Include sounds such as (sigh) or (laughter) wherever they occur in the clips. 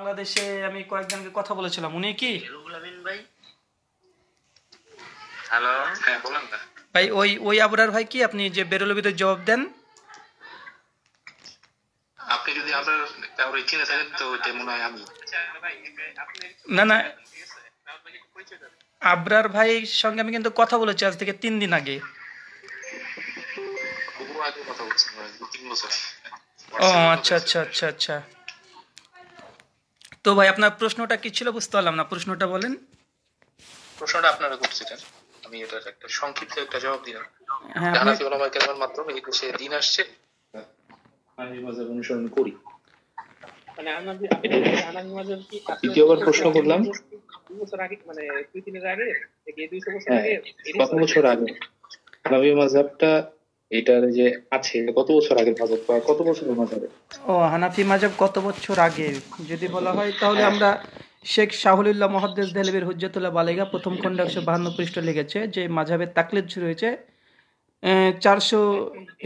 বাংলাদেশে আমি কয়েকজনকে কথা বলেছিলাম উনি কি ভাই হ্যালো হ্যাঁ, ভাই ওই ওই আবরার ভাই কি আপনি যে বেরোলবিদের জবাব দেন আপনি যদি আবরার চিনে থাকেন তো মনে হয় আমি না না আবরার ভাই সঙ্গে আমি কিন্তু কথা বলেছি আজ থেকে তিন দিন আগে মানে ও আচ্ছা আচ্ছা আচ্ছা আচ্ছা তো ভাই আপনার প্রশ্নটা কি ছিল বুঝতে পারলাম না প্রশ্নটা বলেন প্রশ্নটা আপনারা করছিলেন আমি এটার একটা সংক্ষিপ্ত একটা জবাব দিলাম হানাফি হ্যাঁ, আমার কেরামের মাধ্যমে এই দেশে দিন আসছে আমি মাঝে অনুসরণ করি মানে দ্বিতীয়বার প্রশ্ন করলাম আগে মানে দুই বছর হ্যাঁ, আগে পাঁচ বছর আগে নবী মাযহাবটা এটার যে আছে কত বছর আগে মাজাব বা কত বছরের মাজাবে ও হানাফি মাজাব কত বছর আগে যদি বলা হয় তাহলে আমরা শেখ শাহুলুল্লাহ মহাদ্দেস দেহলবির হুজ্জাতুল্লাহ বালেগা প্রথম খণ্ড একশো বাহান্ন পৃষ্ঠ লিখেছে যে মাঝাবের তাকলিদ রয়েছে চারশো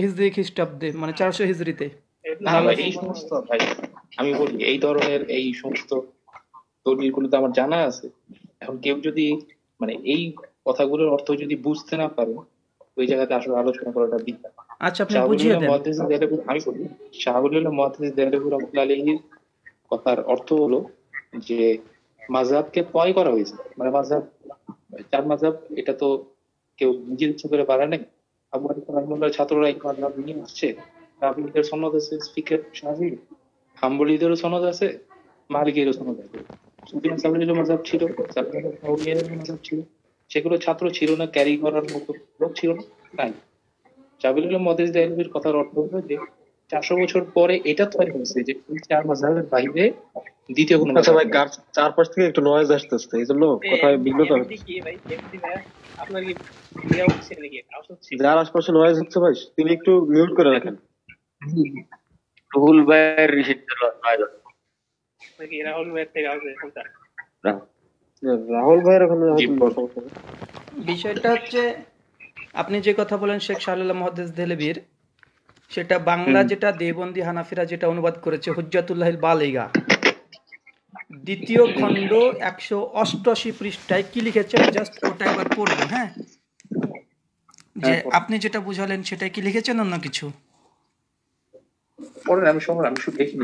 হিজরি খ্রিস্টাব্দে মানে চারশো হিজড়িতে এই সমস্ত ভাই আমি বলি এই ধরনের এই সমস্ত দলিলগুলো তো আমার জানা আছে এখন কেউ যদি মানে এই কথাগুলোর অর্থ যদি বুঝতে না পারে ওই জায়গাতে আসলে আলোচনা করাটা বিদ্যা আচ্ছা আপনি বুঝিয়ে দেন আমি বলি কথার অর্থ হলো যে মাযহাবকে করা হয়েছে মানে মাযহাব চার মাযহাব এটা তো কেউ নিজের ইচ্ছে করে বাড়া আবু হানিফা ছাত্ররা এই মাযহাব নিয়ে আসছে সনদ আছে স্পিকার শাহি সনদ আছে সনদ আছে মাযহাব ছিল ছিল সেগুলো ছাত্র ছিল না ক্যারি করার মতো লোক ছিল না নাই জাবিরুল মদেজ দেহলভির কথার অর্থ হলো যে চারশো বছর পরে এটা তৈরি হয়েছে যে চার মাঝহের বাইরে দ্বিতীয় কোনো আচ্ছা ভাই চারপাশ থেকে একটু নয়েজ আসতেছে এই জন্য বিঘ্নতা হচ্ছে যার আশপাশে নয়েজ হচ্ছে ভাই তিনি একটু মিউট করে রাখেন রুহুল ভাইয়ের রিসিট নয়েজ রাহুল ভাইয়ের থেকে আসবে রাহুল ভাইয়ের ওখানে বিষয়টা হচ্ছে আপনি যে কথা বলেন শেখ শাহুল্লাহ মহাদেশ দেলবির সেটা বাংলা যেটা দেবন্দি হানাফিরা যেটা অনুবাদ করেছে হুজাতুল্লাহ বালেগা দ্বিতীয় খণ্ড একশো অষ্টআশি পৃষ্ঠায় কি লিখেছে জাস্ট ওটা একবার পড়বো হ্যাঁ যে হ্যাঁ, আপনি যেটা বুঝালেন সেটা কি লিখেছেন অন্য কিছু পড়েন আমি সময় আমি শুধু দেখি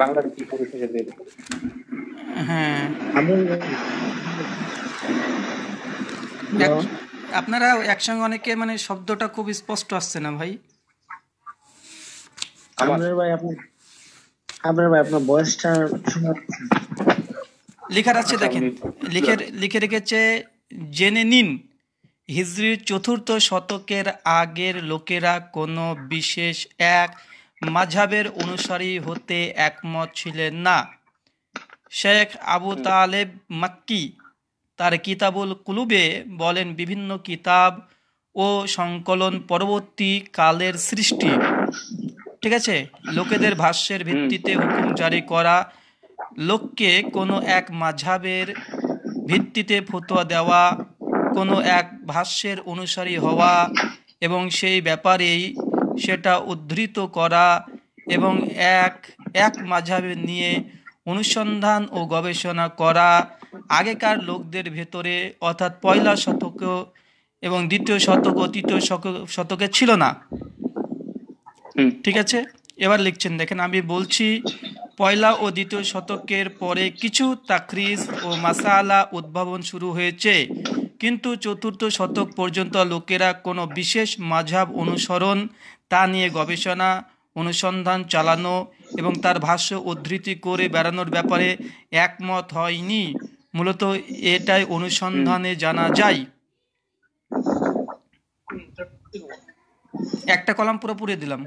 বাংলার কি হ্যাঁ আপনারা একসঙ্গে অনেকে মানে শব্দটা খুব স্পষ্ট আসছে না ভাই আচ্ছা, লিখে রেখেছে জেনে নিন হিজরির চতুর্থ শতকের আগের লোকেরা কোন বিশেষ এক মাঝাবের অনুসারী হতে একমত ছিলেন না শেখ আবু তালেব মাক্কি তার কিতাবুল কুলুবে বলেন বিভিন্ন কিতাব ও সংকলন পরবর্তী কালের সৃষ্টি ঠিক আছে লোকেদের ভাষ্যের ভিত্তিতে হুকুম জারি করা লোককে কোনো এক মাঝাবের ভিত্তিতে ফতোয়া দেওয়া কোনো এক ভাষ্যের অনুসারী হওয়া এবং সেই ব্যাপারেই সেটা উদ্ধৃত করা এবং এক এক মাঝাবে নিয়ে অনুসন্ধান ও গবেষণা করা আগেকার লোকদের ভেতরে অর্থাৎ পয়লা শতক এবং দ্বিতীয় শতক ও তৃতীয় শতকে ছিল না ঠিক আছে এবার লিখছেন দেখেন আমি বলছি পয়লা ও দ্বিতীয় শতকের পরে কিছু তাকরিজ ও মাসালা উদ্ভাবন শুরু হয়েছে কিন্তু চতুর্থ শতক পর্যন্ত লোকেরা কোনো বিশেষ মাঝাব অনুসরণ তা নিয়ে গবেষণা অনুসন্ধান চালানো এবং তার ভাষ্য উদ্ধৃতি করে বেড়ানোর ব্যাপারে একমত হয়নি মূলত এটাই অনুসন্ধানে জানা যায় একটা কলাম পুরোপুরি দিলাম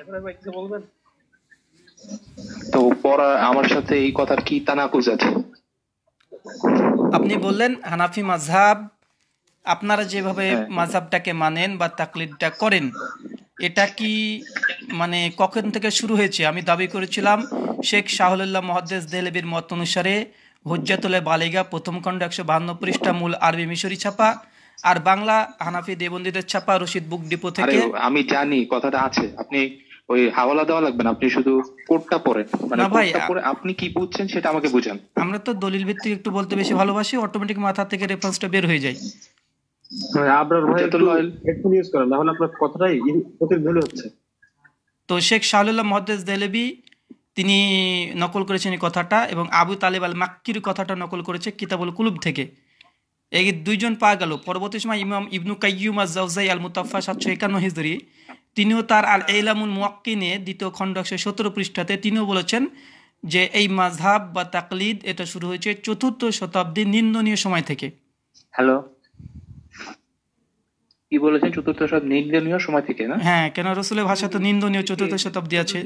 তো পড়া আমার সাথে এই কথার কি তানাকুজ আছে আপনি বললেন হানাফি মাঝহাব আপনারা যেভাবে হ্যাঁ। মাঝহাবটাকে মানেন বা তাকলিদটা করেন এটা কি মানে কখন থেকে শুরু হয়েছে আমি দাবি করেছিলাম শেখ শাহুল্লাহ মহাদ্দেস দেলেবির মত অনুসারে হজ্জাতুলে বালিগা প্রথম খণ্ড একশো বাহান্ন পৃষ্ঠা মূল আরবি মিশরি ছাপা আর বাংলা হানাফি দেবন্দিদের ছাপা রশিদ বুক ডিপো থেকে আমি জানি কথাটা আছে আপনি ওই হাওলা দেওয়া লাগবে না আপনি শুধু কোডটা পড়েন মানে ভাই আপনি কি বুঝছেন সেটা আমাকে বুঝান আমরা তো দলিল ভিত্তিক একটু বলতে বেশি ভালোবাসি অটোমেটিক মাথা থেকে রেফারেন্সটা বের হয়ে যায় মানে তো শেখ শাহুল্লাহ মহদেজ দেহলেবি তিনি নকল করেছেন এই কথাটা এবং আবু তালেব আল মাক্কির কথাটা নকল করেছে কিতাবুল কুলুব থেকে এই দুইজন পাওয়া গেল পরবর্তী সময় ইমাম ইবনু কাইয়ুম আজাউজাই আল মুতাফা সাতশো একান্ন হিজরি তিনিও তার আল এলামুল মুয়াক্কিনে দ্বিতীয় খণ্ড একশো সতেরো পৃষ্ঠাতে তিনিও বলেছেন যে এই মাঝহাব বা তাকলিদ এটা শুরু হয়েছে চতুর্থ শতাব্দীর নিন্দনীয় সময় থেকে হ্যালো কি বলেছেন চতুর্থ শত নিন্দনীয় সময় থেকে না হ্যাঁ কেন রসুলের ভাষা তো নিন্দনীয় চতুর্থ শতাব্দী আছে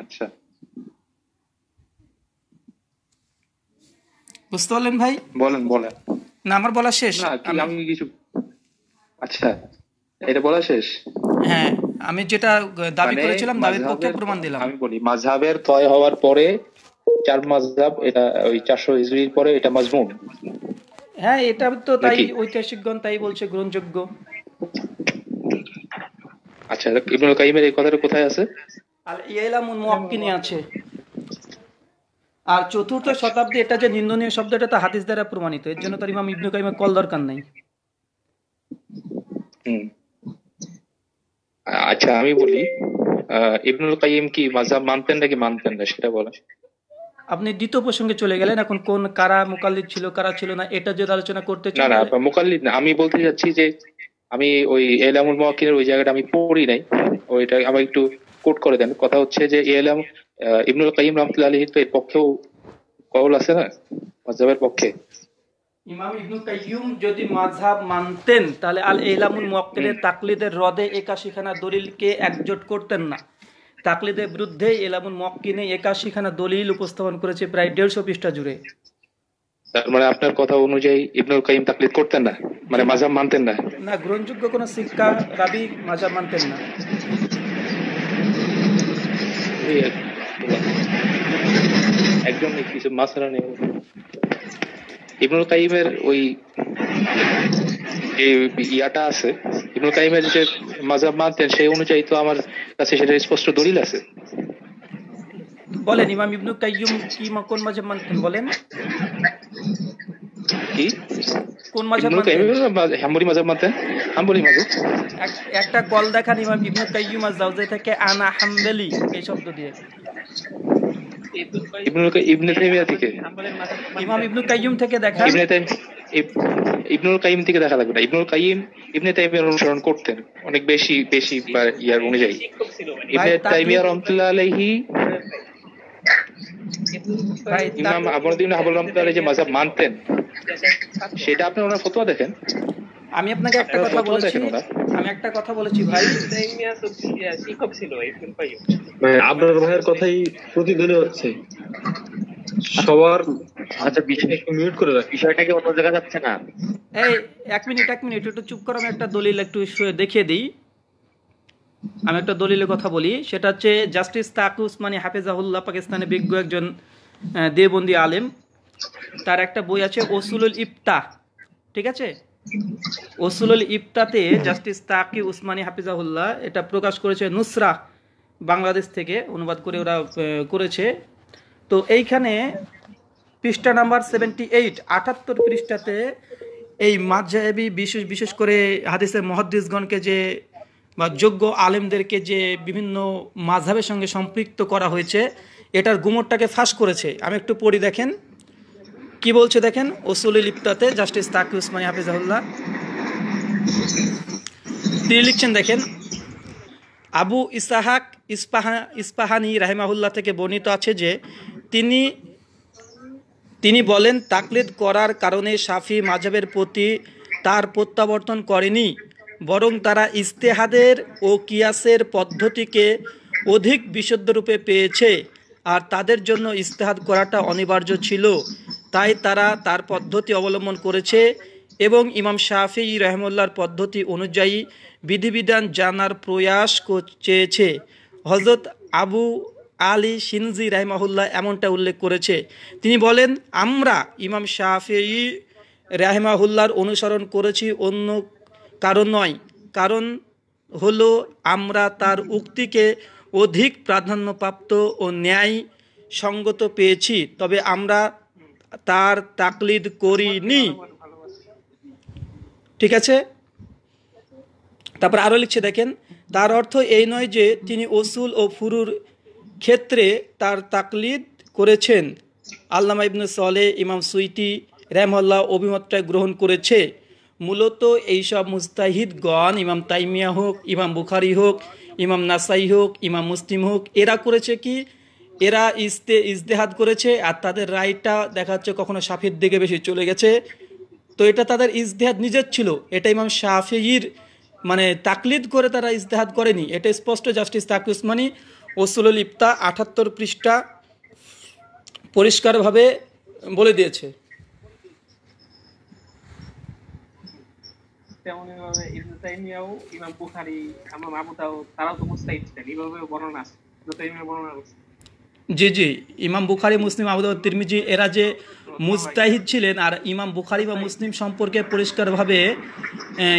আচ্ছা বুঝতে পারলেন ভাই বলেন বলেন না আমার বলা শেষ আমি কিছু আচ্ছা এটা বলা শেষ হ্যাঁ আমি যেটা দাবি মানে করেছিলাম দাবির পক্ষে প্রমাণ দিলাম আমি বলি মাঝহাবের তয় হওয়ার পরে চার মাঝহাব এটা ওই চারশো হিজরির পরে এটা মাজমুন হ্যাঁ এটা তো তাই ঐতিহাসিকগণ তাই বলছে গ্রহণযোগ্য আচ্ছা ইবনুল কাইমের এই কথাটা কোথায় আছে আল ইয়ালামুন মুয়াক্কিনি আছে আর চতুর্থ শতাব্দী এটা যে নিন্দনীয় শব্দ এটা তো হাদিস দ্বারা প্রমাণিত এর জন্য তার ইমাম ইবনু কাইমের কল দরকার নাই আচ্ছা আমি বলি ইবনুল কাইম কি মাযহাব মানতেন নাকি মানতেন না সেটা বলেন আপনি দ্বিতীয় প্রসঙ্গে চলে গেলেন এখন কোন কারা মুকাল্লিদ ছিল কারা ছিল না এটা যদি আলোচনা করতে চান না না না আমি বলতে যাচ্ছি যে আমি ওই এলামুল মওয়াক্কিলের ওই জায়গাটা আমি পড়ি নাই ওইটা আমার একটু কোট করে দেন কথা হচ্ছে যে এলাম ইবনুল কাইম রাহমাতুল্লাহ আলাইহির তো এর পক্ষেও কওল আছে না মাযহাবের পক্ষে ইমাম ইবনুল কাইয়ুম যদি মাযহাব মানতেন তাহলে আল এলামুল মুয়াক্কিলের তাকলিদের রদে একাশিখানা দলিলকে একজোট করতেন না তাকলিদের বিরুদ্ধে এলামুল মক্কিনে একাশিখানা দলিল উপস্থাপন করেছে প্রায় দেড়শো পৃষ্ঠা জুড়ে তার মানে আপনার কথা অনুযায়ী ইবনুল কাইম তাকলিদ করতেন না মানে মাঝাব মানতেন না না গ্রহণযোগ্য কোনো শিক্ষা দাবি মাঝাব মানতেন না একদম কিছু মাসরা নেই ইবনুল কাইমের ওই যে ইয়াটা আছে ইবনুল কাইমের যে মাজাব মানতেন সেই অনুযায়ী তো আমার কাছে সেটা স্পষ্ট দলিল আছে বলেন ইমাম ইবনু কাইয়ুম কি কোন মাজাব মানতেন বলেন কি কোন মাজাব মানতেন হাম্বলি মাজাব মানতেন হাম্বলি মাঝে একটা কল দেখান ইমাম ইবনু কাইয়ুম আজ থেকে আনা হাম্বলি এই শব্দ দিয়ে ইবনুল ইবনে তাইমিয়া থেকে ইমাম থেকে দেখা ইবনে ইবনুল কাইম থেকে দেখা লাগবে না ইবনুল কাইম ইবনে তাইমিয়ার অনুসরণ করতেন অনেক বেশি বেশি ইয়ার অনুযায়ী ইবনে তাইমিয়া রহমতুল্লাহ আলাইহি ইমাম আবরদিন হাবুল রহমতুল্লাহ যে মাযহাব মানতেন সেটা আপনি ওনার ফতোয়া দেখেন আমি আপনাকে একটা কথা বলেছি আমি একটা কথা বলেছি ভাই শিক্ষক মানে ছিল আপনার ভাইয়ের কথাই প্রতিদিন হচ্ছে সবার আচ্ছা বিষয় একটু মিউট করে রাখ বিষয়টাকে অন্য জায়গা যাচ্ছে না এই এক মিনিট এক মিনিট একটু চুপ করো আমি একটা দলিল একটু দেখিয়ে দিই আমি একটা দলিলের কথা বলি সেটা হচ্ছে জাস্টিস তাকু উসমানী হাফেজাহুল্লাহ পাকিস্তানের বিজ্ঞ একজন দেবন্দী আলেম তার একটা বই আছে ওসুলুল ইফতা ঠিক আছে ওসুলুল ইফতাতে জাস্টিস তাকি উসমানী হাফিজাহুল্লাহ এটা প্রকাশ করেছে নুসরা বাংলাদেশ থেকে অনুবাদ করে ওরা করেছে তো এইখানে পৃষ্ঠা নাম্বার সেভেন্টি এইট আটাত্তর পৃষ্ঠাতে এই মাঝাহেবি বিশেষ বিশেষ করে হাদিসের মহাদিসগণকে যে বা যোগ্য আলেমদেরকে যে বিভিন্ন মাঝহের সঙ্গে সম্পৃক্ত করা হয়েছে এটার গুমরটাকে ফাঁস করেছে আমি একটু পড়ি দেখেন কি বলছে দেখেন ওসুলুল ইফতাতে জাস্টিস তাকি উসমানি হাফিজাহুল্লাহ তিনি লিখছেন দেখেন আবু ইসাহাক ইস্পাহা ইস্পাহানি রাহেমাহুল্লাহ থেকে বর্ণিত আছে যে তিনি তিনি বলেন তাকলিদ করার কারণে সাফি মাঝাবের প্রতি তার প্রত্যাবর্তন করেনি বরং তারা ইস্তেহাদের ও কিয়াসের পদ্ধতিকে অধিক বিশুদ্ধরূপে পেয়েছে আর তাদের জন্য ইস্তেহাদ করাটা অনিবার্য ছিল তাই তারা তার পদ্ধতি অবলম্বন করেছে এবং ইমাম শাহফি রহমুল্লার পদ্ধতি অনুযায়ী বিধিবিধান জানার প্রয়াস চেয়েছে হজরত আবু আলী সিনজি রাহমাহুল্লাহ এমনটা উল্লেখ করেছে তিনি বলেন আমরা ইমাম শাহফি রাহমাহুল্লার অনুসরণ করেছি অন্য কারণ নয় কারণ হলো আমরা তার উক্তিকে অধিক প্রাধান্যপ্রাপ্ত ও ন্যায় সঙ্গত পেয়েছি তবে আমরা তার তাকলিদ করিনি ঠিক আছে তারপর আরও লিখছে দেখেন তার অর্থ এই নয় যে তিনি ওসুল ও ফুরুর ক্ষেত্রে তার তাকলিদ করেছেন আল্লামা ইবনে সলে ইমাম সুইতি র্যামহল্লা অভিমতটা গ্রহণ করেছে মূলত এইসব মুস্তাহিদগণ ইমাম তাইমিয়া হোক ইমাম বুখারি হোক ইমাম নাসাই হোক ইমাম মুসলিম হোক এরা করেছে কি এরা ইস্তে ইজতেহাদ করেছে আর তাদের রায়টা দেখা যাচ্ছে কখনো সাফির দিকে বেশি চলে গেছে তো এটা তাদের ইজতেহাদ নিজের ছিল এটা ইমাম শাফির মানে তাকলিদ করে তারা ইজতেহাদ করেনি এটা স্পষ্ট জাস্টিস তাকু উসমানি ওসুলুল ইফতা আটাত্তর পৃষ্ঠা পরিষ্কারভাবে বলে দিয়েছে তেমনইভাবে ইবনে তাইমিয়াও ইমাম বুখারী ইমাম আবু দাউদ তারাও তো মুস্তাহিদ ছিলেন এইভাবে বর্ণনা আছে ইবনে বর্ণনা আছে জি জি ইমাম বুখারি মুসলিম আবুদ তিরমিজি এরা যে মুজতাহিদ ছিলেন আর ইমাম বুখারি বা মুসলিম সম্পর্কে পরিষ্কারভাবে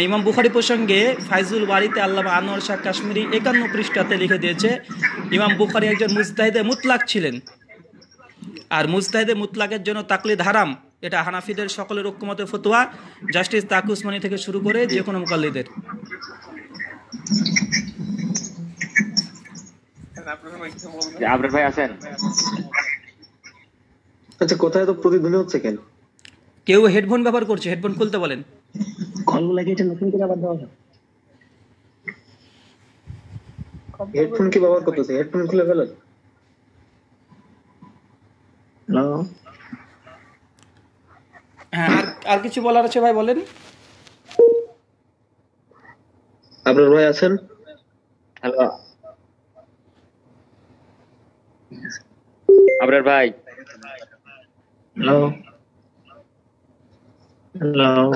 ইমাম বুখারি প্রসঙ্গে ফাইজুল বাড়িতে আল্লামা আনোয়ার শাহ কাশ্মীরি একান্ন পৃষ্ঠাতে লিখে দিয়েছে ইমাম বুখারি একজন মুজতাহিদে মুতলাক ছিলেন আর মুস্তাহিদে মুতলাকের জন্য তাকলিদ হারাম এটা হানাফিদের সকলের ঐক্যমতের ফতোয়া জাস্টিস তাকুসমানি থেকে শুরু করে যে কোনো মোকাল্লিদের আবরার ভাই আছেন আচ্ছা কোথায় তো প্রতিধ্বনি হচ্ছে কেন কেউ হেডফোন ব্যবহার করছে হেডফোন খুলতে বলেন কলগুলো কি এটা নতুন করে আবার দেওয়া হেডফোন কি ব্যবহার করতেছে হেডফোন খুলে ফেলেন হ্যালো হ্যাঁ আর কিছু বলার আছে ভাই বলেন আপনার ভাই আছেন হ্যালো আবরার ভাই হ্যালো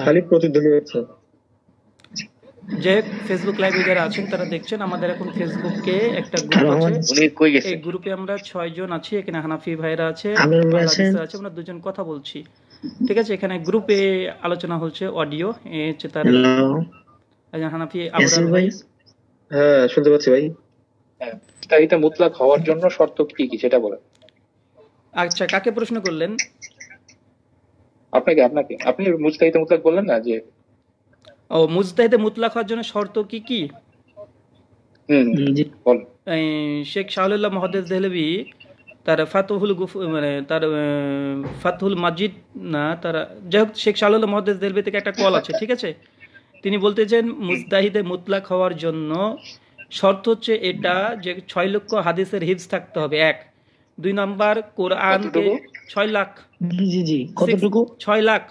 খালি প্রতিধ্বনি হচ্ছে যে ফেসবুক লাইভ যারা আছেন তারা দেখছেন আমাদের এখন ফেসবুকে একটা গ্রুপ আছে এই গ্রুপে আমরা ছয় আছি এখানে হানাফি ভাইরা আছে আছে আমরা দুজন কথা বলছি ঠিক আছে এখানে গ্রুপে আলোচনা হচ্ছে অডিও এ হচ্ছে তার আচ্ছা, হানাফি আবরার ভাই হ্যাঁ শুনতে পাচ্ছি ভাই হ্যাঁ, তাই এটা মুতলাক হওয়ার জন্য শর্ত কি কি সেটা বলেন আচ্ছা কাকে প্রশ্ন করলেন আপনাকে আপনাকে আপনি মুজতাহিদ মুতলাক বললেন না যে ও মুজতাহিদ মুতলাক হওয়ার জন্য শর্ত কি কি শেখ শাহুল্লাহ মহাদেব দেহলবি তার ফাতহুল গুফ মানে তার ফাতহুল মাজিদ না তার যাই হোক শেখ শাহুল্লাহ মহাদেব দেহলবি থেকে একটা কল আছে ঠিক আছে তিনি বলতে বলতেছেন মুজতাহিদে মুতলাক হওয়ার জন্য শর্ত হচ্ছে এটা যে ছয় লক্ষ হাদিসের হিপস থাকতে হবে এক দুই নাম্বার কোরআনকে ছয় লাখ জি জি কতটুকু ছয় লাখ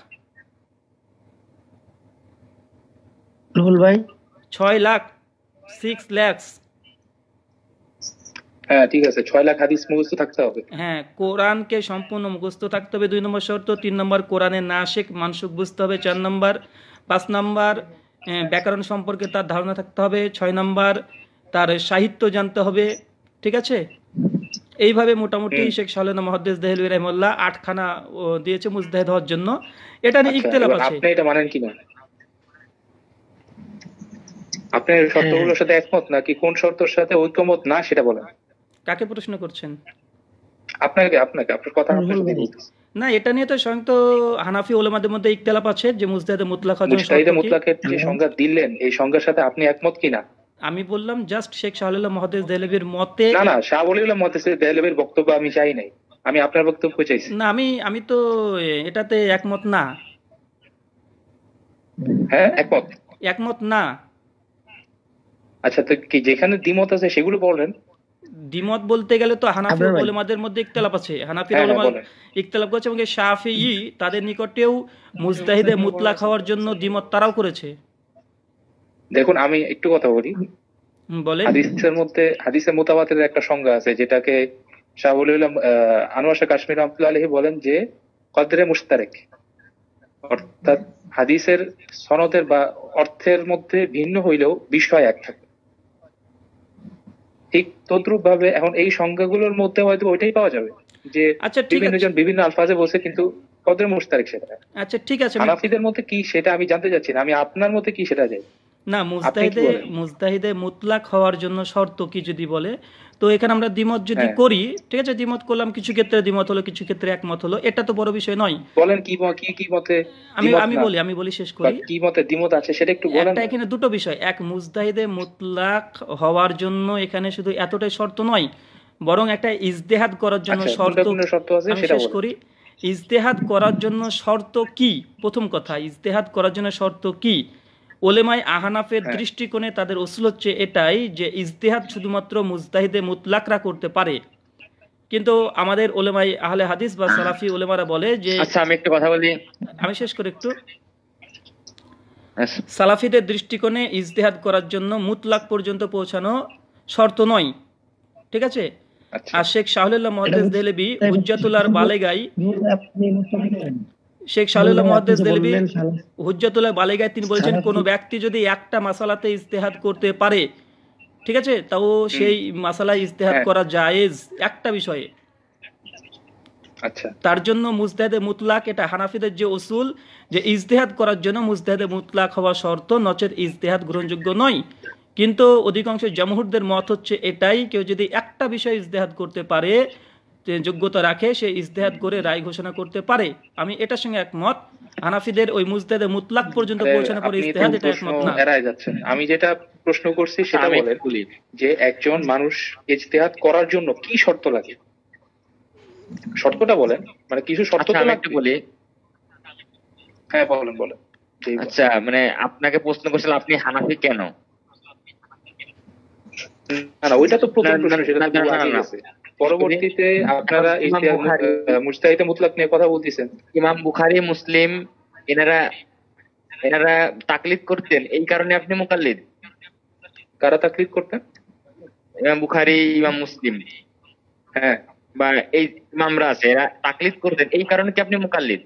রুহুল ভাই ছয় লাখ সিক্স ল্যাক্স হ্যাঁ ঠিক আছে ছয় লাখ হাদিস মুখস্থ থাকতে হবে হ্যাঁ কোরআনকে সম্পূর্ণ মুখস্থ থাকতে হবে দুই নম্বর শর্ত তিন নম্বর কোরআনের নাশেক মানসুক বুঝতে হবে চার নম্বর পাঁচ নম্বর ব্যাকরণ সম্পর্কে তার ধারণা থাকতে হবে ছয় নম্বর তার সাহিত্য জানতে হবে ঠিক আছে এইভাবে মোটামুটি শেখ সালেনা মহাদ্দেশ দেহলুই রহমুল্লাহ আটখানা দিয়েছে মুজতাহিদ হওয়ার জন্য এটা নিয়ে আচ্ছা, ইখতিলাফ আছে আপনি এটা মানেন কি না আপনি হ্যাঁ। শর্তগুলোর সাথে একমত নাকি কোন শর্তের সাথে ঐক্যমত না সেটা বলেন কাকে প্রশ্ন করছেন আপনাকে আপনাকে আপনার কথা আপনার সাথে না এটা নিয়ে তো স্বয়ং তো হানাফি ওলামাদের মধ্যে ইখতিলাফ আছে যে মুজতাহিদে মুতলাক মুজতাহিদে মুতলাকের যে সংজ্ঞা দিলেন এই সংজ্ঞার সাথে আপনি একমত কিনা আমি বললাম জাস্ট শেখ শাহুল্লাহ মহাদেশ দেহলভির মতে না না মহাদেশ বক্তব্য আমি চাই নাই আমি আপনার বক্তব্য চাইছি না আমি আমি তো এটাতে একমত না হ্যাঁ একমত একমত না আচ্ছা তো কি যেখানে দ্বিমত আছে সেগুলো বলেন দ্বিমত বলতে গেলে তো হানাফি ওলামাদের মধ্যে ইখতলাফ আছে হ্যাঁ, হানাফি ওলামা হ্যাঁ, করেছে এবং শাফিঈ তাদের নিকটেও মুজতাহিদে মুতলাক হওয়ার জন্য দ্বিমত তারাও করেছে দেখুন আমি একটু কথা বলি হাদিসের মধ্যে হাদিসে মোতাবাতের একটা সংজ্ঞা আছে যেটাকে শাহুল আনোয়ার শাহ কাশ্মীর রহমতুল্লাহ আলহী বলেন যে কদরে মুস্তারেক অর্থাৎ হাদিসের সনদের বা অর্থের মধ্যে ভিন্ন হইলেও বিষয় এক থাকে ঠিক তদ্রুপ ভাবে এখন এই সংজ্ঞাগুলোর মধ্যে হয়তো ওইটাই পাওয়া যাবে যে আচ্ছা, বিভিন্ন জন বিভিন্ন আলফাজে বলছে কিন্তু কদরে মুস্তারেক সেটা আচ্ছা ঠিক আছে হানাফিদের মধ্যে কি সেটা আমি জানতে চাচ্ছি না আমি আপনার মধ্যে কি সেটা যাই না মুস্তাহিদে মুস্তাহিদে মুতলাক হওয়ার জন্য শর্ত কি যদি বলে তো এখানে আমরা দ্বিমত যদি হ্যাঁ। করি ঠিক আছে দ্বিমত করলাম কিছু ক্ষেত্রে দ্বিমত হলো কিছু ক্ষেত্রে একমত হলো এটা তো বড় বিষয় নয় বলেন কি কি কি মতে আমি আমি বলি আমি বলি শেষ করি কি মতে দ্বিমত আছে সেটা একটু বলেন এটা এখানে দুটো বিষয় এক মুস্তাহিদে মুতলাক হওয়ার জন্য এখানে শুধু এতটাই শর্ত নয় বরং একটা ইজতিহাদ করার জন্য আচ্ছা, শর্ত আছে সেটা শেষ করি ইজতিহাদ করার জন্য শর্ত কি প্রথম কথা ইজতিহাদ করার জন্য শর্ত কি ওলেমাই আহানাফের হ্যাঁ। দৃষ্টিকোণে তাদের ওসুল হচ্ছে এটাই যে ইজতেহাদ শুধুমাত্র মুজতাহিদে মুতলাকরা করতে পারে কিন্তু আমাদের ওলেমাই আহলে হাদিস বা সালাফি ওলেমারা বলে যে আচ্ছা আমি একটু কথা বলি আমি শেষ করে একটু হ্যাঁ, সালাফিদের দৃষ্টিকোণে ইজতেহাদ করার জন্য মুতলাক পর্যন্ত পৌঁছানো শর্ত নয় ঠিক আছে আচ্ছা। আর শেখ শাহুল্লাহ মহাদেশ দেলেবি উজ্জাতুল্লাহর বালেগাই শেখ মহাদ্দেস দেলবি হুজ্জাতুল্লাহ তিনি বলেছেন ব্যক্তি যদি একটা মাসালাতে করতে পারে ঠিক আছে তাও সেই মাসালায় হ্যাঁ। করা জায়েজ একটা বিষয়ে আচ্ছা তার জন্য মুজতাহেদে মুতলাক এটা হানাফিদের যে উসুল যে ইজতেহাদ করার জন্য মুজতাহেদে মুতলাক হওয়া শর্ত নচেত ইজতেহাদ গ্রহণযোগ্য নয় কিন্তু অধিকাংশ জামহুরদের মত হচ্ছে এটাই কেউ যদি একটা বিষয় ইজতেহাদ করতে পারে যোগ্যতা রাখে সে ইজতেহাদ করে রায় ঘোষণা করতে পারে আমি এটার সঙ্গে একমত হানাফিদের ওই মুজতাদে মুতলাক পর্যন্ত পৌঁছানোর পরে ইজতেহাদ এটা একমত না আমি যেটা প্রশ্ন করছি সেটা বলেন যে একজন মানুষ ইজতেহাদ করার জন্য কি শর্ত লাগে শর্তটা বলেন মানে কিছু শর্ত তো আচ্ছা, বলি হ্যাঁ বলেন বলেন আচ্ছা মানে আপনাকে প্রশ্ন করছিলাম আপনি হানাফি কেন না ওইটা তো প্রথম প্রশ্ন সেটা পরবর্তীতে আপনারা মুতলাক নিয়ে কথা বলতেছেন ইমাম বুখারি মুসলিম এনারা এনারা তাকলিদ করতেন এই কারণে আপনি মুকাল্লিদ কারা তাকলিদ করতেন ইমাম বুখারি ইমাম মুসলিম হ্যাঁ বা এই ইমামরা আছে এরা তাকলিদ করতেন এই কারণে কি আপনি মুকাল্লিদ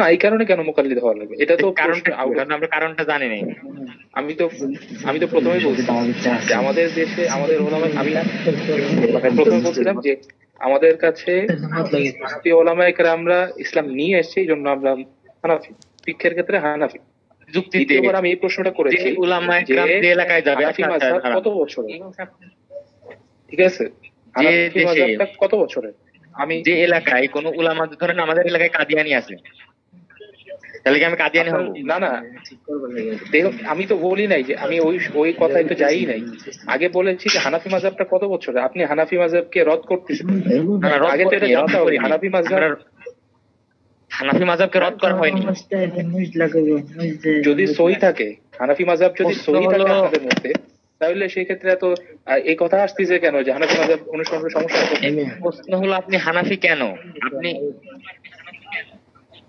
না এই কারণে কেন মোকাল্লি হওয়া লাগবে এটা তো আমরা কারণটা জানি নাই আমি তো আমি তো প্রথমেই বলছি আমাদের দেশে আমাদের আমি মানে প্রথমে বলছিলাম যে আমাদের কাছে ওলামা আমরা ইসলাম নিয়ে এসছে এই জন্য আমরা হানাফি শিক্ষার ক্ষেত্রে হানাফি যুক্তি দ্বিতীয়বার আমি এই প্রশ্নটা করেছি ওলামা যে এলাকায় যাবে কত বছর ঠিক আছে কত বছরের আমি যে এলাকায় কোন উলামা ধরেন আমাদের এলাকায় কাদিয়ানি আছে তাহলে কি আমি কাদিয়ানি হব না না আমি তো বলি নাই যে আমি ওই ওই কথাই তো যাই নাই আগে বলেছি যে হানাফি টা কত বছর আপনি হানাফি কে রদ করতেছেন আগে তো এটা জানতে হবে হানাফি মাযহাব হানাফি মাযহাবকে রদ করা হয়নি যদি সই থাকে হানাফি মাযহাব যদি সই থাকে আপনাদের মধ্যে তাহলে সেই ক্ষেত্রে এত এই কথা আসতেছে কেন যে হানাফি মাঝাব অনুসরণের সমস্যা প্রশ্ন হলো আপনি হানাফি কেন আপনি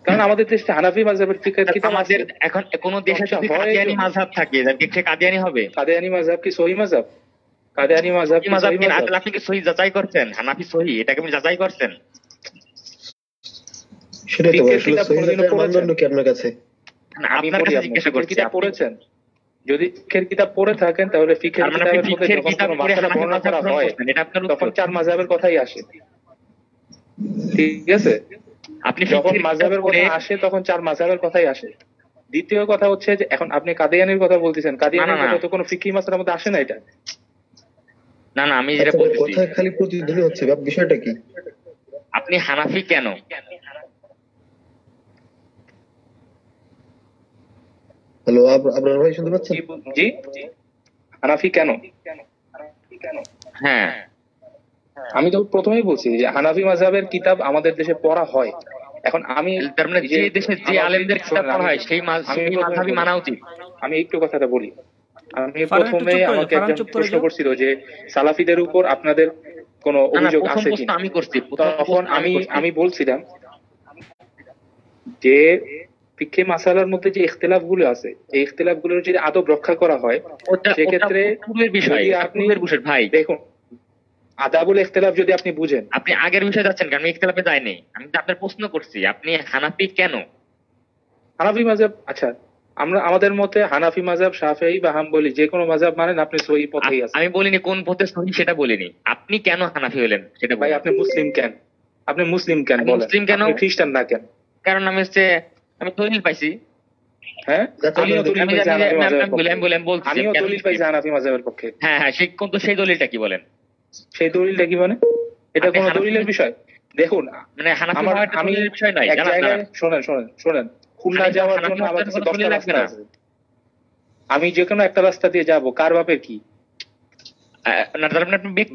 কারণ আমাদের দেশে হানাফি মাঝহের ফিকার কিতাব আমাদের এখন কোন দেশে যদি কাদিয়ানি মাযহাব থাকে তাহলে কি কাদিয়ানি হবে কাদিয়ানি মাযহাব কি সহি মাযহাব কাদিয়ানি মাযহাব কি সহি মাযহাব আপনি কি সহি যাচাই করছেন হানাফি সহি এটাকে আপনি যাচাই করছেন তো আসলে মানদণ্ড কি আপনার কাছে আপনার কাছে জিজ্ঞাসা করছি পড়েছেন যদি ফিকের কিতাব পড়ে থাকেন তাহলে মানে তখন চার মাযহাবের কথাই আসে ঠিক আছে আপনি যখন মাঝহাবের কথা আসে তখন চার মাঝহাবের কথাই আসে দ্বিতীয় কথা হচ্ছে যে এখন আপনি কাদিয়ানির কথা বলতেছেন কাদিয়ানির কথা তো কোনো ফিকি মাসালার মধ্যে আসে না এটা না না আমি যেটা আচ্ছা, বলছি কথা খালি প্রতিধ্বনি হচ্ছে বিষয়টা কি আপনি হানাফি কেন হ্যালো আবরার ভাই শুনতে পাচ্ছেন জি হানাফি কেন হ্যাঁ হ্যাঁ। আমি তো প্রথমেই বলছি যে হানাফি মাজাবের কিতাব আমাদের দেশে পড়া হয় এখন আমি মানে যে দেশে যে আলেমদের কিতাব পড়া হয় সেই মাঝহাবি মানা উচিত আমি একটু কথাটা বলি আমি প্রথমে আমাকে একজন প্রশ্ন করছিল যে সালাফিদের উপর আপনাদের কোন অভিযোগ আছে কিনা আমি করছি তখন আমি আমি বলছিলাম যে ফিক্ষে মাসালার মধ্যে যে ইখতলাফ গুলো আছে এই ইখতলাফ গুলোর যদি আদব রক্ষা করা হয় সেক্ষেত্রে আপনি দেখুন আদাবুল ইখতিলাফ যদি আপনি বুঝেন আপনি আগের বিষয়ে যাচ্ছেন কারণ যাই যায়নি আমি আপনার প্রশ্ন করছি আপনি হানাফি কেন হানাফি মাঝাব আচ্ছা আমরা আমাদের মতে হানাফি মাজাব শাফেই বা হাম্বলি যে কোনো মাজাব মানেন আপনি সহি পথেই আছেন আমি বলিনি কোন পথে সহি সেটা বলিনি আপনি কেন হানাফি হলেন সেটা ভাই আপনি মুসলিম কেন আপনি মুসলিম কেন মুসলিম কেন খ্রিস্টান না কেন কারণ আমি হচ্ছে আমি দলিল পাইছি হ্যাঁ আমি দলিল পাইছি হানাফি মাজাবের পক্ষে হ্যাঁ হ্যাঁ কোন তো সেই দলিলটা কি বলেন সেই দলিলটা কি মানে এটা কোন দলিলের বিষয় দেখুন মানে হানাফি দলিলের বিষয় নাই এক জায়গায় শুনেন শুনেন শুনেন খুলনা যাওয়ার জন্য আমার কাছে দশটা রাস্তা আছে আমি যে কোনো একটা রাস্তা দিয়ে যাব কার বাপের কি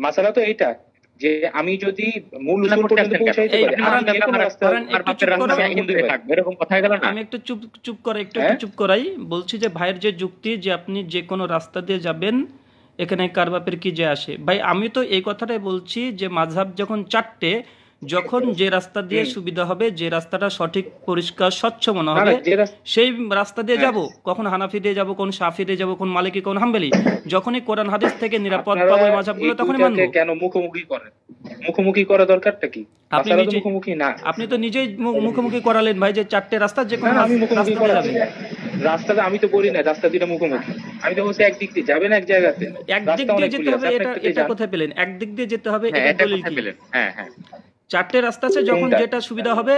মাসালা তো এইটা যে আমি যদি মূল আমি একটু চুপ চুপ করে হ্যাঁ? একটু চুপ করাই বলছি যে ভাইয়ের যে যুক্তি যে আপনি যে কোনো রাস্তা দিয়ে যাবেন এখানে কার কারবাপের কি যে আসে ভাই আমি তো এই কথাটাই বলছি যে মাঝহাব যখন চারটে যখন যে রাস্তা দিয়ে সুবিধা হবে যে রাস্তাটা সঠিক পরিষ্কার স্বচ্ছ মনে হবে সেই রাস্তা দিয়ে হ্যাঁ। যাব কখন হানাফি দিয়ে যাব কোন সাফি দিয়ে যাব কোন মালিকি কোন হামবেলি যখনই কোরআন হাদিস থেকে নিরাপদ পাবো মাঝাব গুলো তখনই মানব কেন মুখোমুখি করেন মুখোমুখি করা দরকারটা কি আপনি নিজে মুখোমুখি না আপনি তো নিজেই মুখোমুখি করালেন ভাই যে চারটে রাস্তা যে কোনো রাস্তা আমি মুখোমুখি করাবেন রাস্তাটা আমি তো করি না রাস্তা দুইটা মুখোমুখি হ্যাঁ, হ্যাঁ, হ্যাঁ। চারটে রাস্তা আছে যখন যেটা সুবিধা হবে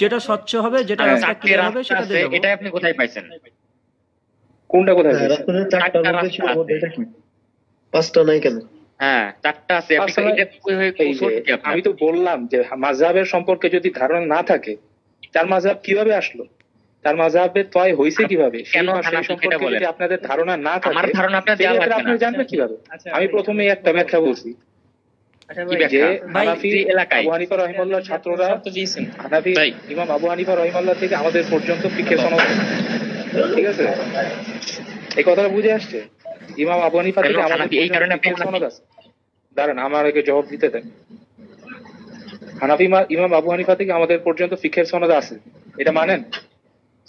যেটা স্বচ্ছ হবে যেটা রাস্তা ক্লিয়ার হবে সেটা এটা আপনি কোথায় পাইছেন কোনটা কোথায় পাঁচটা নাই কেন হ্যাঁ আমি তো বললাম যে মাযহাবের সম্পর্কে যদি ধারণা না থাকে তার মাযহাব কিভাবে আসলো তার মাঝহাবে তয় হইছে আচ্ছা, কিভাবে কেন যদি আপনাদের ধারণা না থাকে আমার ধারণা দেওয়া আপনি জানবেন আচ্ছা, কিভাবে আচ্ছা, আমি প্রথমে একটা ব্যাখ্যা বলছি হ্যাঁ, বুঝে আসছে সনদ আছে দাঁড়ান আমার আগে জবাব দিতে দেন হানাফি ইমাম আবু হানিফা থেকে আমাদের পর্যন্ত ফিখের সনদ আছে এটা মানেন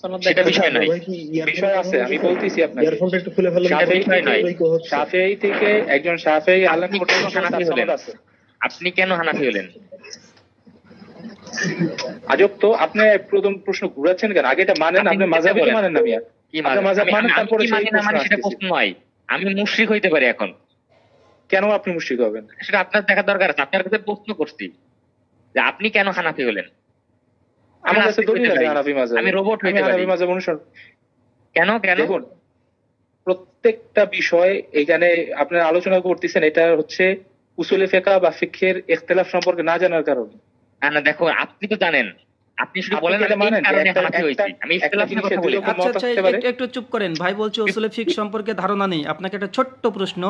আমি মুশ্রিক আপনি কেন হানাফি হলেন আজব তো আপনি প্রথম প্রশ্ন ঘুরাচ্ছেন কেন আগে এটা মানেন আপনি মানেন না কি প্রশ্ন মানে আমি হইতে পারি এখন কেন আপনি মুশ্রিক হবেন সেটা আপনার দেখার দরকার আছে আপনার কাছে প্রশ্ন করছি যে আপনি কেন হানাফি হলেন কেন প্রত্যেকটা বিষয় এখানে আপনার আলোচনা করতেছেন এটা হচ্ছে উসুলে ফেকা বা ফিক্ষের এখতলাফ সম্পর্কে না জানার কারণে না দেখো আপনি তো জানেন আচ্ছা, আচ্ছা, একটু চুপ করেন ভাই বলছে উসুলে ফিক সম্পর্কে ধারণা নেই আপনাকে একটা ছোট্ট প্রশ্ন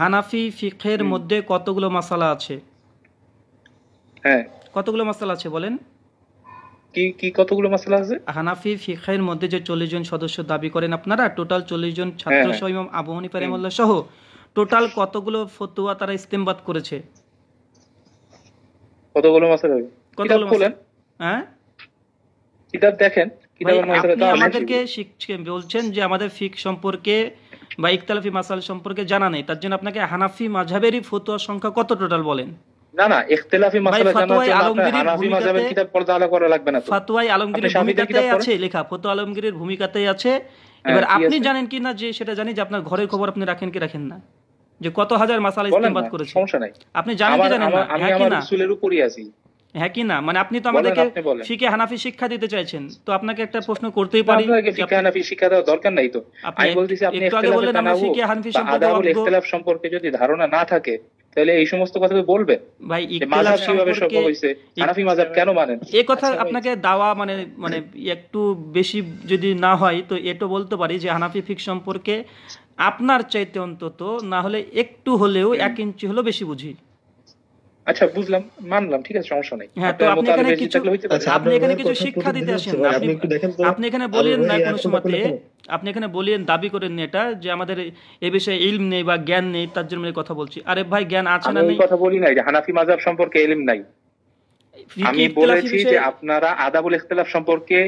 হানাফি ফিকহের মধ্যে কতগুলো মাসালা আছে হ্যাঁ কতগুলো মাসালা আছে বলেন কি কি কতগুলো মাসালা আছে হানাফি মধ্যে যে জন সদস্য দাবি করেন আপনারা টোটাল জন হ্যাঁ, ছাত্র হ্যাঁ। সহ ইমাম আবু হানিফা সহ টোটাল কতগুলো ফতোয়া তারা করেছে কতগুলো মাসালা কতগুলো বলেন হ্যাঁ কিতাব দেখেন আমাদেরকে বলছেন যে আমাদের ফিক সম্পর্কে বা ইকতালাফি মাসাল সম্পর্কে জানা নেই তার জন্য আপনাকে হানাফি মাঝাবেরই ফতোয়া সংখ্যা কত টোটাল বলেন না না ইখতিলাফি হানাফি মাযহাবের কিতাব পড়া করা লাগবে না তো আলমগীরের আছে লেখা ফতোয়া আলমগীরের ভূমিকাতেই আছে হ্যাঁ, এবার আপনি জানেন কি না যে সেটা জানি যে আপনার ঘরের খবর আপনি রাখেন কি রাখেন না যে কত হাজার মাসালা করেছে সমস্যা নাই আপনি জানেন কি জানেন না আমি হ্যাঁ আমার রাসূলের উপরই আছি হ্যাঁ কি না মানে আপনি তো আমাদেরকে ফিকে হানাফি শিক্ষা দিতে চাইছেন তো আপনাকে একটা প্রশ্ন করতেই পারি ফিকে হানাফি শিক্ষা দেওয়া দরকার নাই তো আমি বলতেছি আপনি ইখতিলাফ সম্পর্কে যদি ধারণা না থাকে তাহলে এই সমস্ত কথা বলবে ভাই কিভাবে সফল হানাফি মাযহাব কেন মানেন এই কথা আচ্ছা, আপনাকে দাওয়া মানে মানে একটু বেশি যদি না হয় তো এটা বলতে পারি যে হানাফি ফিক সম্পর্কে আপনার চাইতে অন্তত না হলে একটু হলেও এক ইঞ্চি হলেও বেশি বুঝি আচ্ছা বুঝলাম মানলাম ঠিক আছে সমস্যা নাই হ্যাঁ তো আপনি এখানে কিছু আপনি এখানে কিছু শিক্ষা দিতে আসেন আপনি একটু দেখেন আপনি এখানে বলেন না কোনো সময়তে আপনি এখানে বলিয়েন দাবি করেন এটা যে আমাদের এ বিষয়ে ইলম নেই বা জ্ঞান নেই তার জন্য কথা বলছি আরে ভাই জ্ঞান আছে না নেই কথা বলি নাই যে হানাফি মাযহাব সম্পর্কে ইলম নাই আমি বলেছি যে আপনারা আদাবুল ইখতিলাফ সম্পর্কে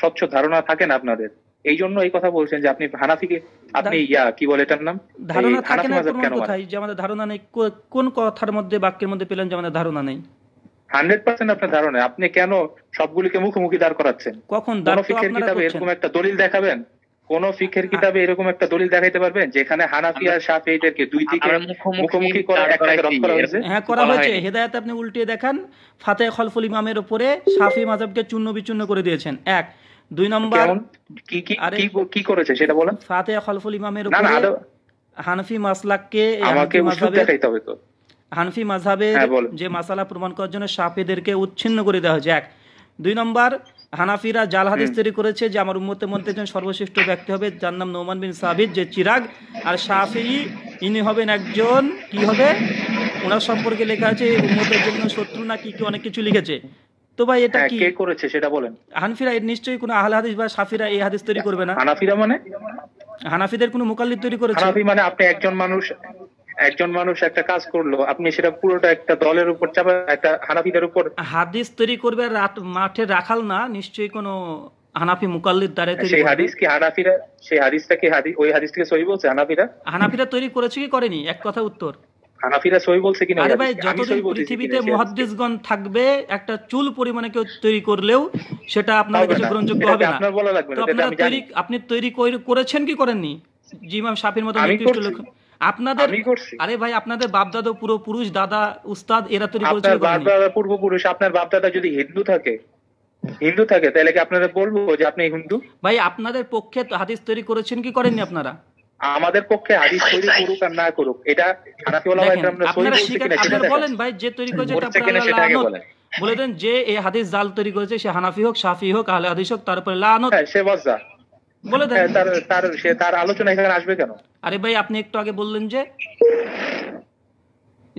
স্বচ্ছ ধারণা থাকে না আপনাদের এই জন্য এই কথা বলছেন যে আপনি হানাফিকে আপনি ইয়া কি বলে এটার নাম ধারণা থাকে না কোন কথাই যে আমাদের ধারণা নেই কোন কথার মধ্যে বাক্যের মধ্যে পেলেন যে আমাদের ধারণা নেই হান্ড্রেড পার্সেন্ট আপনার ধারণা আপনি কেন সবগুলিকে মুখোমুখি দাঁড় করাচ্ছেন কখন দাঁড় এরকম একটা দলিল দেখাবেন কোন ফিকের কিতাবে এরকম একটা দলিল দেখাইতে পারবেন যেখানে হানাফি আর শাফিঈদেরকে দুই দিকে মুখোমুখি করা একটা করা রয়েছে হ্যাঁ করা হয়েছে হেদায়েত আপনি উল্টিয়ে দেখেন ফাতে খলফুল ইমামের উপরে শাফি মাযহাবকে চূর্ণ বিচূর্ণ করে দিয়েছেন এক দুই নম্বর কি কি কি করেছে সেটা বলেন ফাতে খলফুল ইমামের উপরে হানফি মাসলাককে আমাকে উসুল দেখাইতে হবে তো হানফি মাযহাবের হ্যাঁ, যে মাসালা প্রমাণ করার জন্য শাফিদেরকে উচ্ছিন্ন করে দেওয়া হয়েছে এক দুই নম্বর হানাফিরা জাল হাদিস তৈরি করেছে যে আমার উম্মতের মধ্যে একজন সর্বশ্রেষ্ঠ ব্যক্তি হবে যার নাম নোমান বিন সাবিদ যে চিরাগ আর শাহি ইনি হবেন একজন কি হবে ওনার সম্পর্কে লেখা আছে উম্মতের জন্য শত্রু না কি কি অনেক কিছু লিখেছে তো ভাই এটা হ্যাঁ, কি করেছে সেটা বলেন হানফিরা এর নিশ্চয়ই কোনো আহলে হাদিস বা সাফিরা এই হাদিস তৈরি করবে না হানাফিরা মানে হানাফিদের কোনো মুকাল্লিদ তৈরি করেছে হানাফি মানে আপনি একজন মানুষ একজন মানুষ একটা কাজ করলো আপনি সেটা পুরোটা একটা দলের উপর চাপা একটা হানাফিদের উপর হাদিস তৈরি করবে রাত মাঠে রাখাল না নিশ্চয়ই কোনো হানাফি মুকাল্লিদ তৈরি সেই হাদিস কি হানাফিরা সেই হাদিসটা কি হাদিস ওই হাদিসটাকে সহি বলছে হানাফিরা হানাফিরা তৈরি করেছে কি করেনি এক কথা উত্তর হানাফিরা সহি বলছে আরে ভাই যতদিন পৃথিবীতে মুহাদ্দিসগণ থাকবে একটা চুল পরিমাণে কেউ তৈরি করলেও সেটা আপনার কাছে গ্রহণযোগ্য হবে না আপনার বলা লাগবে না আপনি তৈরি করেছেন কি করেননি জি ইমাম শাফির মতো নির্দিষ্ট আপনাদের আরে ভাই আপনাদের পুরো পুরুষ দাদা উস্তাদ এরা তৈরি করেছে পূর্বপুরুষ আপনার যদি হিন্দু থাকে হিন্দু থাকে তাহলে কি আপনাদের বলবো যে আপনি হিন্দু ভাই আপনাদের পক্ষে হাদিস তৈরি করেছেন কি করেননি আপনারা আমাদের পক্ষে হাদিস তৈরি করুক আর না করুক এটা হানাফি ওলামা আপনারা বলেন ভাই যে তৈরি করেছে এটা আপনারা বলেন বলে দেন যে এই হাদিস জাল তৈরি করেছে সে হানাফি হোক শাফি হোক আহলে হাদিস হোক তারপরে লানত হ্যাঁ, সে বাজা বলে দেন হ্যাঁ, তার তার সে তার আলোচনা এখানে আসবে কেন আরে ভাই আপনি একটু আগে বললেন যে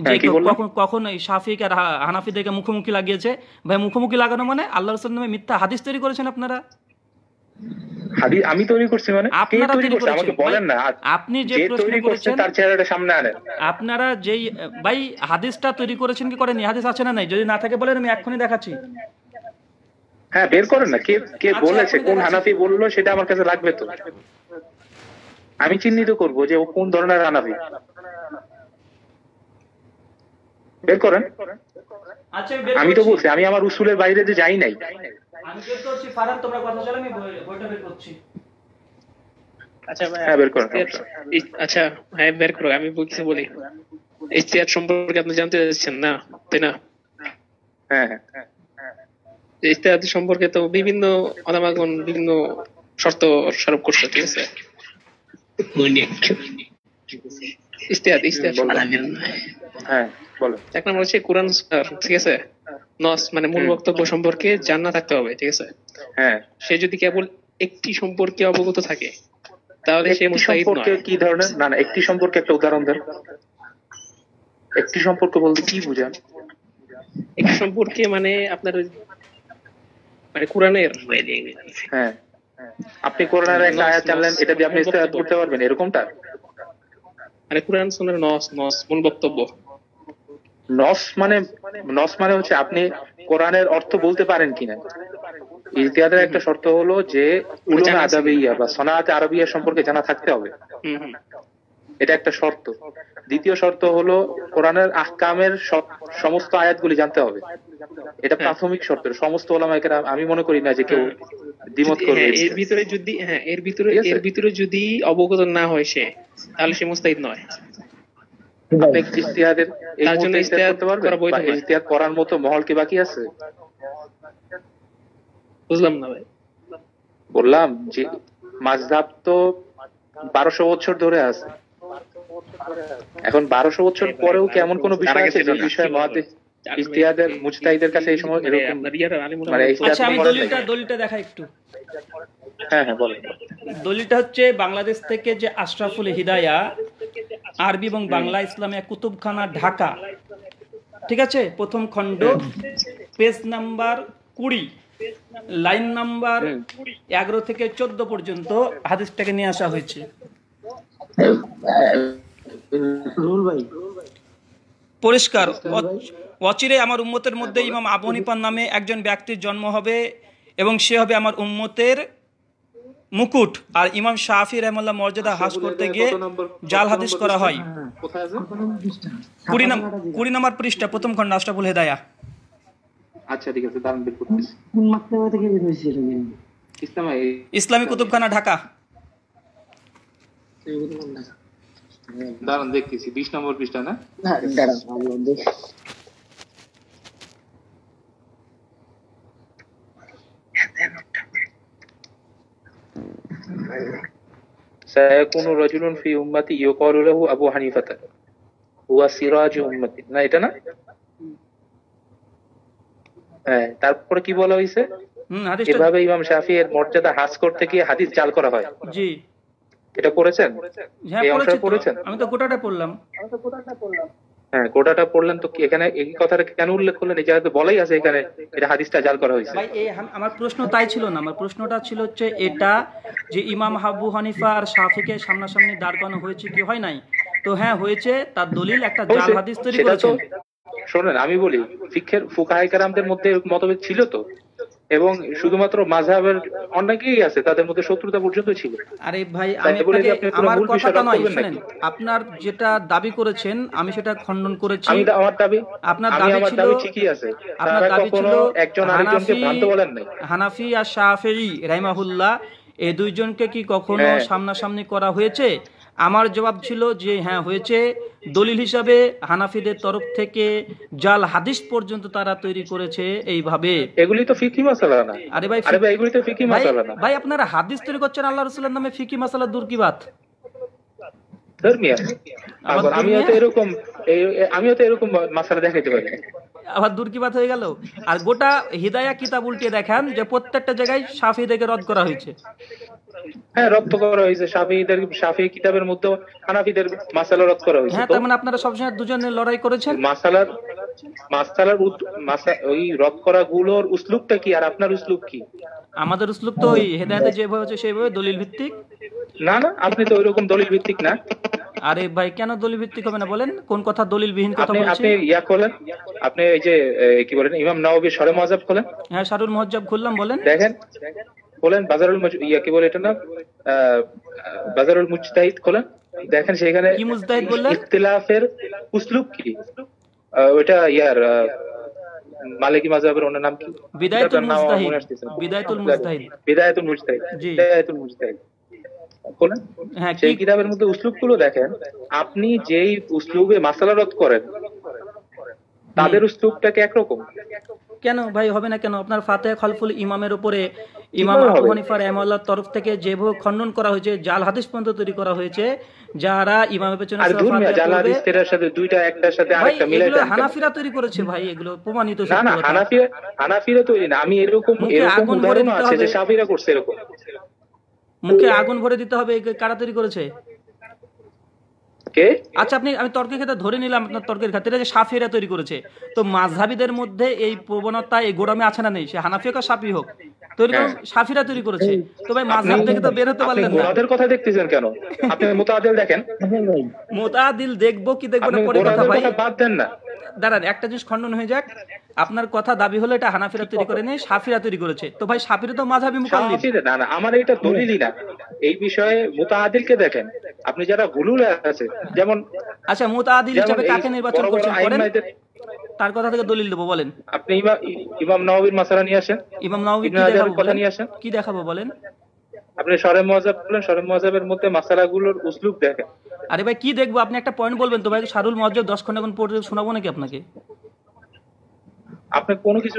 হ্যাঁ, যে কখন কখন শাফিক আর মুখোমুখি লাগিয়েছে ভাই মুখোমুখি লাগানো মানে আল্লাহ রসুল নামে মিথ্যা হাদিস তৈরি করেছেন আপনারা আমি তৈরি করছি মানে আপনারা তৈরি করছেন আমাকে বলেন না আপনি যে প্রশ্ন করেছেন তার চেহারাটা সামনে আনেন আপনারা যেই ভাই হাদিসটা তৈরি করেছেন কি করেন হাদিস আছে না নাই যদি না থাকে বলেন আমি এখনই দেখাচ্ছি হ্যাঁ বের করেন না কে কে আচ্ছা, বলেছে কোন হানাফি বললো সেটা আমার কাছে লাগবে তো আমি চিহ্নিত করব যে ও কোন ধরনের হানাফি বের করেন আচ্ছা, আমি তো বলছি আমি আমার উসুলের বাইরে যে যাই নাই আমি বের করছি বের আচ্ছা হ্যাঁ, আচ্ছা হ্যাঁ বের করো আমি বলছি বলি সম্পর্কে আপনি জানতে চাচ্ছেন না তাই না হ্যাঁ হ্যাঁ ইত্যাদি সম্পর্কে তো বিভিন্ন অলামাগণ বিভিন্ন শর্ত স্বরূপ করছে ঠিক আছে ইস্তেহাদ ইস্তেহাদ হ্যাঁ, এক নম্বর হচ্ছে কোরআন ঠিক আছে নস মানে মূল বক্তব্য সম্পর্কে জানা থাকতে হবে ঠিক আছে হ্যাঁ সে যদি কেবল একটি সম্পর্কে অবগত থাকে তাহলে সে মুস্তাহিদ নয় কি ধরনের না না একটি সম্পর্কে একটা উদাহরণ দেন একটি সম্পর্কে বলতে কি বুঝান একটি সম্পর্কে মানে আপনার মানে কোরআনের হ্যাঁ আপনি হ্যাঁ। কোরআনের একটা আয়াত জানলেন এটা দিয়ে আপনি ইস্তেহাত করতে পারবেন এরকমটা মানে কোরআন সুন্নাহর নস নস মূল বক্তব্য নস মানে নস মানে হচ্ছে আপনি কোরআনের অর্থ বলতে পারেন কিনা ইজতিহাদের একটা শর্ত হলো যে উলুম আদাবিয়া বা সনাত আরবিয়া সম্পর্কে জানা থাকতে হবে এটা একটা শর্ত দ্বিতীয় শর্ত হলো কোরআনের আহকামের সমস্ত আয়াতগুলি জানতে হবে এটা হ্যাঁ। প্রাথমিক শর্ত সমস্ত ওলামাইকার আমি মনে করি না যে কেউ হ্যাঁ। দ্বিমত করবে হ্যাঁ, এর ভিতরে যদি হ্যাঁ এর ভিতরে এর ভিতরে যদি অবগত না হয় সে তাহলে সে মুস্তাহিদ নয় করার মতো মহল কি বাকি আছে বুঝলাম না ভাই বললাম যে মাঝধাপ তো বারোশো বছর ধরে আছে এখন বারোশো বছর পরেও কেমন কোন বিষয় আছে যে বিষয়ে মহাদেশ ইস্তিয়াদের মুজতাহিদের কাছে এই সময় মানে এরকম মানে আচ্ছা আমি দলিলটা দলিলটা দেখা একটু হ্যাঁ হ্যাঁ বলেন দলিলটা হচ্ছে বাংলাদেশ থেকে যে আশরাফুল হিদায়া আরবি এবং বাংলা ইসলামিয়া কুতুবখানা ঢাকা ঠিক আছে প্রথম খণ্ড পেজ নাম্বার কুড়ি লাইন নাম্বার এগারো থেকে চোদ্দ পর্যন্ত হাদিসটাকে নিয়ে আসা হয়েছে পরিষ্কার অচিরে আমার উম্মতের মধ্যে হ্যাঁ, ইমাম আবু হানিফার নামে একজন ব্যক্তির জন্ম হবে এবং সে হবে আমার উম্মতের মুকুট আর ইমাম শাহি রহমাল্লাহ মর্যাদা আচ্ছা, হ্রাস করতে গিয়ে জাল হাদিস করা হয় হ্যাঁ, হ্যাঁ। কুড়ি নাম্বার পৃষ্ঠা প্রথম খন্ড আশরাফুল হেদায়া আচ্ছা ঠিক আছে বের করতেছি ইসলামী কুতুবখানা ঢাকা দেখতেছি নম্বর পৃষ্ঠা না সায়াকুন রাজুলুন ফি উম্মতি ইউকালু লাহু আবু হানিফাতা হুয়া সিরাজ উম্মতি না এটা না হ্যাঁ তারপরে কি বলা হয়েছে এভাবে ইমাম শাফি এর মর্যাদা হাস করতে গিয়ে হাদিস চাল করা হয় জি এটা করেছেন হ্যাঁ অংশটা করেছেন আমি তো গোটাটা পড়লাম আমি তো গোটাটা পড়লাম হ্যাঁ কোটাটা পড়লেন তো এখানে এই কথাটা কেন উল্লেখ করলেন এই জায়গাতে বলাই আছে এখানে এটা হাদিসটা জাল করা হয়েছে আমার প্রশ্ন তাই ছিল না আমার প্রশ্নটা ছিল হচ্ছে এটা যে ইমাম হাবু হানিফা আর শাফিকে সামনাসামনি দাঁড় করানো হয়েছে কি হয় নাই তো হ্যাঁ হয়েছে তার দলিল একটা জাল হাদিস তৈরি করেছে শোনেন আমি বলি শিক্ষের ফুকাহাই কারামদের মধ্যে মতভেদ ছিল তো এবং শুধুমাত্র মাঝহাবের অনেকেই আছে তাদের মধ্যে শত্রুতা পর্যন্ত ছিল আরে ভাই আমি আপনাকে আমার কথাটা নয় শুনেন আপনার যেটা দাবি করেছেন আমি সেটা খণ্ডন করেছি আমি আমার দাবি আপনার দাবি ছিল দাবি ঠিকই আছে আপনার দাবি ছিল একজন আরেকজনকে ভ্রান্ত বলেন নাই হানাফি আর শাফেঈ রাহিমাহুল্লাহ এই দুইজনকে কি কখনো হ্যাঁ। সামনাসামনি করা হয়েছে আমার জবাব ছিল যে হ্যাঁ হয়েছে দলিল হিসাবে হানাফিদের তরফ থেকে জাল হাদিস পর্যন্ত তারা তৈরি করেছে এইভাবে এগুলি তো ফিকি মাসালা না আরে ভাই এগুলি তো ফিকি মাসালা না ভাই আপনারা হাদিস তৈরি করছেন আল্লাহ রাসূলের নামে ফিকি মাসালা দূর কি বাত আমিও তো এরকম আমিও তো এরকম মাসালা দেখাইতে পারি আবার দূর কি বাত হয়ে গেল আর গোটা হিদায়া কিতাব উল্টে দেখান যে প্রত্যেকটা জায়গায় সাফি দেখে রদ করা হয়েছে হ্যাঁ রপ্ত করা হয়েছে শাফিদের শাফি কিতাবের মধ্যে হানাফিদের মাসালা রপ্ত করা হয়েছে হ্যাঁ তার মানে আপনারা সবসময় দুজনে লড়াই করেছেন মাসালার মাসালার ওই রদ করা গুলোর উসলুপটা কি আর আপনার উসলুক কি আমাদের উসলুক তো ওই হেদায়েতে যেভাবে হচ্ছে সেইভাবে দলিল ভিত্তিক না না আপনি তো ওইরকম দলিল ভিত্তিক না আরে ভাই কেন দলিল ভিত্তিক হবে না বলেন কোন কথা দলিল বিহীন কথা বলছি আপনি ইয়া করেন আপনি এই যে কি বলেন ইমাম নওবী সরে মুআজ্জাব খোলেন হ্যাঁ শারুল মুআজ্জাব খুললাম বলেন দেখেন খোলেন বাজারুল ইয়া কি বলে এটা না বাজারুল মুজতাহিদ খোলেন দেখেন সেখানে ইখতিলাফের উসলুক কি ওটা ইয়ার মালিকি মাযহাবের ওনার নাম কি বিদায়াতুল মুজতাহিদ বিদায়াতুল মুজতাহিদ বিদায়াতুল মুজতাহিদ বিদায়াতুল মুজতাহিদ হ্যাঁ, সেই কিতাবের মধ্যে উসলুক গুলো দেখেন আপনি যেই উসলুবে মাসালা রদ করেন তাদের উসলুকটাকে একরকম কেন ভাই হবে না কেন আপনার ফাতে খলফুল ইমামের উপরে ইমাম আবু হানিফার রহমাল্লার তরফ থেকে যে ভোগ খণ্ডন করা হয়েছে জাল হাদিস পর্যন্ত তৈরি করা হয়েছে যারা ইমামের পেছনে সাথে দুইটা একটার সাথে আরেকটা মিলাই হানাফিরা তৈরি করেছে ভাই এগুলো প্রমাণিত না না হানাফিরা হানাফিরা তৈরি না আমি এরকম এরকম উদাহরণ আছে যে সাফিরা করছে এরকম মুখে আগুন ভরে দিতে হবে কারা তৈরি করেছে আচ্ছা আপনি আমি তর্কের ক্ষেত্রে ধরে নিলাম আপনার তর্কের খাতিরে যে সাফিরা তৈরি করেছে তো মাঝহাবিদের মধ্যে এই প্রবণতা এই গোড়ামে আছে না নেই সে হানাফি হোক আর সাফি হোক তৈরি হ্যাঁ। সাফিরা তৈরি করেছে তো ভাই মাঝহাব থেকে তো বের হতে পারলেন না ওদের কথা দেখতেছেন কেন আপনি মোতাদিল দেখেন মোতাদিল দেখবো কি দেখবো না পরে কথা ভাই বাদ দেন না দাঁড়ান একটা জিনিস খণ্ডন হয়ে যাক আপনার কথা দাবি হলো এটা হানাফিরা তৈরি করে নেই সাফিরা তৈরি করেছে তো ভাই সাফিরা তো মাঝাবি মুকাল্লিদ না না আমার এটা দলিলই না এই বিষয়ে কে দেখেন আপনি যারা গুলুল আছে যেমন আচ্ছা মুতাআদিল হিসেবে কাকে নির্বাচন করছেন করেন তার কথা থেকে দলিল দেবো বলেন আপনি ইমাম নওয়াবির মাসালা নিয়ে আসেন ইমাম নওয়াবি কি দেখাবো বলেন কি দেখাবো বলেন আপনি সরে মুআজাব বলেন শরে মুআজাবের মধ্যে মাসালাগুলোর উসলুক দেখেন আরে ভাই কি দেখবো আপনি একটা পয়েন্ট বলবেন তো ভাই শারুল মুআজাব দশ খন্ড এখন পড়তে শোনাবো নাকি আপনাকে আপনি কোনো কিছু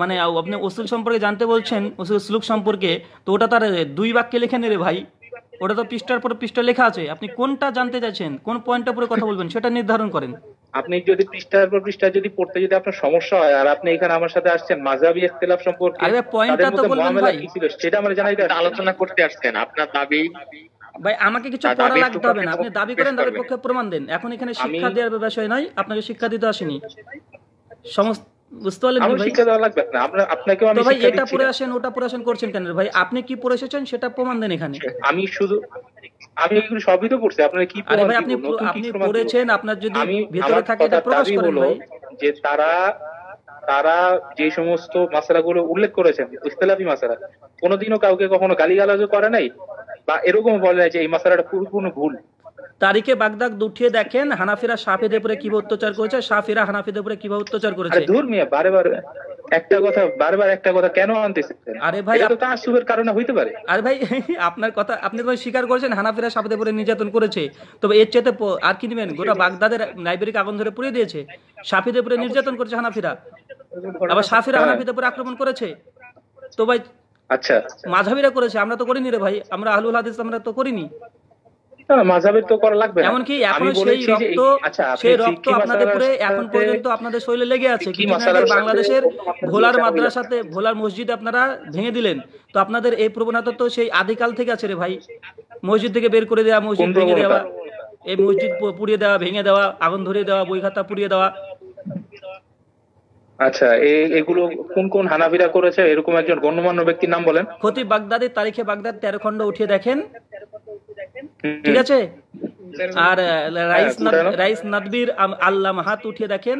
মানে আপনি ওসুল সম্পর্কে জানতে বলছেন ওসুল স্লুক সম্পর্কে তো ওটা তার দুই বাক্যে লেখে রে ভাই ওটা তো পৃষ্ঠার পর পৃষ্ঠা লেখা আছে আপনি কোনটা জানতে চাইছেন কোন পয়েন্টটা পরে কথা বলবেন সেটা নির্ধারণ করেন আপনি যদি পৃষ্ঠার পর পৃষ্ঠা যদি পড়তে যদি আপনার সমস্যা হয় আর আপনি এখানে আমার সাথে আসছেন মাযহাবি ইখতিলাফ সম্পর্কে আরে পয়েন্টটা তো বলবেন ভাই সেটা আমরা জানাই আলোচনা করতে আসছেন আপনার দাবি ভাই আমাকে কিছু পড়া লাগতে হবে না আপনি দাবি করেন তাদের পক্ষে প্রমাণ দেন এখন এখানে শিক্ষা দেওয়ার বিষয় নাই আপনাকে শিক্ষা দিতে আসেনি সমস্ত বুঝতে পারলেন ভাই শিক্ষা দেওয়া লাগবে না আপনি আমি ভাই এটা পড়ে আসেন ওটা পড়ে আসেন করছেন কেন ভাই আপনি কি পড়ে এসেছেন সেটা প্রমাণ দেন এখানে আমি শুধু আমি এগুলো সবই তো পড়ছি আপনারা কি ভাই আপনি আপনি পড়েছেন আপনার যদি ভিতরে থাকে এটা প্রকাশ করেন ভাই যে তারা তারা যে সমস্ত মাসালাগুলো উল্লেখ করেছেন ইসলামী মাসালা কোনোদিনও কাউকে কখনো গালিগালাজও করে নাই বা এরকম বলে যে এই মশলাটা পুরোপুরি ভুল তারিখে বাগদাগ উঠিয়ে দেখেন হানাফিরা সাফেদের উপরে কি অত্যাচার করেছে সাফিরা হানাফিদের উপরে কিভাবে অত্যাচার করেছে দূর মিয়া বারে বারে একটা কথা বারবার একটা কথা কেন আনতেছেন আরে ভাই এটা তো তাসুবের কারণে হইতে পারে আরে ভাই আপনার কথা আপনি তো স্বীকার করেছেন হানাফিরা সাফেদের উপরে নির্যাতন করেছে তবে এর চেয়ে আর কি নেবেন গোটা বাগদাদের লাইব্রেরি আগুন ধরে পুড়িয়ে দিয়েছে সাফিদের উপরে নির্যাতন করেছে হানাফিরা আবার সাফিরা হানাফিদের উপরে আক্রমণ করেছে তো ভাই আচ্ছা মাঝাবিরা করেছে আমরা তো করিনি রে ভাই আমরা আহলুল হাদিস আমরা তো করিনি মাঝাবের তো করা লাগবে এখন সেই রক্ত আচ্ছা, সেই রক্ত আপনাদের এখন পর্যন্ত আপনাদের লেগে আছে বাংলাদেশের ভোলার সাথে ভোলার মসজিদ আপনারা ভেঙে দিলেন তো আপনাদের এই প্রবণতা তো সেই আদিকাল থেকে আছে রে ভাই মসজিদ থেকে বের করে দেওয়া মসজিদ ভেঙে দেওয়া এই মসজিদ পুড়িয়ে দেওয়া ভেঙে দেওয়া আগুন ধরিয়ে দেওয়া বই খাতা পুড়িয়ে দেওয়া আচ্ছা এগুলো কোন কোন হানাফিরা করেছে এরকম একজন গণ্যমান্য ব্যক্তির নাম বলেন খতিব তারিখে বাগদাদ তেরো উঠিয়ে দেখেন ঠিক আছে আর রাইস হ্যাঁ, রাইস নাদবির আল্লাহ উঠিয়ে দেখেন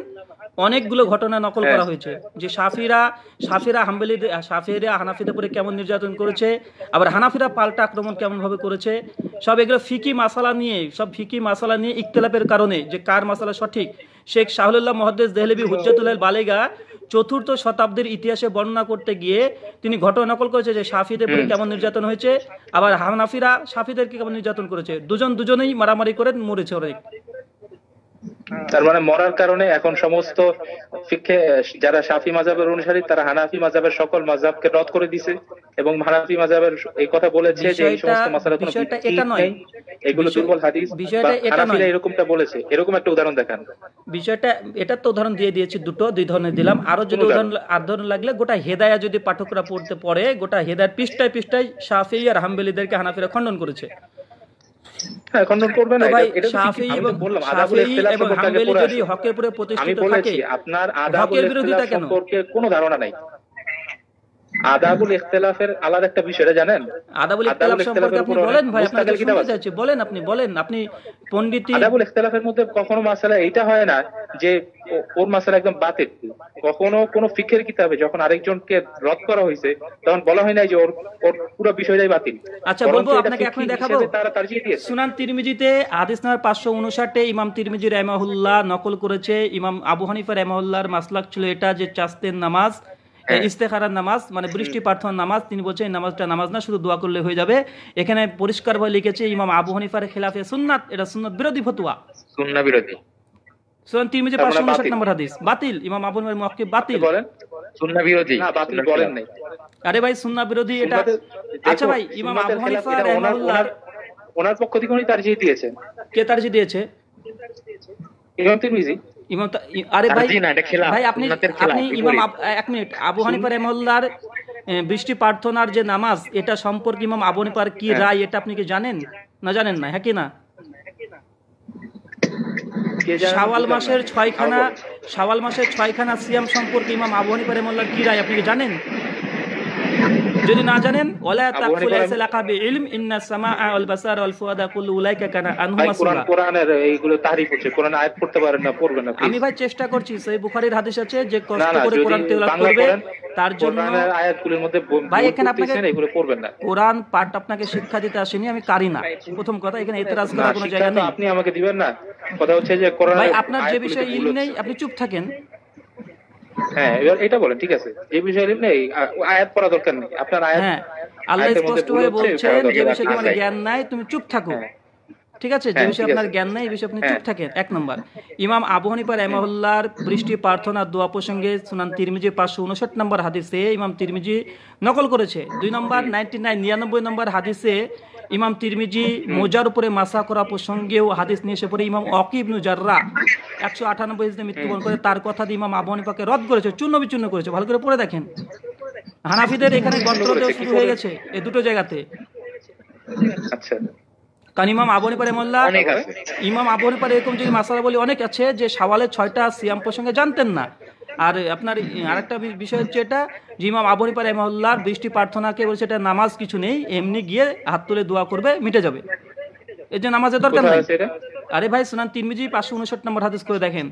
অনেকগুলো ঘটনা নকল করা হ্যাঁ। হয়েছে যে সাফিরা সাফিরা হাম্বেলি সাফিরা হানাফিদের পরে কেমন নির্যাতন করেছে আবার হানাফিরা পাল্টা আক্রমণ কেমন ভাবে করেছে সব এগুলো ফিকি মাসালা নিয়ে সব ফিকি মাসালা নিয়ে ইকতলাপের কারণে যে কার মাসালা সঠিক শেখ শাহুল্লাহ মহাদ্দেস দেহলেবি হ্যাঁ। হুজ্জতুল বালেগা চতুর্থ শতাব্দীর ইতিহাসে বর্ণনা করতে গিয়ে তিনি ঘটনা নকল করেছে যে সাফিদের প্রতি কেমন নির্যাতন হয়েছে আবার হানাফিরা সাফিদেরকে কেমন নির্যাতন করেছে দুজন দুজনেই মারামারি করে মরেছে অনেক তার মানে মরার কারণে এখন সমস্ত ফিক্ষে যারা সাফি মাজাবের অনুসারী তারা হানাফি মাজাবের সকল মাজাবকে রদ করে দিছে এবং হানাফি মাজাবের এই কথা বলেছে যে এই সমস্ত মাসালা কোনো এটা নয় এগুলো দুর্বল হাদিস হানাফিরা এরকমটা বলেছে এরকম একটা উদাহরণ দেখান বিষয়টা এটা তো উদাহরণ দিয়ে দিয়েছি দুটো দুই ধরনের দিলাম আরো যদি উদাহরণ আর ধরন লাগলে গোটা হেদায়া যদি পাঠকরা পড়তে পড়ে গোটা হেদায় পৃষ্ঠায় পৃষ্ঠায় সাফি আর হাম্বেলিদেরকে হানাফিরা খণ্ডন করেছে হ্যাঁ, হ্যাঁ হকের প্রতিষ্ঠিত আপনার আধা ইখতিলাফ সম্পর্কে কোনো ধারণা নাই আদাবুল ইখতিলাফের আলাদা একটা জানেন আদাবুল ইখতিলাফ সম্পর্কে আপনি বলেন ভাই আপনাকে বলেন আপনি বলেন আপনি আদাবুল ইখতিলাফের মধ্যে কখনো মাসালা এটা হয় না যে ওর মাসালা একদম বাতিল কখনো কোনো ফিকের কিতাবে যখন আরেকজনকে রদ করা হয়েছে তখন বলা হয় না যে ওর ওর পুরো বিষয়টাই বাতিল আচ্ছা বলবো আপনাকে এখন দেখাবো তারা তারজিহ সুনান তিরমিজিতে হাদিস নাম্বার 559 এ ইমাম তিরমিজি রাহিমাহুল্লাহ নকল করেছে ইমাম আবু হানিফা রাহিমাহুল্লাহর মাসলাক ছিল এটা যে চাস্তের নামাজ হ্যাঁ। ইস্তেখারার নামাজ মানে বৃষ্টি প্রার্থনা নামাজ তিনি বলছেন নামাজটা নামাজ না শুধু দোয়া করলে হয়ে যাবে এখানে পরিষ্কারভাবে লিখেছে ইমাম আবু হানিফার খেলাফে সুন্নাত এটা সুন্নাত বিরোধী ফতুয়া সুন্না বিরোধী বাতিল বাতিল বিরোধী বলেন আরে ভাই বিরোধী এটা আচ্ছা ভাই কে তারজি দিয়েছে ইমাম আরে ভাই ভাই আপনি আপনি ইমাম এক মিনিট আবু হানিফা রহমুল্লার বৃষ্টি প্রার্থনার যে নামাজ এটা সম্পর্কে ইমাম আবু হানিফার কি হ্যাঁ। রায় এটা আপনি কি জানেন না জানেন না হ্যাঁ কি না শাওয়াল মাসের ছয়খানা শাওয়াল মাসের ছয়খানা সিয়াম সম্পর্কে ইমাম আবু হানিফা রহমুল্লার কি রায় আপনি কি জানেন যদি না জানেন ওয়ালা তাকুল বিইলম ইন্না সামাআ ওয়াল বাসার ওয়াল কুল উলাইকা কানা আনহু মাসুলা কোরআনের এইগুলো তারিফ হচ্ছে কোরআন আয়াত পড়তে পারেন না পড়বেন না আমি ভাই চেষ্টা করছি সেই বুখারীর হাদিস আছে যে কষ্ট করে কোরআন তেলাওয়াত করবে তার জন্য আয়াতগুলোর মধ্যে ভাই এখানে আপনাকে এগুলো পড়বেন না কোরআন পাঠ আপনাকে শিক্ষা দিতে আসেনি আমি কারি না প্রথম কথা এখানে এতরাজ করার কোনো জায়গা নেই আপনি আমাকে দিবেন না কথা হচ্ছে যে কোরআন ভাই আপনার যে বিষয়ে ইল নেই আপনি চুপ থাকেন হ্যাঁ এবার এটা বলেন ঠিক আছে যে বিষয় নেই আয়াত পড়া দরকার নেই আপনার আয়াত হ্যাঁ, আল্লাহ বলছেন যে বিষয়ে তোমার মানে জ্ঞান নাই তুমি চুপ থাকো হ্যাঁ। ঠিক আছে যে হ্যাঁ, বিষয়ে আপনার জ্ঞান নাই এই বিষয়ে আপনি চুপ থাকেন এক নম্বর ইমাম আবু হানিফা বৃষ্টি প্রার্থনা দোয়া প্রসঙ্গে সুনান তিরমিজি পাঁচশো উনষাট নম্বর হাদিসে ইমাম তিরমিজি নকল করেছে দুই নম্বর নাইনটি নাইন নিরানব্বই নম্বর হাদিসে ইমাম তিরমিজি মোজার উপরে মাসা করা প্রসঙ্গেও হাদিস নিয়ে এসে পড়ে ইমাম অকিব নুজাররা একশো আটানব্বই হিসেবে মৃত্যুবরণ করে তার কথা দিয়ে ইমাম আবহানিপাকে রদ করেছে চূর্ণ বিচূর্ণ করেছে ভালো করে পড়ে দেখেন হানাফিদের এখানে গন্ত্রদেহ শুরু হয়ে গেছে এই দুটো জায়গাতে আচ্ছা কারণ ইমাম আবনী পারে মোল্লা ইমাম আবনী পারে এরকম যদি মাসালা বলি অনেক আছে যে সওয়ালের ছয়টা সিয়াম প্রসঙ্গে জানতেন না আর আপনার আরেকটা বিষয় হচ্ছে এটা জিমাম আবরিপার এমাউল্লার বৃষ্টি প্রার্থনাকে বলছে এটা নামাজ কিছু নেই এমনি গিয়ে হাত তুলে দোয়া করবে মিটে যাবে এই যে নামাজের দরকার নাই আরে ভাই সুনান তিরমিজি পাঁচশো উনষাট নম্বর হাদিস করে দেখেন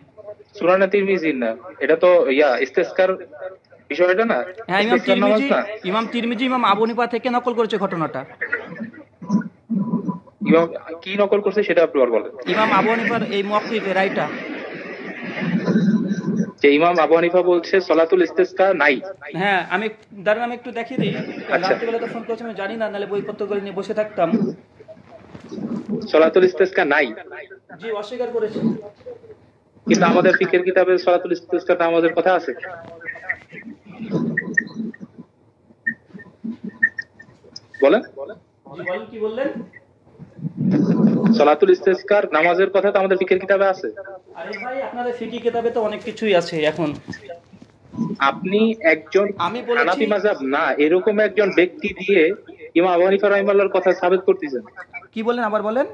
সুনান তিরমিজি না এটা তো ইয়া ইস্তেসকার বিষয়টা না হ্যাঁ ইমাম তিরমিজি ইমাম তিরমিজি ইমাম আবনিপা থেকে নকল করেছে ঘটনাটা ইমাম কি নকল করছে সেটা আপনি বলেন ইমাম আবু এই মুআক্কিফ রাইটা যে ইমাম আবু হানিফা বলছে সলাতুল ইস্তেসকা নাই হ্যাঁ আমি দাঁড়ান আমি একটু দেখিয়ে দিই আচ্ছা। রাত্রিবেলা তো ফোন করেছি আমি জানি না নালে বই পত্রগুলো নিয়ে বসে থাকতাম সলাতুল ইস্তেসকা নাই জি অস্বীকার করেছে কিন্তু আমাদের ফিকের কিতাবে সলাতুল তো আমাদের কথা আছে বলেন বলেন কি বললেন সলাতুল ইস্তেসকার নামাজের কথা তো আমাদের কিতাবে আছে আপনাদের কিতাবে তো অনেক কিছুই আছে এখন আপনি একজন আমি মাযহাব না এরকম একজন ব্যক্তি দিয়ে ইমাম আবু হানিফা রাহিমাল্লাহর কথা সাবিত করতেছেন কি বলেন আবার বলেন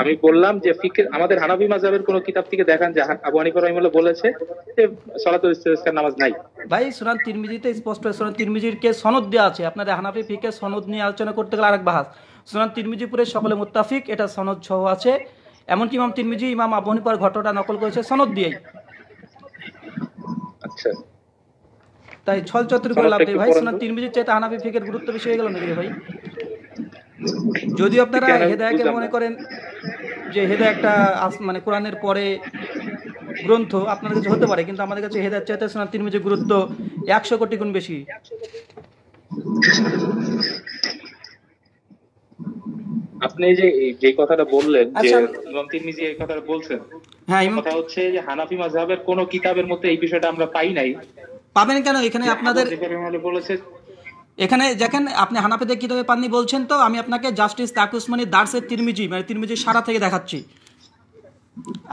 আমি বললাম যে ফিকির আমাদের হানাবি মাযহাবের কোন কিতাব থেকে দেখান যে আবু হানিফা রাহিমাল্লাহ বলেছে যে ইস্তেসকার নামাজ নাই ভাই সুরান তিরমিজিতে স্পষ্ট সুরান তিরমিজির কে সনদ দেয়া আছে আপনাদের হানাবি ফিকে সনদ নিয়ে আলোচনা করতে গেলে আরেক বাহাস সুনান তিরমিজিপুরের সকলে মুতাফিক এটা সনদ সহ আছে এমনকি ইমাম তিরমিজি ইমাম আবু হানিফার ঘটনা নকল করেছে সনদ দিয়েই আচ্ছা। তাই ছল চতুর করে লাভ নেই ভাই সুনান তিরমিজির চাইতে হানাফি ফিকের গুরুত্ব বেশি হয়ে গেল নাকি ভাই যদি আপনারা হেদায়াকে মনে করেন যে হেদায় একটা মানে কোরআনের পরে গ্রন্থ আপনার কাছে হতে পারে কিন্তু আমাদের কাছে হেদায়াত চাইতে সুনান তিরমিজির গুরুত্ব একশো কোটি গুণ বেশি আপনি যে যে কথাটা বললেন যে আচ্ছা। ইমাম তিরমিজি এই কথাটা বলছেন হ্যাঁ কথা হচ্ছে যে হানাফি মাযহাবের কোন কিতাবের মধ্যে এই বিষয়টা আমরা পাই নাই পাবেন কেন এখানে আপনাদের বলেছে এখানে দেখেন আপনি হানাফিদের কিতাবে পাননি বলছেন তো আমি আপনাকে জাস্টিস তাকুসমানি দার্সের তিরমিজি মানে তিরমিজি সারা থেকে দেখাচ্ছি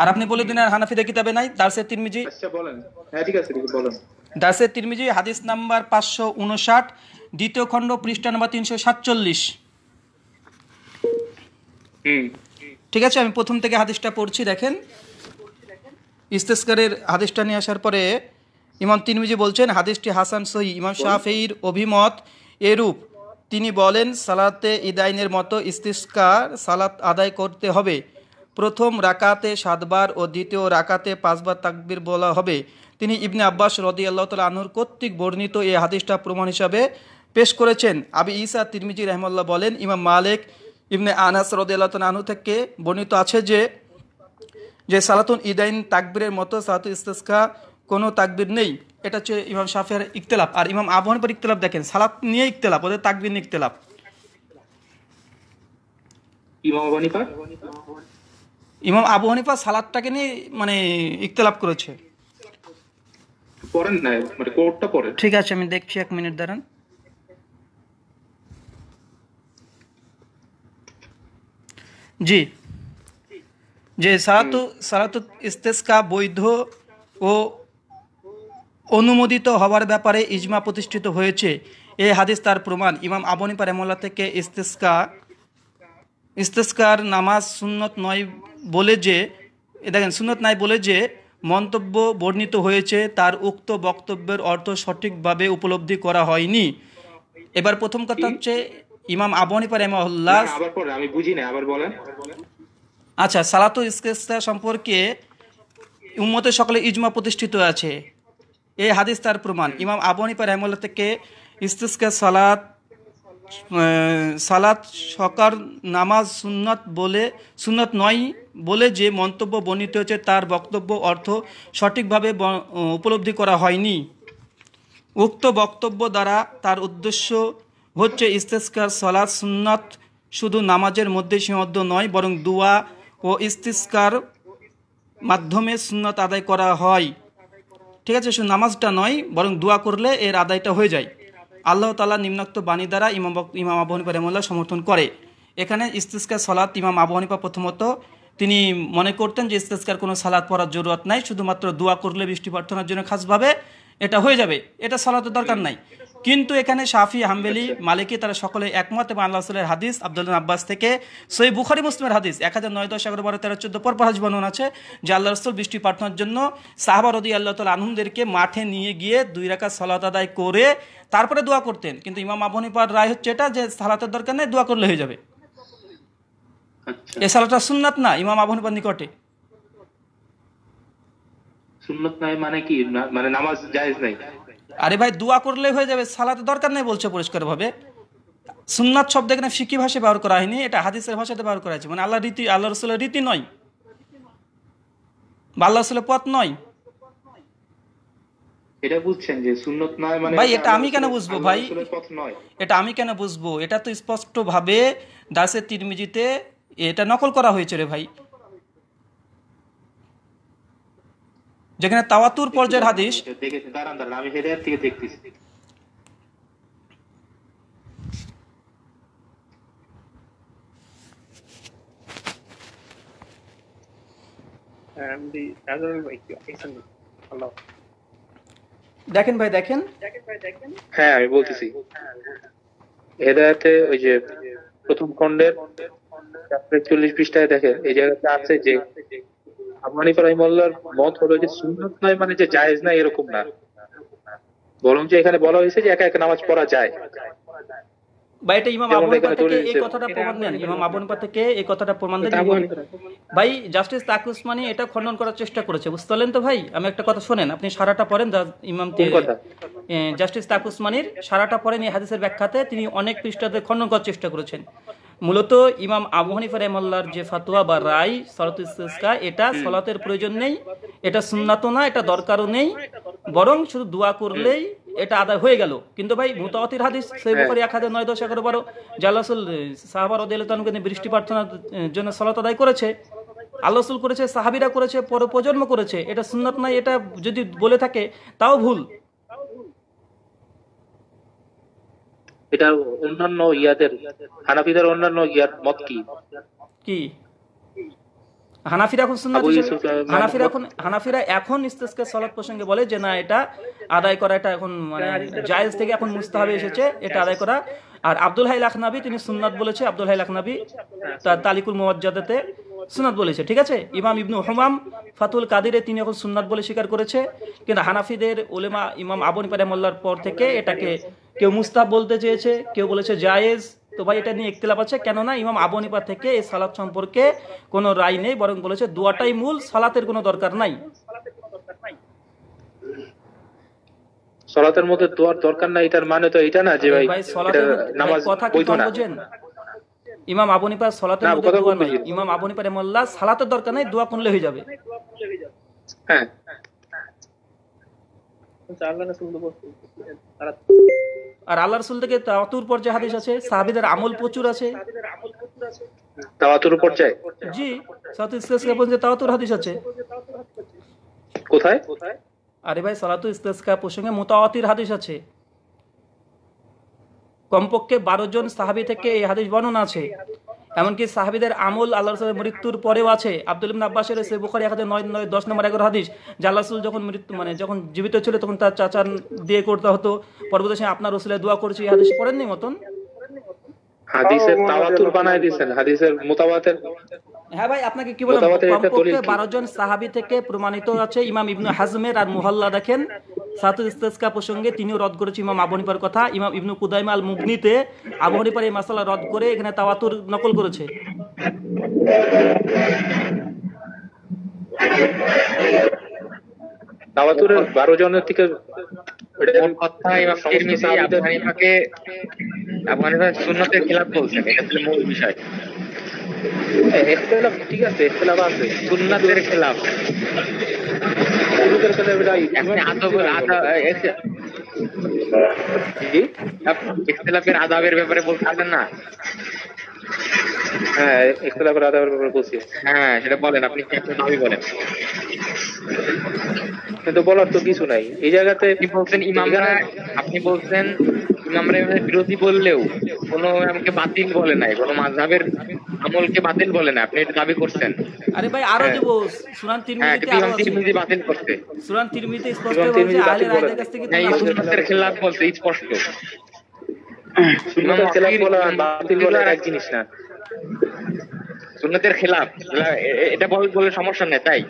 আর আপনি বলে দিন আর হানাফিদের কিতাবে নাই দার্সের তিরমিজি আচ্ছা বলেন হ্যাঁ ঠিক আছে বলেন দার্সের তিরমিজি হাদিস নাম্বার পাঁচশো উনষাট দ্বিতীয় খণ্ড পৃষ্ঠা নাম্বার তিনশো সাতচল্লিশ ঠিক আছে আমি প্রথম থেকে হাদিসটা পড়ছি দেখেন ইস্তেসকারের হাদিসটা নিয়ে আসার পরে ইমাম তিনমিজি বলছেন হাদিসটি হাসান সহি ইমাম শাহফেইর অভিমত এরূপ তিনি বলেন সালাতে ইদাইনের মতো ইস্তিস্কার সালাত আদায় করতে হবে প্রথম রাকাতে সাতবার ও দ্বিতীয় রাকাতে পাঁচবার তাকবির বলা হবে তিনি ইবনে আব্বাস রদি আল্লাহ তাল আনুর কর্তৃক বর্ণিত এই হাদিসটা প্রমাণ হিসাবে পেশ করেছেন আবি ইসা তিরমিজি রহমাল্লাহ বলেন ইমাম মালিক ইবনে আনাস রদান আনু থেকে বর্ণিত আছে যে যে সালাতুন ইদাইন তাকবিরের মতো সালাতু ইস্তেসকা কোনো তাকবির নেই এটা হচ্ছে ইমাম শাফের ইকতলাপ আর ইমাম আবহান পর ইকতলাপ দেখেন সালাত নিয়ে ইকতলাপ ওদের তাকবির নিয়ে ইকতলাপ ইমাম আবু হানিফা সালাদটাকে নিয়ে মানে ইকতলাপ করেছে মানে ঠিক আছে আমি দেখছি এক মিনিট দাঁড়ান জি যে সারাতু সারাতু ইস্তেস্কা বৈধ ও অনুমোদিত হওয়ার ব্যাপারে ইজমা প্রতিষ্ঠিত হয়েছে এ হাদিস তার প্রমাণ ইমাম আবনী পারেমোল্লা থেকে ইস্তেস্কা ইস্তেস্কার নামাজ সুন্নত নয় বলে যে দেখেন সুন্নত নাই বলে যে মন্তব্য বর্ণিত হয়েছে তার উক্ত বক্তব্যের অর্থ সঠিকভাবে উপলব্ধি করা হয়নি এবার প্রথম কথা হচ্ছে ইমাম আবু হানিফা রহমাহুল্লাহ আমি বুঝি না আবার বলেন আচ্ছা সালাতুল ইসকেস্তা সম্পর্কে উম্মতে সকলে ইজমা প্রতিষ্ঠিত আছে এই হাদিস তার প্রমাণ ইমাম আবু হানিফা রহমাল্লাহ থেকে ইস্তেসকা সালাত সালাত সকার নামাজ সুন্নত বলে সুন্নত নয় বলে যে মন্তব্য বর্ণিত হয়েছে তার বক্তব্য অর্থ সঠিকভাবে উপলব্ধি করা হয়নি উক্ত বক্তব্য দ্বারা তার উদ্দেশ্য হচ্ছে ইস্তেস্কার সলাদ সুন্নত শুধু নামাজের মধ্যে সীমাবদ্ধ নয় বরং দুয়া ও ইস্তিস্কার মাধ্যমে সুন্নত আদায় করা হয় ঠিক আছে শুধু নামাজটা নয় বরং দোয়া করলে এর আদায়টা হয়ে যায় আল্লাহ তালা নিম্নোক্ত বাণী দ্বারা ইমাম ইমাম আবু রেমুল্লাহ সমর্থন করে এখানে ইস্তিস্কার সলাত ইমাম আবু প্রথমত তিনি মনে করতেন যে ইস্তেস্কার কোনো সালাদ পড়ার জরুরত নাই শুধুমাত্র দোয়া করলে বৃষ্টি প্রার্থনার জন্য খাসভাবে এটা হয়ে যাবে এটা সালাতের দরকার নাই কিন্তু এখানে শাফি হাম্বেলি আচ্ছা। মালিকি তারা সকলে একমত এবং আল্লাহ রসুলের হাদিস আবদুল্লাহ আব্বাস থেকে সই বুখারি মুসলিমের হাদিস এক হাজার নয় দশ এগারো বারো তেরো চোদ্দ পর পর বর্ণন আছে যে আল্লাহ রসুল বৃষ্টি পাঠানোর জন্য সাহাবা রদি আল্লাহ তাল আনহুমদেরকে মাঠে নিয়ে গিয়ে দুই রাখা সলাত আদায় করে তারপরে দোয়া করতেন কিন্তু ইমাম আবহনিপার রায় হচ্ছে এটা যে সালাতের দরকার নেই দোয়া করলে হয়ে যাবে আচ্ছা। এ সালাটা সুন্নাত না ইমাম আবহনিপার নিকটে নাই মানে কি মানে নামাজ জায়েজ নাই আরে ভাই দোয়া করলে হয়ে যাবে সালাতে দরকার নেই বলছে পরিষ্কারভাবে সুন্নাত শব্দ এখানে ফিকি ভাষায় ব্যবহার করা হয়নি এটা হাদিসের ভাষাতে ব্যবহার করা হয়েছে মানে আল্লাহ রীতি আল্লাহ রসুলের রীতি নয় বা আল্লাহ রসুলের পথ নয় এটা বুঝছেন যে সুন্নত নয় মানে ভাই এটা আমি কেন বুঝবো ভাই এটা আমি কেন বুঝবো এটা তো স্পষ্ট ভাবে দাসের তিরমিজিতে এটা নকল করা হয়েছে রে ভাই যেখানে তাওয়াতুর পর্যায়ের হাদিস দেখেন ভাই দেখেন হ্যাঁ আমি বলতেছি হ্যাঁ, হেদায়াতে ওই যে প্রথম খন্ডের চল্লিশ পৃষ্ঠায় দেখেন এই জায়গাতে আছে যে মত হলো যে সুন্নত নয় মানে যে জায়েজ না এরকম না বরং যে এখানে বলা হয়েছে যে একা একা নামাজ পড়া যায় ভাই এটা ইমাম আবু হানিফা থেকে এই কথাটা প্রমাণ ইমাম আবু হানিফা থেকে এই কথাটা প্রমাণ দেন ভাই জাস্টিস এটা খণ্ডন করার চেষ্টা করেছে বুঝতে পারলেন তো ভাই আমি একটা কথা শোনেন আপনি সারাটা পড়েন ইমাম জাস্টিস তাক উসমানীর সারাটা পড়েন এই হাদিসের ব্যাখ্যাতে তিনি অনেক পৃষ্ঠাতে খণ্ডন করার চেষ্টা করেছেন মূলত ইমাম আবু হানিফা রহমাল্লার যে ফাতোয়া বা রায় সরতা এটা সলাতের প্রয়োজন নেই এটা সুন্নাত না এটা দরকারও নেই বরং শুধু দোয়া করলেই এটা আদায় হয়ে গেল কিন্তু ভাই মুতাওয়াতির হাদিস সেই ব্যাপারে এক হাজার নয় দশ এগারো বারো জালাসুল সাহাবার ওদেলতানকে বৃষ্টি প্রার্থনার জন্য সলাত আদায় করেছে আল্লাহসুল করেছে সাহাবিরা করেছে পর প্রজন্ম করেছে এটা সুন্নাত নাই এটা যদি বলে থাকে তাও ভুল এটা অন্যান্য ইয়াদের হানাফিদের অন্যান্য ইয়ার মত কি কি হানাফিরা হানাফিরা এখন হানাফিরা এখন ইস্তেসকে প্রসঙ্গে বলে যে না এটা আদায় করা এটা এখন মানে জায়েজ থেকে এখন এসেছে এটা আদায় করা আর আব্দুল হাই লাখনাবি তিনি সুন্নাত বলেছে আব্দুল হাই লাখনাবি তার তালিকুল সুন্নাত বলেছে ঠিক আছে ইমাম ইবনু হমাম ফাতুল কাদিরে তিনি এখন সুন্নাত বলে স্বীকার করেছে কিন্তু হানাফিদের ওলেমা ইমাম আবুন পারে মোল্লার পর থেকে এটাকে কেউ মুস্তাব বলতে চেয়েছে কেউ বলেছে জায়েজ তো ভাই এটা নিয়ে ইখতলাফ আছে কেননা ইমাম আবনিপা থেকে এই সালাত সম্পর্কে কোনো রায় নেই বরং বলেছে দোয়াটাই মূল সালাতের কোনো দরকার নাই সলাতের মধ্যে দোয়ার দরকার নাই এটার মানে তো এটা না যে ভাই নামাজ ইমাম আবনিপা সলাতের মধ্যে দোয়া নাই ইমাম আবনিপা মোল্লা সালাতের দরকার নাই দোয়া করলে হয়ে যাবে হ্যাঁ আচ্ছা, আল্লাহ রাসূল বলতে আর আল্লাহ রসুল থেকে তাওয়াতুর পর যে হাদিস আছে সাহাবিদের আমল প্রচুর আছে তাওয়াতুর পর যায় জি সাথে সাউথ ইসলাম যে তাওয়াতুর হাদিস আছে কোথায় আরে ভাই সালাতু কা প্রসঙ্গে মুতাওয়াতির হাদিস আছে কমপক্ষে বারো জন সাহাবি থেকে এই হাদিস বর্ণনা আছে এমনকি সাহাবিদের আমল আল্লাহ রসুলের মৃত্যুর পরেও আছে আব্দুল ইবনা আব্বাসের সে বুখারি এক হাজার নয় নয় দশ নম্বর এগারো হাদিস যে যখন মৃত্যু মানে যখন জীবিত ছিল তখন তার চাচার দিয়ে করতে হতো পরবর্তী সে আপনার রসুলের দোয়া করছে হাদিস পড়েননি মতন হ্যাঁ ভাই আপনাকে কি বলেন কমপক্ষে বারো জন সাহাবি থেকে প্রমাণিত আছে ইমাম ইবনু হাজমের আর মুহল্লা দেখেন সাতকা প্রসঙ্গে তিনিও রদ করেছে ইমাম আবু কথা ইমাম ইবনু কুদাইমা আল মুগনিতে আবু এই মাসালা রদ করে এখানে তাওয়াতুর নকল করেছে বারো জনের থেকে মূল বিষয় হ্যাঁ, ঠিক আছে আছে সুন্নাতের খেলাফ ভাই আদবের আদাবের ব্যাপারে না হ্যাঁ আদাবের ব্যাপারে বলছি হ্যাঁ সেটা বলেন আপনি বলেন কিন্তু বলার তো কিছু নাই এই জায়গাতে বলছেন আপনি বলছেন আমরা এভাবে বিরোধী বললেও কোনো আমাকে বাতিল বলে নাই কোনো মাঝাবের আমলকে বাতিল বলে না আপনি এটা দাবি করছেন আরে ভাই আরো দেব হ্যাঁ। সুরান তিরমিজিতে হ্যাঁ, আরো তিরমিজি বাতিল করতে সুরান তিরমিজিতে স্পষ্ট বলছে আহলে রায়দের কাছ থেকে হ্যাঁ, এই সুন্নতের খেলাফ বলতে স্পষ্ট সুন্নাতের খেলাফ বলা বাতিল বলা এক জিনিস না সুন্নাতের খেলাফ এটা বলে সমস্যা নেই তাই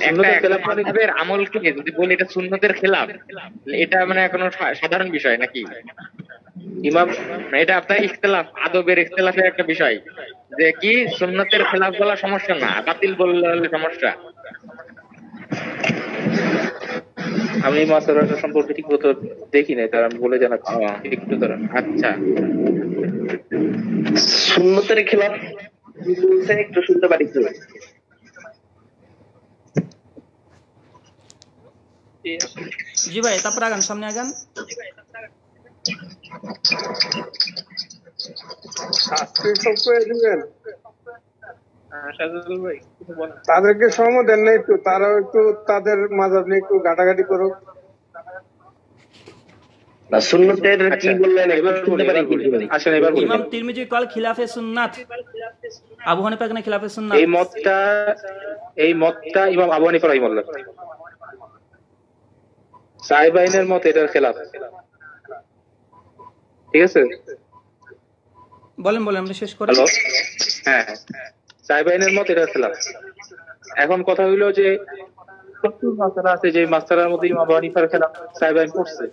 একটা মানে আমলকে যদি বলি এটা সুন্নতের খেলাফ এটা মানে কোনো সাধারণ বিষয় নাকি ইমাম মানে এটা আপনার ইখতলাফ আদবের ইখতলাফের একটা বিষয় যে কি সুন্নতের খেলাফ বলা সমস্যা না বাতিল বললে সমস্যা আমি মাসালাটা সম্পর্কে ঠিক মতো দেখি নাই তার আমি বলে জানাচ্ছি একটু ধরেন আচ্ছা সুন্নতের খেলাফ একটু শুনতে পারি জি ভাই তারপরে আগান সামনে আগান হ্যাঁ, তাদেরকে সময় দেন না একটু তারাও একটু তাদের মাঝাব নিয়ে একটু ঘাটাঘাটি করুক আবহানি কি আচ্ছা, বললেন খিলাফে সুন্নাত এই মতটা এই মতটা ইমাম আবহানি হানিফা সাহেবাইনের মত এটার খেলাফ ঠিক আছে বলেন বলেন আমরা শেষ করি হ্যাঁ, হ্যাঁ। সাহেবাইনের মত এটার খেলাফ এখন কথা হইলো যে প্রচুর মাস্টার আছে যে মাস্টারের মধ্যে ইমাম হানিফার খেলাফ সাহেবাইন করছে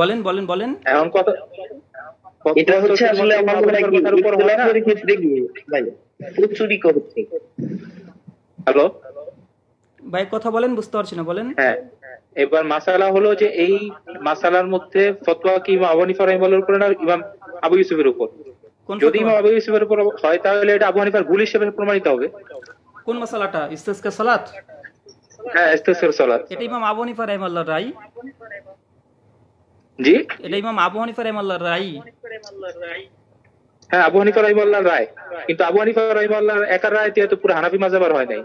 বলেন বলেন বলেন এখন কথা এটা হচ্ছে আসলে আমার মনে হয় কি ইখতিলাফের ক্ষেত্রে গিয়ে ভাই প্রচুরই করছে হ্যালো ভাই কথা বলেন বুঝতে পারছি না বলেন হ্যাঁ, এবার মাসালা হলো যে এই মাসালার মধ্যে ফতোয়া কি ইমাম আবু হানিফা রাহিমাহুল্লাহর উপরে না ইমাম আবু ইউসুফের উপর যদি ইমাম আবু ইউসুফের উপর হয় তাহলে এটা আবু হানিফার ভুল হিসেবে প্রমাণিত হবে কোন মাসালাটা ইস্তেসকা সালাত হ্যাঁ ইস্তেসকার সালাত এটা ইমাম আবু হানিফা রাহিমাহুল্লাহ রাই জি এটা ইমাম আবু হানিফা রাহিমাহুল্লাহ রাই হ্যাঁ আবু হানিফা রহিমাল্লাহ রায় কিন্তু আবু হানিফা রহিমাল্লাহ একার রায় তো পুরো হানাফি মাজাবার হয় নাই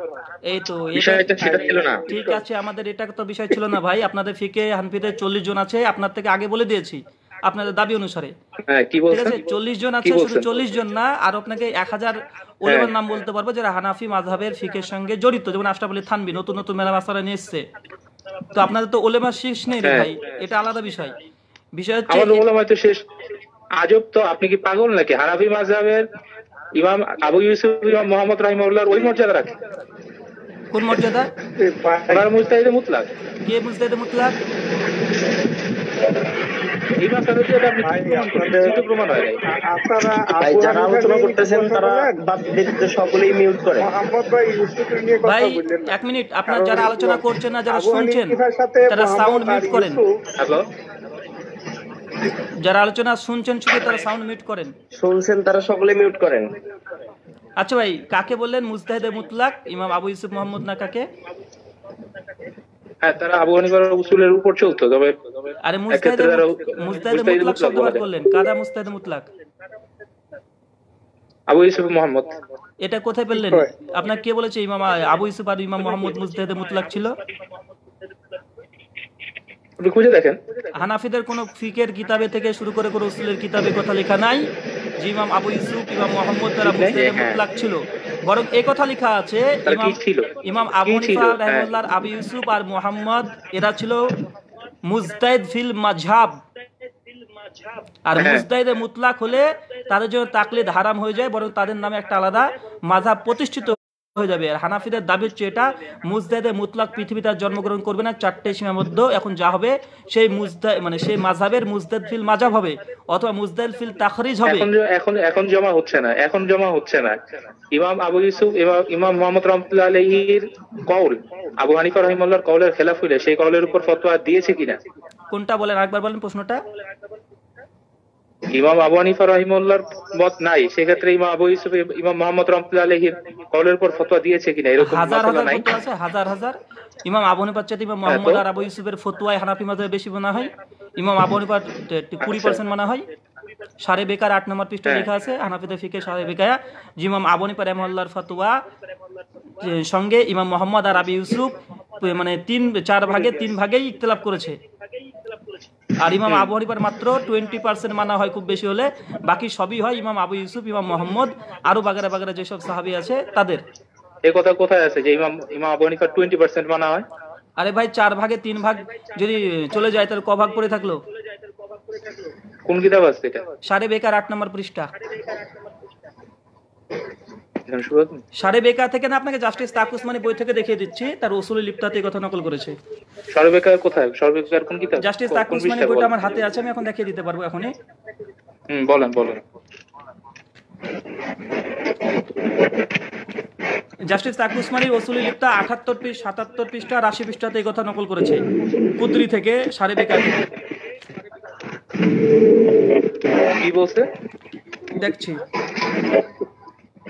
এই তো বিষয়টা সেটা ছিল না ঠিক আছে আমাদের এটা তো বিষয় ছিল না ভাই আপনাদের ফিকে হানফিতে চল্লিশ জন আছে আপনার থেকে আগে বলে দিয়েছি আপনাদের দাবি অনুসারে হ্যাঁ, চল্লিশ জন আছে শুধু চল্লিশ জন না আর আপনাকে এক হাজার হ্যাঁ। ওলেমার নাম বলতে পারবো যারা হানাফি মাজহাবের ফিকের সঙ্গে জড়িত যেমন আশরাফ আলী থানবি নতুন নতুন মেলা মাসারা নিয়ে এসছে তো আপনাদের তো ওলেমা শেষ নেই হ্যাঁ। ভাই এটা আলাদা বিষয় বিষয় হচ্ছে আজব তো আপনি কি পাগল নাকি হানাফি মাঝহের ইমাম আবু ইউসুফ ইমাম মোহাম্মদ রহিমুল্লাহর ওই মর্যাদা রাখে কোন মর্যাদা মুতলাক কে মুতলাক যারা আলোচনা করছেন না যারা শুনছেন তারা সাউন্ড মিউট করেন যারা আলোচনা শুনছেন শুধু তারা সাউন্ড মিউট করেন শুনছেন তারা সকলে মিউট করেন আচ্ছা ভাই কাকে বললেন মুস্তাহিদে মুতলাক ইমাম আবু ইউসুফ মোহাম্মদ না কাকে হ্যাঁ তারা আবু হানিফার উসুলের উপর চলতো তবে আরে মুস্তাহিদে মুস্তাহিদে মুতলাক বললেন কাদা মুস্তাহিদে মুতলাক আবু ইউসুফ মোহাম্মদ এটা কোথায় পেলেন আপনার কে বলেছে ইমাম আবু ইউসুফ আর ইমাম মোহাম্মদ মুস্তাহিদে মুতলাক ছিল আপনি খুঁজে দেখেন হানাফিদের কোনো ফিকের কিতাবে থেকে শুরু করে কোনো উসুলের কিতাবে কথা লেখা নাই যে ইমাম আবু ইউসুফ ইমাম মোহাম্মদ তারা হ্যাঁ, মুসলিম হ্যাঁ। মুতলাক ছিল বরং এই কথা লেখা আছে ইমাম ইমাম আবু হানিফা হ্যাঁ। রাহিমাহুল্লাহ আবু ইউসুফ আর মোহাম্মদ এরা ছিল মুজতাহিদ ফিল মাযহাব আর মুজতাহিদে মুতলাক হলে তাদের জন্য তাকলিদ হারাম হয়ে যায় বরং তাদের নামে একটা আলাদা মাঝাব প্রতিষ্ঠিত হয়ে যাবে আর হানাফিদের দাবি হচ্ছে এটা মুজদাদে মুতলাক পৃথিবী তার জন্মগ্রহণ করবে না চারটে সীমার মধ্যে এখন যা হবে সেই মুজদা মানে সেই মাঝাবের মুজদাদ ফিল মাজাব হবে অথবা মুজদাদ ফিল তাখরিজ হবে এখন এখন জমা হচ্ছে না এখন জমা হচ্ছে না ইমাম আবু ইউসুফ ইমাম মোহাম্মদ রহমতুল্লাহ আলহির কৌল আবু হানিফা রহিমুল্লাহর কৌলের খেলাফ হইলে সেই কৌলের উপর ফতোয়া দিয়েছে কিনা কোনটা বলেন একবার বলেন প্রশ্নটা ইমাম আবু আনিফা রহিমুল্লাহর মত নাই সেক্ষেত্রে ইমাম আবু ইউসুফ ইমাম মোহাম্মদ রহমতুল্লাহ আলহির কলের উপর ফতোয়া দিয়েছে কিনা এরকম হাজার হাজার ফতোয়া আছে হাজার হাজার ইমাম আবু হানিফার চেয়ে ইমাম হ্যাঁ, মোহাম্মদ আর আবু ইউসুফের ফতোয়ায় হানাফি মাযহাবে বেশি মানা হয় ইমাম আবু কুড়ি পার্সেন্ট মানা হয় সাড়ে বেকার আট নম্বর পৃষ্ঠা লেখা আছে হানাফিতে ফিকে সাড়ে বেকায়া ইমাম আবু আবনি পারেমল্লার ফতোয়া সঙ্গে ইমাম মোহাম্মদ আর আবি ইউসুফ মানে তিন চার ভাগে তিন ভাগেই ইখতলাফ করেছে আর ইমাম আবু হানিফার মাত্র টোয়েন্টি পার্সেন্ট মানা হয় খুব বেশি হলে বাকি সবই হয় ইমাম আবু ইউসুফ ইমাম মোহাম্মদ আরো বাগারে বাগারে যেসব সাহাবি আছে তাদের এ কথা কোথায় আছে যে ইমাম ইমাম আবু হানিফার টোয়েন্টি পার্সেন্ট মানা হয় আরে ভাই চার ভাগে তিন ভাগ যদি চলে যায় তাহলে ক ভাগ পড়ে থাকলো কোন কিতাব আছে এটা সাড়ে বেকার আট নম্বর পৃষ্ঠা এখানে শুরু হতো সারে বেকা থেকে না আপনাকে জাস্টিস তাকুস মানে বই থেকে দেখিয়ে দিচ্ছি তার ওসুল লিপ্তাতে কথা নকল করেছে সারে বেকার কোথায় সারে বেকার কোন কিতাব জাস্টিস তাকুস মানে বইটা আমার হাতে আছে আমি এখন দেখিয়ে দিতে পারবো এখনই হুম বলেন বলেন জাস্টিস তাকুসমানি ওসুলি লিপ্তা আঠাত্তর পৃষ্ঠ সাতাত্তর পৃষ্ঠা আর আশি পৃষ্ঠাতে এই কথা নকল করেছে কুদরি থেকে সারে বেকার কি বলছে দেখছি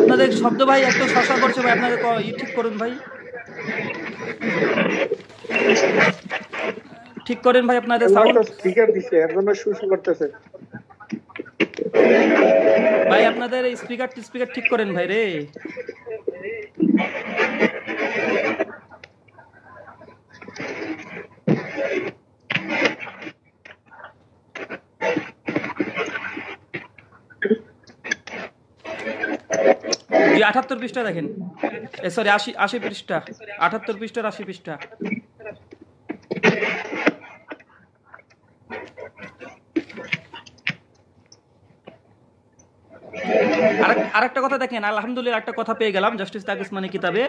আপনাদের শব্দ ভাই একটু শশা করছে ভাই আপনাদের ঠিক করুন ভাই ঠিক করেন ভাই আপনাদের সাউন্ড স্পিকার দিছে এর শুশু করতেছে ভাই আপনাদের এই স্পিকার স্পিকার ঠিক করেন ভাই রে জি পৃষ্ঠা দেখেন সরি আশি আশি পৃষ্ঠা আঠাত্তর পৃষ্ঠার আশি পৃষ্ঠা আরেকটা কথা দেখেন আলহামদুলিল্লাহ একটা কথা পেয়ে গেলাম জাস্টিস তাক কিতাবে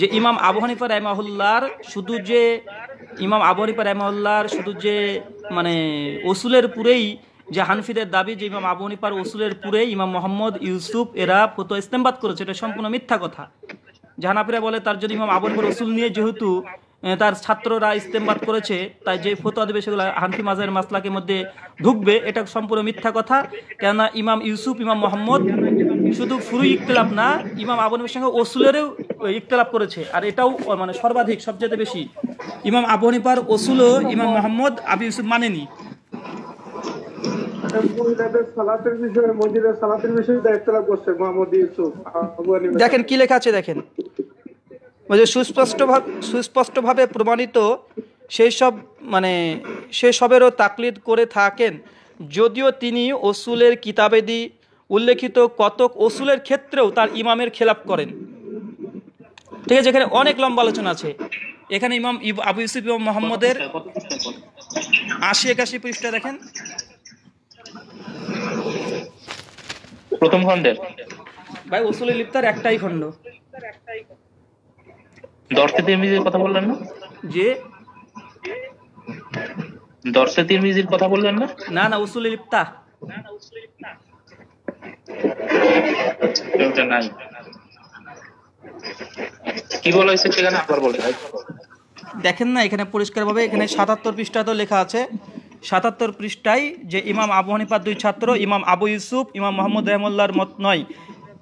যে ইমাম আবু হানিফা রাহমাহুল্লার শুধু যে ইমাম আবু হানিফা শুধু যে মানে ওসুলের পুরেই যে হানফিদের দাবি যে ইমাম আবু নিপার ওসুলের পুরে ইমাম মোহাম্মদ ইউসুফ এরা ফতো ইস্তেমবাদ করেছে এটা সম্পূর্ণ মিথ্যা কথা জাহানাফিরা বলে তার যদি ইমাম আবু হানিফার উসুল নিয়ে যেহেতু তার ছাত্ররা ইস্তেমবাদ করেছে তাই যে ফতো দেবে সেগুলো হানফি মাজারের মাসলাকে মধ্যে ঢুকবে এটা সম্পূর্ণ মিথ্যা কথা কেননা ইমাম ইউসুফ ইমাম মোহাম্মদ শুধু ফুরু ইকতলাপ না ইমাম নিপার সঙ্গে ওসুলেরও ইকতলাপ করেছে আর এটাও মানে সর্বাধিক সবচেয়ে বেশি ইমাম আবু নিপার ওসুলও ইমাম মোহাম্মদ আবি ইউসুফ মানেনি দেখেন কি লেখা আছে দেখেন যে সুস্পষ্টভাবে সুস্পষ্টভাবে প্রমাণিত সেই সব মানে সেসবেরও তাকলিদ করে থাকেন যদিও তিনি ওসুলের কিতাবেদি উল্লেখিত কতক ওসুলের ক্ষেত্রেও তার ইমামের খেলাপ করেন ঠিক আছে এখানে অনেক লম্বা আলোচনা আছে এখানে ইমাম আবু ইউসুফ ইমাম মোহাম্মদের আশি একাশি পৃষ্ঠা দেখেন প্রথম খণ্ডের ভাই উসুলে লিপ্তার একটাই খণ্ড দর্শে তিরমিজির কথা বললেন না যে দর্শে তিরমিজির কথা বললেন না না না উসুলে লিপ্তা কি বলা আবার বলে দেখেন না এখানে পরিষ্কারভাবে এখানে সাতাত্তর পৃষ্ঠাতেও লেখা আছে সাতাত্তর পৃষ্ঠায় যে ইমাম আবু হানিফার দুই ছাত্র ইমাম আবু ইউসুফ ইমাম মোহাম্মদ রহমুল্লার মত নয়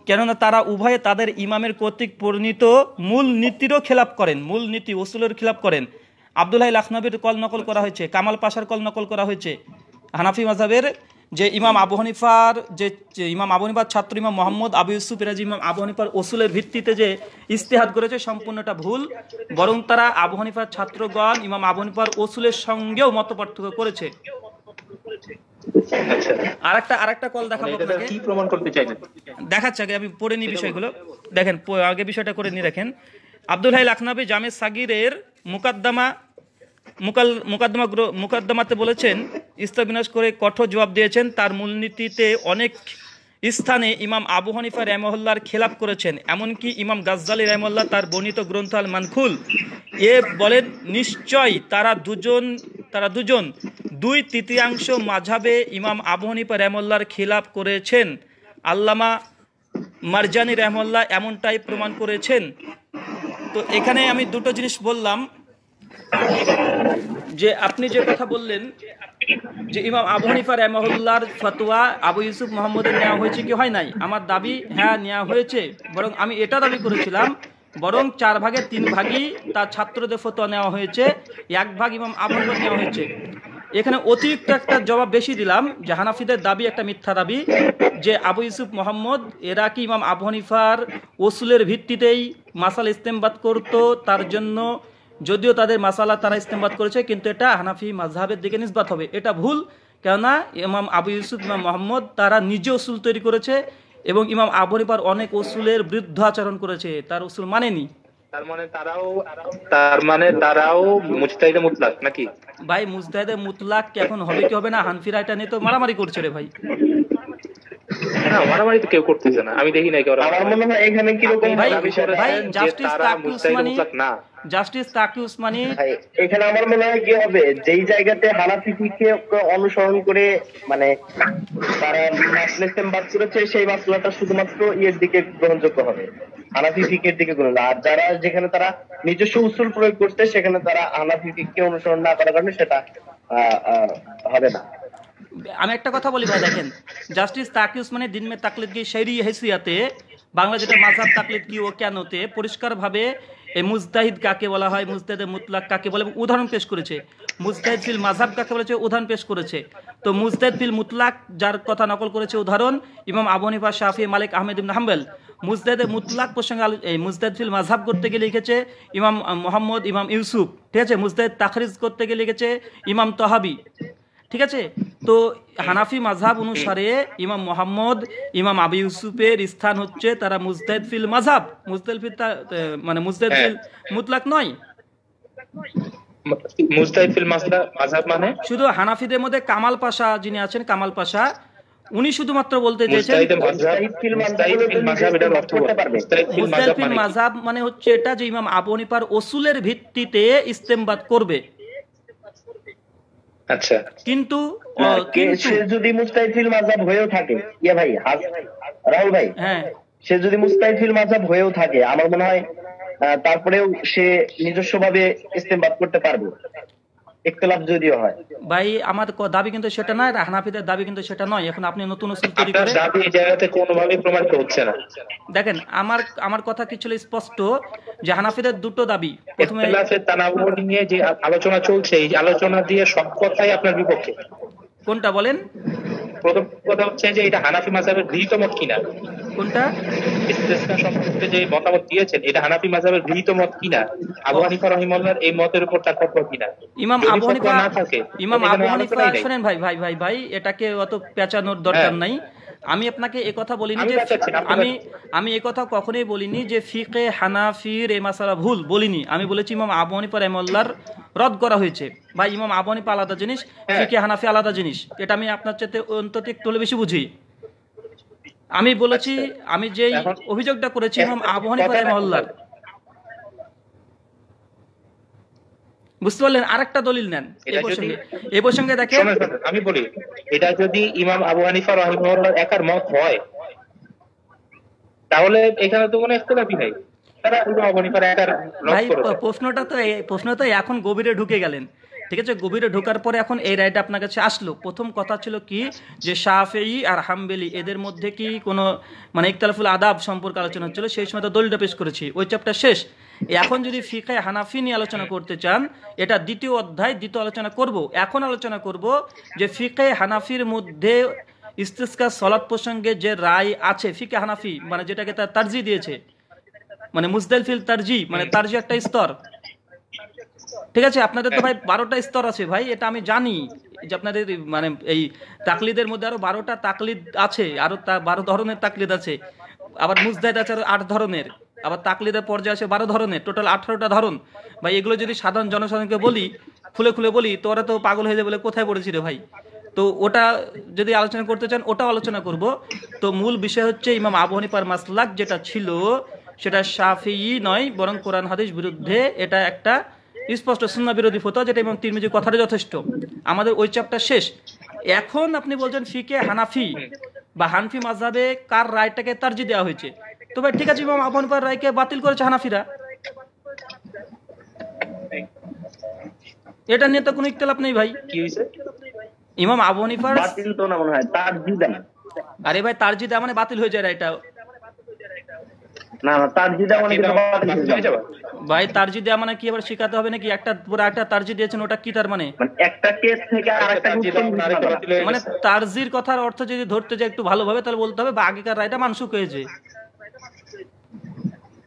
কেননা তারা উভয়ে তাদের ইমামের কর্তৃক পরিণীত মূল নীতিরও খেলাপ করেন মূল নীতি ওসুলের খেলাপ করেন আবদুল্লাহ লাখনবীর কল নকল করা হয়েছে কামাল পাশার কল নকল করা হয়েছে হানাফি মাজাবের যে ইমাম আবু হানিফার যে ইমাম আবু হানিফার ছাত্র ইমাম মোহাম্মদ আবু ইউসুফ এরাজি ইমাম আবু হানিফার ওসুলের ভিত্তিতে যে ইস্তেহাত করেছে সম্পূর্ণটা ভুল বরং তারা আবু হানিফার ছাত্রগণ ইমাম আবু হানিফার ওসুলের সঙ্গেও মত পার্থক্য করেছে আচ্ছা। আরেকটা আরেকটা কল মানে দেখাবো কি প্রমাণ করতে চাইছেন দেখাচ্ছে আগে আমি পড়ে নিই বিষয়গুলো দেখেন আগে বিষয়টা করে নিয়ে রাখেন আব্দুল হাই লাখনাবি জামে সাগিরের মুকাদ্দমা মোকাল মোকদ্দমা মোকাদ্দমাতে বলেছেন বিনাশ করে কঠোর জবাব দিয়েছেন তার মূলনীতিতে অনেক স্থানে ইমাম আবু হানিফা রহমহল্লার খেলাপ করেছেন এমনকি ইমাম গাজদালি রহমল্লা তার বর্ণিত গ্রন্থ আল মানখুল এ বলেন নিশ্চয় তারা দুজন তারা দুজন দুই তৃতীয়াংশ মাঝাবে ইমাম আবু হানিফা রহমল্লার খেলাপ করেছেন আল্লামা মারজানি রহমল্লা এমনটাই প্রমাণ করেছেন তো এখানে আমি দুটো জিনিস বললাম যে আপনি যে কথা বললেন যে ইমাম আবু হানিফা রহমাহুল্লার ফতোয়া আবু ইউসুফ মোহাম্মদের নেওয়া হয়েছে কি হয় নাই আমার দাবি হ্যাঁ নেওয়া হয়েছে বরং আমি এটা দাবি করেছিলাম বরং চার ভাগে তিন ভাগই তার ছাত্রদের ফতোয়া নেওয়া হয়েছে এক ভাগ ইমাম আবু নেওয়া হয়েছে এখানে অতিরিক্ত একটা জবাব বেশি দিলাম যে হানাফিদের দাবি একটা মিথ্যা দাবি যে আবু ইউসুফ মোহাম্মদ এরা কি ইমাম আবু হানিফার ওসুলের ভিত্তিতেই মাসাল ইস্তেমবাদ করত তার জন্য যদিও তাদের মাসালা তারা ইস্তেমবাদ করেছে কিন্তু এটা হানাফি মাজহাবের দিকে নিসবাত হবে এটা ভুল কেননা ইমাম আবু ইউসুফ ইমাম মোহাম্মদ তারা নিজে ওসুল তৈরি করেছে এবং ইমাম আবরিবার অনেক ওসুলের বৃদ্ধ আচরণ করেছে তার ওসুল মানেনি মানে মানে হবে কি হবে না হানফিরা এটা নিয়ে তো মারামারি করছে রে ভাই আমি দেখি নাই ভাই জাস্টিস না জাস্টিস তাকি উসমানি এখানে আমার মনে হয় কি হবে যেই জায়গাতে হানাফি ফিকে অনুসরণ করে মানে তারা মাসলেসেম বাদ করেছে সেই মাসলাটা শুধুমাত্র ইয়ের দিকে গ্রহণযোগ্য হবে হানাফি ফিকের দিকে গ্রহণ আর যারা যেখানে তারা নিজস্ব উসুল প্রয়োগ করছে সেখানে তারা হানাফি ফিককে অনুসরণ না করার কারণে সেটা হবে না আমি একটা কথা বলি ভাই দেখেন জাস্টিস তাকি উসমানি দিন মে তাকলিদ কি শেরি হেসিয়াতে বাংলা যেটা মাঝহাব তাকলিদ কি ও কেনতে পরিষ্কারভাবে এই মুজতাহিদ কাকে বলা হয় মুজতাহিদে মুতলাক কাকে বলে উদাহরণ পেশ করেছে মুজতাহিদ ফিল মাঝহাব কাকে বলেছে উদাহরণ পেশ করেছে তো মুজতাহিদ ফিল মুতলাক যার কথা নকল করেছে উদাহরণ ইমাম আবনিফা শাফি মালিক আহমেদ ইম হাম্বেল মুজতাহিদে মুতলাক প্রসঙ্গে এই মুজতাহিদ ফিল মাঝহাব করতে গিয়ে লিখেছে ইমাম মোহাম্মদ ইমাম ইউসুফ ঠিক আছে মুজতাহিদ তাখরিজ করতে গিয়ে লিখেছে ইমাম তহাবি ঠিক আছে তো হানাফি মাঝহাব অনুসারে ইমাম মোহাম্মদ ইমাম আবি ইউসুফের স্থান হচ্ছে তারা মুজতাদ ফিল মাঝহাব মুজতাদ ফিল মানে মুজতাদ হ্যাঁ। মুতলাক নয় মানে? শুধু হানাফিদের মধ্যে কামাল পাশা যিনি আছেন কামাল পাশা উনি শুধুমাত্র বলতে চেয়েছেন মুস্তাহিদ মাঝহাব মানে, মানে, মানে হচ্ছে এটা যে ইমাম আবু হানিফার ওসুলের ভিত্তিতে ইস্তেমবাদ করবে আচ্ছা কিন্তু সে যদি মুস্তাইফিল মাজাব হয়েও থাকে ইয়া ভাই রাহুল ভাই হ্যাঁ সে যদি মুস্তাইফিল মাজাব হয়েও থাকে আমার মনে হয় তারপরেও সে নিজস্ব ভাবে ইস্তেমবাদ করতে পারবে ইখতলাফ যদিও হয় ভাই আমার দাবি কিন্তু সেটা নয় হানাফিদের দাবি কিন্তু সেটা নয় এখন আপনি নতুন উসুল তৈরি করে দাবি এই জায়গাতে প্রমাণিত হচ্ছে না দেখেন আমার আমার কথা কি ছিল স্পষ্ট যে হানাফিদের দুটো দাবি প্রথমে ইখতলাফের নিয়ে যে আলোচনা চলছে এই আলোচনা দিয়ে সব কথাই আপনার বিপক্ষে কোনটা বলেন প্রথম কথা হচ্ছে যে এটা হানাফি গৃহীত মত কিনা কোনটা সম্পর্কে যে মতামত দিয়েছেন এটা হানাফি মাযহাবের গৃহীত মত কিনা আবু হানিফা এই মতের উপর তার কিনা ইমাম আবু হানিফা না থাকে ইমাম আবু হানিফা শুনেন ভাই ভাই ভাই ভাই এটাকে অত পেঁচানোর দরকার হ্যাঁ। নাই আমি আপনাকে কথা বলিনি যে আমি আমি কথা কখনোই বলিনি যে ফিকে হানাফির এ মাসালা ভুল বলিনি আমি বলেছি ইমাম আবু হানিফা রেমল্লার রদ করা হয়েছে বা ইমাম আবু হানিফা আলাদা জিনিস হ্যাঁ। ফিকে হানাফি আলাদা জিনিস এটা আমি আপনার চেয়ে অন্তত একটু হলে বেশি বুঝি আমি বলেছি আচ্ছা। আমি যেই অভিযোগটা করেছি ইমাম হ্যাঁ, আবু হানিফা রেমল্লার বুঝতে পারলেন আরেকটা দলিল নেন এ প্রসঙ্গে দেখেন আমি বলি এটা যদি ইমাম আবু হানিফা একার মত হয় তাহলে এখানে তো কোনো ইখতিলাফই নাই প্রশ্নটা তো প্রশ্ন তো এখন গভীরে ঢুকে গেলেন ঠিক আছে গভীরে ঢোকার পরে এখন এই রায়টা আপনার কাছে আসলো প্রথম কথা ছিল কি যে শাহফেই আর হামবেলি এদের মধ্যে কি কোনো মানে ইকতালফুল আদাব সম্পর্কে আলোচনা হচ্ছিল সেই সময় তো দলিলটা পেশ করেছি ওই চ্যাপ্টার শেষ এখন যদি ফিকায় হানাফি নিয়ে আলোচনা করতে চান এটা দ্বিতীয় অধ্যায় দ্বিতীয় আলোচনা করব এখন আলোচনা করব যে ফিকায় হানাফির মধ্যে ইস্তিস্কা সলাদ প্রসঙ্গে যে রায় আছে ফিকে হানাফি মানে যেটাকে তার তার্জি দিয়েছে মানে ফিল তার্জি মানে তার্জি একটা স্তর ঠিক আছে আপনাদের তো ভাই বারোটা স্তর আছে ভাই এটা আমি জানি যে আপনাদের মানে এই তাকলিদের মধ্যে আরো বারোটা তাকলিদ আছে আরো বারো ধরনের তাকলিদ আছে আবার মুজদাইদ আছে আরো আট ধরনের আবার তাকলিদের পর্যায়ে আছে বারো ধরনের টোটাল আঠারোটা ধরন ভাই এগুলো যদি সাধারণ জনসাধারণকে বলি খুলে খুলে বলি তো ওরা তো পাগল হয়ে যাবে বলে কোথায় পড়েছিল ভাই তো ওটা যদি আলোচনা করতে চান ওটাও আলোচনা করব তো মূল বিষয় হচ্ছে ইমাম আবু মাসলাক যেটা ছিল সেটা সাফি নয় বরং কোরআন হাদিস বিরুদ্ধে এটা একটা স্পষ্ট সুন্না বিরোধী ফতোয়া যেটা এবং তিরমিজির কথাটা যথেষ্ট আমাদের ওই চ্যাপ্টার শেষ এখন আপনি বলছেন ফিকে হানাফি বা হানফি মাঝাবে কার রায়টাকে তার্জি দেওয়া হয়েছে তো ভাই ঠিক আছে ইমাম আবু হানিফার রায়কে বাতিল করেছে হানাফিরা এটা নিয়ে তো কোনো ইখতলাফ নেই ভাই কি হইছে ইমাম আবু হানিফার বাতিল তো না মনে হয় তার্জি দেয় আরে ভাই তার্জি দেওয়া মানে বাতিল হয়ে যায় এটা না না তারজিদ মানে কি মানে হবে নাকি একটা পুরো একটা দিয়েছেন ওটা কি তার মানে, মানে একটা কেস থেকে আরেকটা মানে তারজির কথার অর্থ যদি ধরতে একটু ভালোভাবে তাহলে বলতে হবে বা আগেকার রায়টা মানসুক হয়েছে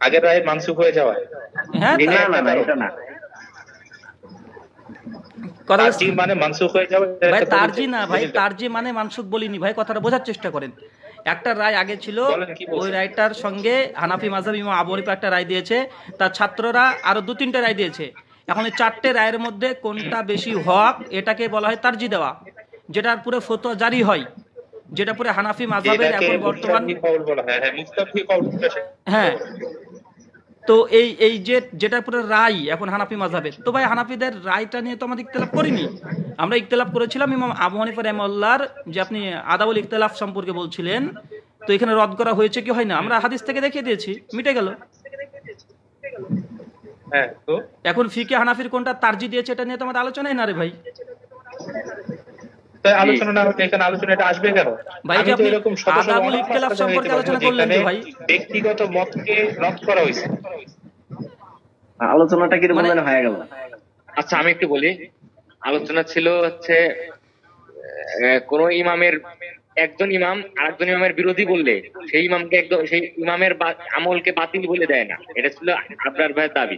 আগের রায় মানসুক হয়ে যাওয়া হ্যাঁ না না এটা না মানে মানসুক হয়ে যাবে ভাই তারজি না ভাই তারজি মানে মানসুক বলিনি ভাই কথাটা বোঝার চেষ্টা করেন একটা রায় আগে ছিল ওই রায়টার সঙ্গে হানাফি মাজাব ইমাম আবু হানিফা একটা রায় দিয়েছে তার ছাত্ররা আরো দু তিনটা রায় দিয়েছে এখন এই চারটে রায়ের মধ্যে কোনটা বেশি হক এটাকে বলা হয় তার্জি দেওয়া যেটার পুরো ফতোয়া জারি হয় যেটা পুরো হানাফি মাজাবের এখন বর্তমান হ্যাঁ তো এই এই যে যেটা পুরো রায় এখন হানাফি মাঝাবে তো ভাই হানাফিদের রায়টা নিয়ে তো আমাদের ইকতলাফ করিনি আমরা ইকতলাফ করেছিলাম ইমাম আবু হানিফা রহমাল্লার যে আপনি আদাউল ইকতলাফ সম্পর্কে বলছিলেন তো এখানে রদ করা হয়েছে কি হয় না আমরা হাদিস থেকে দেখিয়ে দিয়েছি মিটে গেল হ্যাঁ, এখন ফিকে হানাফির কোনটা তার্জি দিয়েছে এটা নিয়ে তো আমাদের আলোচনাই না রে ভাই মানে আচ্ছা আমি একটু বলি আলোচনা ছিল হচ্ছে কোন ইমামের একজন ইমাম আরেকজন ইমামের বিরোধী বললে সেই ইমামকে একদম সেই ইমামের আমলকে বাতিল বলে দেয় না এটা ছিল আপনার ভাইয়ের দাবি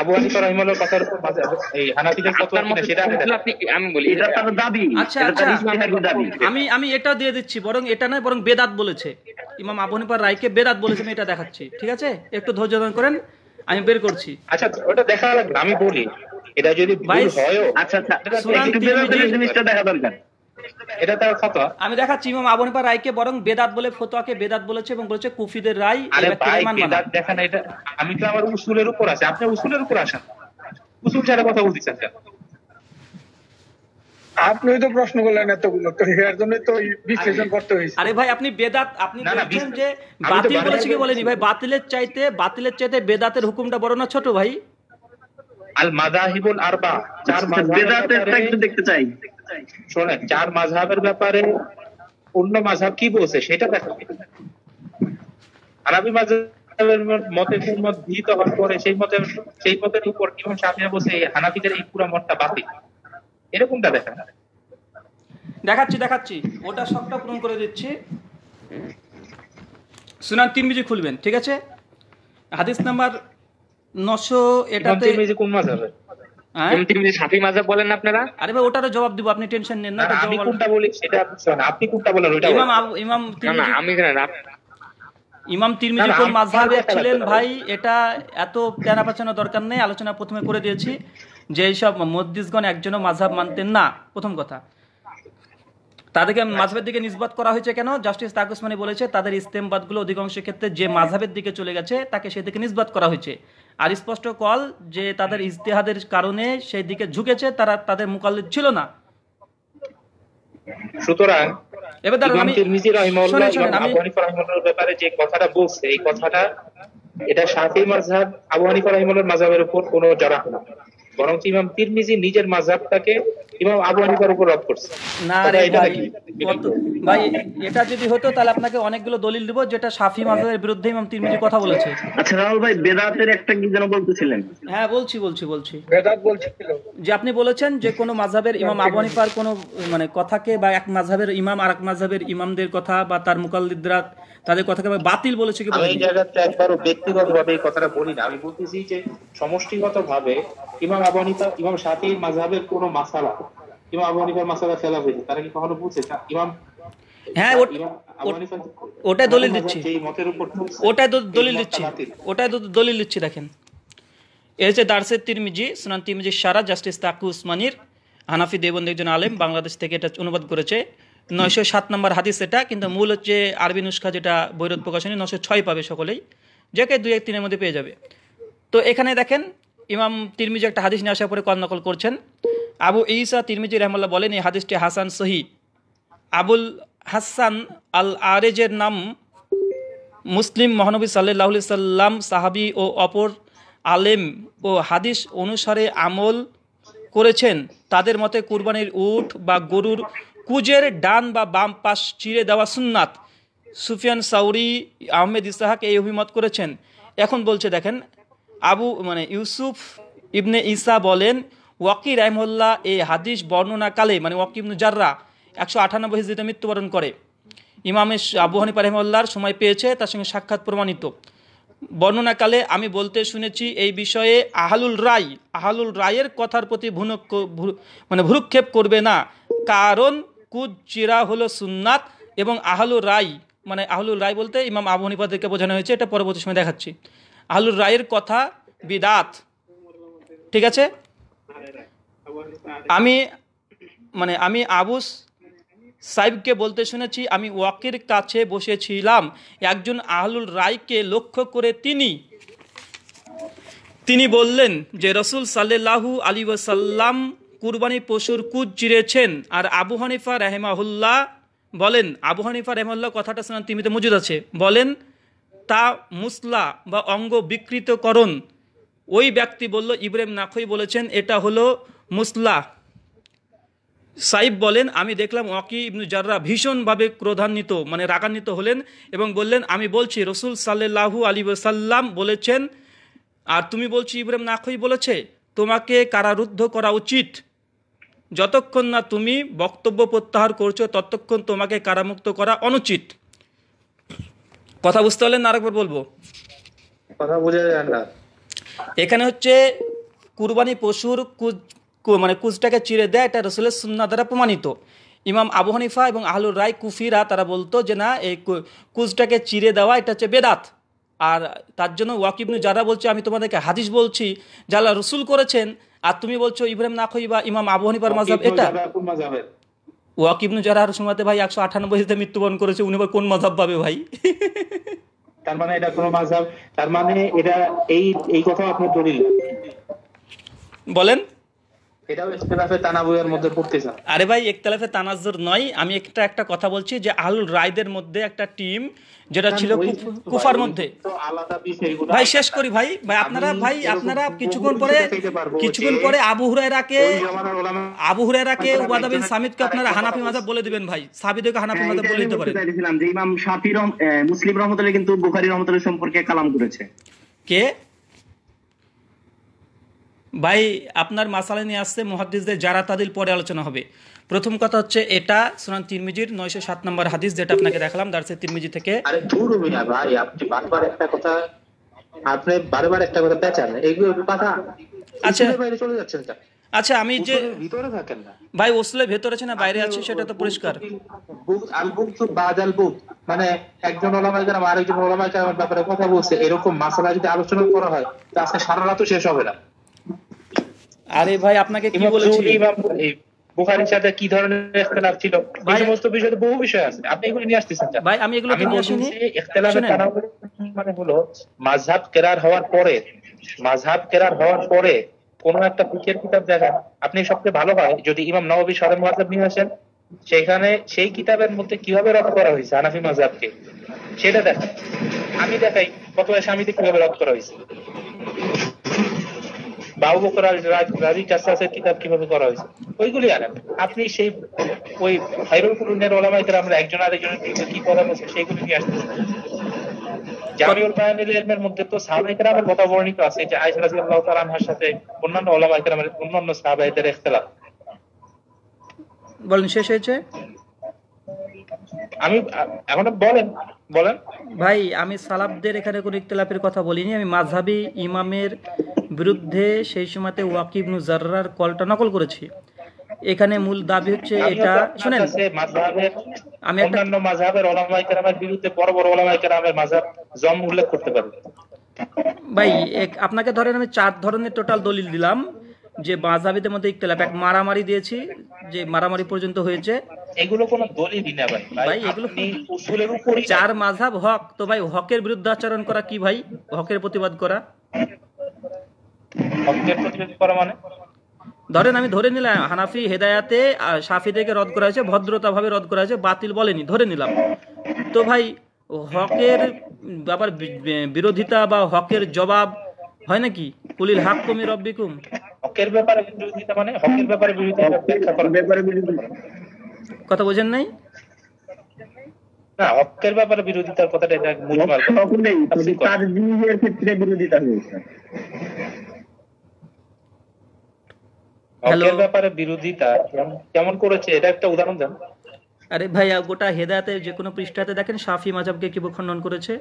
আবু আচ্ছা, আচ্ছা। বরং এটা নয় বরং বেদাত বলেছে ইমাম রায়কে বেদাত বলেছে আমি এটা দেখাচ্ছি ঠিক আছে একটু ধৈর্য ধারণ করেন আমি বের করছি আচ্ছা ওটা দেখা লাগবে আমি বলি এটা যদি ভুল হয় আচ্ছা, এটা তার ফতোয়া আমি দেখাচ্ছি ইমাম আবুনিফা রায়কে বরং বেদাত বলে ফতোয়াকে বেদাত বলেছে এবং বলেছে কুফিদের রায় আরে ভাই বেদাত দেখেন এটা আমি তো আমার উসুলের উপর আছে আপনি উসুলের উপর আসেন উসুল ছাড়া কথা বলতে চান আপনি তো প্রশ্ন করলেন এতগুলো তো এর জন্য তো বিশ্লেষণ করতে হয়েছে আরে ভাই আপনি বেদাত আপনি বলছেন যে বাতিল বলেছে কি বলেনি ভাই বাতিলের চাইতে বাতিলের চাইতে বেদাতের হুকুমটা বড় না ছোট ভাই আল মাদাহিবুল আরবা চার আচ্ছা, বেদাতেরটা দেখতে চাই শোনেন চার মাঝহাবের ব্যাপারে অন্য মাজহাব কি বলছে সেটা দেখো আরবি মাঝহাবের মতে কোন মত গৃহীত হওয়ার পরে সেই মতে সেই মতের উপর ইমাম শাফিয়া বলছে এই হানাফিদের এই পুরা মতটা বাতিল এরকমটা দেখেন দেখাচ্ছি দেখাচ্ছি ওটা সবটা পূরণ করে দিচ্ছি সুনান তিন বিজি খুলবেন ঠিক আছে হাদিস নাম্বার নশো এটাতে কোন আলোচনা প্রথমে করে দিয়েছি যে এইসব মদ্দিসগণ একজনও মাযহাব মানতেন না প্রথম কথা তাদেরকে মাঝহের দিকে নিষ্পাত করা হয়েছে কেন জাস্টিস তাকুসমানি বলেছে তাদের ইস্তেমবাদ গুলো অধিকাংশ ক্ষেত্রে যে মাঝহের দিকে চলে গেছে তাকে সেদিকে নিষ্পাত করা হয়েছে আর স্পষ্ট কল যে তাদের ইজতেহাদের কারণে সেই দিকে ঝুঁকেছে তারা তাদের মুকাল্লিদ ছিল না সুতরাং এবার ব্যাপারে যে কথাটা বলছে এই কথাটা এটা শাফি মাযহাব আবু হানিফা রাহিমাল্লাহর মাযহাবের উপর কোনো জরাহ না বরং ইমাম তিরমিজি নিজের মাযহাবটাকে ইমাম আবু হানিফার উপর রদ করছে না এটা ভাই এটা যদি হতো তাহলে আপনাকে অনেকগুলো দলিল দিব যেটা সাফি হ্যাঁ। বিরুদ্ধে ইমাম তিরমিজি কথা বলেছে আচ্ছা রাহুল ভাই বেদাতের একটা কি যেন বলতেছিলেন হ্যাঁ বলছি বলছি বলছি বেদাত বলছিল যে আপনি বলেছেন যে কোন মাযহাবের ইমাম আবু হানিফার কোন মানে কথাকে বা এক মাযহাবের ইমাম আরেক মাযহাবের ইমামদের কথা বা তার মুকাল্লিদরা তাদের কথাকে বাতিল বলেছে কি বলেন এই জায়গাতে একবারও ব্যক্তিগতভাবে এই কথাটা বলি না আমি বলতেছি যে সমষ্টিগতভাবে ইমাম আবু হানিফা ইমাম শাফির মাযহাবের কোন মাসালা ইমাম আবু হানিফার মাসালা খেলাফ হয়েছে তারা কি কখনো বুঝেছে ইমাম হ্যাঁ ওটাই দলিল দিচ্ছি ওটাই দলিল দিচ্ছি ওটাই দলিল দিচ্ছি দেখেন এ হচ্ছে দার্সের তিরমিজি সুনান তিরমিজি সারা জাস্টিস তাকু উসমানির হানাফি দেবন্দ একজন আলেম বাংলাদেশ থেকে এটা অনুবাদ করেছে নয়শো সাত নম্বর হাদিস এটা কিন্তু মূল হচ্ছে আরবি নুস্খা যেটা বৈরত প্রকাশনী নশো ছয় পাবে সকলেই যে কে দু এক তিনের মধ্যে পেয়ে যাবে তো এখানে দেখেন ইমাম তিরমিজি একটা হাদিস নিয়ে আসার পরে কর্ণকল করছেন আবু ইসা তিরমিজি রহমাল্লাহ বলেন এই হাদিসটি হাসান সহি আবুল হাসান আল আরেজের নাম মুসলিম মহানবী সাল্লাহ সাল্লাম সাহাবি ও অপর আলেম ও হাদিস অনুসারে আমল করেছেন তাদের মতে কুরবানির উট বা গরুর কুজের ডান বা বাম পাশ চিরে দেওয়া সুন্নাত সুফিয়ান সাউরি আহমেদ ইসাহাক এই অভিমত করেছেন এখন বলছে দেখেন আবু মানে ইউসুফ ইবনে ইসা বলেন ওয়াকি রাহমল্লা এই হাদিস বর্ণনাকালে মানে ওয়াকি ইবনু জাররা একশো আটানব্বই হিজড়িতে মৃত্যুবরণ করে ইমামে আবু হানিফ রহমল্লার সময় পেয়েছে তার সঙ্গে সাক্ষাৎ প্রমাণিত বর্ণনাকালে আমি বলতে শুনেছি এই বিষয়ে আহালুল রায় আহালুল রায়ের কথার প্রতি ভুনক মানে ভ্রুক্ষেপ করবে না কারণ কুদ চিরা হলো সুন্নাত এবং আহালুর রায় মানে আহলুর রায় বলতে ইমাম আবু বোঝানো হয়েছে এটা পরবর্তী সময় দেখাচ্ছি আহলুর রায়ের কথা বিদাত ঠিক আছে আমি মানে আমি আবুস সাহেবকে বলতে শুনেছি আমি ওয়াকির কাছে বসেছিলাম একজন আহলুল রায়কে লক্ষ্য করে তিনি তিনি বললেন যে রসুল সাল্লাহু আলী ওসাল্লাম কুরবানি পশুর কুদ চিরেছেন আর আবু হানিফা রেহমাহুল্লাহ বলেন আবু হানিফা রেহমাল্লাহ কথাটা শোনান তিমিতে মজুদ আছে বলেন তা মুসলা বা অঙ্গ বিকৃতকরণ ওই ব্যক্তি বলল ইব্রাহিম নাখই বলেছেন এটা হলো মুসলা সাইব বলেন আমি দেখলাম ওয়াকি ইবনু জার্রা ভীষণভাবে ক্রোধান্বিত মানে রাগান্বিত হলেন এবং বললেন আমি বলছি রসুল সাল্লাহু আলী সাল্লাম বলেছেন আর তুমি বলছি ইব্রাহিম নাখই বলেছে তোমাকে কারারুদ্ধ করা উচিত যতক্ষণ না তুমি বক্তব্য প্রত্যাহার করছো ততক্ষণ তোমাকে কারামুক্ত করা অনুচিত কথা বুঝতে পারলেন না আরেকবার বলবো কথা যায় না এখানে হচ্ছে কুরবানি পশুর কুজ মানে কুজটাকে চিরে দেয় এটা রসুলের সুন্না দ্বারা প্রমাণিত ইমাম আবু হানিফা এবং আহলুর রায় কুফিরা তারা বলতো যে না এই কুজটাকে চিরে দেওয়া এটা হচ্ছে বেদাত আর তার জন্য ওয়াকিবনু যারা বলছে আমি তোমাদেরকে হাদিস বলছি যারা রসুল করেছেন আর তুমি বলছো ইব্রাহিম নাখই বা ইমাম আবু হানিফার মাজাব এটা ওয়াকিবনু জারার সময়তে ভাই একশো আটানব্বইতে মৃত্যুবরণ করেছে উনি কোন মজাব পাবে ভাই তার মানে এটা কোন মাঝাব তার মানে এটা এই এই কথা আপনি দলিল বলেন আরে ভাই একতলাফে তানাজুর নয় আমি একটা একটা কথা বলছি যে আল রায়দের মধ্যে একটা টিম যেটা হ্যাঁ, ছিল কুফার মধ্যে ভাই শেষ করি ভাই ভাই আপনারা ভাই আপনারা কিছুক্ষণ পরে কিছুক্ষণ পরে আবু হুরাইরাকে আবু হুরাইরাকে উবাদা বিন সামিদকে আপনারা হানাফি মাযহাব বলে দিবেন ভাই সাবিদকে হানাফি হ্যাঁ, মাযহাব বলে দিতে পারেন যে ইমাম শাফি রহম মুসলিম রহমাতুল্লাহ কিন্তু বুখারী রহমাতুল্লাহ সম্পর্কে কালাম করেছে কে ভাই আপনার মাসালা নিয়ে আসছে মহাদিসদের যারা তাদের পরে আলোচনা হবে প্রথম কথা হচ্ছে এটা সুনান তিরমিজির নয়শো সাত নম্বর হাদিস যেটা আপনাকে দেখালাম দার্সে তিরমিজি থেকে আরে ভাই আপনি বারবার একটা কথা আপনি বারবার একটা কথা পেঁচান এইগুলো কথা আচ্ছা বাইরে চলে যাচ্ছেন আচ্ছা আমি যে ভিতরে থাকেন না ভাই ওসলে ভেতরে আছে না বাইরে আছে সেটা তো পরিষ্কার মানে একজন ওলামায় গ্রাম আরেকজন ওলামায় ব্যাপারে কথা বলছে এরকম মাসালা যদি আলোচনা করা হয় তা আজকে সারা রাত শেষ হবে না আরে ভাই আপনাকে কি বলেছি বুখারীর সাথে কি ধরনের ইখতিলাফ ছিল এই সমস্ত বিষয়ে বহু বিষয় আছে আপনি এগুলো নিয়ে আসতেছেন ভাই আমি এগুলো আসিনি ইখতিলাফের মানে হলো মাযহাব কেরার হওয়ার পরে মাযহাব কেরার হওয়ার পরে কোন একটা ফিকের কিতাব দেখেন আপনি সবচেয়ে ভালো হয় যদি ইমাম নববী সরে মুহাদ্দিব নিয়ে আসেন সেখানে সেই কিতাবের মধ্যে কিভাবে রদ করা হয়েছে হানাফি মাযহাবকে সেটা দেখেন আমি দেখাই ফতোয়া স্বামীতে কিভাবে রদ করা হয়েছে বাবু কিতাব কিভাবে করা হয়েছে ওইগুলি আপনি সেই ওই হাইরুল কুরুনের আমরা একজন আরেকজনের বিরুদ্ধে কি করা হয়েছে সেইগুলি নিয়ে জামিউল মধ্যে তো কথা বর্ণিত আছে যে আয়েশা রাদিয়াল্লাহু তাআলা আনহার সাথে অন্যান্য অন্যান্য সাহাবাইদের ইখতিলাফ বলেন শেষ হয়েছে আমি এখন বলেন বলেন ভাই আমি সালাবদের এখানে কোনো ইখতিলাফের কথা বলিনি আমি মাঝহাবি ইমামের বিরুদ্ধে সেই সময়তে ওয়াকিবনু জার্রার কলটা নকল করেছি এখানে মূল দাবি হচ্ছে এটা শুনেন আমি অন্যান্য মাঝহের ওলামাই কেরামের বিরুদ্ধে বড় বড় ওলামাই কেরামের মাঝহের জম উল্লেখ করতে পারি ভাই আপনাকে ধরেন আমি চার ধরনের টোটাল দলিল দিলাম যে মাঝহাবিদের মধ্যে ইকতলাফ এক মারামারি দিয়েছি যে মারামারি পর্যন্ত হয়েছে এগুলো কোনো দলিলই না ভাই ভাই এগুলো উসুলের উপরই চার মাঝহাব হক তো ভাই হকের বিরুদ্ধে আচরণ করা কি ভাই হকের প্রতিবাদ করা মানে? ধরেন আমি ধরে নিলাম হানাফি হেদায়াতে সাফি থেকে রদ করা হয়েছে ভদ্রতা ভাবে রদ করা হয়েছে বাতিল বলেনি ধরে নিলাম তো ভাই হকের ব্যাপার বিরোধিতা বা হকের জবাব হয় নাকি কুলিল হাক কুমি রব্বিকুম হকের ব্যাপারে বিরোধিতা মানে হকের ব্যাপারে বিরোধিতা ব্যাপারে বিরোধিতা কথা বোঝেন নাই না হকের ব্যাপারে বিরোধিতার কথাটা এটা মূল কথা নেই তবে তার ক্ষেত্রে বিরোধিতা হয়েছে হকের ব্যাপারে বিরোধিতা কেমন করেছে এটা একটা উদাহরণ দেন আরে ভাইয়া গোটা হেদায়াতে যে কোনো পৃষ্ঠাতে দেখেন শাফি মাজাবকে কি খণ্ডন করেছে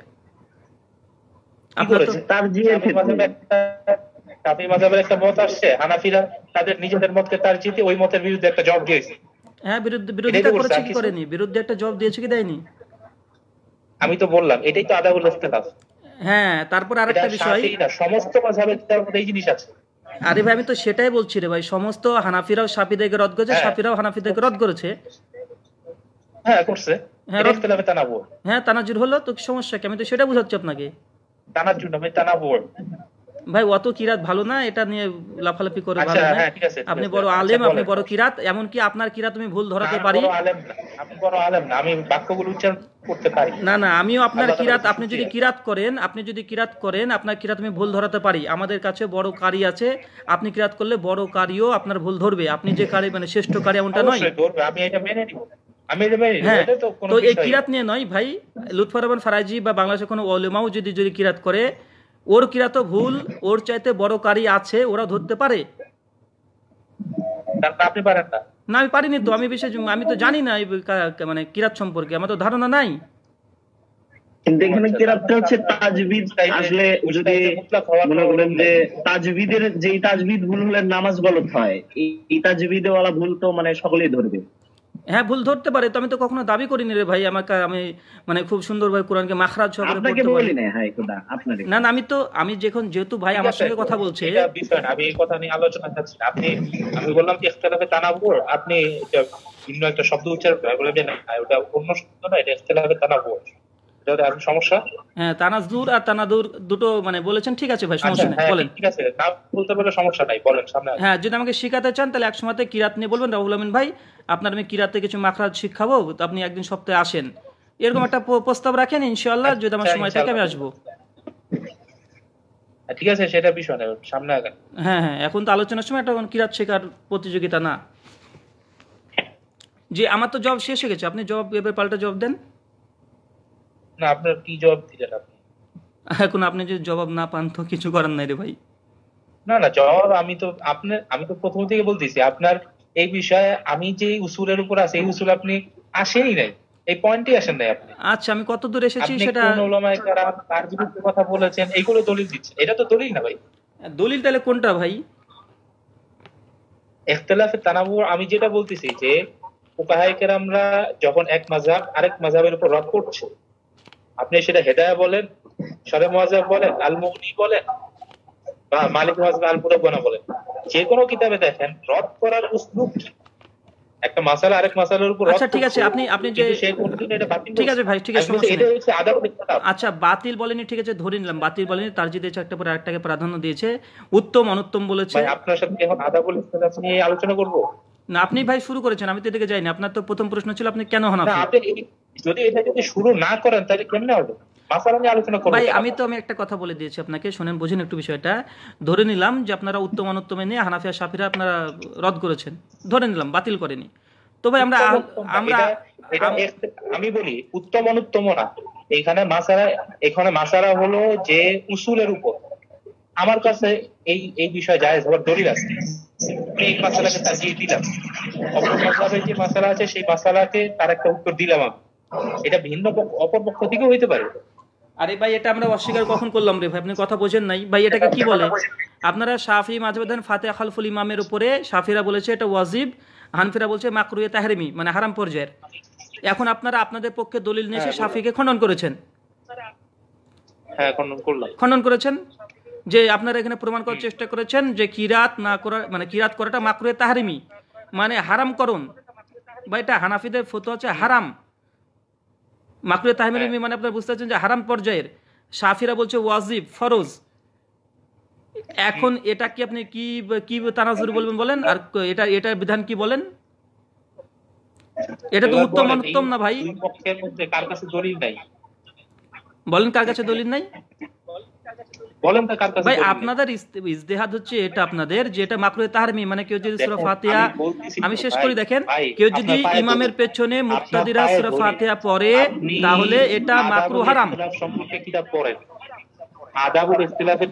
শাফি মাজাবের একটা মত আসছে হানাফিরা তাদের নিজেদের মতকে তার জিতে ওই মতের বিরুদ্ধে একটা জব দিয়েছে হ্যাঁ বিরুদ্ধে বিরোধিতা করেছে কি করেনি বিরুদ্ধে একটা জব দিয়েছে কি দেয়নি আমি তো বললাম এটাই তো আদাউল ইখতিলাফ হ্যাঁ তারপর আরেকটা বিষয় সমস্ত মাযহাবের মধ্যে এই জিনিস আছে আরে ভাই আমি তো সেটাই বলছি রে ভাই সমস্ত হানাফিরাও সাফিদেরকে রদ করেছে হ্যাঁ। সাফিরাও হানাফিদেরকে রদ করেছে হ্যাঁ করছে হ্যাঁ রদ করতে তানাবু হ্যাঁ তানাজুর হলো তো সমস্যা কি আমি তো সেটা বুঝাচ্ছি আপনাকে তানাজুর নামে তানাবু ভাই অত কিরাত ভালো না এটা নিয়ে লাফালাফি করে আচ্ছা, ভালো না হ্যাঁ, আপনি বড় আচ্ছা, আলেম আপনি বড় কিরাত এমনকি আপনার কিরাত আমি ভুল ধরাতে পারি না না আমিও আপনার কিরাত আপনি যদি কিরাত করেন আপনি যদি কিরাত করেন আপনার কিরাত আমি ভুল ধরাতে পারি আমাদের কাছে বড় কারি আছে আপনি কিরাত করলে বড় কারিও আপনার ভুল ধরবে আপনি যে কারি মানে শ্রেষ্ঠ কারি এমনটা নয় আমি এটা মেনে নিব হ্যাঁ, তো এই কিরাত নিয়ে নয় ভাই লুৎফর রহমান ফারাজি বা বাংলাদেশের কোনো ওলেমাও যদি যদি কিরাত করে ওর কিরা তো ভুল ওর চাইতে বড় কারি আছে ওরা ধরতে পারে মানে না আমি পারিনি তো আমি বিশেষ আমি তো জানি না মানে কিরাত সম্পর্কে আমার তো ধারণা নাই কিন্তু এখানে হচ্ছে তাজবিদ আসলে যদি মনে করেন যে তাজবিদের যেই তাজবিদ ভুল হলে নামাজ গলত হয় এই তাজবিদে ভুল তো মানে সকলেই ধরবে হ্যাঁ ভুল ধরতে পারে তো আমি তো কখনো দাবি করিনি রে ভাই আমাকে আমি মানে খুব সুন্দরভাবে কোরআনকে মাখরাজ সহকারে পড়তে পারি না না আমি তো আমি যখন যেহেতু ভাই আমার সঙ্গে কথা বলছে আমি এই কথা নিয়ে আলোচনা করতে আপনি আমি বললাম যে ইখতিলাফে তানাবুর আপনি ভিন্ন একটা শব্দ উচ্চারণ বললেন না ওটা অন্য শব্দ না এটা ইখতিলাফে তানাবুর হ্যাঁ, মানে আচ্ছা, হ্যাঁ, হ্যাঁ, আপনি একদিন সপ্তাহে আসেন এরকম একটা প্রস্তাব রাখেন ইনশাল্লাহ যদি আমার আচ্ছা, সময় থাকে আমি আসবো ঠিক আছে সেটা বিষয় সামনে হ্যাঁ হ্যাঁ এখন তো আলোচনার সময় একটা কিরাত শেখার প্রতিযোগিতা না যে আমার তো জব শেষ হয়ে গেছে আপনি জব এবার পাল্টা জব দেন না আপনার কি জবাব দিলেন আপনি এখন আপনি যদি জবাব না পান তো কিছু করার নাই রে ভাই না না জবাব আমি তো আপনি আমি তো প্রথম থেকে বলতেছি আপনার এই বিষয়ে আমি যে উসুলের উপর আছে এই উসুল আপনি আসেনই নাই এই পয়েন্টই আসেন নাই আপনি আচ্ছা আমি কত দূর এসেছি সেটা আপনি কোন ওলামায়ে কারাম তার বিরুদ্ধে কথা বলেছেন এইগুলো দলিল দিচ্ছে এটা তো দলিল না ভাই দলিল তাহলে কোনটা ভাই ইখতিলাফে তানাবু আমি যেটা বলতেছি যে ফুকাহায়ে কেরামরা যখন এক মাযহাব আরেক মাযহাবের উপর রদ করছে আপনি সেটা হেদায়া বলেন সরে মহাজাব বলেন আলমুগনি বলেন বা মালিক মহাজাব আল বলেন যে কোনো কিতাবে দেখেন রদ করার উসলুক কি একটা মাসালা আরেক মাসালার উপর আচ্ছা ঠিক আছে আপনি আপনি যে ঠিক আছে ভাই ঠিক আছে আচ্ছা বাতিল বলেনি ঠিক আছে ধরে নিলাম বাতিল বলেনি তার যে দিয়েছে একটা আরেকটাকে প্রাধান্য দিয়েছে উত্তম অনুত্তম বলেছে আপনার সাথে আদা আদাবুল ইসলাম নিয়ে আলোচনা করব না আপনি ভাই শুরু করেছেন আমি তো এদিকে যাইনি আপনার তো প্রথম প্রশ্ন ছিল আপনি কেন হন আপনি যদি এটা যদি শুরু না করেন তাহলে কেমনে হবে ভাই আমি তো আমি একটা কথা বলে দিয়েছি আপনাকে বুঝেন একটু বিষয়টা ধরে নিলাম যে আপনারা উত্তম অনুত্তমে নিয়ে হানাফিয়া সাফিরা আপনারা রদ করেছেন ধরে নিলাম বাতিল করেনি তো ভাই আমরা আমরা আমি বলি উত্তম অনুত্তম না এখানে মাসারা এখানে মাসারা হলো যে উসুলের উপর আমার কাছে এই এই বিষয়ে জায়েজ হওয়ার দলিল আছে আমি এই মাসালাকে তাজিয়ে দিলাম অপর মাসালের যে মাসালা আছে সেই মাসালাকে তার একটা উত্তর দিলাম আমি এটা ভিন্ন অপর পক্ষ থেকেও হইতে পারে আরে ভাই এটা আমরা অস্বীকার কখন করলাম রে ভাই আপনি কথা বোঝেন নাই ভাই এটাকে কি বলে আপনারা শাফি মাঝবেদান ফাতে খালফুল ইমামের উপরে শাফিরা বলেছে এটা ওয়াজিব হানফিরা বলছে মাকরুয়ে তাহরিমি মানে হারাম পর্যায়ের এখন আপনারা আপনাদের পক্ষে দলিল নিয়ে এসে হ্যাঁ, শাফিকে খণ্ডন করেছেন হ্যাঁ খণ্ডন করলাম খণ্ডন করেছেন যে আপনারা এখানে প্রমাণ করার চেষ্টা করেছেন যে কিরাত না করা মানে কিরাত করাটা মাকরুয়ে তাহারিমি মানে হারাম করুন বা এটা হানাফিদের ফতো হচ্ছে হারাম মাকরুয়ে তাহারিমি হ্যাঁ। মানে আপনারা বুঝতে পারছেন যে হারাম পর্যায়ের সাফিরা বলছে ওয়াজিব ফরোজ এখন এটা কি আপনি কি কি তানাজুর বলবেন বলেন আর এটা এটা বিধান কি বলেন এটা তো উত্তম অনুত্তম না ভাই কার কাছে দলিল বলেন কার কাছে দলিল নাই মানে আমি শেষ করি দেখেন কেউ যদি ইমামের পেছনে মুক্তাদিরা সুরফাতিয়া পরে তাহলে এটা মাকরু হারাম সম্পর্কে কিতাব পড়েন আদাবুল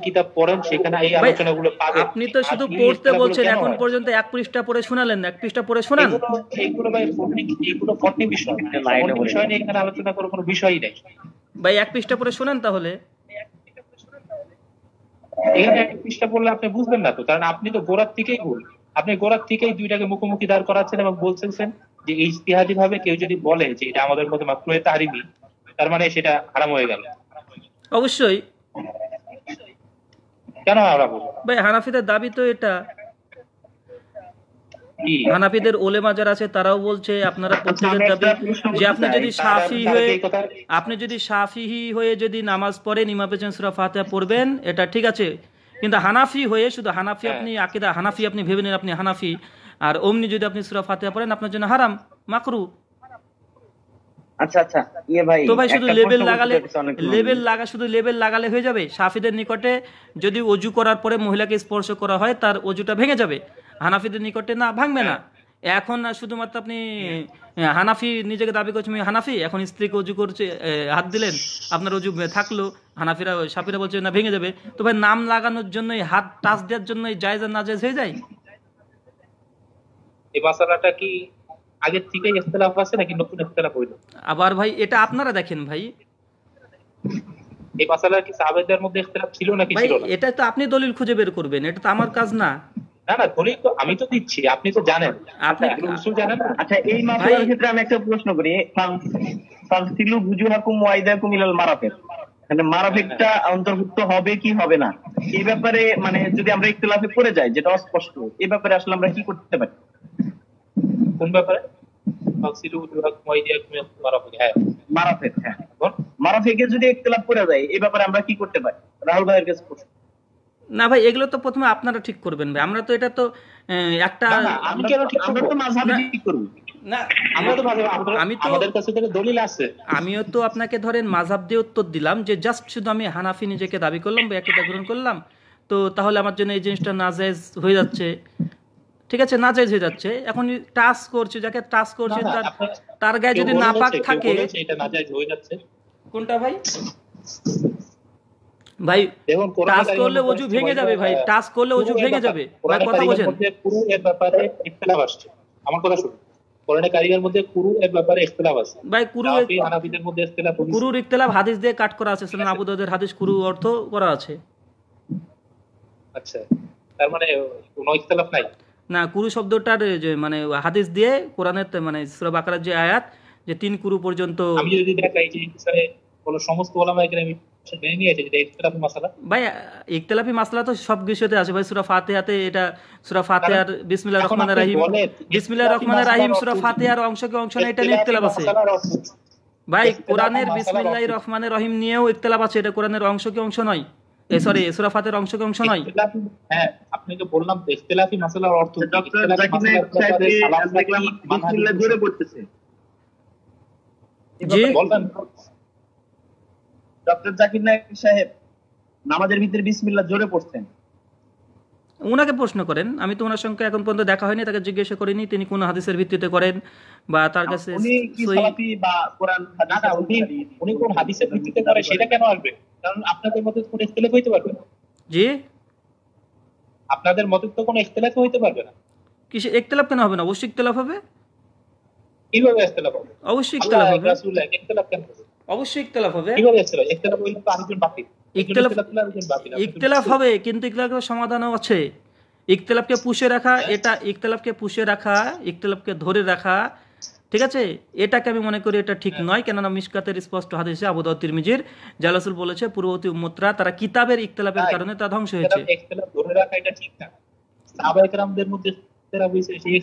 কিতাব পড়েন সেখানে এই আপনি তো শুধু পড়তে বলছেন এখন পর্যন্ত এক পৃষ্ঠা পড়ে শোনালেন এক পৃষ্ঠা পড়ে শোনান এগুলো ভাই এগুলো বিষয় বিষয় নিয়ে এখানে আলোচনা করার কোনো বিষয়ই নেই ভাই এক পৃষ্ঠা পড়ে শোনান তাহলে এখানে একটা পৃষ্ঠা পড়লে আপনি বুঝবেন না তো কারণ আপনি তো গোড়ার থেকেই ভুল আপনি গোড়ার থেকেই দুইটাকে মুখোমুখি দাঁড় করাচ্ছেন এবং বলছেন যে ইস্তিহাদি ভাবে কেউ যদি বলে যে এটা আমাদের মধ্যে মাকরুহে তাহরিমি তার মানে সেটা হারাম হয়ে গেল অবশ্যই কেন হারাম ভাই হানাফিদের দাবি তো এটা হানাফিদের ওলেমা যারা আছে তারাও বলছে আপনারা আচ্ছা, প্রত্যেকের দাবি যে আপনি যদি সাফি হয়ে আপনি যদি সাফিহি হয়ে যদি নামাজ পড়েন ইমাম পেছেন সুরা ফাতে পড়বেন এটা ঠিক আছে কিন্তু হানাফি হয়ে শুধু হানাফি হ্যাঁ। আপনি আকিদা হানাফি আপনি ভেবে নেন আপনি হানাফি আর অমনি যদি আপনি সুরা ফাতে পড়েন আপনার জন্য হারাম মাকরু আচ্ছা আচ্ছা ইয়ে তো ভাই শুধু লেবেল লাগালে লেবেল লাগা শুধু লেবেল লাগালে হয়ে যাবে সাফিদের নিকটে যদি অজু করার পরে মহিলাকে স্পর্শ করা হয় তার অজুটা ভেঙে যাবে হানাফিদের নিকটে না ভাঙবে না হ্যাঁ। এখন শুধুমাত্র আপনি হ্যাঁ, হানাফি নিজেকে দাবি করছেন হানাফি এখন স্ত্রীকে উজু করছে হাত দিলেন আপনার উজু থাকলো হানাফিরা সাফিরা বলছে না ভেঙে যাবে তো ভাই নাম লাগানোর জন্যই হাত টাচ দেওয়ার জন্য জায়জ না নাজায়জ হয়ে যায় মশালাটা কি আগের থেকেই আছে নাকি নতুন আবার ভাই এটা আপনারা দেখেন ভাই এই মশালা কি সাহাবাদের মধ্যে ছিল নাকি ছিল না এটা তো আপনি দলিল খুঁজে বের করবেন এটা তো আমার কাজ না না না দলিল তো আমি তো দিচ্ছি আপনি তো জানেন আপনি উসুল জানেন না আচ্ছা এই ক্ষেত্রে আমি একটা প্রশ্ন করি বুজুহাকুম ওয়াইদাকুম ইলাল মারাফিক মানে মারাফিকটা হ্যাঁ, হ্যাঁ। অন্তর্ভুক্ত হবে কি হবে না এই ব্যাপারে মানে যদি আমরা পড়ে যাই যেটা অস্পষ্ট এই ব্যাপারে আসলে আমরা কি করতে পারি কোন ব্যাপারে ফানসিলু হ্যাঁ মারাফিক হ্যাঁ মারাফিকে যদি ইখতিলাফ পড়ে যায় এই ব্যাপারে আমরা কি করতে পারি রাহুল ভাইয়ের কাছে প্রশ্ন না ভাই এগুলো তো প্রথমে আপনারা ঠিক করবেন ভাই আমরা তো এটা তো একটা আমি কেন ঠিক করব তো মাঝহাবে ঠিক করব না আমিও তো আপনাকে ধরেন মাঝাব দিয়ে উত্তর দিলাম যে জাস্ট শুধু আমি হানাফি নিজেকে দাবি করলাম বা একটা গ্রহণ করলাম তো তাহলে আমার জন্য এই জিনিসটা নাজায়েজ হয়ে যাচ্ছে ঠিক আছে নাজায়েজ হয়ে যাচ্ছে এখন টাচ করছে যাকে টাচ করছে তার তার গায়ে যদি না পাক থাকে এটা হয়ে যাচ্ছে কোনটা ভাই ভাই টাচ করলে অজু ভেঙে যাবে ভাই টাচ করলে অজু ভেঙে যাবে ভাই কথা বলেন পুরো এর ব্যাপারে ইখতিলাফ আসছে আমার কথা শুনুন মধ্যে কুরু এর ব্যাপারে ইখতিলাফ আছে ভাই কুরু হানাফিদের মধ্যে ইখতিলাফ ইখতিলাফ হাদিস দিয়ে কাট করা আছে সুনান আবু দাউদের হাদিস কুরু অর্থ করা আছে আচ্ছা তার মানে কোনো ইখতিলাফ নাই না কুরু শব্দটার যে মানে হাদিস দিয়ে কোরআনের মানে সূরা বাকারার যে আয়াত যে তিন কুরু পর্যন্ত আমি যদি দেখাই যে সমস্ত ওলামায়ে ভাই ইখতলাফি মাসলা তো সব বিষয়তে আছে ভাই সুরা ফাতেহাতে এটা সুরা ফাতেহার বিসমিল্লাহ রহমান রাহিম বিসমিল্লাহ রহমান অংশকে অংশ না এটা নিয়ে আছে ভাই কোরআনের বিসমিল্লাহ রহমান রহিম নিয়েও ইখতলাফ আছে এটা কোরআনের অংশকে অংশ নয় সরি সুরা অংশকে অংশ নয় হ্যাঁ ডক্টর জাকির নায়ক সাহেব নামাজের ভিতরে বিসমিল্লাহ জোরে পড়তেন ওনাকে প্রশ্ন করেন আমি তো ওনার সঙ্গে এখন পর্যন্ত দেখা হয়নি তাকে জিজ্ঞাসা করিনি তিনি কোন হাদিসের ভিত্তিতে করেন বা তার আচ্ছা, কাছে উনি কি সালাফি বা কোরআন হাদিস না উনি উনি কোন হাদিসের ভিত্তিতে করে সেটা কেন আসবে কারণ আপনাদের মতে কোন ইখতিলাফ হইতে পারবে না জি আপনাদের মতে তো কোন ইখতিলাফ হইতে পারবে না কিসে ইখতিলাফ কেন হবে না অবশ্যই ইখতিলাফ হবে কিভাবে ইখতিলাফ হবে অবশ্যই ইখতিলাফ হবে রাসূল ইখতিলাফ কেন হবে অবশ্যই হবে হবে কিন্তু সমাধানও আছে পুষে রাখা হ্যাঁ। এটা পুষে রাখা ধরে রাখা ঠিক আছে এটাকে আমি মনে করি এটা ঠিক হ্যাঁ। নয় কেননা মিসকাতের স্পষ্ট হাদিসে আবুদাউ তিরমিজির জালাসুল বলেছে পূর্ববর্তী উম্মতরা তারা কিতাবের ইখতলাফের কারণে তা ধ্বংস হয়েছে ধরে রাখা এটা ঠিক না সাহাবায়ে কেরামদের মধ্যে সেই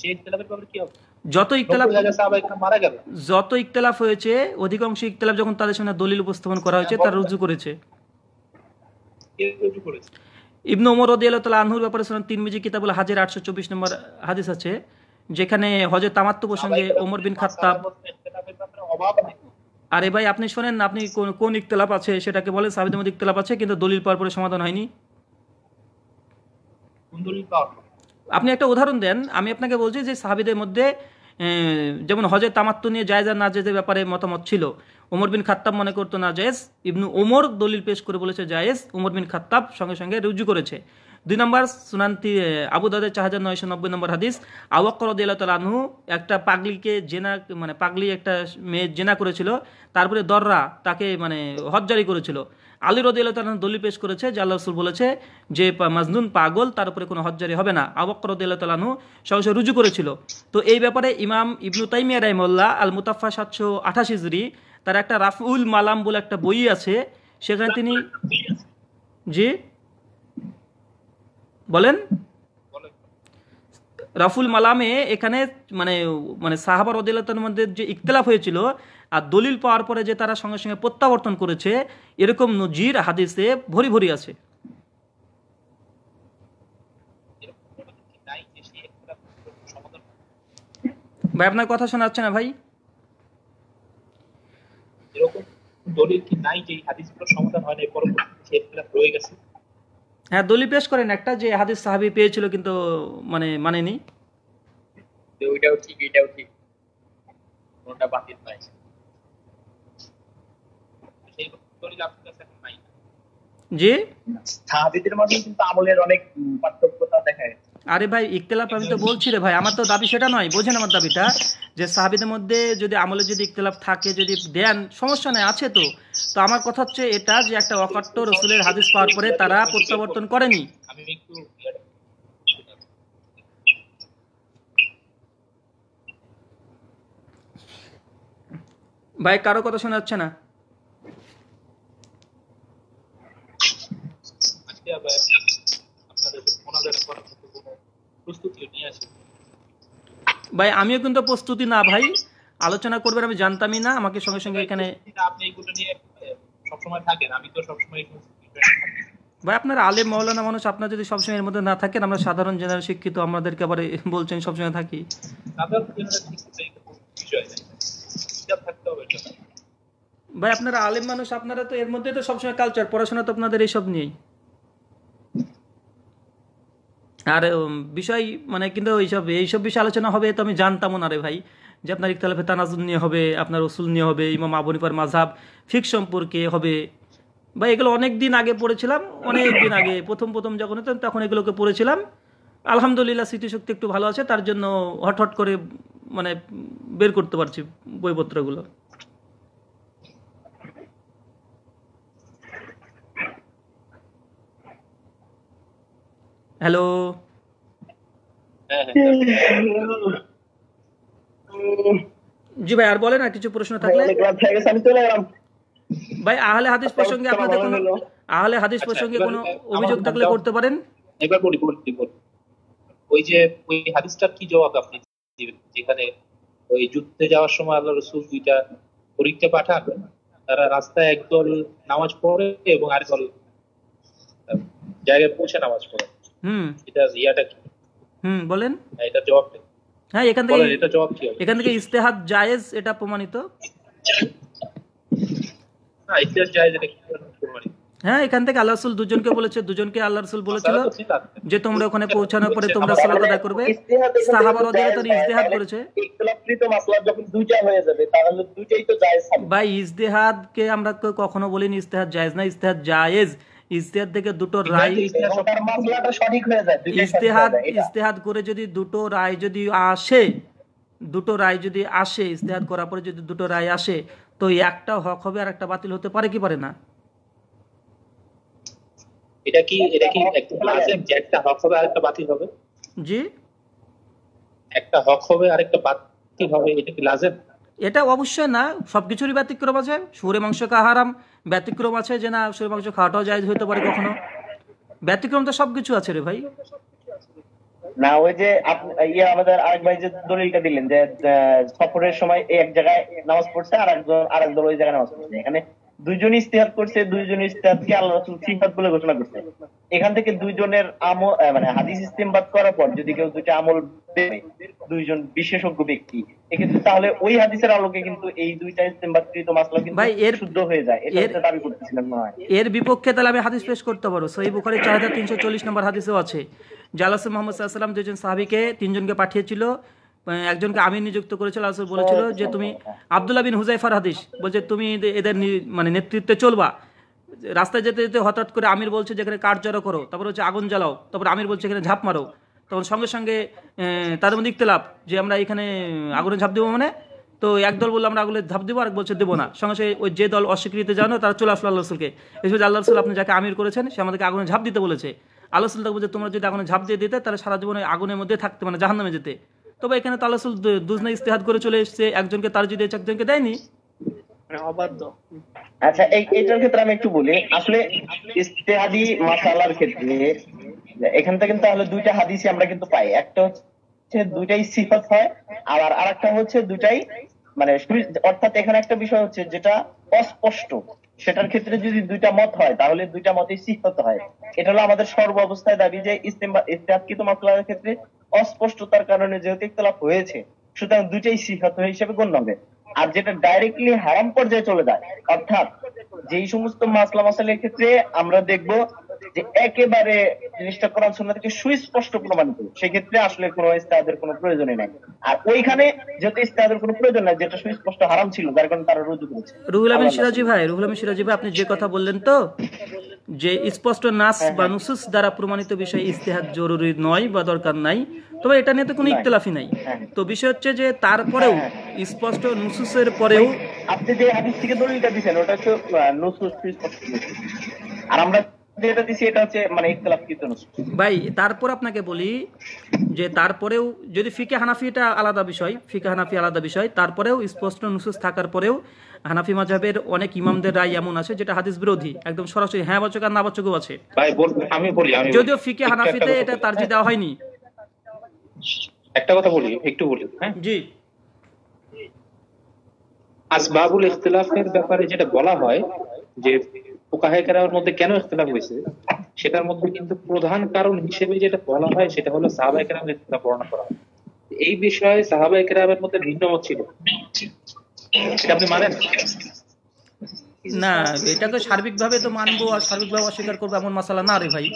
সেই ব্যাপারে কি হবে যত ইকতলাফ যত ইকতলাফ হয়েছে অধিকাংশ ইকতলাফ যখন তাদের সামনে দলিল উপস্থাপন করা হয়েছে তারা রুজু করেছে ইবনু ওমর রদিয়াল্লাহ তাআলা আনহুর ব্যাপারে সুনান তিরমিজি কিতাবুল হাজের 824 নম্বর হাদিস আছে যেখানে হজে তামাত্ম প্রসঙ্গে ওমর বিন খাত্তাব আরে ভাই আপনি শোনেন আপনি কোন কোন আছে সেটাকে বলেন সাবিদের মধ্যে ইকতলাপ আছে কিন্তু দলিল পাওয়ার পরে সমাধান হয়নি আপনি একটা উদাহরণ দেন আমি আপনাকে বলছি যে সাহাবিদের মধ্যে যেমন হজে তামাত্ম নিয়ে জায়জা নাজেজের ব্যাপারে মতামত ছিল ওমর বিন খাত্তাব মনে করতো না জায়েজ ইবনু ওমর দলিল পেশ করে বলেছে জায়েজ ওমর বিন খাত্তাব সঙ্গে সঙ্গে রুজু করেছে দুই নম্বর সুনান্তি আবু দাদের চার হাজার নয়শো নব্বই নম্বর হাদিস আওয়াক্কর আনহু একটা পাগলিকে জেনা মানে পাগলি একটা মেয়ে জেনা করেছিল তারপরে দররা তাকে মানে হজ্জারি করেছিল আলী রদি আল্লাহ দলি পেশ করেছে যে আল্লাহ রসুল বলেছে যে মাজনুন পাগল তার উপরে কোনো হজ্জারি হবে না আবক রদি আল্লাহ তালাহু সহসে রুজু করেছিল তো এই ব্যাপারে ইমাম ইবনু তাইমিয়া রাইমল্লা আল মুতাফা সাতশো আঠাশ ইজরি তার একটা রাফুল মালাম বলে একটা বই আছে সেখানে তিনি জি বলেন রাফুল মালামে এখানে মানে মানে সাহাবার রদিল্লাহর মধ্যে যে ইখতলাফ হয়েছিল আর দলিল পাওয়ার পরে যে তারা সঙ্গে সঙ্গে প্রত্যাবর্তন করেছে এরকম নজির হাদিসে ভরি ভরি আছে ভাই আপনার কথা শোনা যাচ্ছে না ভাই গেছে হ্যাঁ দলিল পেশ করেন একটা যে হাদিস সাহাবি পেয়েছিল কিন্তু মানে মানেনি ওইটাও ঠিক এটাও ঠিক কোনটা বাতিল পাইছে দলিল আপনার কাছে নাই কিন্তু আমলের অনেক পার্থক্যতা দেখা যায় আরে ভাই ইকতলাফ আমি তো বলছি রে ভাই আমার তো দাবি সেটা নয় বোঝেন আমার দাবিটা যে সাহাবিদের মধ্যে যদি আমলে যদি ইকতলাফ থাকে যদি দেন সমস্যা নেই আছে তো তো আমার কথা হচ্ছে এটা যে একটা অকট্ট রসুলের হাদিস পাওয়ার পরে তারা প্রত্যাবর্তন করেনি ভাই কারো কথা শোনা যাচ্ছে না প্রক্রিয়া বা ভাই আমিও কিন্তু প্রস্তুতি না ভাই আলোচনা করবেন আমি জানতামই না আমাকে সঙ্গে সঙ্গে এখানে ভাই আপনার আলে মৌলানা মানুষ আপনার যদি সবসময় এর মধ্যে না থাকেন আমরা সাধারণ জেনারেল শিক্ষিত আমাদেরকে আবার বলছেন সবসময় থাকি ভাই আপনারা আলেম মানুষ আপনারা তো এর মধ্যে তো সবসময় কালচার পড়াশোনা তো আপনাদের এইসব নিয়েই আর বিষয় মানে কিন্তু ওইসব এইসব বিষয়ে আলোচনা হবে তো আমি জানতামও না রে ভাই যে আপনার ইকতালাফে তানাজুল নিয়ে হবে আপনার রসুল নিয়ে হবে ইমাম আবনিপার মাঝাব ফিক সম্পর্কে হবে বা এগুলো অনেক দিন আগে পড়েছিলাম অনেক দিন আগে প্রথম প্রথম যখন হতাম তখন এগুলোকে পড়েছিলাম আলহামদুলিল্লাহ স্মৃতিশক্তি একটু ভালো আছে তার জন্য হট হট করে মানে বের করতে পারছি বইপত্রগুলো হ্যালো জি ভাই আর বলে না কিছু প্রশ্ন থাকলে ভাই আহলে হাদিস আচ্ছা, প্রসঙ্গে আপনাদের কোনো আহলে হাদিস আচ্ছা, প্রসঙ্গে কোনো অভিযোগ থাকলে করতে পারেন এবার বলি বলি ওই যে ওই হাদিসটার কি জবাব আপনি দিবেন যেখানে ওই যুদ্ধে যাওয়ার সময় আল্লাহ রসুল দুইটা পরীক্ষা পাঠান তারা রাস্তায় একদল নামাজ পড়ে এবং আরেকদল জায়গায় পৌঁছে নামাজ পড়ে হুম এটা ইয়াটা হুম বলেন এটা জবাব হ্যাঁ এখান থেকে এটা জবাব কি হবে এখান থেকে ইস্তেহাদ জায়েজ এটা প্রমাণিত ইস্তেহাদ জায়েজ এটা কি প্রমাণিত হ্যাঁ এখান থেকে আল্লাহ দুজনকে বলেছে দুজনকে আল্লাহ বলেছিল যে তোমরা ওখানে পৌঁছানোর পরে তোমরা আচ্ছা, সালাত আদায় করবে সাহাবা রাদিয়াল্লাহু ইজতিহাদ করেছে মাসলা যখন দুইটা হয়ে যাবে তাহলে দুইটাই তো জায়েজ ভাই ইজতিহাদকে আমরা কখনো বলিনি ইজতিহাদ জায়েজ না ইজতিহাদ জায়েজ থেকে দুটো রায় হ্যাঁ, হ্যাঁ, হ্যাঁ, করে যদি দুটো রায় যদি আসে দুটো রায় যদি আসে করার পরে যদি দুটো রায় আসে তো একটা হক হবে আর একটা বাতিল হতে পারে কি পারে না এটা কি এটা কি একটা হক হবে আর একটা বাতিল হবে জি একটা হক হবে আর একটা বাতিল হবে এটা কি লাজেম এটা অবশ্যই না সব কিছুরই ব্যতিক্রম আছে সুরে মাংস হারাম ব্যতিক্রম আছে যে না সুরে মাংস খাওয়াটাও যায় হইতে পারে কখনো ব্যতিক্রম তো সব কিছু আছে রে ভাই না ওই যে ইয়ে আমাদের আরেক ভাই যে দলিলটা দিলেন যে সফরের সময় এক জায়গায় নামাজ পড়ছে আর একজন আর একদল ওই জায়গায় নামাজ পড়ছে এখানে দুইজন ইস্তেহার করছে দুইজন ইস্তেহাতকে আল্লাহ সিফাত বলে ঘোষণা করছে এখান থেকে দুইজনের আমল মানে হাদিস বাদ করার পর যদি কেউ দুইটা আমল দুইজন বিশেষজ্ঞ ব্যক্তি এক্ষেত্রে তাহলে ওই হাদিসের আলোকে কিন্তু এই দুইটা ইস্তেমবাদকৃত মাসলা কিন্তু ভাই এর শুদ্ধ হয়ে যায় এটা দাবি করতেছিলাম না এর বিপক্ষে তাহলে আমি হাদিস পেশ করতে পারো সহি বুখারী 4340 নম্বর হাদিসেও আছে জালাস মোহাম্মদ সাল্লাল্লাহু আলাইহি দুইজন সাহাবীকে তিনজনকে পাঠিয়েছিল একজনকে আমি নিযুক্ত করেছিল আসল বলেছিল যে তুমি আব্দুল্লাহ বিন হুজাইফার হাদিস বলছে তুমি এদের মানে নেতৃত্বে চলবা রাস্তায় যেতে যেতে হঠাৎ করে আমির বলছে যে এখানে কাঠ জড়ো করো তারপর হচ্ছে আগুন জ্বালাও তারপর আমির বলছে এখানে ঝাঁপ মারো তখন সঙ্গে সঙ্গে তাদের মধ্যে ইতলাপ যে আমরা এখানে আগুনে ঝাঁপ দেবো মানে তো এক দল বললো আমরা আগুনে ঝাঁপ দেবো আর বলছে দেবো না সঙ্গে সঙ্গে ওই যে দল অস্বীকৃতি জানো তারা চলে আসলো আল্লাহ রসুলকে এসে আল্লাহ রসুল আপনি যাকে আমির করেছেন সে আমাদেরকে আগুনে ঝাঁপ দিতে বলেছে আল্লাহ রসুল তাকে বলছে তোমরা যদি আগুনে ঝাঁপ দিয়ে দিতে তাহলে সারা জীবনে আগুনের মধ্যে থাকতে মানে জাহান্নামে যেতে তবে এখানে তো আল্লাহ রসুল দুজনা ইস্তেহাত করে চলে এসছে একজনকে তার যদি একজনকে দেয়নি মানে আচ্ছা ক্ষেত্রে আমি একটু বলি আসলে ইস্তেহাদি মাসালার ক্ষেত্রে এখান থেকে তাহলে দুইটা হাদিসই আমরা কিন্তু পাই একটা হচ্ছে দুইটাই হয় আর হচ্ছে দুইটাই মানে অর্থাৎ এখানে একটা বিষয় হচ্ছে যেটা অস্পষ্ট সেটার ক্ষেত্রে যদি দুইটা মত হয় তাহলে দুইটা মতই সিফাত হয় এটা হলো আমাদের সর্ব অবস্থায় দাবি যে ইস্তেহাদিত মাসালার ক্ষেত্রে অস্পষ্টতার কারণে যেহেতু ইতলাফ হয়েছে সুতরাং দুইটাই সিফাত হিসেবে গণ্য হবে আর যেটা ডাইরেক্টলি হারাম পর্যায়ে চলে যায় অর্থাৎ যেই সমস্ত মাসলা মাসালের ক্ষেত্রে আমরা দেখব যে একেবারে জিনিসটা করার জন্য থেকে সুস্পষ্ট প্রমাণিত সেক্ষেত্রে আসলে কোনো ইস্তাহাদের কোনো প্রয়োজনই নাই আর ওইখানে যেহেতু ইস্তাহাদের কোনো প্রয়োজন নাই যেটা সুস্পষ্ট হারাম ছিল যার কারণে তারা রুজু করেছে রুহুল আমিন সিরাজি ভাই রুহুল আমিন সিরাজি ভাই আপনি যে কথা বললেন তো যে হ্যাঁ। স্পষ্ট নাস হ্যাঁ, হ্যাঁ। বা নুসুস দ্বারা প্রমাণিত বিষয়ে ইস্তেহাদ জরুরি নয় বা দরকার নাই তবে এটা নিয়ে তো কোনো ইতলাফি নাই তো বিষয় হচ্ছে যে তারপরেও স্পষ্ট নুসুসের পরেও আপনি যে হাদিস থেকে দলিলটা দিয়েছেন ওটা হচ্ছে নুসুস আর আমরা যেটা দিছি এটা হচ্ছে মানে ইখতিলাফ ভাই তারপর আপনাকে বলি যে তারপরেও যদি ফিকে হানাফিটা আলাদা বিষয় ফিকে হানাফি আলাদা বিষয় তারপরেও স্পষ্ট নুসুস থাকার পরেও হানাফি মাঝাবের অনেক ইমামদের রায় এমন আছে যেটা হাদিস বিরোধী একদম সরাসরি হ্যাঁ বাচক আর না বাচকও আছে আমি বলি যদিও ফিকে হানাফিতে এটা তারজি দেওয়া হয়নি একটা কথা বলি একটু বলি হ্যাঁ জি আসবাবুল ইখতিলাফের ব্যাপারে যেটা বলা হয় যে মধ্যে কেন ইখতলাফ হয়েছে সেটার মধ্যে কিন্তু প্রধান কারণ হিসেবে যেটা বলা হয় সেটা হলো ইখতলাফ বর্ণনা করা এই বিষয়ে মধ্যে ছিল সেটা আপনি মানেন না এটা তো সার্বিকভাবে তো মানবো আর সার্বিকভাবে অস্বীকার করবো এমন মশালা না রে ভাই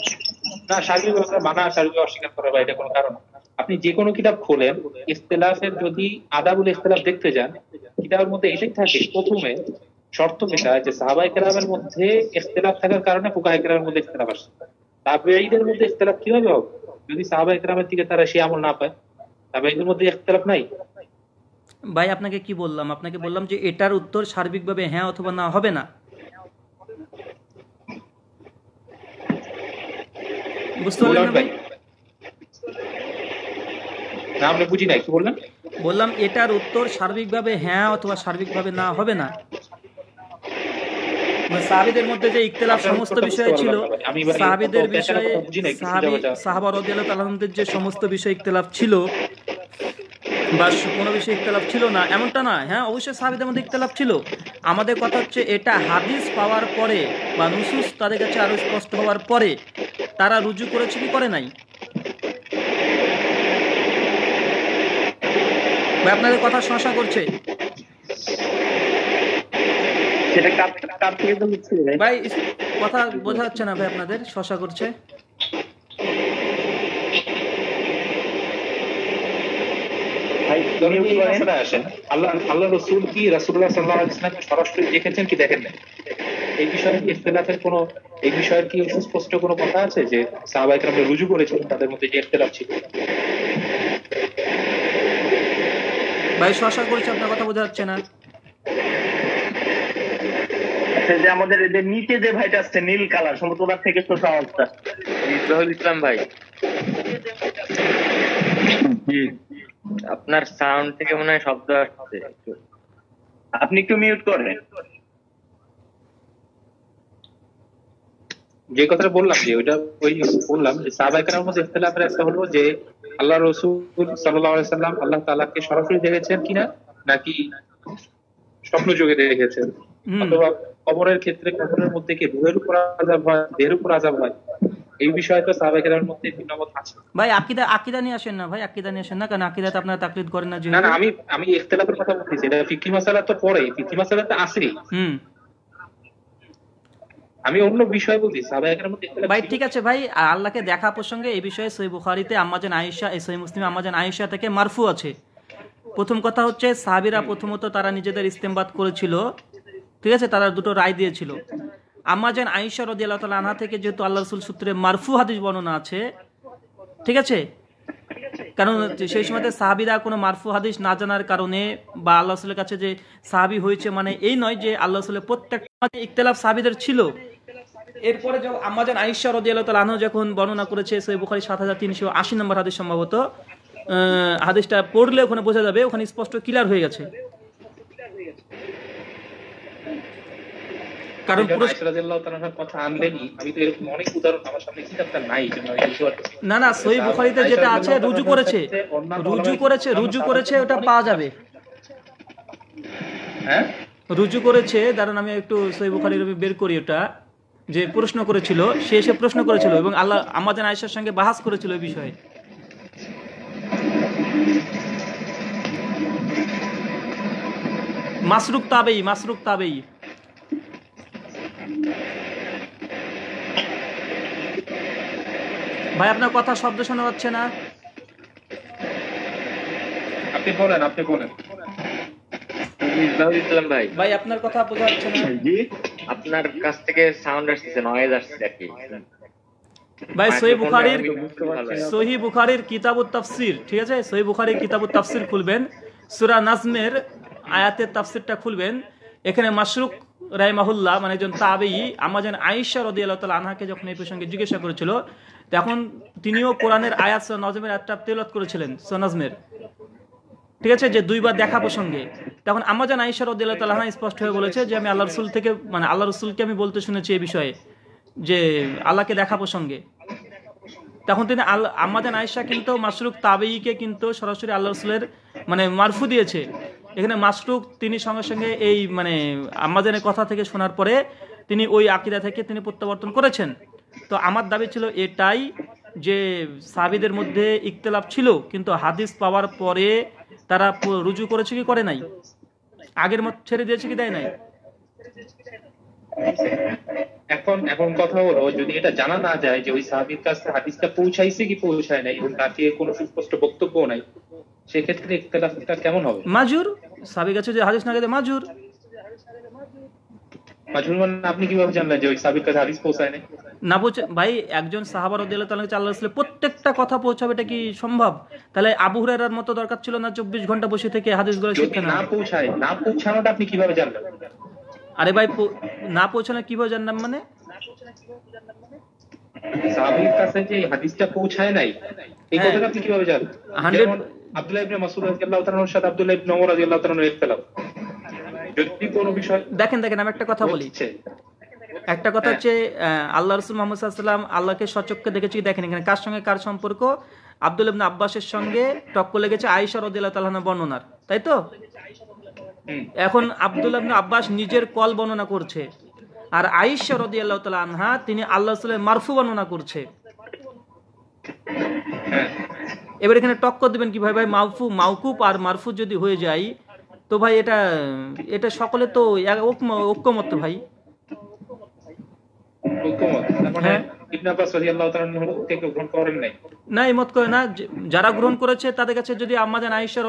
না সার্বিকভাবে মানা সার্বিক অস্বীকার করে ভাই এটা কোনো কারণ আপনি যে কোনো কিতাব খোলেন ইস্তেলাফের যদি আদাবুল ইস্তেলাফ দেখতে যান কিতাবের মধ্যে এটাই থাকে প্রথমে শর্ত মেটা যে সাহাবাই কেরামের মধ্যে ইখতলাফ থাকার কারণে ফুকাহ কেরামের মধ্যে ইখতলাফ আসে তাবেঈদের মধ্যে ইখতলাফ কিভাবে হবে যদি সাহাবাই কেরামের থেকে তারা সেই আমল না পায় তাবেঈদের মধ্যে ইখতলাফ নাই ভাই আপনাকে কি বললাম আপনাকে বললাম যে এটার উত্তর সার্বিকভাবে হ্যাঁ অথবা না হবে না বুঝতে বললাম এটার উত্তর সার্বিকভাবে হ্যাঁ অথবা সার্বিকভাবে না হবে না মানে সাহাবিদের মধ্যে যে সমস্ত বিষয়ে ছিল সাহাবিদের বিষয়ে সাহাবি সাহাবা যে সমস্ত বিষয়ে ছিল বা কোনো বিষয়ে ইকতলাফ ছিল না এমনটা না হ্যাঁ অবশ্যই সাহাবিদের মধ্যে ইকতলাফ ছিল আমাদের কথা হচ্ছে এটা হাদিস পাওয়ার পরে বা নুসুস তাদের কাছে আরো স্পষ্ট হওয়ার পরে তারা রুজু করেছে কি করে নাই আপনাদের কথা শশা করছে সেটা ভাই কথা বোঝা যাচ্ছে না ভাই আপনাদের শশা করছে এই বিষয়ে কোনো এই কি সুস্পষ্ট কোনো কথা আছে যে সাহাবাহিক রুজু করেছেন তাদের মধ্যে যে ইফতলাফ ছিল ভাই শশা করেছে আপনার কথা বোঝা যাচ্ছে না যে আমাদের নিচে যে ভাইটা আছে নীল কালার সম্ভবত থেকে তো ইসলাম ভাই আপনার সাউন্ড থেকে মনে হয় শব্দ আসছে আপনি একটু মিউট করেন যে কথাটা বললাম যে ওইটা ওই বললাম যে সাহাবাইকার মধ্যে ইখতিলাফের একটা হলো যে আল্লাহ রসুল সাল্লাম আল্লাহ তালাকে সরাসরি দেখেছেন কিনা নাকি স্বপ্ন যোগে দেখেছেন অথবা কবরের ক্ষেত্রে কবরের মধ্যে কি রুহের উপর আজাব হয় দেহের উপর আজাব হয় এই বিষয়ে তো সাহাবায়ে কেরামের মধ্যে ভিন্নমত আছে ভাই আকীদা আকীদা নিয়ে আসেন না ভাই আকীদা নিয়ে আসেন না কারণ আকীদাতে আপনারা তাকলিদ করেন না না আমি আমি ইখতিলাফের কথা বলতেছি এটা ফিকহি মাসালা তো পড়ে ফিকহি মাসালা তো আছেই হুম আমি অন্য বিষয় বলছি ভাই ঠিক আছে ভাই আল্লাহকে দেখা প্রসঙ্গে এই বিষয়ে সহিহ বুখারীতে আম্মাজান আয়েশা এই সহিহ মুসলিমে আম্মাজান আয়েশা থেকে মারফু আছে প্রথম কথা হচ্ছে সাহাবিরা প্রথমত তারা নিজেদের ইস্তেমবাদ করেছিল ঠিক আছে তারা দুটো রায় দিয়েছিল আম্মাজান আইসা রদি আল্লাহ তালা আনহা থেকে যেহেতু আল্লাহ রসুল সূত্রে মারফু হাদিস বর্ণনা আছে ঠিক আছে কারণ সেই সময়তে সাহাবিরা কোনো মারফু হাদিস না জানার কারণে বা আল্লাহ রসুলের কাছে যে সাহাবি হয়েছে মানে এই নয় যে আল্লাহ রসুলের প্রত্যেকটা ইকতলাফ সাহাবিদের ছিল এরপরে যখন আম্মাজান আইসা রদি আল্লাহ তালা আনহা যখন বর্ণনা করেছে সেই বুখারি সাত হাজার তিনশো আশি নম্বর হাদিস সম্ভবত হাদিসটা পড়লে ওখানে বোঝা যাবে ওখানে স্পষ্ট ক্লিয়ার হয়ে গেছে কারণ আমি না না বুখারিতে যেটা আছে রুজু করেছে রুজু করেছে রুজু করেছে ওটা পাওয়া যাবে হ্যাঁ? রুজু করেছে আমি একটু সই বুখারির বের করি ওটা যে প্রশ্ন করেছিল সে এসে প্রশ্ন করেছিল এবং আল্লাহ আমাদের আয়েশার সঙ্গে বাহাস করেছিল এই বিষয়ে মাসরুক তাবেই মাসরুক তাবেই ভাই আপনার কথা শব্দ শোনা যাচ্ছে না আপনি বলেন আপনি বলেন ভাই আপনার কথা বোঝা যাচ্ছে না আপনার কাছ থেকে সাউন্ড আসছে নয়েজ আসছে আর কি ভাই সহি বুখারীর সহি বুখারীর তাফসির ঠিক আছে সহি বুখারীর কিতাবুত তাফসির খুলবেন সুরা নাজমের আয়াতের তাফসিরটা খুলবেন এখানে মাশরুক রাইমাহুল্লাহ মানে একজন তাবেই আমাজান আয়েশা রদি আল্লাহ তাল আনহাকে যখন এই প্রসঙ্গে জিজ্ঞাসা করেছিল তখন তিনিও কোরআনের আয়াত নজমের আয়াতটা তেলত করেছিলেন সোনাজমের ঠিক আছে যে দুইবার দেখা প্রসঙ্গে তখন আমাজন আয়েশা রদি আল্লাহ তাল আনহা স্পষ্ট হয়ে বলেছে যে আমি আল্লাহ রসুল থেকে মানে আল্লাহ রসুলকে আমি বলতে শুনেছি এই বিষয়ে যে আল্লাহকে দেখা প্রসঙ্গে তখন তিনি আল আমাদের আয়েশা কিন্তু মাসরুক তাবেইকে কিন্তু সরাসরি আল্লাহ রসুলের মানে মারফু দিয়েছে এখানে মাসরুক তিনি সঙ্গে সঙ্গে এই মানে আমাজানের কথা থেকে শোনার পরে তিনি ওই আকিদা থেকে তিনি প্রত্যাবর্তন করেছেন তো আমার দাবি ছিল এটাই যে সাবিদের মধ্যে ইকতলাফ ছিল কিন্তু হাদিস পাওয়ার পরে তারা রুজু করেছে কি করে নাই আগের মত ছেড়ে দিয়েছে কি দেয় নাই এখন এখন কথা হলো যদি এটা জানা না যায় যে ওই সাহাবির কাছে হাদিসটা পৌঁছাইছে কি পৌঁছায় নাই এবং তার কোনো সুস্পষ্ট বক্তব্য নাই সেক্ষেত্রে ইখতলাফটা কেমন হবে মাজুর সাবিক আছে যে হাদিস মাজুর মাজুর মানে আপনি কিভাবে জানলেন যে ওই সাবিক কাছে হাদিস পৌঁছায় না পৌঁছে ভাই একজন প্রত্যেকটা কথা পৌঁছাবে এটা কি সম্ভব তাহলে আবু হুরায়রার মতো দরকার ছিল না চব্বিশ ঘন্টা বসে থেকে হাদিসগুলো না পৌঁছায় না পৌঁছানোটা আপনি কিভাবে জানলেন আরে ভাই না পৌঁছানো কিভাবে জানলাম মানে সাহাবীর কাছে যে হাদিসটা পৌঁছায় নাই এই হ্যাঁ। কথাটা আপনি কিভাবে জানেন আব্দুল্লাহ ইবনে রাদিয়াল্লাহু তাআলার সাথে আব্দুল্লাহ ইবনে ওমর রাদিয়াল্লাহু তাআলার যদি কোনো বিষয় দেখেন দেখেন আমি একটা কথা বলি একটা কথা হ্যাঁ। হচ্ছে আল্লাহ রসুল মোহাম্মদ সাল্লাম আল্লাহকে সচক্ষে দেখেছি দেখেন এখানে কার সঙ্গে কার সম্পর্ক আব্দুল ইবনে আব্বাসের সঙ্গে টক্কর লেগেছে আয়েশা রাদিয়াল্লাহু তাআলা বর্ণনার তাই তো এখন আব্দুল ইবনে আব্বাস নিজের কল বর্ণনা করছে আর আয়েশা রাদিয়াল্লাহু তাআলা আনহা তিনি আল্লাহ রসুলের মারফু বর্ণনা করছে এবার এখানে টক্কর দেবেন কি ভাই ভাই মাউফু মাউকুপ আর মারফু যদি হয়ে যায় তো ভাই এটা এটা সকলে তো ঐক্যমত ভাই হ্যাঁ। না এই মত করে না যারা গ্রহণ করেছে তাদের কাছে যদি আয়েশা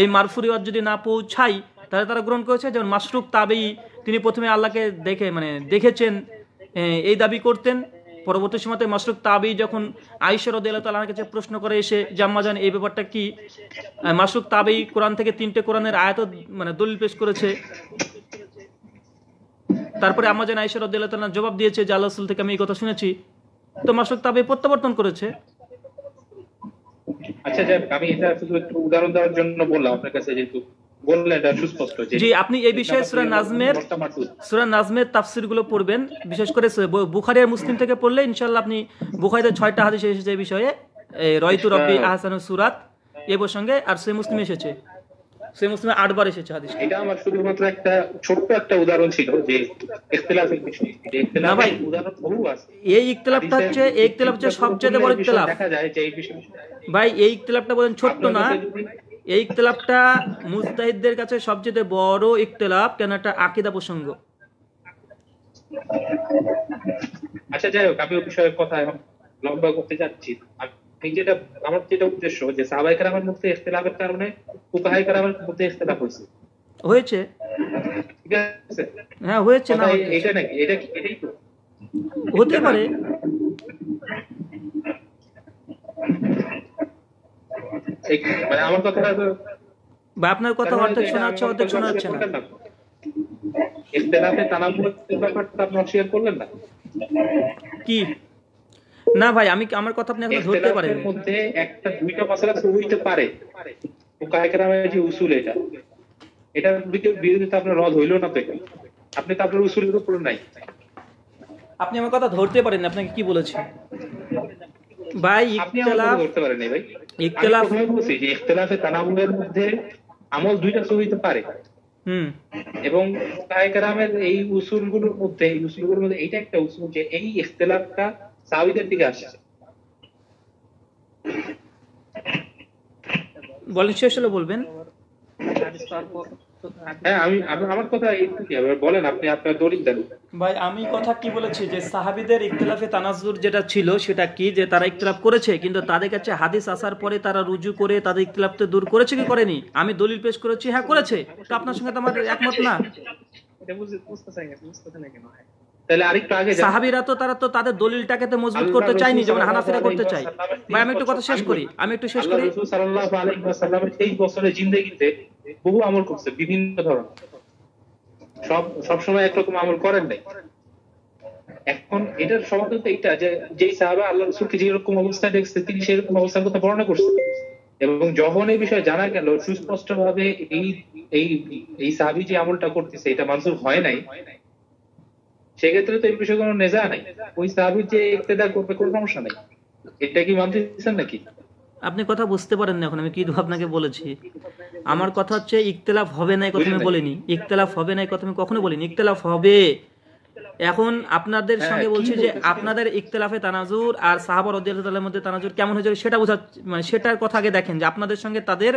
এই মারফুরিওয়াত যদি না পৌঁছাই তাহলে তারা গ্রহণ করেছে যেমন মাসরুফ তাবেই তিনি প্রথমে আল্লাহকে দেখে মানে দেখেছেন এই দাবি করতেন পরবর্তী সময়তে মাসরুক তাবি যখন আইসরদ তালার কাছে প্রশ্ন করে এসে জাম্মাজান এই ব্যাপারটা কি মাসরুক তাবি কোরআন থেকে তিনটে কোরআনের আয়ত মানে দলিল পেশ করেছে তারপরে আমাজান আইসরদ তালা জবাব দিয়েছে যে আল্লাহ থেকে আমি এই কথা শুনেছি তো মাসরুক তাবি প্রত্যাবর্তন করেছে আচ্ছা আমি এটা শুধু একটু উদাহরণ দেওয়ার জন্য বললাম আপনার কাছে যেহেতু জি আপনি এই বিষয়ে সূরা নাজমের সূরা নাজমের পড়বেন বিশেষ করে বুখারী আর মুসলিম থেকে পড়লে ইনশাল্লাহ আপনি বুখারীতে হাদিস এসেছে এই বিষয়ে রয়তু আচ্ছা। রব্বি সুরাত এ প্রসঙ্গে আর মুসলিম এসেছে সে মুসলিমে আটবার এসেছে হাদিস এটা আমার শুধুমাত্র একটা ছোট্ট একটা উদাহরণ ছিল যে ইখতিলাফের উদাহরণ বহু আছে এই ইখতিলাফটা হচ্ছে এই ইখতিলাফ হচ্ছে সবচেয়ে বড় ইখতিলাফ দেখা যায় যে এই ভাই এই ইখতিলাফটা বলেন ছোট্ট না এই ইকতলাপটা মুস্তাহিদদের কাছে সবচেয়ে বড় ইকতলাপ কেন একটা আকিদা প্রসঙ্গ আচ্ছা যাই হোক আমি ওই বিষয়ে কথা লম্বা করতে যাচ্ছি আমি যেটা আমার যেটা উদ্দেশ্য যে সাহাবাই কারামের মধ্যে ইখতিলাফের কারণে ফুকাহাই কারামের মধ্যে ইখতিলাফ হয়েছে হয়েছে ঠিক আছে হ্যাঁ হয়েছে না এটা নাকি এটা কি এটাই তো হতে পারে মানে আমার কথা বা আপনার কথা অর্ধেক শোনা হচ্ছে অর্ধেক শোনা হচ্ছে না ব্যাপারটা আপনি অস্বীকার করলেন না কি না ভাই আমি আমার কথা আপনি এখনো ধরতে পারেন মধ্যে একটা দুইটা মাসালা হইতে পারে কায়করামের যে উসুল এটা এটার বিরোধিতা আপনার রদ হইল না দেখেন আপনি তো আপনার উসুলের উপর নাই আপনি আমার কথা ধরতে পারেন আপনাকে কি বলেছি ভাই ইখতিলাফ ধরতে পারেন ভাই ইখতলাফ বলছি যে ইখতলাফে মধ্যে আমল দুইটা হইতে পারে এবং কারামের এই উসুলগুলোর মধ্যে এই উসুলগুলোর মধ্যে এইটা একটা উসুল যে এই ইখতলাফটা সাহাবিদের দিকে আসছে বলেন শেষ হলে বলবেন হ্যাঁ আমি আমার কথা কি বলেন আপনি আপনার দলিল দেন ভাই আমি কথা কি বলেছি যে সাহাবিদের ইখতিলাফে তানাজুর যেটা ছিল সেটা কি যে তারা ইখতিলাফ করেছে কিন্তু তাদের কাছে হাদিস আসার পরে তারা রুজু করে তাদের ইখতিলাফ তো দূর করেছে কি করেনি আমি দলিল পেশ করেছি হ্যাঁ করেছে তো আপনার সঙ্গে তো আমার একমত না সাহাবিরা তো তারা তো তাদের দলিলটাকে তো মজবুত করতে চায়নি যেমন হানাফিরা করতে চায় ভাই আমি একটু কথা শেষ করি আমি একটু শেষ করি সাল্লাল্লাহু আলাইহি ওয়াসাল্লামের সেই বছরের জিন্দেগিতে বহু আমল করছে বিভিন্ন ধরনের সব সবসময় একরকম আমল করেন নাই এখন এটার সমাধান তো এটা যে যেই সাহাবা আল্লাহ রসুলকে যেরকম অবস্থায় দেখছে তিনি সেরকম অবস্থার কথা বর্ণনা করছেন এবং যখন এই বিষয়ে জানা গেল সুস্পষ্ট ভাবে এই এই এই সাহাবি যে আমলটা করতেছে এটা মানসুর হয় নাই সেক্ষেত্রে তো এই বিষয়ে কোনো নেজা নাই ওই সাহাবির যে ইত্তেদা করবে কোনো সমস্যা নাই এটা কি মানতেছেন নাকি আপনি কথা বুঝতে পারেন না এখন আমি কি আপনাকে বলেছি আমার কথা হচ্ছে ইকতলাফ হবে না কথা আমি বলিনি ইকতলাফ হবে না কথা আমি কখনো বলিনি ইকতলাফ হবে এখন আপনাদের হ্যাঁ, সঙ্গে বলছি যে আপনাদের ইকতলাফে তানাজুর আর সাহাবা রদিয়ালের মধ্যে তানাজুর কেমন হয়েছিল সেটা বোঝা মানে সেটার কথা আগে দেখেন যে আপনাদের সঙ্গে তাদের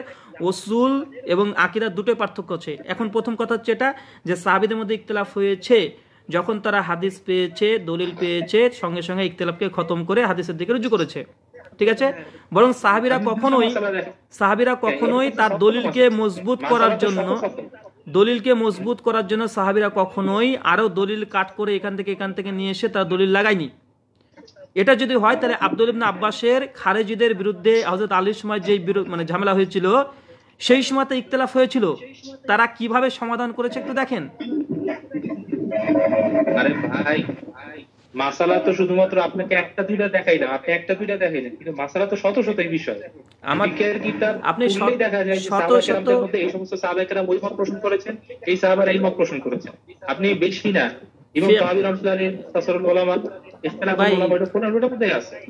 ওসুল এবং আকিদার দুটোই পার্থক্য আছে এখন প্রথম কথা হচ্ছে এটা যে সাহাবিদের মধ্যে ইকতলাফ হয়েছে যখন তারা হাদিস পেয়েছে দলিল পেয়েছে সঙ্গে সঙ্গে ইকতলাফকে খতম করে হাদিসের দিকে রুজু করেছে ঠিক আছে হ্যাঁ। বরং সাহাবিরা কখনোই সাহাবিরা কখনোই তার দলিলকে মজবুত করার জন্য দলিলকে মজবুত করার জন্য সাহাবিরা কখনোই আরো দলিল কাট করে এখান থেকে এখান থেকে নিয়ে এসে তার দলিল লাগায়নি এটা যদি হয় তাহলে আব্দুল ইবনা আব্বাসের খারেজিদের বিরুদ্ধে হজরত আলীর সময় যে মানে ঝামেলা হয়েছিল সেই সময়তে ইকতলাফ হয়েছিল তারা কিভাবে সমাধান করেছে একটু দেখেন আরে ভাই মাসালা তো শুধুমাত্র আপনাকে একটা দুইটা দেখাই না আপনি একটা দুইটা দেখাইলেন কিন্তু মাসালা তো শত শত এই বিষয় আমার কেয়ার কিতাব আপনি সবই দেখা যায় শত শত মধ্যে এই সমস্ত সাহাবাকেরা ওই মত পোষণ করেছেন এই সাহাবারা এই মত পোষণ করেছেন আপনি বেশি না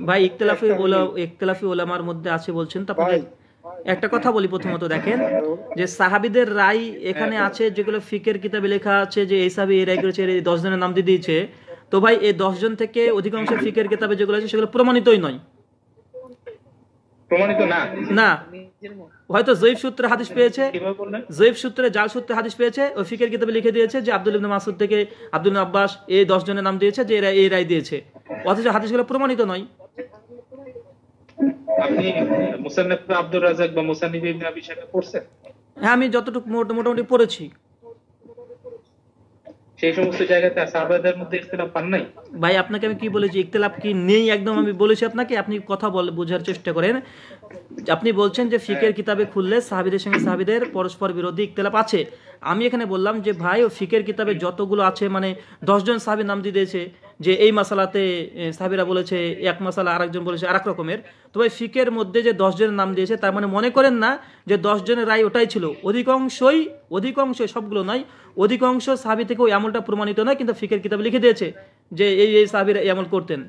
ভাই ইখতলাফি ইখতলাফি ওলামার মধ্যে আছে বলছেন তো আপনি একটা কথা বলি প্রথমত দেখেন যে সাহাবিদের রায় এখানে হ্যাঁ। আছে যেগুলো ফিকের কিতাবে লেখা আছে যে এই সাহাবি এই রায় করেছে দশ জনের নাম দিয়ে দিয়েছে তো ভাই এই দশজন থেকে অধিকাংশ ফিকের কেতাবে যেগুলো আছে সেগুলো প্রমাণিতই নয় না হয়তো জৈব সূত্রে হাদিস পেয়েছে জৈব সূত্রে জাল সূত্রে হাদিস পেয়েছে ও ফিকের কিতাবে লিখে দিয়েছে যে আব্দুল ইবনে মাসুদ থেকে আব্দুল আব্বাস এই দশ জনের নাম দিয়েছে যে এরা এই রায় দিয়েছে অথচ হাদিসগুলো প্রমাণিত নয় আপনি মুসান্নাফ রাজাক বা মুসান্নিফ ইবনে আবি হ্যাঁ আমি যতটুকু মোটামুটি পড়েছি সেই সমস্ত জায়গাতে সার্ভারদের মধ্যে ইখতিলাফ পান নাই ভাই আপনাকে আমি কি বলেছি ইখতিলাফ কি নেই একদম আমি বলেছি আপনাকে আপনি কথা বল বোঝার চেষ্টা করেন আপনি বলছেন যে ফিকের হ্যাঁ। কিতাবে খুললে সাহাবিদের সঙ্গে সাহাবিদের পরস্পর বিরোধী ইকতলাপ আছে আমি এখানে বললাম যে ভাই ও ফিকের কিতাবে যতগুলো আছে মানে দশজন সাহাবির নাম দিয়ে দিয়েছে যে এই মশালাতে সাহাবিরা বলেছে এক মশালা আরেকজন বলেছে আর রকমের তো ভাই ফিকের মধ্যে যে দশজনের নাম দিয়েছে তার মানে মনে করেন না যে দশজনের রায় ওটাই ছিল অধিকাংশই অধিকাংশ সবগুলো নয় অধিকাংশ সাহাবি থেকে ওই আমলটা প্রমাণিত নয় কিন্তু ফিকের কিতাবে লিখে দিয়েছে যে এই এই সাহাবিরা এই আমল করতেন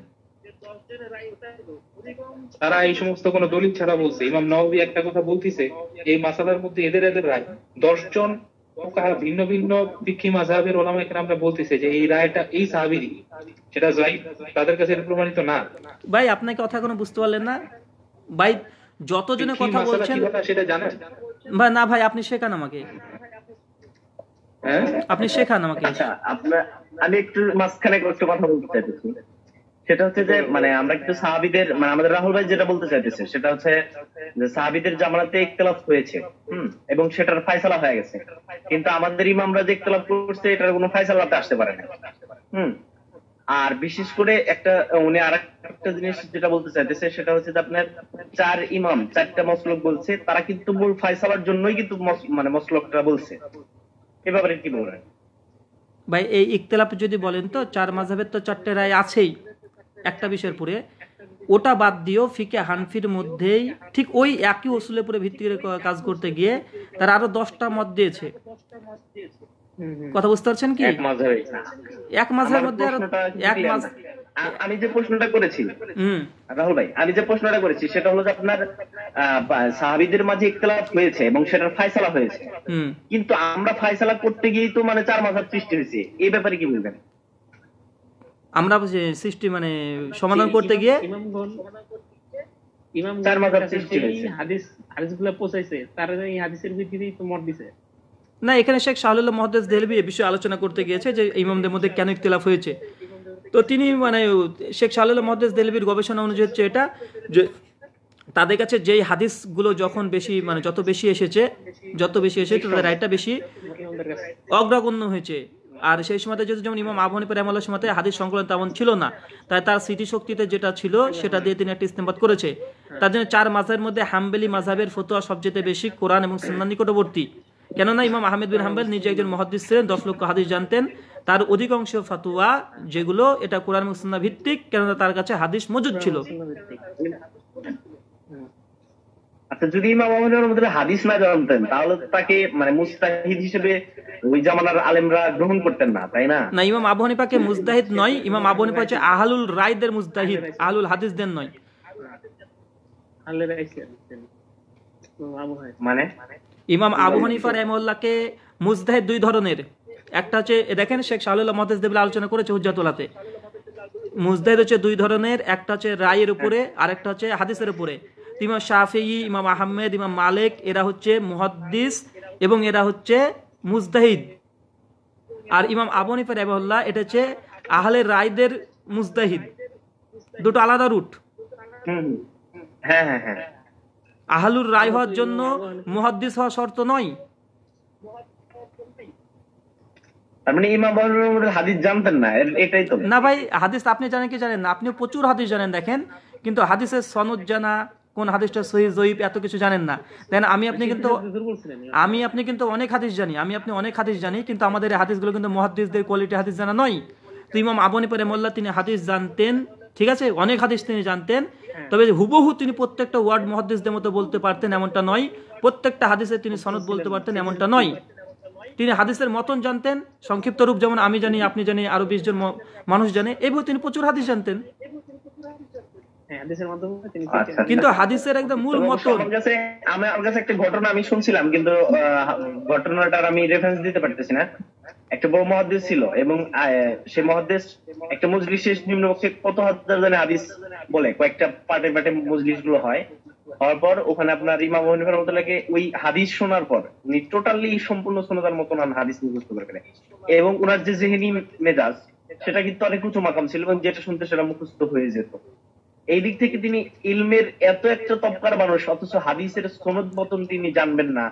তারা এই সমস্ত কোন দলিল ছাড়া বলছে ইমাম নবী একটা কথা বলতেছে এই মাসালার মধ্যে এদের এদের রায় দশজন ভিন্ন ভিন্ন পিকি মাঝাবের ওলামা এখানে আমরা বলতেছে যে এই রায়টা এই সাহাবিরই সেটা যাই তাদের কাছে এটা প্রমাণিত না ভাই আপনার কথা কোনো বুঝতে পারলেন না ভাই যতজনে কথা বলছেন সেটা জানেন ভাই না ভাই আপনি শেখান আমাকে হ্যাঁ আপনি শেখান আমাকে আচ্ছা আপনি আমি একটু মাঝখানে একটু কথা বলতে চাইতেছি সেটা হচ্ছে যে মানে আমরা কিন্তু হ্যাঁ। সাহাবিদের মানে আমাদের রাহুল ভাই যেটা বলতে চাইতেছে সেটা হচ্ছে যে সাহাবিদের জামানাতে ইখতলাফ হয়েছে হুম এবং সেটার ফায়সালা হয়ে গেছে কিন্তু আমাদের ইমামরা যে ইখতলাফ করছে এটার কোনো ফায়সালাতে আসতে পারে না হুম আর বিশেষ করে একটা উনি আর একটা জিনিস যেটা বলতে চাইতেছে সেটা হচ্ছে যে আপনার চার ইমাম চারটা মসলক বলছে তারা কিন্তু মূল ফায়সালার জন্যই কিন্তু মানে মসলকটা বলছে এ ব্যাপারে কি বলবেন ভাই এই ইখতলাফ যদি বলেন তো চার মাঝাবের তো চারটে রায় আছেই একটা বিষয়ের পরে ওটা বাদ দিয়েও ফিকে হানফির মধ্যেই ঠিক ওই একই ওসুলের পরে ভিত্তি করে কাজ করতে গিয়ে তারা আরো দশটা মত দিয়েছে কথা বুঝতে পারছেন কি এক মাঝের মধ্যে আরো এক মাস আমি যে প্রশ্নটা করেছি রাহুল ভাই আমি যে প্রশ্নটা করেছি সেটা হলো যে আপনার সাহাবিদের মাঝে ইতলাফ হয়েছে এবং সেটার ফায়সালা হয়েছে কিন্তু আমরা ফায়সালা করতে গিয়ে তো মানে চার মাসের সৃষ্টি হয়েছে এই ব্যাপারে কি বলবেন আমরা সৃষ্টি মানে সমাধান করতে গিয়ে না এখানে শেখ শাহুল্লাহ মহাদেস দেহলবি এ বিষয়ে আলোচনা করতে গিয়েছে যে ইমামদের মধ্যে কেন ইতলাফ হয়েছে তো তিনি মানে শেখ শাহুল্লাহ মহাদেস দেহলবির গবেষণা অনুযায়ী হচ্ছে এটা যে তাদের কাছে যেই হাদিসগুলো যখন বেশি মানে যত বেশি এসেছে যত বেশি এসেছে তাদের রায়টা বেশি অগ্রগণ্য হয়েছে আর সেই সময়তে যেহেতু যেমন ইমাম আবু হানিফা রহমাল্লাহ সময়তে হাদিস সংকলন তেমন ছিল না তাই তার স্মৃতিশক্তিতে যেটা ছিল সেটা দিয়ে তিনি একটা ইস্তেমবাদ করেছে তার জন্য চার মাঝের মধ্যে হাম্বেলি মাঝাবের ফতোয়া সবচেয়ে বেশি কোরআন এবং সুন্নার নিকটবর্তী কেননা ইমাম আহমেদ বিন হাম্বেল নিজে একজন মহাদিস ছিলেন দশ লক্ষ হাদিস জানতেন তার অধিকাংশ ফাতুয়া যেগুলো এটা কোরআন এবং ভিত্তিক কেননা তার কাছে হাদিস মজুদ ছিল আচ্ছা যদি ইমাম আহমদ মধ্যে হাদিস না জানতেন তাহলে তাকে মানে মুস্তাহিদ হিসেবে ওই জামানার আলেমরা গ্রহণ করতেন না তাই না না ইমাম আবু হানিফাকে মুস্তাহিদ নয় ইমাম আবু হানিফা হচ্ছে আহলুল রায়দের মুস্তাহিদ আহলুল হাদিস দেন নয় মানে ইমাম আবু হানিফা রহমুল্লাহকে মুস্তাহিদ দুই ধরনের একটা হচ্ছে দেখেন শেখ শাহুল্লাহ মহাদেশ দেবলা আলোচনা করেছে হুজ্জাতুলাতে মুজদাহিদ হচ্ছে দুই ধরনের একটা হচ্ছে রায়ের উপরে আর একটা হচ্ছে হাদিসের উপরে ইমাম শাফেই ইমাম আহমেদ ইমাম মালিক এরা হচ্ছে মুহাদ্দিস এবং এরা হচ্ছে মুজদাহিদ আর ইমাম আবনিফা রেবাহুল্লাহ এটা হচ্ছে আহলে রায়দের মুজদাহিদ দুটো আলাদা রুট হ্যাঁ, হ্যাঁ, হ্যাঁ। আহলুর রায় হওয়ার জন্য মহাদ্দিস হওয়া শর্ত নয় মানে ইমাম হাদিস না ভাই হাদিস আপনি জানেন কি জানেন আপনি প্রচুর হাদিস জানেন দেখেন কিন্তু হাদিসের সনদ জানা কোন হাদিসটা সহি জয়ীব এত কিছু জানেন না দেন আমি আপনি কিন্তু আমি আপনি কিন্তু অনেক হাদিস জানি আমি আপনি অনেক হাদিস জানি কিন্তু আমাদের হাদিসগুলো কিন্তু মহাদিসদের কোয়ালিটি হাদিস জানা নয় তো ইমাম আবনী পরে মোল্লা তিনি হাদিস জানতেন ঠিক আছে অনেক হাদিস তিনি জানতেন হ্যাঁ। তবে হুবহু তিনি প্রত্যেকটা ওয়ার্ড মহাদিসদের মতো বলতে পারতেন এমনটা নয় প্রত্যেকটা হাদিসে তিনি সনদ বলতে পারতেন এমনটা নয় তিনি হাদিসের মতন জানতেন সংক্ষিপ্ত রূপ যেমন আমি জানি আপনি জানি আরো বিশ জন মানুষ জানে এভাবে তিনি প্রচুর হাদিস জানতেন হ্যাঁ, আচ্ছা, কিন্তু হাদিসের একদম মূল মত আমার কাছে একটা ঘটনা আমি শুনছিলাম কিন্তু ঘটনাটার আমি রেফারেন্স দিতে পারতেছি না একটা বড় মহাদেশ ছিল এবং সে মহাদেশ একটা নিম্নপক্ষে কত হাজার হাদিস বলে কয়েকটা পার্টে পার্টে মজলিস গুলো হয় হওয়ার পর ওখানে আপনার ইমাম হানিফা লাগে ওই হাদিস শোনার পর উনি টোটালি সম্পূর্ণ শোনার মতো ওনার হাদিস মুখস্থ করে ফেলে এবং ওনার যে জেহেনি মেজাজ সেটা কিন্তু অনেক উঁচু মাকাম ছিল এবং যেটা শুনতে সেটা মুখস্থ হয়ে যেত এই দিক থেকে তিনি ইলমের এত একটা তপকার মানুষ অথচ হাদিসের সনদ মতন তিনি জানবেন না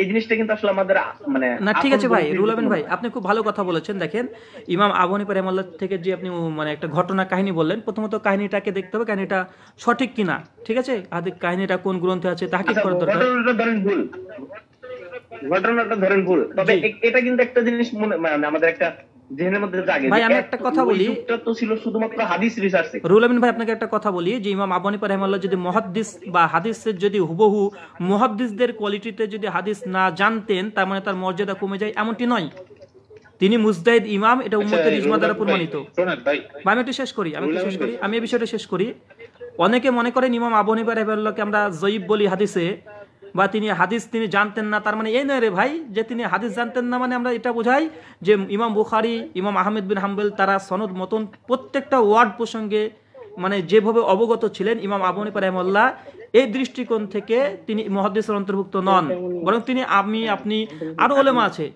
এই জিনিসটা কিন্তু আসলে আমাদের মানে না ঠিক আছে ভাই রুলাবেন ভাই আপনি খুব ভালো কথা বলেছেন দেখেন ইমাম আবহানি প্রেমাল্লা থেকে যে আপনি মানে একটা ঘটনা কাহিনী বললেন প্রথমত কাহিনীটাকে দেখতে হবে কাহিনীটা সঠিক কিনা ঠিক আছে হাদিস কাহিনীটা কোন গ্রন্থে আছে তাহাকে আচ্ছা, করা দরকার ঘটনাটা ধরেন ভুল ঘটনাটা ধরেন ভুল তবে এটা কিন্তু একটা জিনিস মানে আমাদের একটা আমি মানে তার মর্যাদা কমে যায় এমনটি নয় তিনি মুজদাহিদ ইমাম এটা আচ্ছা, উম্মতের প্রমাণিত আমি একটু শেষ করি আমি শেষ করি আমি এই বিষয়টা শেষ করি অনেকে মনে করেন ইমাম আবু হানিফা আমরা জয়ীব বলি হাদিসে বা তিনি হাদিস তিনি জানতেন না তার মানে এই নয় রে ভাই যে তিনি হাদিস জানতেন না মানে আমরা এটা বোঝাই যে ইমাম বুখারি ইমাম আহমেদ বিন হাম্বেল তারা সনদ মতন প্রত্যেকটা ওয়ার্ড প্রসঙ্গে মানে যেভাবে অবগত ছিলেন ইমাম আবনী পারেমল্লা এই দৃষ্টিকোণ থেকে তিনি মহাদেশের অন্তর্ভুক্ত নন বরং তিনি আমি আপনি আরো ওলেমা আছে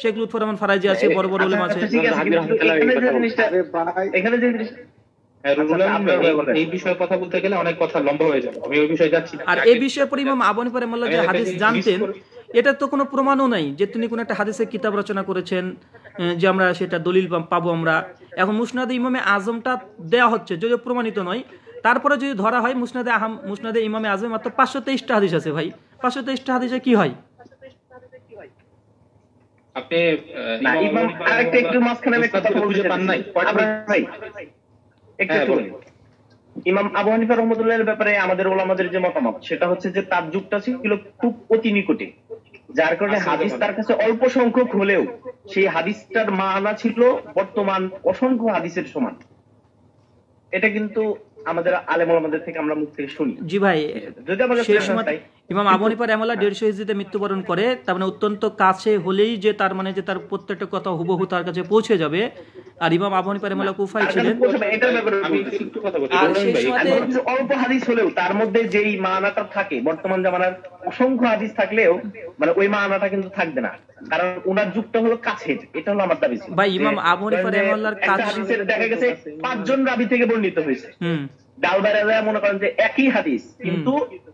শেখ লুৎফর রহমান ফারাজি আছে বড় বড় ওলেমা আছে আচ্ছা, আচ্ছা, আচ্ছা, হ্যাঁ, আচ্ছা, এই এটা তো কোনো প্রমাণও নাই যে তিনি কোন একটা হাদিসের কিতাব রচনা করেছেন যে আমরা সেটা দলিল পাবো আমরা এখন মুসনাদে ইমামে আজমটা দেয়া হচ্ছে যদিও প্রমাণিত নয় তারপরে যদি ধরা হয় মুসনাদে আহম মুসনাদে ইমামে আজমে মাত্র পাঁচশো তেইশটা হাদিস আছে ভাই পাঁচশো তেইশটা হাদিসে কি হয় আপনি আরেকটা একটু মাঝখানে কথা খুঁজে পান নাই ভাই হ্যাঁ, ইমাম আবু হানিফা রহমতুল্লাহের ব্যাপারে আমাদের ওলামাদের যে মতামত সেটা হচ্ছে যে তার যুগটা ছিল খুব অতি নিকটে যার কারণে হাদিস তার কাছে অল্প সংখ্যক হলেও সেই হাদিসটার মানা ছিল বর্তমান অসংখ্য হাদিসের সমান এটা কিন্তু আমাদের আলেম আমাদের থেকে আমরা মুখ থেকে শুনি জি ভাই যদি আমাদের ইমাম আবু হানিফা রহমাল্লাহ দেড়শো হিজড়িতে মৃত্যুবরণ করে তার মানে অত্যন্ত কাছে হলেই যে তার মানে যে তার প্রত্যেকটা কথা হুবহু তার কাছে পৌঁছে যাবে আর ইমাম আবু হানিফা রহমাল্লাহ কুফাই আচ্ছা, ছিলেন আচ্ছা, অল্প হাদিস হলেও তার মধ্যে যেই মানাটা থাকে বর্তমান জামানার অসংখ্য হাদিস থাকলেও মানে ওই মানাটা কিন্তু থাকবে না কারণ ওনার যুগটা হলো কাছের এটা হলো আমার দাবি ভাই ইমাম আবু হানিফা রহমাল্লাহর কাছে দেখা গেছে পাঁচজন রাবি থেকে বর্ণিত হয়েছে দাউদারা মনে করেন যে একই হাদিস কিন্তু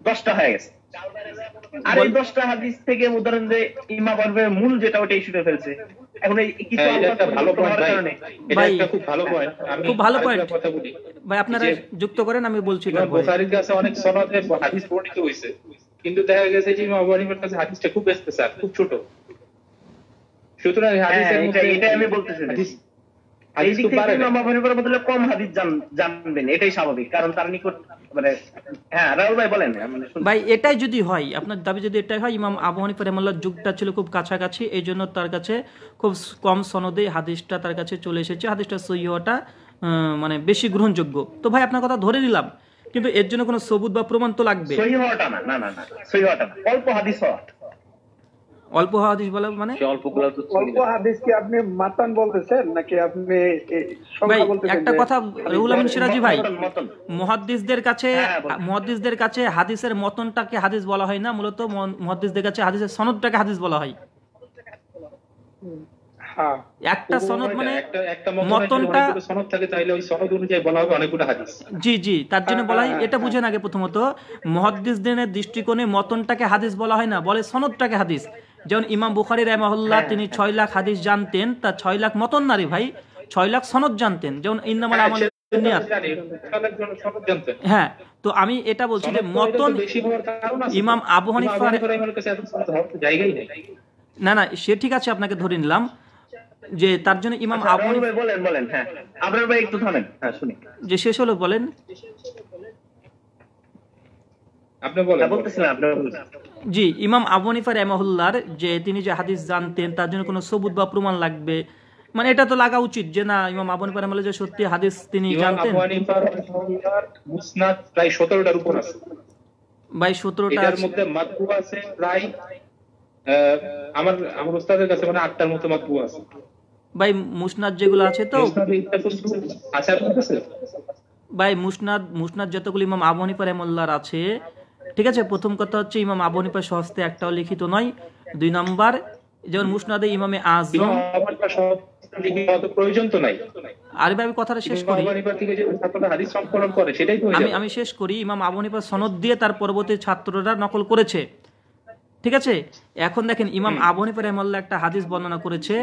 দশটা হয়ে গেছে আর এই দশটা হাদিস থেকে উদাহরণ যে ইমা পর্বের মূল যেটা ওটা ইস্যুতে ফেলছে এখন এই কিছু হ্যাঁ, একটা ভালো পয়েন্ট ভাই এটা একটা খুব ভালো পয়েন্ট হ্যাঁ, আমি খুব ভালো পয়েন্ট কথা বলি ভাই আপনারা যুক্ত করেন আমি বলছিলাম বুখারীর কাছে অনেক সনদে হাদিস বর্ণিত হইছে কিন্তু দেখা গেছে যে ইমাম আবু কাছে হাদিসটা খুব স্পেশাল খুব ছোট সুতরাং হাদিসের হ্যাঁ, মধ্যে এটা আমি বলতেছি মানে, হ্যাঁ, হ্যাঁ, মানে কাছাকাছি এই জন্য তার কাছে খুব কম হাদিসটা তার কাছে চলে এসেছে হাদিসটা মানে বেশি গ্রহণযোগ্য তো ভাই আপনার কথা ধরে নিলাম কিন্তু এর জন্য কোনো সবুত বা প্রমাণ তো লাগবে অল্প হাদিস হওয়া অল্প হাদিস বলে মানে অল্প হাদিস কি আপনি মাতান বলতেছেন নাকি আপনি সংখ্যা বলতেছেন একটা কথা রুহুল আমিন সিরাজি ভাই মুহাদ্দিসদের কাছে হ্যাঁ, হ্যাঁ, মুহাদ্দিসদের কাছে হাদিসের মতনটাকে হাদিস বলা হয় না মূলত মুহাদ্দিসদের কাছে হাদিসের সনদটাকে হাদিস বলা হয় হ্যাঁ। একটা সনদ মানে মতনটা সনদ থাকে ওই সনদ অনুযায়ী বলা হবে অনেকগুলো হাদিস জি জি তার জন্য বলা হয় এটা বুঝেন আগে প্রথমত মহাদ্দিসদের দৃষ্টিকোণে মতনটাকে হাদিস বলা হয় না বলে সনদটাকে হাদিস যেমন ইমাম বুখারি রহমহল্লা হ্যাঁ, তিনি হ্যাঁ। ছয় লাখ হাদিস জানতেন তা ছয় লাখ মতন নারী ভাই ছয় লাখ সনদ জানতেন যেমন ইন্দামাল হ্যাঁ, আমল হ্যাঁ তো আমি এটা বলছি যে মতন ইমাম আবু হানিফা না না সে ঠিক আছে আপনাকে ধরে নিলাম যে তার জন্য ইমাম আচ্ছা, আবু বলেন বলেন হ্যাঁ আপনার ভাই একটু থামেন হ্যাঁ শুনি যে শেষ হলো বলেন আপনি বলেন বলতেছিলেন আপনি জি ইমাম আবনিফার হানিফা যে তিনি যে হাদিস জানতেন তার জন্য কোনো সবুত বা প্রমাণ লাগবে মানে এটা তো লাগা উচিত যে না ইমাম আবনিফার হানিফা যে সত্যি হাদিস তিনি জানতেন প্রায় উপর আছে ভাই মধ্যে মাতবু আছে প্রায় আমার আমার কাছে মানে মতো মাতবু আছে ভাই মুসনাদ যেগুলো আছে তো ভাই মুসনাদ মুসনাদ যতগুলো ইমাম আবনিফার হানিফা আছে ঠিক আছে প্রথম কথা হচ্ছে ইমাম আবনিপা হানিফা সহস্তে একটাও লিখিত নয় দুই নম্বর যেমন মুসনাদে ইমামে আজম প্রয়োজন আমি কথাটা শেষ করি আমি শেষ করি ইমাম সনদ দিয়ে তার পরবর্তী ছাত্ররা নকল করেছে ঠিক আছে এখন দেখেন ইমাম একটা হাদিস বর্ণনা করেছে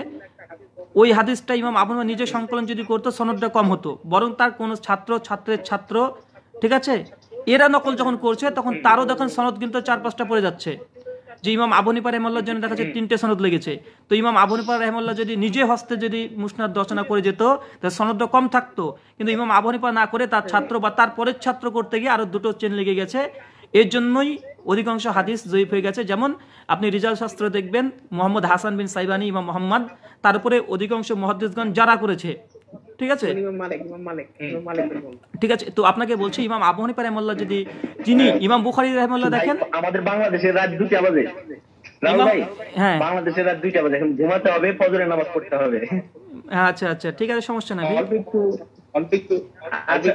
ওই হাদিসটা ইমাম নিজে সংকলন যদি করতো সনদটা কম হতো বরং তার কোনো ছাত্র ছাত্রের ছাত্র ঠিক আছে এরা নকল যখন করছে তখন তারও দেখেন সনদ কিন্তু চার পাঁচটা পড়ে যাচ্ছে যে ইমাম আবনীপা রহমল্লার জন্য দেখা যাচ্ছে তিনটে সনদ লেগেছে তো ইমাম আবনীপা রহমল্লা যদি নিজে হস্তে যদি মুসনাদ রচনা করে যেত তাহলে সনদটা কম থাকতো কিন্তু ইমাম আবনীপা না করে তার ছাত্র বা তার পরের ছাত্র করতে গিয়ে আরও দুটো চেন লেগে গেছে এর জন্যই অধিকাংশ হাদিস জয়ীফ হয়ে গেছে যেমন আপনি রিজাল শাস্ত্র দেখবেন মোহাম্মদ হাসান বিন সাইবানি ইমাম মোহাম্মদ তারপরে অধিকাংশ মহাদিসগণ যারা করেছে ঠিক আছে ঠিক আছে তো আপনাকে বলছি ইমাম আবু হানিফা যদি যিনি হ্যাঁ। ইমাম বুখারি দেখেন আমাদের বাংলাদেশের রাত হ্যাঁ। বাংলাদেশের রাত দুইটা বাজে এখন ঘুমাতে হবে ফজরের নামাজ পড়তে হবে হ্যাঁ, আচ্ছা আচ্ছা ঠিক আছে সমস্যা নাই আমি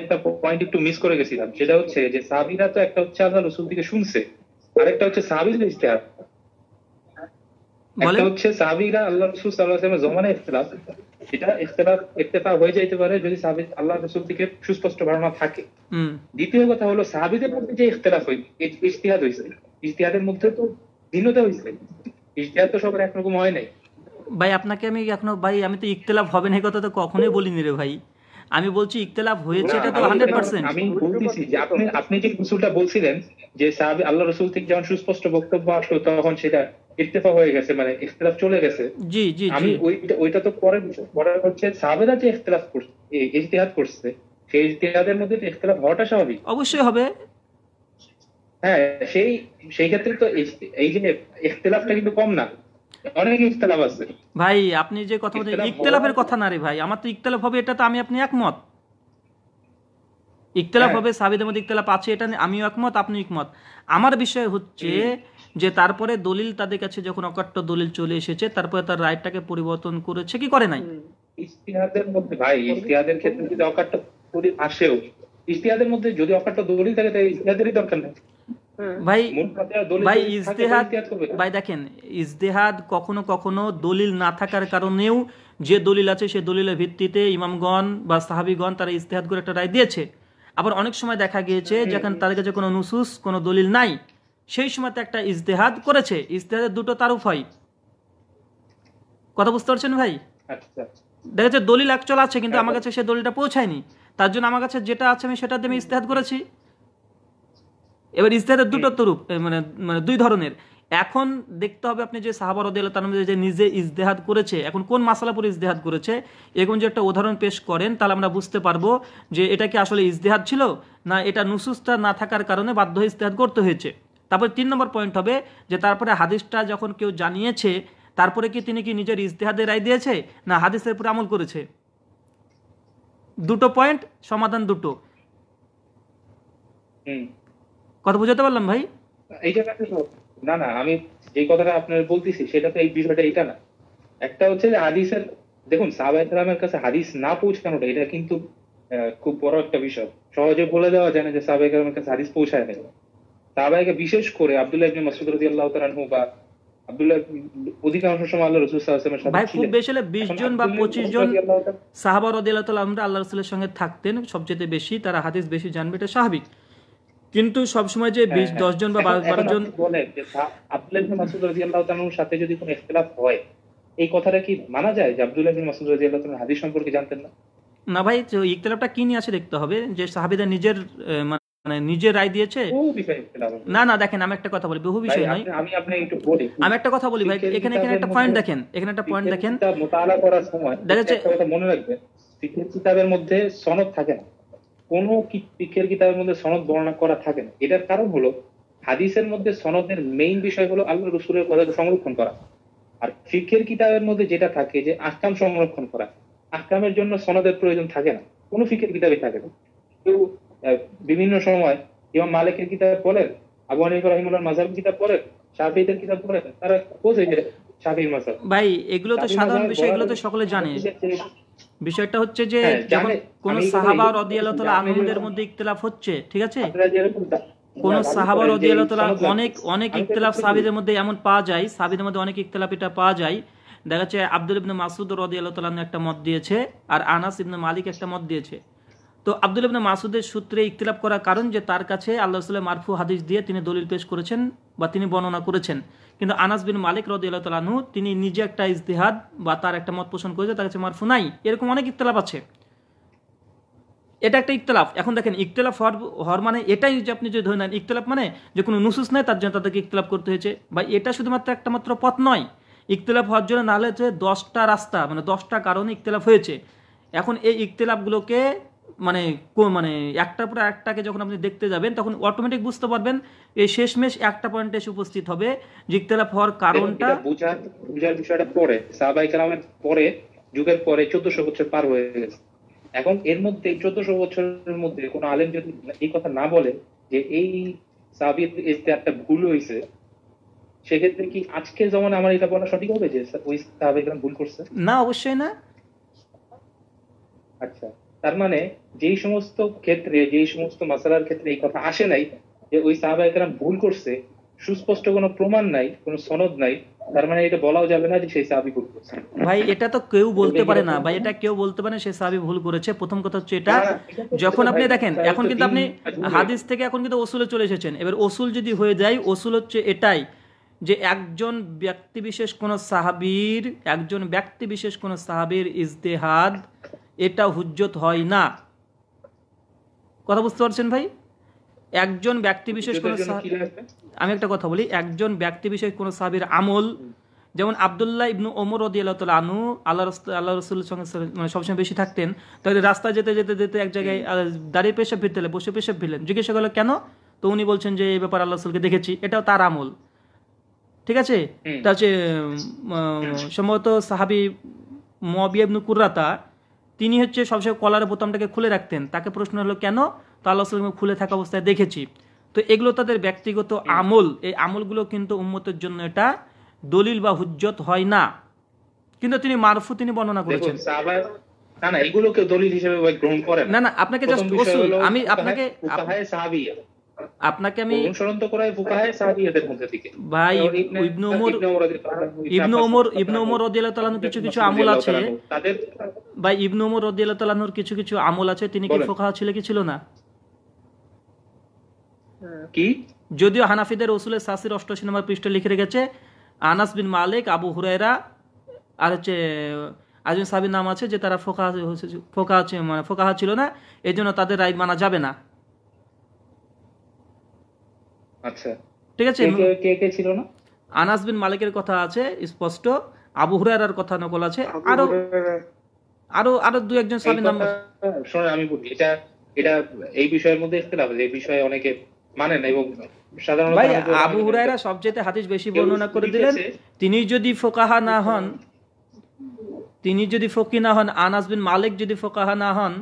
একটা পয়েন্ট একটু মিস করে গেছিলাম সেটা হচ্ছে যে সাবিরা তো একটা হচ্ছে আল্লাহ রসুল থেকে শুনছে আরেকটা হচ্ছে সাহাবিদের ইস্তেহার একটা হচ্ছে সাহাবিরা আল্লাহ রসুল সাল্লাহ জমানে হয়ে যাইতে পারে যদি সাহাবি আল্লাহ রসুল থেকে সুস্পষ্ট ধারণা থাকে দ্বিতীয় কথা হলো সাহাবিদের মধ্যে যে ইফতলাফ হয় ইজতিহাদ হয়েছে ইজতিহাদের মধ্যে তো ভিন্নতা হয়েছে ইজতিহাদ তো সবার একরকম হয় নাই ভাই আপনাকে আমি এখনো ভাই আমি তো ইখতলাফ হবে না কথা তো কখনোই বলিনি রে ভাই আমি বলছি ইখতলাফ হয়েছে এটা তো 100% আমি বলছি যে আপনি আপনি যে উসুলটা বলছিলেন যে সাহাবি আল্লাহ রসুল থেকে যখন সুস্পষ্ট বক্তব্য আসলো তখন সেটা ইত্তেফা হয়ে গেছে মানে ইখতলাফ চলে গেছে জি জি আমি ওইটা ওইটা তো পরে পরে হচ্ছে সাহাবেরা যে ইখতলাফ করছে ইজতিহাদ করছে সেই ইজতিহাদের মধ্যে ইখতলাফ হওয়াটা স্বাভাবিক অবশ্যই হবে হ্যাঁ সেই সেই ক্ষেত্রে তো এই যে ইখতলাফটা কিন্তু কম না অনেক ইখতলাফ আছে ভাই আপনি যে কথা বলছেন ইখতলাফের কথা না রে ভাই আমার তো ইখতলাফ হবে এটা তো আমি আপনি একমত ইখতলাফ হ্যাঁ। হবে সাবিদের মধ্যে ইখতলাফ আছে এটা আমিও একমত একমত আমার বিষয় হচ্ছে যে তারপরে দলিল তাদের কাছে যখন অকট্ট দলিল চলে এসেছে তারপরে তার রায়টাকে পরিবর্তন করেছে কি করে নাই ইস্তিহাদের মধ্যে ভাই ইস্তিহাদের ক্ষেত্রে যদি অকাট্য দলিল আসেও ইস্তিহাদের মধ্যে যদি দলিল থাকে তাহলে ইস্তিহাদেরই দরকার নেই ভাই ভাই ইজতেহাদ ভাই দেখেন ইজতেহাদ কখনো কখনো দলিল না থাকার কারণেও যে দলিল আছে সে দলিলের ভিত্তিতে ইমামগণ বা সাহাবিগণ তারা ইজতেহাদ করে একটা রায় দিয়েছে আবার অনেক সময় দেখা গিয়েছে যখন তাদের কাছে কোনো নুসুস কোনো দলিল নাই সেই সময়তে একটা ইজতেহাদ করেছে ইজতেহাদের দুটো তারুফ হয় কথা বুঝতে পারছেন ভাই আচ্ছা। দেখা যাচ্ছে দলিল একচল আছে কিন্তু হ্যাঁ, আমার কাছে সে দলিলটা পৌঁছায়নি তার জন্য আমার কাছে যেটা আছে আমি সেটা দিয়ে আমি ইস্তেহাদ করেছি এবার ইজতেহাদের দুটো তরুপ মানে মানে দুই ধরনের এখন দেখতে হবে আপনি যে সাহাবার রদিয়াল তার মধ্যে যে নিজে ইজতেহাদ করেছে এখন কোন পরে ইজতেহাদ করেছে এরকম যে একটা উদাহরণ পেশ করেন তাহলে আমরা বুঝতে পারবো যে এটা কি আসলে ইজতেহাদ ছিল না এটা নুসুস্তা না থাকার কারণে বাধ্য ইজতেহাদ করতে হয়েছে তারপরে তিন নম্বর পয়েন্ট হবে যে তারপরে হাদিসটা যখন কেউ জানিয়েছে তারপরে কি তিনি কি নিজের ইজতেহাদে রায় দিয়েছে না হাদিসের উপরে আমল করেছে দুটো পয়েন্ট সমাধান দুটো হুম কথা বুঝাতে পারলাম ভাই এইটা না না আমি যে কথাটা আপনার বলতেছি সেটা তো এই বিষয়টা এটা না একটা হচ্ছে যে হাদিসের দেখুন সাহাবাহামের কাছে হাদিস না পৌঁছানোটা এটা কিন্তু খুব বড় একটা বিষয় সহজে বলে দেওয়া যায় না যে সাহাবাহামের কাছে হাদিস পৌঁছায় নাই সাহাবাহিকে বিশেষ করে আব্দুল্লাহ ইবনে মাসুদ রাদিয়াল্লাহু তাআলা বা আব্দুল্লাহ অধিকাংশ সময় আল্লাহ রাসূল সাল্লাল্লাহু আলাইহি সাথে ভাই খুব বেশি হলে 20 জন বা 25 জন সাহাবা রাদিয়াল্লাহু তাআলা আমরা আল্লাহ রাসূলের সঙ্গে থাকতেন সবচেয়ে বেশি তারা হাদিস বেশি জানবে এটা স্বাভাবিক কিন্তু সবসময় যে বিশ হ্যাঁ, হ্যাঁ। দশ জন বা বারো জন বলেন যে আব্দুল্লাহ ইবনে মাসুদ রাদিয়াল্লাহু তাআলার সাথে যদি কোনো ইখতিলাফ হয় এই কথাটা কি মানা যায় যে আব্দুল্লাহ ইবনে মাসুদ রাদিয়াল্লাহু তাআলা হাদিস সম্পর্কে জানতেন না না ভাই তো ইখতিলাফটা কি নিয়ে আছে দেখতে হবে যে সাহাবীরা নিজের মানে নিজের রায় দিয়েছে না না দেখেন আমি একটা কথা বলি বহু বিষয় নয় আমি আপনাকে একটু বলি আমি একটা কথা বলি ভাই এখানে এখানে একটা পয়েন্ট দেখেন এখানে একটা পয়েন্ট দেখেন মোতালা করার সময় দেখা যাচ্ছে মনে রাখবেন কিতাবের মধ্যে সনদ থাকে না কোনো ফিকের কিতাবের মধ্যে সনদ বর্ণনা করা থাকে না এটার কারণ হলো হাদিসের মধ্যে সনদের মেইন বিষয় হলো আল্লাহ রসুলের কথাকে সংরক্ষণ করা আর ফিকের কিতাবের মধ্যে যেটা থাকে যে আহকাম সংরক্ষণ করা আহকামের জন্য সনদের প্রয়োজন থাকে না কোনো ফিকের কিতাবে থাকে না কেউ বিভিন্ন সময় ইমাম মালিকের কিতাব পড়ে আবু হানিফা রাহিমুল্লাহর মাজাব কিতাব পড়ে শাফিদের কিতাব পড়ে তারা কোচ হয়ে যায় শাফির মাজাব ভাই এগুলো তো সাধারণ বিষয় এগুলো তো সকলে জানে বিষয়টা হচ্ছে যে হ্যাঁ, যখন কোন সাহাবা রদিয়াল্লাহু তাআলা আনহুদের মধ্যে ইখতিলাফ হচ্ছে ঠিক আছে কোন সাহাবা রদিয়াল্লাহু তাআলা অনেক অনেক ইখতিলাফ সাহাবীদের মধ্যে এমন পাওয়া যায় সাহাবীদের মধ্যে অনেক ইখতিলাফ এটা পাওয়া যায় দেখা যাচ্ছে আব্দুল ইবনে মাসুদ রদিয়াল্লাহু তাআলা একটা মত দিয়েছে আর আনাস ইবনে মালিক একটা মত দিয়েছে তো আব্দুল ইবনে মাসুদের সূত্রে ইখতিলাফ করার কারণ যে তার কাছে আল্লাহ সাল্লাহ মারফু হাদিস দিয়ে তিনি দলিল পেশ করেছেন বা তিনি বর্ণনা করেছেন কিন্তু আনাস বিন মালিক রদিয়ালতালানহু তিনি নিজে একটা ইজতেহাদ বা তার একটা মত পোষণ করেছে তার কাছে মারফু নাই এরকম অনেক ইতলাফ আছে এটা একটা ইকতলাফ এখন দেখেন ইকতলাফ হওয়ার হওয়ার মানে এটাই যে আপনি যদি ধরে নেন ইকতলাফ মানে যে কোনো নুসুস নাই তার জন্য তাদেরকে ইকতলাফ করতে হয়েছে বা এটা শুধুমাত্র একটা মাত্র পথ নয় ইকতলাফ হওয়ার জন্য হলে হচ্ছে দশটা রাস্তা মানে দশটা কারণে ইকতলাফ হয়েছে এখন এই ইকতলাফগুলোকে মানে মানে একটার পর একটাকে যখন আপনি দেখতে যাবেন তখন অটোমেটিক বুঝতে পারবেন এই শেষমেশ একটা পয়েন্টে এসে উপস্থিত হবে জিকতলাফ হওয়ার কারণটা বুঝার বুঝার বিষয়টা পরে সাহাবাই কালামের পরে যুগের পরে চোদ্দশো বছর পার হয়ে গেছে এখন এর মধ্যে চোদ্দশো বছরের মধ্যে কোন আলেম যদি এই কথা না বলে যে এই সাবির একটা ভুল হয়েছে সেক্ষেত্রে কি আজকের যেমন আমার এটা বলা সঠিক হবে যে ওই সাহাবাই কালাম ভুল করছে না অবশ্যই না আচ্ছা তার মানে যেই সমস্ত ক্ষেত্রে যেই সমস্ত মাসালার ক্ষেত্রে এই কথা আসে নাই যে ওই সাহাবাহিক ভুল করছে সুস্পষ্ট কোনো প্রমাণ নাই কোনো সনদ নাই তার মানে এটা বলাও যাবে না যে সেই সাহাবি ভুল করছে ভাই এটা তো কেউ বলতে পারে না ভাই এটা কেউ বলতে পারে সেই সাহাবি ভুল করেছে প্রথম কথা হচ্ছে এটা যখন আপনি দেখেন এখন কিন্তু আপনি হাদিস থেকে এখন কিন্তু ওসুলে চলে এসেছেন এবার ওসুল যদি হয়ে যায় ওসুল হচ্ছে এটাই যে একজন ব্যক্তি বিশেষ কোন সাহাবীর একজন ব্যক্তি বিশেষ কোন সাহাবির ইজতেহাদ এটা হুজ্জত হয় না কথা বুঝতে পারছেন ভাই একজন ব্যক্তি বিশেষ কোনো আমি একটা কথা বলি একজন ব্যক্তি বিশেষ কোনো সাহাবির আমল যেমন আবদুল্লাহ ইবনু ওমর রদিয়াল আনু আল্লাহ আল্লাহ রসুলের সঙ্গে মানে সবসময় বেশি থাকতেন তাহলে রাস্তা যেতে যেতে যেতে এক জায়গায় দাঁড়িয়ে পেশাব ফিরতে বসে পেশাব ফিরলেন জিজ্ঞাসা করলো কেন তো উনি বলছেন যে এই ব্যাপার আল্লাহ রসুলকে দেখেছি এটাও তার আমল ঠিক আছে তা হচ্ছে সম্ভবত সাহাবি মবিয়া ইবনু কুর্রাতা তিনি হচ্ছে সবসময় কলার বোতামটাকে খুলে রাখতেন তাকে প্রশ্ন হলো কেন তো আল্লাহ সাল্লামকে খুলে থাকা অবস্থায় দেখেছি তো এগুলো তাদের ব্যক্তিগত আমল এই আমলগুলো কিন্তু উম্মতের জন্য এটা দলিল বা হুজ্জত হয় না কিন্তু তিনি মারফু তিনি বর্ণনা করেছেন না না এগুলোকে দলিল হিসেবে গ্রহণ করেন না না আপনাকে জাস্ট আমি আপনাকে আপনাকে আমি অনুসরণ তো করাই ফুকাহে সাহাবীদের মধ্যে থেকে ভাই ইবনে ওমর ইবনে ওমর ইবনে ওমর রাদিয়াল্লাহু তাআলার কিছু কিছু আমল আছে তাদের ভাই ইবনে ওমর রাদিয়াল্লাহু তাআলার কিছু কিছু আমল আছে তিনি কি ফুকাহ ছিল কি ছিল না কি যদিও হানাফিদের রসুলের সাসির অষ্টআশি নম্বর পৃষ্ঠা লিখে রেখেছে আনাস বিন মালিক আবু হুরায়রা আর হচ্ছে আজম সাহাবীর নাম আছে যে তারা ফোকা ফোকা আছে মানে ফোকাহা ছিল না এই জন্য তাদের রায় মানা যাবে না আচ্ছা ঠিক আছে কে কে ছিল না আনাস বিন মালিকের কথা আছে স্পষ্ট আবু হুরায়রার কথা নকল আছে আরো আরো আরো দুই একজন সাহাবীর নাম শুনুন আমি বলি এটা এটা এই বিষয়ের মধ্যে ইখতিলাফ এই বিষয়ে অনেকে মানেন এবং সাধারণত ভাই আবু হুরায়রা সবচেয়ে হাদিস বেশি বর্ণনা করে দিলেন তিনি যদি ফোকাহা না হন তিনি যদি ফকি না হন আনাস বিন মালিক যদি ফোকাহা না হন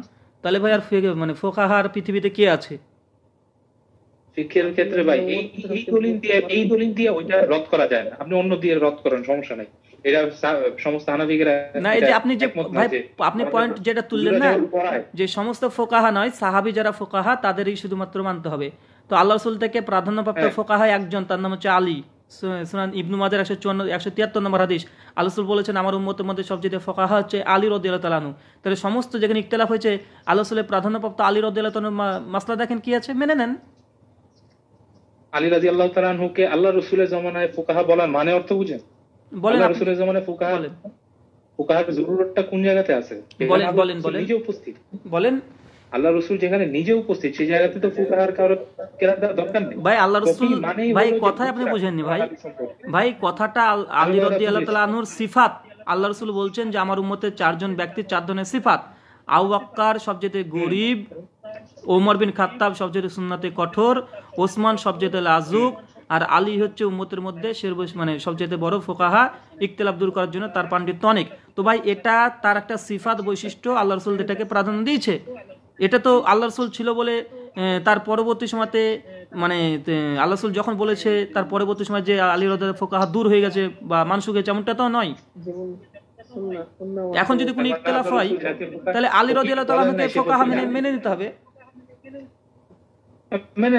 তাহলে ভাই আর মানে ফোকাহার পৃথিবীতে কে আছে ফিকের ক্ষেত্রে ভাই এই এই দলিল দিয়ে এই দলিল দিয়ে ওইটা রদ করা যায় না আপনি অন্য দিয়ে রদ করেন সমস্যা নাই এটা সমস্ত হানাফিকেরা না এই যে আপনি যে ভাই আপনি পয়েন্ট যেটা তুললেন না যে সমস্ত ফোকাহা নয় সাহাবি যারা ফোকাহা তাদেরই শুধুমাত্র মানতে হবে তো আল্লাহ রাসূল থেকে প্রাধান্যপ্রাপ্ত হ্যাঁ। ফোকাহা একজন তার নাম হচ্ছে আলী সুনান ইবনু মাজার একশো চুয়ান্ন একশো তিয়াত্তর নম্বর হাদিস আলোসুল বলেছেন আমার উম্মতের মধ্যে সবচেয়ে ফোকাহা হচ্ছে আলী রদিয়ালতালানু তাহলে সমস্ত যেখানে ইকতলাফ হয়েছে আলোসুলের প্রাধান্যপ্রাপ্ত আলী রদিয়ালতানু মাসলা দেখেন কি আছে মেনে নেন আলী রাজি আল্লাহ তালানহুকে আল্লাহ রসুলের জমানায় ফুকাহা বলার মানে অর্থ বুঝেন আল্লাহ রসুলের জমানায় ফুকাহা ফুকাহার জরুরতটা কোন জায়গাতে আছে নিজে উপস্থিত বলেন আল্লাহ রসুল যেখানে নিজে উপস্থিত সেই জায়গাতে তো ফুকাহার কারো দরকার নেই ভাই আল্লাহ রসুল ভাই আপনি বুঝেননি ভাই ভাই কথাটা আলী আল্লাহ সিফাত আল্লাহ রসুল বলছেন যে আমার উম্মতের চারজন ব্যক্তির চার ধরনের সিফাত আউ আক্কার সবচেয়ে গরিব ওমর বিন খাত্তাব সবচেয়ে সুন্নাতে কঠোর ওসমান সবচেয়ে লাজুক আর আলী হচ্ছে উম্মতের মধ্যে সের মানে সবচেয়ে বড় ফোকাহা ইকতলাফ দূর করার জন্য তার পাণ্ডিত্য অনেক তো ভাই এটা তার একটা সিফাত বৈশিষ্ট্য আল্লাহ রসুল এটাকে প্রাধান্য দিয়েছে এটা তো আল্লাহ রসুল ছিল বলে তার পরবর্তী সময়তে মানে আল্লাহ রসুল যখন বলেছে তার পরবর্তী সময় যে আলী রদ ফোকাহা দূর হয়ে গেছে বা মানুষ গেছে এমনটা তো নয় এখন যদি কোনো ইকতলাফ হয় তাহলে আলী রদ ফোকাহা মেনে মেনে নিতে হবে মেনে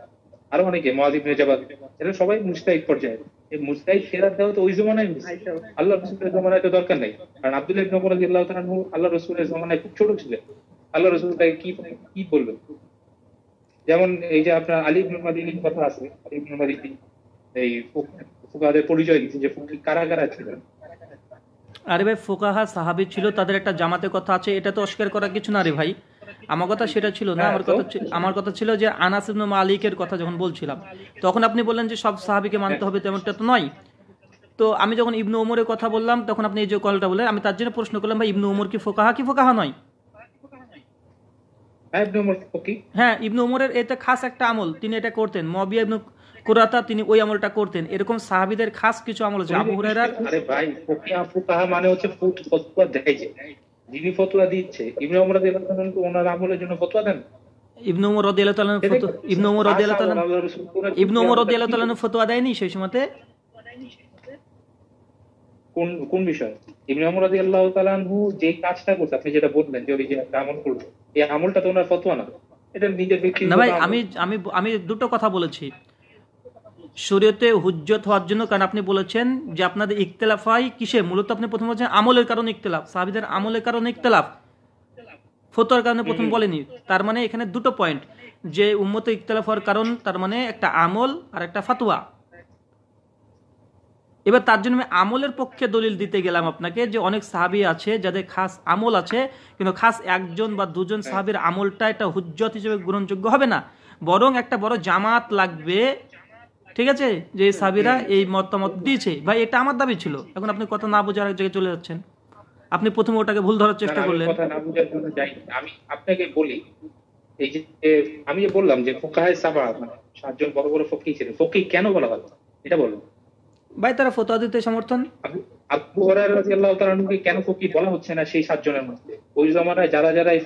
আরো অনেকে মহাদীপ নেজাবাদ এরা সবাই মুস্তাহিদ পর্যায়ে এই মুস্তাহিদ সেরার দেওয়া তো ওই জমানায় আচ্ছা। আল্লাহ রসুলের জমানায় তো দরকার নেই কারণ আব্দুল ইবনে আল্লাহ তাআলা আল্লাহ রসুলের জমানায় খুব ছোট ছিলেন আল্লাহ রসুল তাকে কি কি বলবেন যেমন এই যে আপনার আলী ইবনুল মাদিনীর কথা আছে আলী ইবনুল মাদিনী এই ফুকাহাদের পরিচয় দিচ্ছে যে ফুকি কারা কারা ছিলেন আরে ভাই ফোকাহা সাহাবি ছিল তাদের একটা জামাতের কথা আছে এটা তো অস্বীকার করার কিছু না রে ভাই আমার কথা সেটা ছিল না হ্যাঁ, আমার কথা আমার কথা ছিল যে আনাস ইবনে মালিকের কথা যখন বলছিলাম তখন আপনি বললেন যে সব সাহাবীকে হ্যাঁ। মানতে হবে তেমনটা তো নয় তো আমি যখন ইবনু ওমরের কথা বললাম তখন আপনি এই যে কলটা বললেন আমি তার জন্য প্রশ্ন করলাম ভাই ইবনু ওমর কি ফোকাহা কি ফোকাহা নয় হ্যাঁ ইবনু ওমরের এটা খাস একটা আমল তিনি এটা করতেন মবিয়া ইবনু কোরাতা তিনি ওই আমলটা করতেন এরকম সাহাবিদের খাস কিছু আমল আছে আবু হুরায়রা আরে ভাই ফোকাহা মানে হচ্ছে ফুট ফতোয়া যিনি ফতোয়া দিচ্ছে ইবনে রাদিয়াল্লাহু আনহু ওনার আমলের জন্য ফতোয়া দেন ইবনে রাদিয়াল্লাহু আনহু ইবনে রাদিয়াল্লাহু আনহু ইবনে রাদিয়াল্লাহু আনহু ফতোয়া দেয়নি সেই সময়তে কোন কোন বিষয় ইবনে ওমর রাদিয়াল্লাহু তাআলা আনহু যে কাজটা করছে আপনি যেটা বললেন যে ওই যে আমল করলো এই আমলটা তো ওনার ফতোয়া না এটা নিজের ব্যক্তিগত না ভাই আমি আমি আমি দুটো কথা বলেছি শরীয়তে হুজ্জত হওয়ার জন্য কারণ আপনি বলেছেন যে আপনাদের ইকতলাফ হয় কিসে মূলত আপনি প্রথম বলছেন আমলের কারণে ইকতলাফ সাহাবিদের আমলের কারণে ইকতলাফ ফতোয়ার কারণে প্রথম বলেনি তার মানে এখানে দুটো পয়েন্ট যে উম্মত ইকতলাফ হওয়ার কারণ তার মানে একটা আমল আর একটা ফাতোয়া এবার তার জন্য আমি আমলের পক্ষে দলিল দিতে গেলাম আপনাকে যে অনেক সাহাবি আছে যাদের খাস আমল আছে কিন্তু খাস একজন বা দুজন সাহাবির আমলটা এটা হুজ্জত হিসেবে গ্রহণযোগ্য হবে না বরং একটা বড় জামাত লাগবে ঠিক আছে যে হ্যাঁ, সাবিরা এই মতামত দিয়েছে ভাই এটা আমার দাবি ছিল এখন আপনি কথা না বোঝার জায়গায় চলে যাচ্ছেন আপনি প্রথমে ওটাকে ভুল ধরার চেষ্টা করলেন কথা না বোঝার জন্য যাই আমি আপনাকে বলি এই যে আমি যে বললাম যে ফোকাহে সাবা সাতজন বড় বড় ফকি ছিলেন ফকি কেন বলা হলো এটা বলুন ভাই তারা ফতোয়া দিতে সমর্থন আবু কেন ফকি বলা হচ্ছে না সেই সাতজনের মধ্যে ওই যারা যারা এই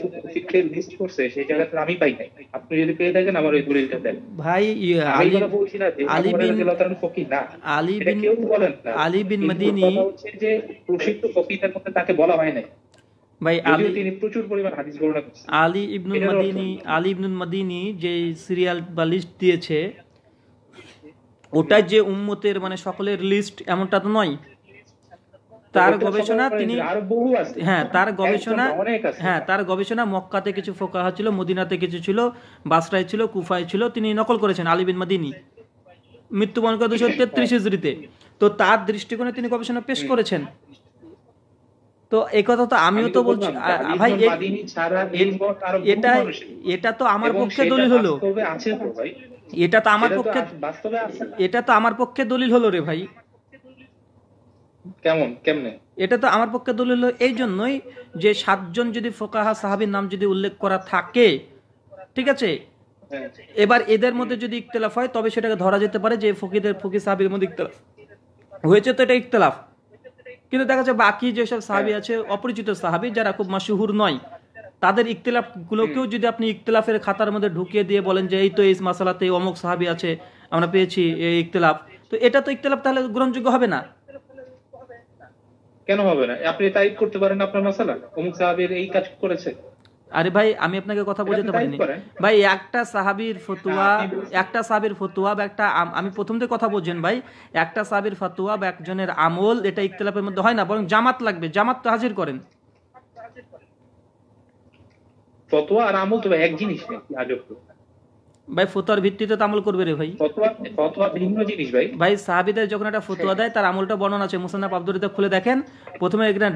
লিস্ট করছে সেই জায়গাতে আমি পাই নাই আপনি যদি পেয়ে থাকেন আমার ওই দলিলটা দেন ভাই ইয়ে, আলী বলছি না আলী বিন রাদিয়াল্লাহু ফকি না আলী বিন কেউ বলেন না আলী বিন মদিনী হচ্ছে যে প্রসিদ্ধ ফকিদের মধ্যে তাকে বলা হয় নাই ভাই আলী তিনি প্রচুর পরিমাণ হাদিস বর্ণনা করেছেন আলী ইবনুল মদিনী আলী ইবনুল মদিনী যে সিরিয়াল বা লিস্ট দিয়েছে ওটা যে উম্মতের মানে সকলের লিস্ট এমনটা তো নয় তার গবেষণা তিনি হ্যাঁ তার গবেষণা হ্যাঁ তার গবেষণা মক্কাতে কিছু ফোকা ছিল মদিনাতে কিছু ছিল বাসরায় ছিল কুফায় ছিল তিনি নকল করেছেন আলিবিন মাদিনী মৃত্যুবরণ করে দুশো তেত্রিশ হিজড়িতে তো তার দৃষ্টিকোণে তিনি গবেষণা পেশ করেছেন তো এই কথা তো আমিও তো বলছি ভাই এটা এটা তো আমার পক্ষে দলিল হলো এটা তো আমার পক্ষে এটা তো আমার পক্ষে দলিল হলো রে ভাই কেমন কেমনে এটা তো আমার পক্ষে দলিল এই জন্যই যে সাতজন যদি ফোকাহা সাহাবির নাম যদি উল্লেখ করা থাকে ঠিক আছে হ্যাঁ। এবার এদের মধ্যে যদি ইকতলাফ হয় তবে সেটাকে ধরা যেতে পারে যে ফকিদের ফকির সাহাবির মধ্যে ইকতলাফ হয়েছে তো এটা ইকতলাফ কিন্তু দেখা যাচ্ছে বাকি যেসব সাহাবি হ্যাঁ। আছে অপরিচিত সাহাবি যারা খুব মাসুহুর নয় তাদের ইকতলাফগুলোকেও যদি আপনি ইখতলাফের খাতার মধ্যে ঢুকিয়ে দিয়ে বলেন যে এই তো এই মাসালাতে অমুক সাহাবি আছে আমরা পেয়েছি এই ইখতলাফ তো এটা তো ইখতলাফ তাহলে গ্রহণযোগ্য হবে না কেন হবে না আপনি তাই করতে পারেন আপনার মাসালা অমুক সাহাবির এই কাজ করেছে আরে ভাই আমি আপনাকে কথা বোঝাতে পারিনি ভাই একটা সাহাবির ফতুয়া হ্যাঁ, একটা সাহাবির ফতুয়া বা একটা আমি প্রথম থেকে কথা বলছেন ভাই একটা সাহাবির ফতুয়া বা একজনের আমল এটা ইখতলাফের মধ্যে হয় না বরং জামাত লাগবে জামাত তো হাজির করেন ফতোয়া আর আমল তো এক জিনিস নাকি আজব ভাই ফতোয়ার ভিত্তিতে তো আমল করবে রে ভাই ফতোয়া ফতোয়া ভিন্ন জিনিস ভাই ভাই সাহাবীদের যখন একটা ফতোয়া হ্যাঁ। দেয় তার আমলটা বর্ণনা আছে মুসানাব আব্দুর খুলে দেখেন প্রথমে এখানে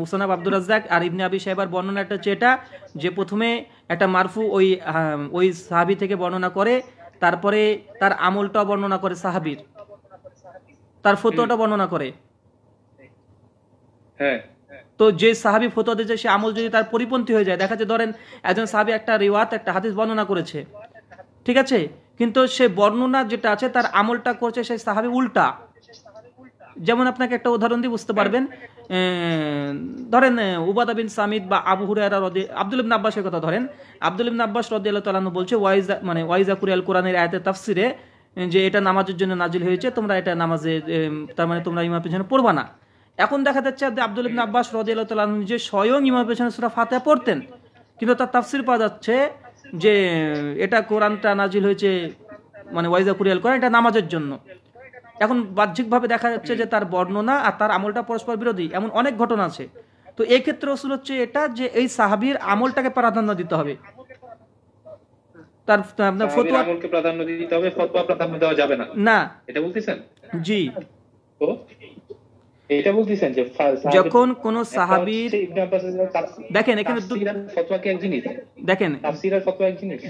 মুসানাব আব্দুর রাজ্জাক আর ইবনে আবি সাহেবার বর্ণনা একটা এটা যে প্রথমে একটা মারফু ওই ওই সাহাবী থেকে বর্ণনা করে তারপরে তার আমলটা বর্ণনা করে সাহাবীর তার ফতোয়াটা বর্ণনা করে হ্যাঁ তো যে সাহাবি ফতোয়া দিয়েছে সে আমল যদি তার পরিপন্থী হয়ে যায় দেখা যাচ্ছে ধরেন একজন সাহাবি একটা রিওয়াত একটা হাদিস বর্ণনা করেছে ঠিক আছে কিন্তু সে বর্ণনা যেটা আছে তার আমলটা করছে সেই সাহাবি উল্টা যেমন আপনাকে একটা উদাহরণ দিয়ে বুঝতে পারবেন ধরেন উবাদা বিন সামিদ বা আবু হুরায়রা রদি আব্দুল ইবনে আব্বাসের কথা ধরেন আব্দুল ইবনে আব্বাস আল্লাহ তালানু বলছে ওয়াইজা মানে ওয়াইজা কুরিয়াল কোরআনের আয়তে তাফসিরে যে এটা নামাজের জন্য নাজিল হয়েছে তোমরা এটা নামাজে তার মানে তোমরা ইমামের পিছনে পড়বা না এখন দেখা যাচ্ছে আব্দুল ইবিন আব্বাস রদিয়াল তালন যে স্বয়ং ইমাম পেছনে সুরা ফাতে পড়তেন কিন্তু তার তাফসির পাওয়া যাচ্ছে যে এটা কোরআনটা নাজিল হয়েছে মানে ওয়াইজা কুরিয়াল কোরআন এটা নামাজের জন্য এখন বাহ্যিকভাবে দেখা যাচ্ছে যে তার বর্ণনা আর তার আমলটা পরস্পর বিরোধী এমন অনেক ঘটনা আছে তো এই ক্ষেত্রে অসুল হচ্ছে এটা যে এই সাহাবির আমলটাকে প্রাধান্য দিতে হবে তার আপনার ফতোয়া প্রাধান্য দিতে হবে ফতোয়া প্রাধান্য দেওয়া যাবে না না এটা বলতেছেন জি ও এটা বলতেছেন যে যখন কোন সাহাবীর দেখেন এখানে দেখেন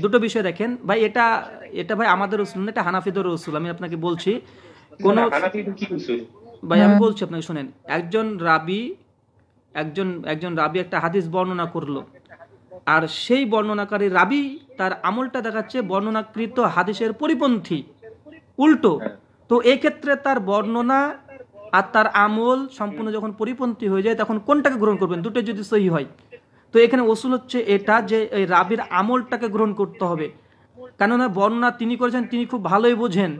দুটো বিষয় দেখেন ভাই এটা এটা ভাই আমাদের উসুল না এটা হানাফিদের উসুল আমি আপনাকে বলছি কোন ভাই আমি হ্যাঁ। বলছি আপনাকে শুনেন একজন রাবি একজন একজন রাবি একটা হাদিস বর্ণনা করলো আর সেই বর্ণনাকারী রাবি তার আমলটা দেখাচ্ছে বর্ণনাকৃত হাদিসের পরিপন্থী উল্টো হ্যাঁ। তো এক্ষেত্রে তার বর্ণনা আর তার আমল সম্পূর্ণ যখন পরিপন্থী হয়ে যায় তখন কোনটাকে গ্রহণ করবেন দুটো যদি সহি হয় তো এখানে ওসুল হচ্ছে এটা যে এই রাবির আমলটাকে গ্রহণ করতে হবে কেননা বর্ণনা তিনি করেছেন তিনি খুব ভালোই বোঝেন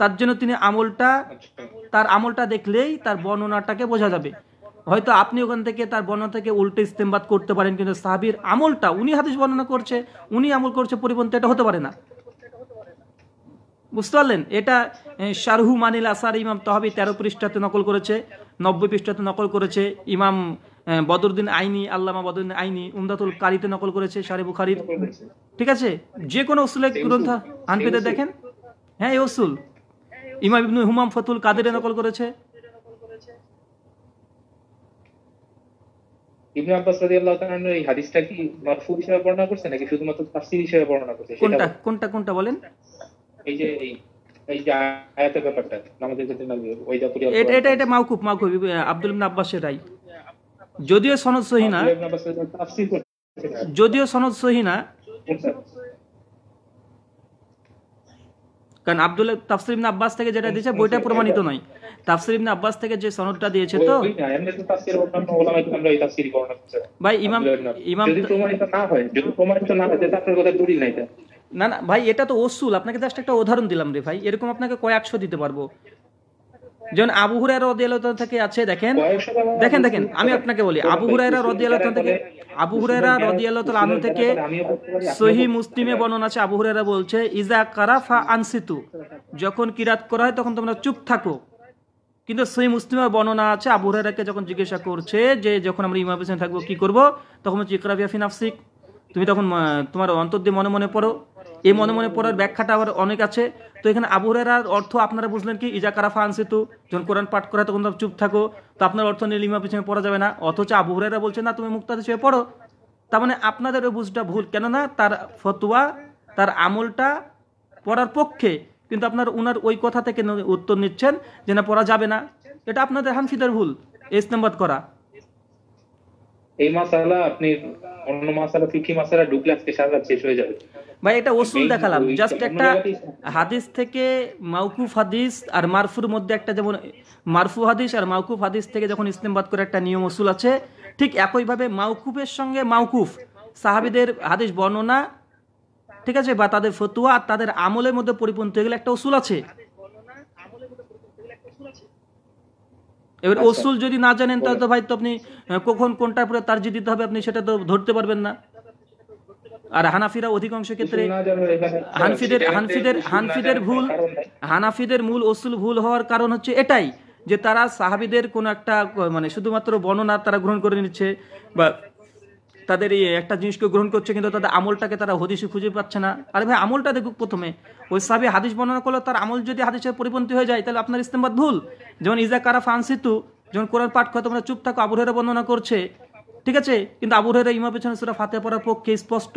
তার জন্য তিনি আমলটা তার আমলটা দেখলেই তার বর্ণনাটাকে বোঝা যাবে হয়তো আপনি ওখান থেকে তার বর্ণনা থেকে উল্টে ইস্তেমবাদ করতে পারেন কিন্তু সাহাবির আমলটা উনি হাদিস বর্ণনা করছে উনি আমল করছে পরিবর্তে এটা হতে পারে না বুঝতে পারলেন এটা শারহু মানিল আসার ইমাম তহাবি তেরো পৃষ্ঠাতে নকল করেছে নব্বই পৃষ্ঠাতে নকল করেছে ইমাম বদরুদ্দিন আইনি আল্লামা বদরুদ্দিন আইনি উমদাতুল কারিতে নকল করেছে শারে বুখারির ঠিক আছে যে কোনো উসুলের গ্রন্থ আনপেতে দেখেন হ্যাঁ এই উসুল ইমাম ইবনু হুমাম ফতুল কাদের নকল করেছে কোনটা কোনটা কোনটা বলেন এই যে এই আয়াতের ব্যাপারটা নামাজের ক্ষেত্রে না ওই এটা এটা এটা মাওকুফ মাওকুফ আব্দুল ইবনে আব্বাসের রাই যদিও সনদ সহি না যদিও সনদ সহি না কারণ আব্দুল তাফসির ইবনে আব্বাস থেকে যেটা দিয়েছে বইটা প্রমাণিত নয় তাফসির ইবনে আব্বাস থেকে যে সনদটা দিয়েছে তো ভাই ইমাম ইমাম প্রমাণিত না হয় যদি প্রমাণিত না হয় তাহলে কথা দূরই নাই না না ভাই এটা তো অসুল আপনাকে জাস্ট একটা উদাহরণ দিলাম রে ভাই এরকম আপনাকে কয়েকশো দিতে পারবো যেমন আবু হুরায়রা রদিয়াল্লাহু থেকে আছে দেখেন দেখেন দেখেন আমি আপনাকে বলি আবু হুরায়রা রদিয়াল্লাহু থেকে আবু হুরায়রা রদি তাআলা আনহু থেকে সহি মুসলিমে বর্ণনা আছে আবু হুরায়রা বলছে ইজা কারা ফা আনসিতু যখন কিরাত করা হয় তখন তোমরা চুপ থাকো কিন্তু সহি মুসলিমের বর্ণনা আছে আবু হুরায়রাকে যখন জিজ্ঞাসা করছে যে যখন আমরা ইমাম হোসেন থাকবো কি করবো তখন হচ্ছে ইকরাবিয়া ফিনাফসিক তুমি তখন তোমার অন্তর দিয়ে মনে মনে পড়ো এই মনে মনে পড়ার ব্যাখ্যাটা আবার অনেক আছে তো এখানে আবুহরার অর্থ আপনারা বুঝলেন কি ইজাকারা ফানসিতু যখন কোরআন পাঠ করা তখন চুপ থাকো তো আপনার অর্থ নিয়ে লিমা পিছনে পড়া যাবে না অথচ আবহাওয়ারা বলছে না তুমি মুক্তাদ হিসেবে পড়ো তার মানে আপনাদের ওই বুঝটা ভুল কেননা তার ফতোয়া তার আমলটা পড়ার পক্ষে কিন্তু আপনার উনার ওই কথা থেকে উত্তর নিচ্ছেন যে না পড়া যাবে না এটা আপনাদের হানফিদের ভুল ইসলামবাদ করা এই মাসালা আপনি অন্য মাসালা ফিকি মাসালা ঢুকলে আজকে সারা শেষ হয়ে যাবে ভাই এটা ওসুল দেখালাম জাস্ট একটা হাদিস থেকে মাউকুফ হাদিস আর মারফুর মধ্যে একটা যেমন মারফু হাদিস আর মাউকুফ হাদিস থেকে যখন ইসলামবাদ করে একটা নিয়ম ওসুল আছে ঠিক একইভাবে মাউকুফের সঙ্গে মাউকুফ সাহাবিদের হাদিস বর্ণনা ঠিক আছে বা তাদের ফতুয়া আর তাদের আমলের মধ্যে পরিপন্থী গেলে একটা ওসুল আছে এবার আচ্ছা। ওসুল যদি না জানেন তাহলে তো ভাই তো আপনি কখন কোনটার পরে তার দিতে হবে আপনি সেটা তো ধরতে পারবেন না আর হানাফিরা অধিকাংশ ক্ষেত্রে হানফিদের হানফিদের হানফিদের ভুল হানাফিদের মূল ওসুল ভুল হওয়ার কারণ হচ্ছে এটাই যে তারা সাহাবিদের কোনো একটা মানে শুধুমাত্র বর্ণনা তারা গ্রহণ করে নিচ্ছে বা তাদের এই একটা জিনিসকে গ্রহণ করছে কিন্তু তাদের আমলটাকে তারা হদিসে খুঁজে পাচ্ছে না আরে ভাই আমলটা দেখুক প্রথমে ওই সাবি হাদিস বর্ণনা করলো তার আমল যদি হাদিসের পরিপন্থী হয়ে যায় তাহলে আপনার ইস্তেমবাদ ভুল যেমন ইজা কারা ফানসিতু যেমন কোরআন পাঠ করে তোমরা চুপ থাকো আবুহেরা বর্ণনা করছে ঠিক আছে কিন্তু আবু হেরা ইমা পেছনে সুরা ফাতে পড়ার পক্ষে স্পষ্ট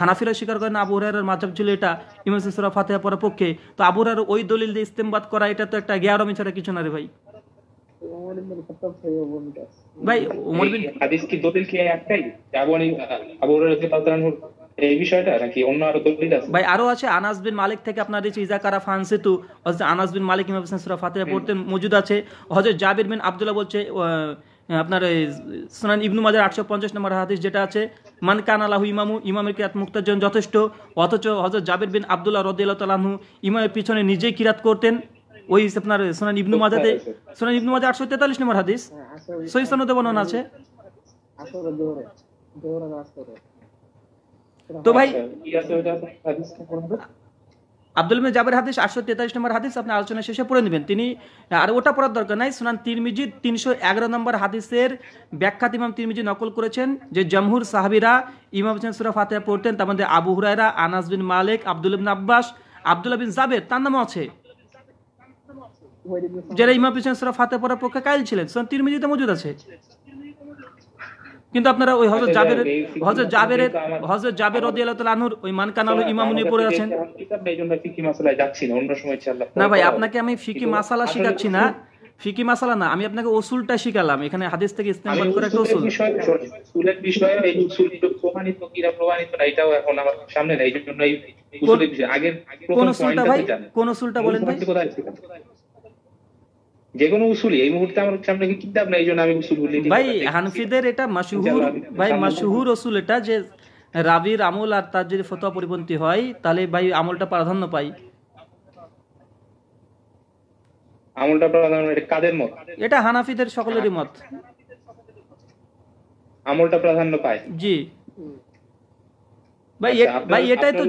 হানাফিরা স্বীকার করেন আবু হরের মাঝব ছিল এটা ইমাম সুরা ফাতে পড়ার পক্ষে তো আবু হরের ওই দলিল দিয়ে ইস্তেমবাদ করা এটা তো একটা গেয়ারমি ছাড়া কিছু না রে ভাই ভাই ওমর বিন হাদিস কি দলিল কি একটাই আবু আবু রাদিয়াল্লাহু এই বিষয়টা নাকি অন্য আরো দলিল আছে ভাই আরো আছে আনাস বিন মালিক থেকে আপনার এই ইজা কারা ফানসিতু আনাস বিন মালিক ইমাম হোসেন সূরা ফাতিহা পড়তেন মজুদ আছে হযরত জাবির বিন আব্দুল্লাহ বলছে আপনার সুনান ইবনু মাজার আটশো পঞ্চাশ নম্বর হাদিস যেটা আছে মান কান আলাহু ইমামু ইমামের কিরাত মুক্তার জন্য যথেষ্ট অথচ হজরত জাবির বিন আবদুল্লাহ রদিয়াল তালাহু ইমামের পিছনে নিজেই কিরাত করতেন ওই আপনার সোনান ইবনু মাজাতে সোনান ইবনু মাজা আটশো তেতাল্লিশ নম্বর হাদিস হ্যাঁ, সহি সনদে বর্ণনা আছে তো ভাই আচ্ছা, আব্দুল জাবের হাদিস আটশো তেতাল্লিশ নম্বর হাদিস আপনি আলোচনা শেষে পড়ে নেবেন তিনি আর ওটা পড়ার দরকার নাই সুনান তিরমিজি তিনশো এগারো নম্বর হাদিসের ব্যাখ্যাত ইমাম তিরমিজি নকল করেছেন যে জমহুর সাহাবিরা ইমাম হোসেন সুরা ফাতেহা পড়তেন তার মধ্যে আবু হুরাইরা আনাস বিন মালিক আব্দুল আব্বাস আবদুল্লা বিন জাবের তার নামও আছে যারা ইমাম হুসেন সরফ হাতে পড়ার পক্ষে কাইল ছিলেন সুরা তিরমিজিতে মজুদ আছে কিন্তু আপনারা ওই হজরত জাবের হজরত জাবের হজরত জাবের রাদিয়াল্লাহু তাআলা আনুর ওই মানকানাল ইমাম উনি পড়ে আছেন না ভাই আপনাকে আমি ফিকি মাসালা শিখাচ্ছি না ফিকি মাসালা না আমি আপনাকে ওসুলটা শিখালাম এখানে হাদিস থেকে ইস্তেমাল করে একটা ওসুল উসুলের বিষয়ে এই উসুল প্রমাণিত কিরা প্রমাণিত না এটাও এখন আমার সামনে নাই এই এই উসুলের বিষয় আগের কোন উসুলটা ভাই কোন উসুলটা বলেন ভাই যে কোনো উসুলি এই মুহূর্তে আমার কিতাব জন্য আমি উসুল বলি ভাই হানফিদের এটা মাশহুর ভাই মাশহুর উসুল এটা যে রাবির আমল আর তার যদি ফতোয়া পরিপন্থী হয় তাহলে ভাই আমলটা প্রাধান্য পাই আমলটা প্রাধান্য এটা কাদের মত এটা হানাফিদের সকলেরই মত আমলটা প্রাধান্য পায় জি ভাই আচ্ছা, ভাই এটাই তো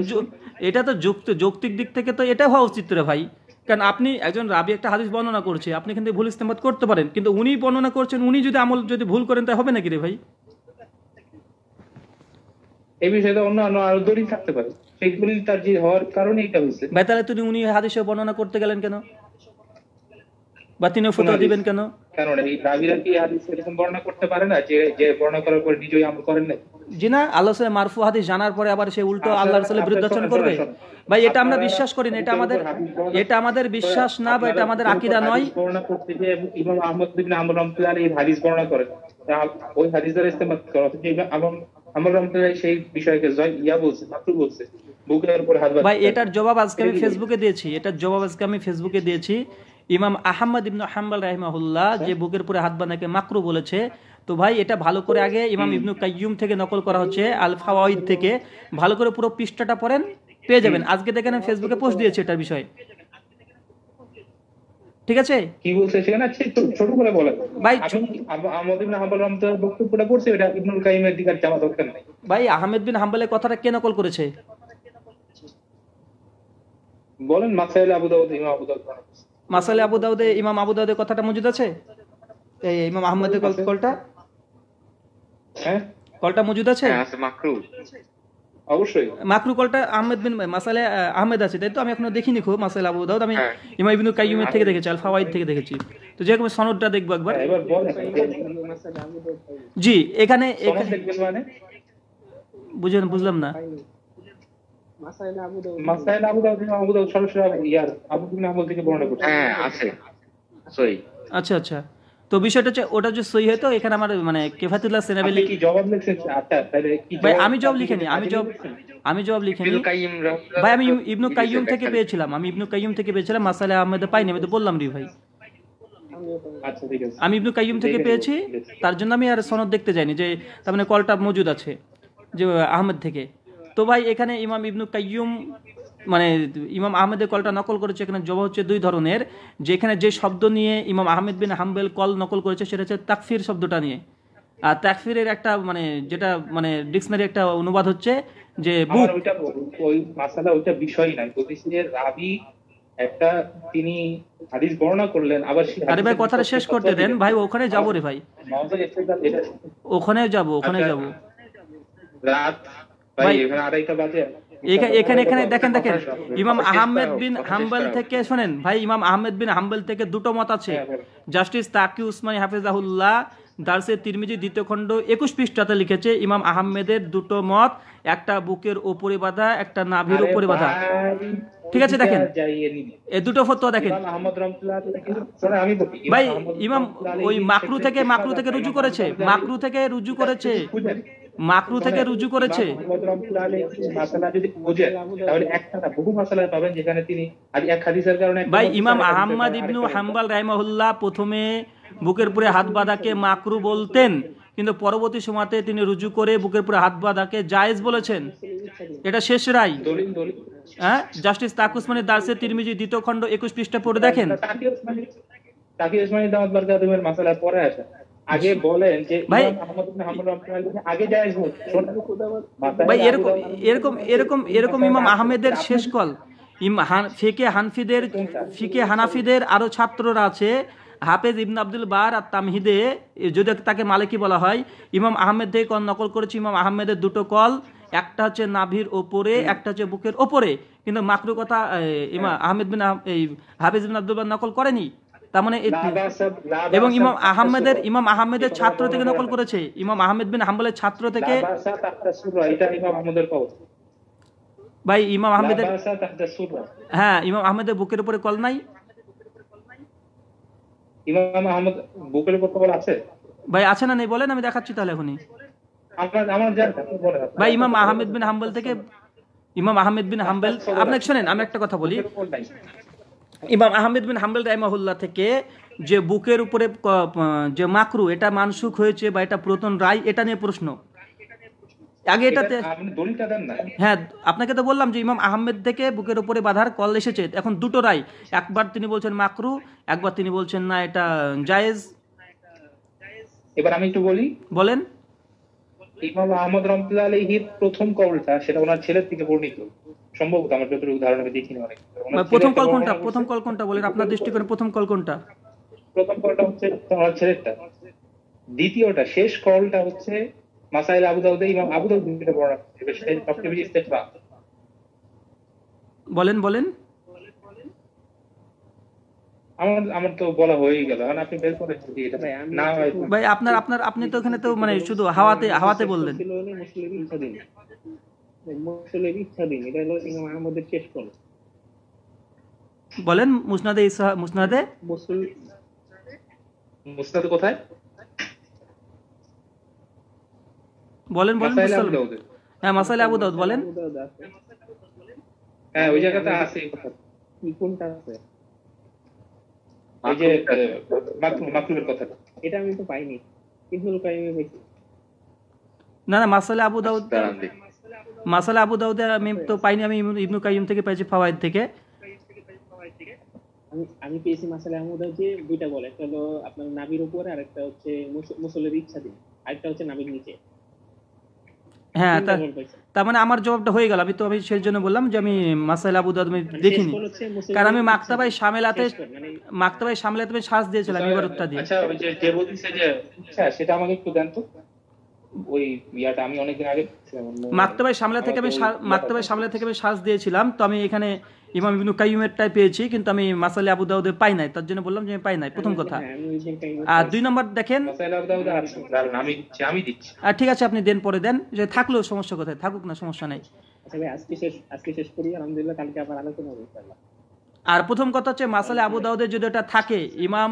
এটা তো যুক্তি যৌক্তিক দিক থেকে তো এটা হওয়া উচিত রে ভাই কারণ আপনি একজন রাবি একটা হাদিস বর্ণনা করছে আপনি কিন্তু ভুল ইস্তেমাত করতে পারেন কিন্তু উনি বর্ণনা করছেন উনি যদি আমল যদি ভুল করেন তাই হবে নাকি রে ভাই ভাই তাহলে তুমি উনি হাদিসে বর্ণনা করতে গেলেন কেন বা তিনি ফতোয়া দিবেন কেন এই কি হাদিস এরকম বর্ণনা করতে পারে না যে যে বর্ণনা করার নিজেই আমল করেন না জি না আল্লাহ সালে মারফু হাদিস জানার পরে আবার সে উল্টো আচ্ছা, আল্লাহ আচ্ছা, করবে আচ্ছা, ভাই এটা আমরা বিশ্বাস করি না এটা আমাদের এটা আমাদের বিশ্বাস না বা এটা আমাদের আকিদা নয় বর্ণনা করতে যে ইমাম আহমদ আমর রহমতুল্লাহ এই হাদিস বর্ণনা করেন ওই হাদিসের ইস্তেমাল অথচ ইমাম আমর রহমতুল্লাহ সেই বিষয়কে ইয়া বলছে মাত্র বলছে ভাই এটার জবাব আজকে আমি ফেসবুকে দিয়েছি এটার জবাব আজকে আমি ফেসবুকে দিয়েছি ইমাম আহম্মদ ইবনু হাম্বাল রাহিমাহুল্লাহ আচ্ছা। যে বুকের পরে হাত বানাকে মাকরু বলেছে তো ভাই এটা ভালো করে আগে ইমাম ইবনু কাইম থেকে নকল করা হচ্ছে আল ফাওয়াইদ থেকে ভালো করে পুরো পৃষ্ঠাটা পড়েন পেয়ে যাবেন আজকে দেখেন আমি ফেসবুকে পোস্ট দিয়েছি এটার বিষয়ে ঠিক আছে কি বলছে সেখানে আছে আচ্ছা, ছোট করে ভাই আহমদ বিন পড়ছে এটা ইবনুল কাইমের দরকার নাই ভাই আহমেদ বিন কথাটা কে নকল করেছে বলেন মাসাইল আবু দাউদ ইমাম আবু দাউদ মাসালে আবু দাউদে ইমাম আবু দাউদের কথাটা মজুদ আছে এই ইমাম আহমদের হ্যাঁ। কলটা হ্যাঁ। কলটা মজুদ আছে হ্যাঁ, অবশ্যই মাকরু কলটা আহমেদ বিন মাসালে আহমেদ আছে তাই তো আমি এখনো দেখিনি খুব মাসালে আবু দাউদ আমি ইমাম ইবনু কাইয়ুমের থেকে দেখেছি আল ফাওয়াইদ থেকে দেখেছি তো যেরকম সনদটা দেখবো একবার জি এখানে মানে? বুঝলেন বুঝলাম না আবু দাউদ আবু দাউদ আবু দাউদ সরাসরি ইয়ার আবু ইবনে থেকে বর্ণনা করছে হ্যাঁ আছে সহি আচ্ছা আচ্ছা তো বিষয়টা হচ্ছে ওটা যে সহি হয়তো এখানে আমার মানে কেফাতুল্লাহ সেনাবেলি কি জবাব লিখছেন আচ্ছা তাহলে কি ভাই আমি জবাব লিখিনি আমি জব আমি জবাব লিখিনি ভাই আমি ইবনু কাইয়ুম থেকে পেয়েছিলাম আমি ইবনু কাইয়ুম থেকে পেয়েছিলাম মাসালে আহমেদ পাইনি আমি তো বললাম রে ভাই আচ্ছা, আমি ইবনু কাইয়ুম থেকে পেয়েছি তার জন্য আমি আর সনদ দেখতে যাইনি যে তার মানে কলটা মজুদ আছে যে আহমেদ থেকে তো ভাই এখানে ইমাম ইবনু কাইয়ুম মানে ইমাম আহমেদের কলটা নকল করেছে এখানে জবা হচ্ছে দুই ধরনের যেখানে যে শব্দ নিয়ে ইমাম আহমেদ বিন হাম্বেল কল নকল করেছে সেটা হচ্ছে তাকফির শব্দটা নিয়ে আর তাকফিরের একটা মানে যেটা মানে ডিকশনারি একটা অনুবাদ হচ্ছে যে বুক ওইটা ওই মাসালা ওইটা বিষয় নাই বলতেছি রাবি একটা তিনি হাদিস বর্ণনা করলেন আবার আরে ভাই কথাটা শেষ করতে দেন ভাই ওখানে যাবো রে ভাই ওখানে যাব ওখানে আচ্ছা। যাব রাত শোনেন ভাই ইমাম আহমেদ বিন হাম্বল থেকে দুটো মত আছে হ্যাঁ, জাস্টিস তাকি তিরমিজি দ্বিতীয় খণ্ড একুশ পৃষ্ঠাতে লিখেছে ইমাম আহমেদের দুটো মত একটা বুকের উপরে বাঁধা একটা নাভির উপরে বাঁধা ঠিক আছে দেখেন ইয়ে এ দুটো ফতোয়া দেখেন ভাই ইমাম ওই মাকরু থেকে মাকরু থেকে রুজু করেছে মাকরু থেকে রুজু করেছে মাকরু থেকে রুজু করেছে ভাই ইমাম আহম্মদ ইবনু হাম্বাল রাইমাহুল্লাহ প্রথমে বুকের পরে হাত বাঁধাকে মাকরু বলতেন কিন্তু পরবর্তী সময়তে তিনি রুজু করে বুকের পরে হাত বাঁধাকে জায়েজ বলেছেন এটা শেষ রায় হ্যাঁ জাস্টিস তাক উসমানী দার্সে তিরমিজি দ্বিতীয় খণ্ড একুশ পৃষ্ঠা পড়ে দেখেন তাকি উসমানী দাওয়াত বারকাতুমের মাসালা পরে আসে আগে বলেন যে ভাই আগে জায়েজ হোক ভাই এরকম এরকম এরকম এরকম ইমাম আহমেদের শেষ কল ফিকে হানফিদের ফিকে হানাফিদের আরো ছাত্ররা আছে হাফেজ ইবন আব্দুল বার আর তামহিদে যদি তাকে মালিকি বলা হয় ইমাম আহমেদ থেকে কল নকল করেছে ইমাম আহমেদের দুটো কল একটা হচ্ছে নাভির ওপরে একটা হচ্ছে বুকের ওপরে কিন্তু মাকরু কথা ইমা হ্যাঁ। আহমেদ বিন এই হাফিজ বিন আব্দুল্লাহ নকল করেনি তার মানে এবং ইমাম আহমেদের ইমাম আহমেদের ছাত্র থেকে নকল করেছে ইমাম আহমেদ বিন হাম্বলের ছাত্র থেকে ভাই ইমাম আহমেদের হ্যাঁ ইমাম আহমেদের বুকের উপরে কল নাই ইমাম আহমেদ বুকের উপর কল আছে ভাই আছে না নেই বলেন আমি দেখাচ্ছি তাহলে এখনই ভাই ইমাম আহমেদ বিন হাম্বল থেকে ইমাম আহমেদ বিন হাম্বল আপনাকে শোনেন আমি একটা কথা বলি ইমাম আহমেদ বিন হাম্বল রাইমাহুল্লাহ থেকে যে বুকের উপরে যে মাকরু এটা মানসুখ হয়েছে বা এটা রায় এটা নিয়ে প্রশ্ন আগে এটাতে হ্যাঁ আপনাকে তো বললাম যে ইমাম আহমেদ থেকে বুকের উপরে বাধার কল এসেছে এখন দুটো রায় একবার তিনি বলছেন মাকরু একবার তিনি বলছেন না এটা জায়েজ এবার আমি একটু বলি বলেন ইমাম আহমদ রহমতুল্লাহ আলহির প্রথম কবরটা সেটা ওনার ছেলের থেকে বর্ণিত সম্ভবত আমার যতটুকু ধারণা আমি দেখিনি অনেক মানে প্রথম কল কোনটা প্রথম কল কোনটা বলেন আপনার দৃষ্টিকোণে প্রথম কল কোনটা প্রথম কলটা হচ্ছে ওনার ছেলেরটা দ্বিতীয়টা শেষ কলটা হচ্ছে মাসাইল আবু দাউদ ইমাম আবু দাউদ বর্ণনা সেটা সবচেয়ে বেশি বলেন বলেন আমার আমার তো বলা গেল আপনি বের না ভাই আপনার আপনার আপনি তো এখানে তো মানে শুধু হাওয়াতে হাওয়াতে বললেন মুসলিম এটা হলো শেষ বলেন মুসনাদে মুসনাদে মুসনাদে কোথায় বলেন বলেন হ্যাঁ মাসাল আবু দাউদ বলেন হ্যাঁ ওই জায়গাতে আছে কোনটা আছে আবু দাউদ আচ্ছা, আমি তো পাইনি আমি কাইম থেকে পেয়েছি থেকে আমি আমি পেয়েছি মাসালা বলে একটা হলো আপনার উপরে আর একটা হচ্ছে মুসলের ইচ্ছা আরেকটা হচ্ছে নামির নিচে হ্যাঁ তার মানে আমার জবাবটা হয়ে গেল আমি তো আমি সেই জন্য বললাম যে আমি মাসাইল আবু দাদ মানে দেখিনি কারণ আমি মাক্তাবাই সামেলাতে মানে- মাক্তাবাই সামেলাতে শ্বাস দিয়েছিলাম আচ্ছা, এবার উত্তর দিয়ে আচ্ছা ওই যে যে বলতিছে যে আচ্ছা সেটা আমাকে একটু দেন তো ওই ইয়াটা আমি অনেকদিন আগে মাক্তাবাই সামলা থেকে আমি মাক্তাবাই সামলা থেকে আমি শ্বাস দিয়েছিলাম তো আমি এখানে ইমাম ইবনু কাইমেরটাই পেয়েছি কিন্তু আমি মাসালে আবু দাউদে পাই নাই তার জন্য বললাম যে আমি পাই নাই প্রথম কথা হ্যাঁ, আর দুই নম্বর দেখেন আর ঠিক আছে আপনি দেন পরে দেন যে থাকলো সমস্যা কোথায় থাকুক না সমস্যা নাই আচ্ছা আর প্রথম কথা হচ্ছে মাসালে আবু দাউদের যদি এটা থাকে ইমাম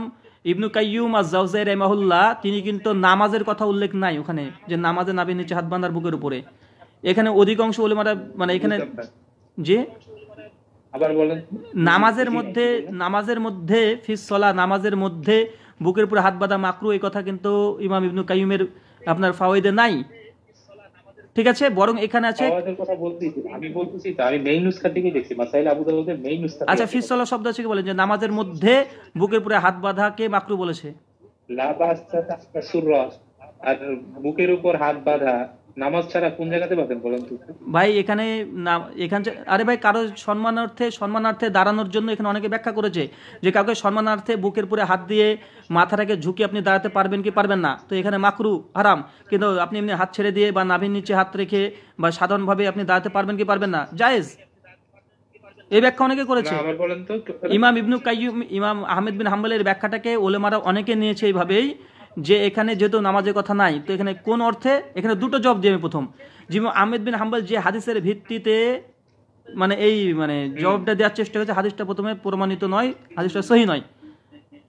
ইবনু কাইয়ুম আজাউজাই রেমাহুল্লাহ তিনি কিন্তু নামাজের কথা উল্লেখ নাই ওখানে যে নামাজে নাবি নিচে হাত বান্দার বুকের উপরে এখানে অধিকাংশ ওলেমারা মানে এখানে যে আবার বলেন নামাজের মধ্যে নামাজের মধ্যে ফিস সলা নামাজের মধ্যে বুকের উপরে হাত বাঁধা মাকরু এই কথা কিন্তু ইমাম ইবনু কাইমের আপনার ফাওয়াইদে নাই ঠিক আছে বরং এখানে আছে আচ্ছা ফিস সলা শব্দ আছে কি বলেন যে নামাজের মধ্যে বুকের উপরে হাত বাঁধাকে মাকরু বলেছে আর বুকের উপর হাত বাঁধা নামাজ ছাড়া কোন জায়গাতে পাবেন বলেন তো ভাই এখানে এখানে আরে ভাই কারো সম্মানার্থে সম্মানার্থে দাঁড়ানোর জন্য এখানে অনেকে ব্যাখ্যা করেছে যে কাউকে সম্মানার্থে বুকের উপরে হাত দিয়ে মাথাটাকে ঝুঁকি আপনি দাঁড়াতে পারবেন কি পারবেন না তো এখানে মাকরু হারাম কিন্তু আপনি এমনি হাত ছেড়ে দিয়ে বা নাভির নিচে হাত রেখে বা সাধারণভাবে আপনি দাঁড়াতে পারবেন কি পারবেন না জায়েজ এই ব্যাখ্যা অনেকে করেছে ইমাম ইবনু কাইম ইমাম আহমেদ বিন হাম্বলের ব্যাখ্যাটাকে ওলেমারা অনেকে নিয়েছে এইভাবেই যে এখানে যেহেতু নামাজের কথা নাই তো এখানে কোন অর্থে এখানে দুটো জব দিয়ে আমি প্রথম জিম আহমেদ বিন হাম্বাল যে হাদিসের ভিত্তিতে মানে এই মানে জবটা দেওয়ার চেষ্টা করেছে হাদিসটা প্রথমে প্রমাণিত নয় হাদিসটা সহি নয়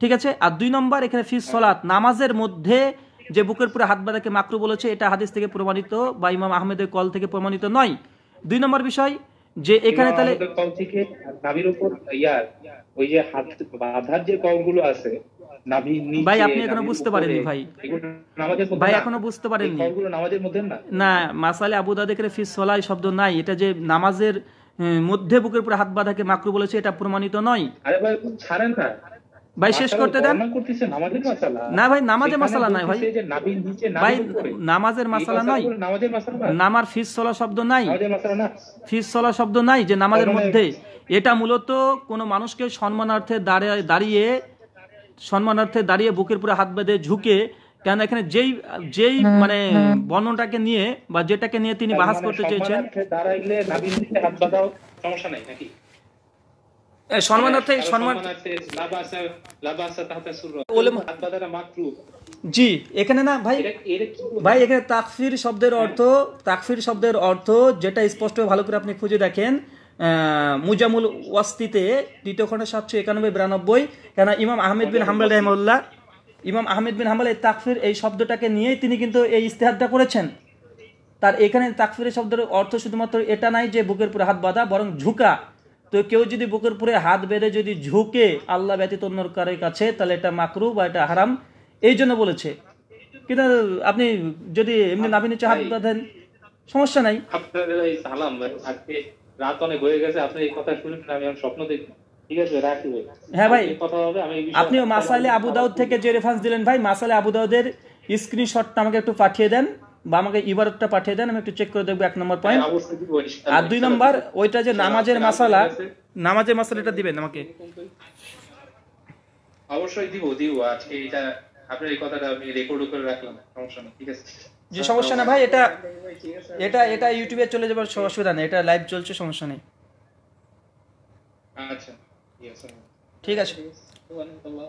ঠিক আছে আর দুই নম্বর এখানে ফিস সলাত নামাজের মধ্যে যে বুকের পুরো হাত বাঁধাকে মাকরু বলেছে এটা হাদিস থেকে প্রমাণিত বা ইমাম আহমেদের কল থেকে প্রমাণিত নয় দুই নম্বর বিষয় যে এখানে তাহলে কল থেকে নাভির উপর ইয়ার ওই যে হাত বাঁধার যে কলগুলো আছে ভাই আপনি এখনো বুঝতে পারেননি ভাই ভাই এখনো বুঝতে পারেননি না মাসালে আবু দাদেকের ফিস সলাই শব্দ নাই এটা যে নামাজের মধ্যে বুকের উপর হাত বাঁধাকে মাকরু বলেছে এটা প্রমাণিত নয় ভাই ছাড়েন ভাই শেষ করতে দেন না ভাই নামাজের মশালা নাই ভাই ভাই নামাজের মশালা নাই নামার ফিস চলা শব্দ নাই ফিস চলা শব্দ নাই যে নামাজের মানে মধ্যে এটা মূলত কোন মানুষকে সম্মানার্থে দাঁড়িয়ে সম্মানার্থে দাঁড়িয়ে বুকের পুরো হাত বেঁধে ঝুঁকে কেন এখানে যেই যেই মানে বর্ণনটাকে নিয়ে বা যেটাকে নিয়ে তিনি বাহাস মানে করতে চেয়েছেন দাঁড়াইলে সম্মানার্থে সম্মানার্থে জি এখানে না ভাই ভাই এখানে তাকফির শব্দের অর্থ তাকফির শব্দের অর্থ যেটা স্পষ্ট ভালো করে আপনি খুঁজে দেখেন মুজামুল ওয়াস্তিতে দ্বিতীয় খণ্ডে সাতশো একানব্বই বিরানব্বই কেন ইমাম আহমেদ বিন হাম্বাল রহমুল্লাহ ইমাম আহমেদ বিন হাম্বাল এই তাকফির এই শব্দটাকে নিয়েই তিনি কিন্তু এই ইস্তেহারটা করেছেন তার এখানে তাকফিরের শব্দের অর্থ শুধুমাত্র এটা নাই যে বুকের উপরে হাত বাঁধা বরং ঝুঁকা তো কেউ যদি বুকের উপরে হাত বেঁধে যদি ঝুঁকে আল্লাহ ব্যতীত অন্য কারের কাছে তাহলে এটা মাকরু বা এটা হারাম এই জন্য বলেছে কিন্তু আপনি যদি এমনি নাভি চাহাত বাঁধেন সমস্যা নাই রাত অনেক হয়ে গেছে আপনি এই কথা শুনুন আমি এখন স্বপ্ন দেখবো হ্যাঁ ভাই আপনি মাসালে আবু দাউদ থেকে যে রেফারেন্স দিলেন ভাই মাসালে আবু দাউদের স্ক্রিনশটটা আমাকে একটু পাঠিয়ে দেন বা আমাকে ইবারতটা পাঠিয়ে দেন আমি একটু চেক করে দেখবো এক নম্বর পয়েন্ট হ্যাঁ, আর দুই নম্বর ওইটা যে নামাজের মাসালা নামাজের মাসালাটা দিবেন আমাকে অবশ্যই দিব দিব আজকে এটা আপনার এই কথাটা আমি রেকর্ড করে রাখলাম সমস্যা নেই ঠিক আছে যে সমস্যা না ভাই এটা হ্যাঁ, এটা এটা ইউটিউবে চলে যাবার অসুবিধা নেই এটা লাইভ চলছে সমস্যা নেই আচ্ছা, ঠিক আছে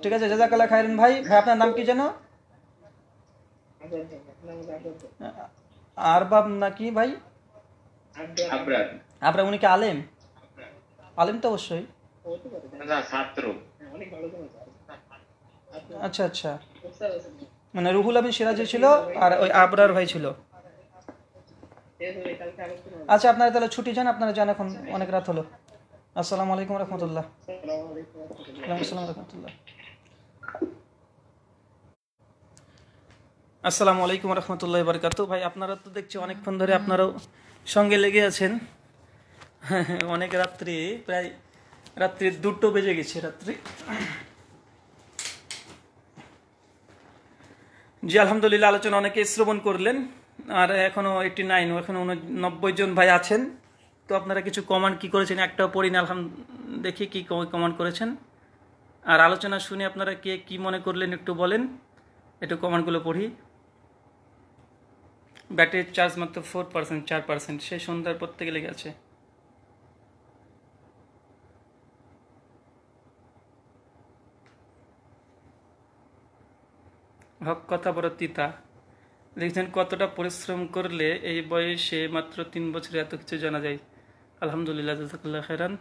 ঠিক আছে জাজাকাল্লাহ খাইরুন ভাই ভাই আপনার নাম কি জানো আরবাব নাকি ভাই আপনার উনি কি আলেম আলেম তো অবশ্যই হ্যাঁ, আচ্ছা আচ্ছা মানে রুহুল আমিন সিরাজ ছিল আর ওই আবরার ভাই ছিল আচ্ছা আপনারা তাহলে ছুটি যান আপনারা যান এখন অনেক রাত হলো আসসালামু আলাইকুম রহমতুল্লাহ আসসালাম রহমতুল্লাহ আসসালামু আলাইকুম রহমতুল্লাহ বরকাত ভাই আপনারা তো দেখছি অনেকক্ষণ ধরে আপনারাও সঙ্গে লেগে আছেন অনেক রাত্রি প্রায় রাত্রি দুটো বেজে গেছে রাত্রি জি আলহামদুলিল্লাহ আলোচনা অনেকে শ্রবণ করলেন আর এখনও এইটি নাইন এখনো নব্বই জন ভাই আছেন তো আপনারা কিছু কমান্ড কি করেছেন একটাও পড়িনি আলহাম দেখি কি কমান্ড করেছেন আর আলোচনা শুনে আপনারা কে কি মনে করলেন একটু বলেন একটু কমান্ডগুলো পড়ি ব্যাটারির চার্জ মাত্র ফোর পার্সেন্ট চার পার্সেন্ট সে সন্ধ্যার পর থেকে লেগে আছে হক কথা বড় তিতা লিখছেন কতটা পরিশ্রম করলে এই বয়সে মাত্র তিন বছরে এত কিছু জানা যায় আলহামদুলিল্লাহ জাজাকাল্লাহ খেরান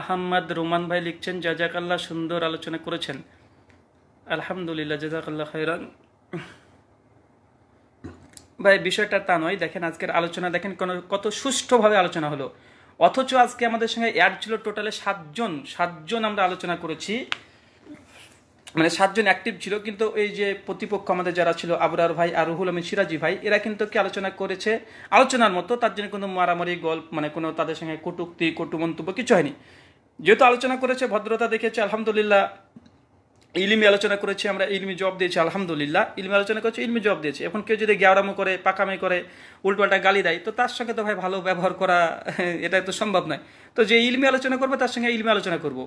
আহম্মদ রোমান ভাই লিখছেন জাজাকাল্লাহ সুন্দর আলোচনা করেছেন আলহামদুলিল্লাহ জাজাকাল্লাহ খেরান ভাই বিষয়টা তা নয় দেখেন আজকের আলোচনা দেখেন কোনো কত সুষ্ঠুভাবে আলোচনা হলো অথচ আজকে আমাদের সঙ্গে অ্যাড ছিল টোটালে সাতজন সাতজন আমরা আলোচনা করেছি মানে সাতজন অ্যাক্টিভ ছিল কিন্তু এই যে প্রতিপক্ষ আমাদের যারা ছিল আবরার ভাই আর রুহুল আমিন সিরাজি ভাই এরা কিন্তু কি আলোচনা করেছে আলোচনার মতো তার জন্য কোনো মারামারি গল্প মানে কোনো তাদের সঙ্গে কটুক্তি কটু মন্তব্য কিছু হয়নি যেহেতু আলোচনা করেছে ভদ্রতা দেখেছে আলহামদুলিল্লাহ ইলিমি আলোচনা করেছি আমরা ইলমি জব দিয়েছি আলহামদুলিল্লাহ ইলমি আলোচনা করেছি ইলমি জব দিয়েছি এখন কেউ যদি গ্যাওরামো করে পাকামি করে উল্টোপাল্টা গালি দেয় তো তার সঙ্গে তো ভাই ভালো ব্যবহার করা (laughs) এটা তো সম্ভব নয় তো যে ইলমি আলোচনা করবে তার সঙ্গে ইলমি আলোচনা করব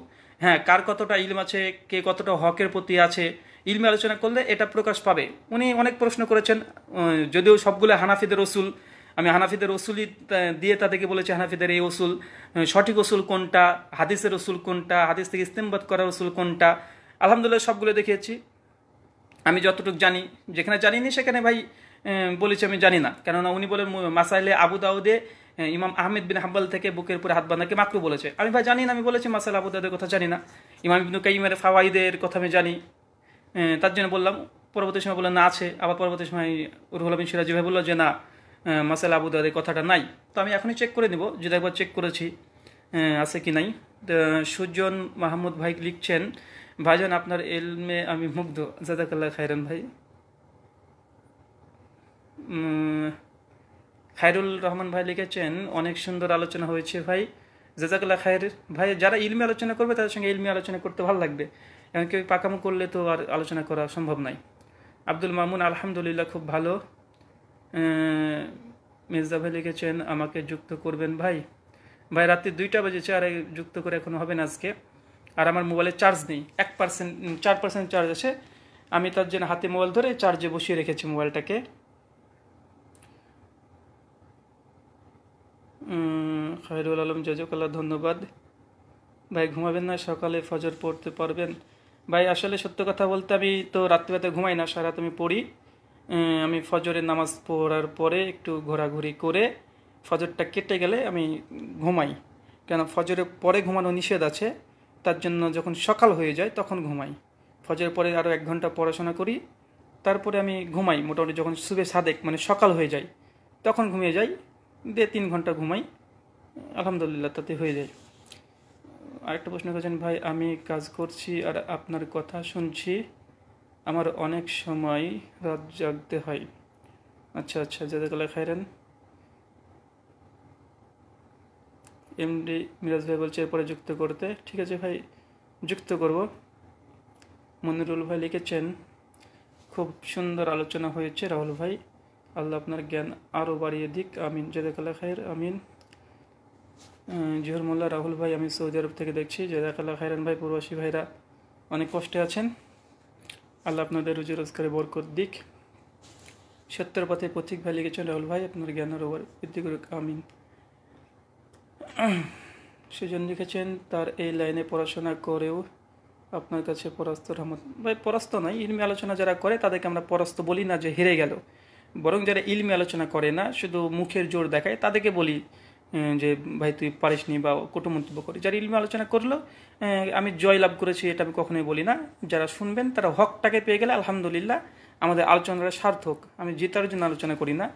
হ্যাঁ কার কতটা ইলম আছে কে কতটা হকের প্রতি আছে ইলমি আলোচনা করলে এটা প্রকাশ পাবে উনি অনেক প্রশ্ন করেছেন যদিও সবগুলো হানাফিদের রসুল আমি হানাফিদের ওসুলই দিয়ে তাদেরকে বলেছি হানাফিদের এই ওসুল সঠিক ওসুল কোনটা হাদিসের ওসুল কোনটা হাদিস থেকে ইস্তেমবাদ করার ওসুল কোনটা আলহামদুলিল্লাহ সবগুলো দেখিয়েছি আমি যতটুকু জানি যেখানে জানিনি সেখানে ভাই বলেছি আমি জানি না কেননা উনি বলেন মাসাইলে আবু দাউদে ইমাম আহমেদ বিন হাম্বাল থেকে বুকের উপরে হাত বাঁধাকে মাত্র বলেছে আমি ভাই জানি না আমি বলেছি মাসাইল আবু দাউদের কথা জানি না ইমাম ইবনু কাইমের ফাওয়াইদের কথা আমি জানি তার জন্য বললাম পরবর্তী সময় বললেন না আছে আবার পরবর্তী সময় উরহুল আবিন সিরাজি ভাই বললো যে না মাসাইল আবু দাউদের কথাটা নাই তো আমি এখনই চেক করে নেব যদি একবার চেক করেছি আছে কি নাই সুজন মাহমুদ ভাই লিখছেন ভাইজান আপনার এলমে আমি মুগ্ধ জাদাকাল্লা খায়রান ভাই খায়রুল রহমান ভাই লিখেছেন অনেক সুন্দর আলোচনা হয়েছে ভাই জাজাকাল্লা খায়ের ভাই যারা ইলমে আলোচনা করবে তাদের সঙ্গে ইলমে আলোচনা করতে ভালো লাগবে এবং কেউ পাকামো করলে তো আর আলোচনা করা সম্ভব নয় আব্দুল মামুন আলহামদুলিল্লাহ খুব ভালো মির্জা ভাই লিখেছেন আমাকে যুক্ত করবেন ভাই ভাই রাত্রি দুইটা বাজেছে আর যুক্ত করে এখনো হবে না আজকে আর আমার মোবাইলে চার্জ নেই এক পার্সেন্ট চার পার্সেন্ট চার্জ আছে আমি তার জন্য হাতে মোবাইল ধরে চার্জে বসিয়ে রেখেছি মোবাইলটাকে খায়রুল আলম জজকাল্লা ধন্যবাদ ভাই ঘুমাবেন না সকালে ফজর পড়তে পারবেন ভাই আসলে সত্য কথা বলতে আমি তো রাত্রিবেলাতে ঘুমাই না সারা আমি পড়ি আমি ফজরের নামাজ পড়ার পরে একটু ঘোরাঘুরি করে ফজরটা কেটে গেলে আমি ঘুমাই কেন ফজরের পরে ঘুমানো নিষেধ আছে তার জন্য যখন সকাল হয়ে যায় তখন ঘুমাই ফজের পরে আরও এক ঘন্টা পড়াশোনা করি তারপরে আমি ঘুমাই মোটামুটি যখন সুবে সাদেক মানে সকাল হয়ে যায় তখন ঘুমিয়ে যাই দিয়ে তিন ঘন্টা ঘুমাই আলহামদুলিল্লাহ তাতে হয়ে যায় আরেকটা প্রশ্ন করেছেন ভাই আমি কাজ করছি আর আপনার কথা শুনছি আমার অনেক সময় রাত জাগতে হয় আচ্ছা আচ্ছা জাজাকাল্লাহ খাইরান এমডি মিরাজ ভাই বলছে এরপরে যুক্ত করতে ঠিক আছে ভাই যুক্ত করব মনিরুল ভাই লিখেছেন খুব সুন্দর আলোচনা হয়েছে রাহুল ভাই আল্লাহ আপনার জ্ঞান আরও বাড়িয়ে দিক আমিন জেদাকাল্লা খায়ের আমিন জহর মোল্লা রাহুল ভাই আমি সৌদি আরব থেকে দেখছি জেদাকাল্লা খাইরান ভাই প্রবাসী ভাইরা অনেক কষ্টে আছেন আল্লাহ আপনাদের রুজি রোজগারে বরকত দিক সত্যের পথে পথিক ভাই লিখেছেন রাহুল ভাই আপনার জ্ঞানের ওভার বৃদ্ধি করুক আমিন (clears throat) সেজন লিখেছেন তার এই লাইনে পড়াশোনা করেও আপনার কাছে পরাস্ত রহমত ভাই পরাস্ত নয় ইলমি আলোচনা যারা করে তাদেরকে আমরা পরাস্ত বলি না যে হেরে গেল বরং যারা ইলমি আলোচনা করে না শুধু মুখের জোর দেখায় তাদেরকে বলি যে ভাই তুই পারিস নি বা কটু মন্তব্য করি যারা ইলমি আলোচনা করলো আমি জয় লাভ করেছি এটা আমি কখনোই বলি না যারা শুনবেন তারা হকটাকে পেয়ে গেলে আলহামদুলিল্লাহ আমাদের আলোচনাটা সার্থক আমি জেতার জন্য আলোচনা করি না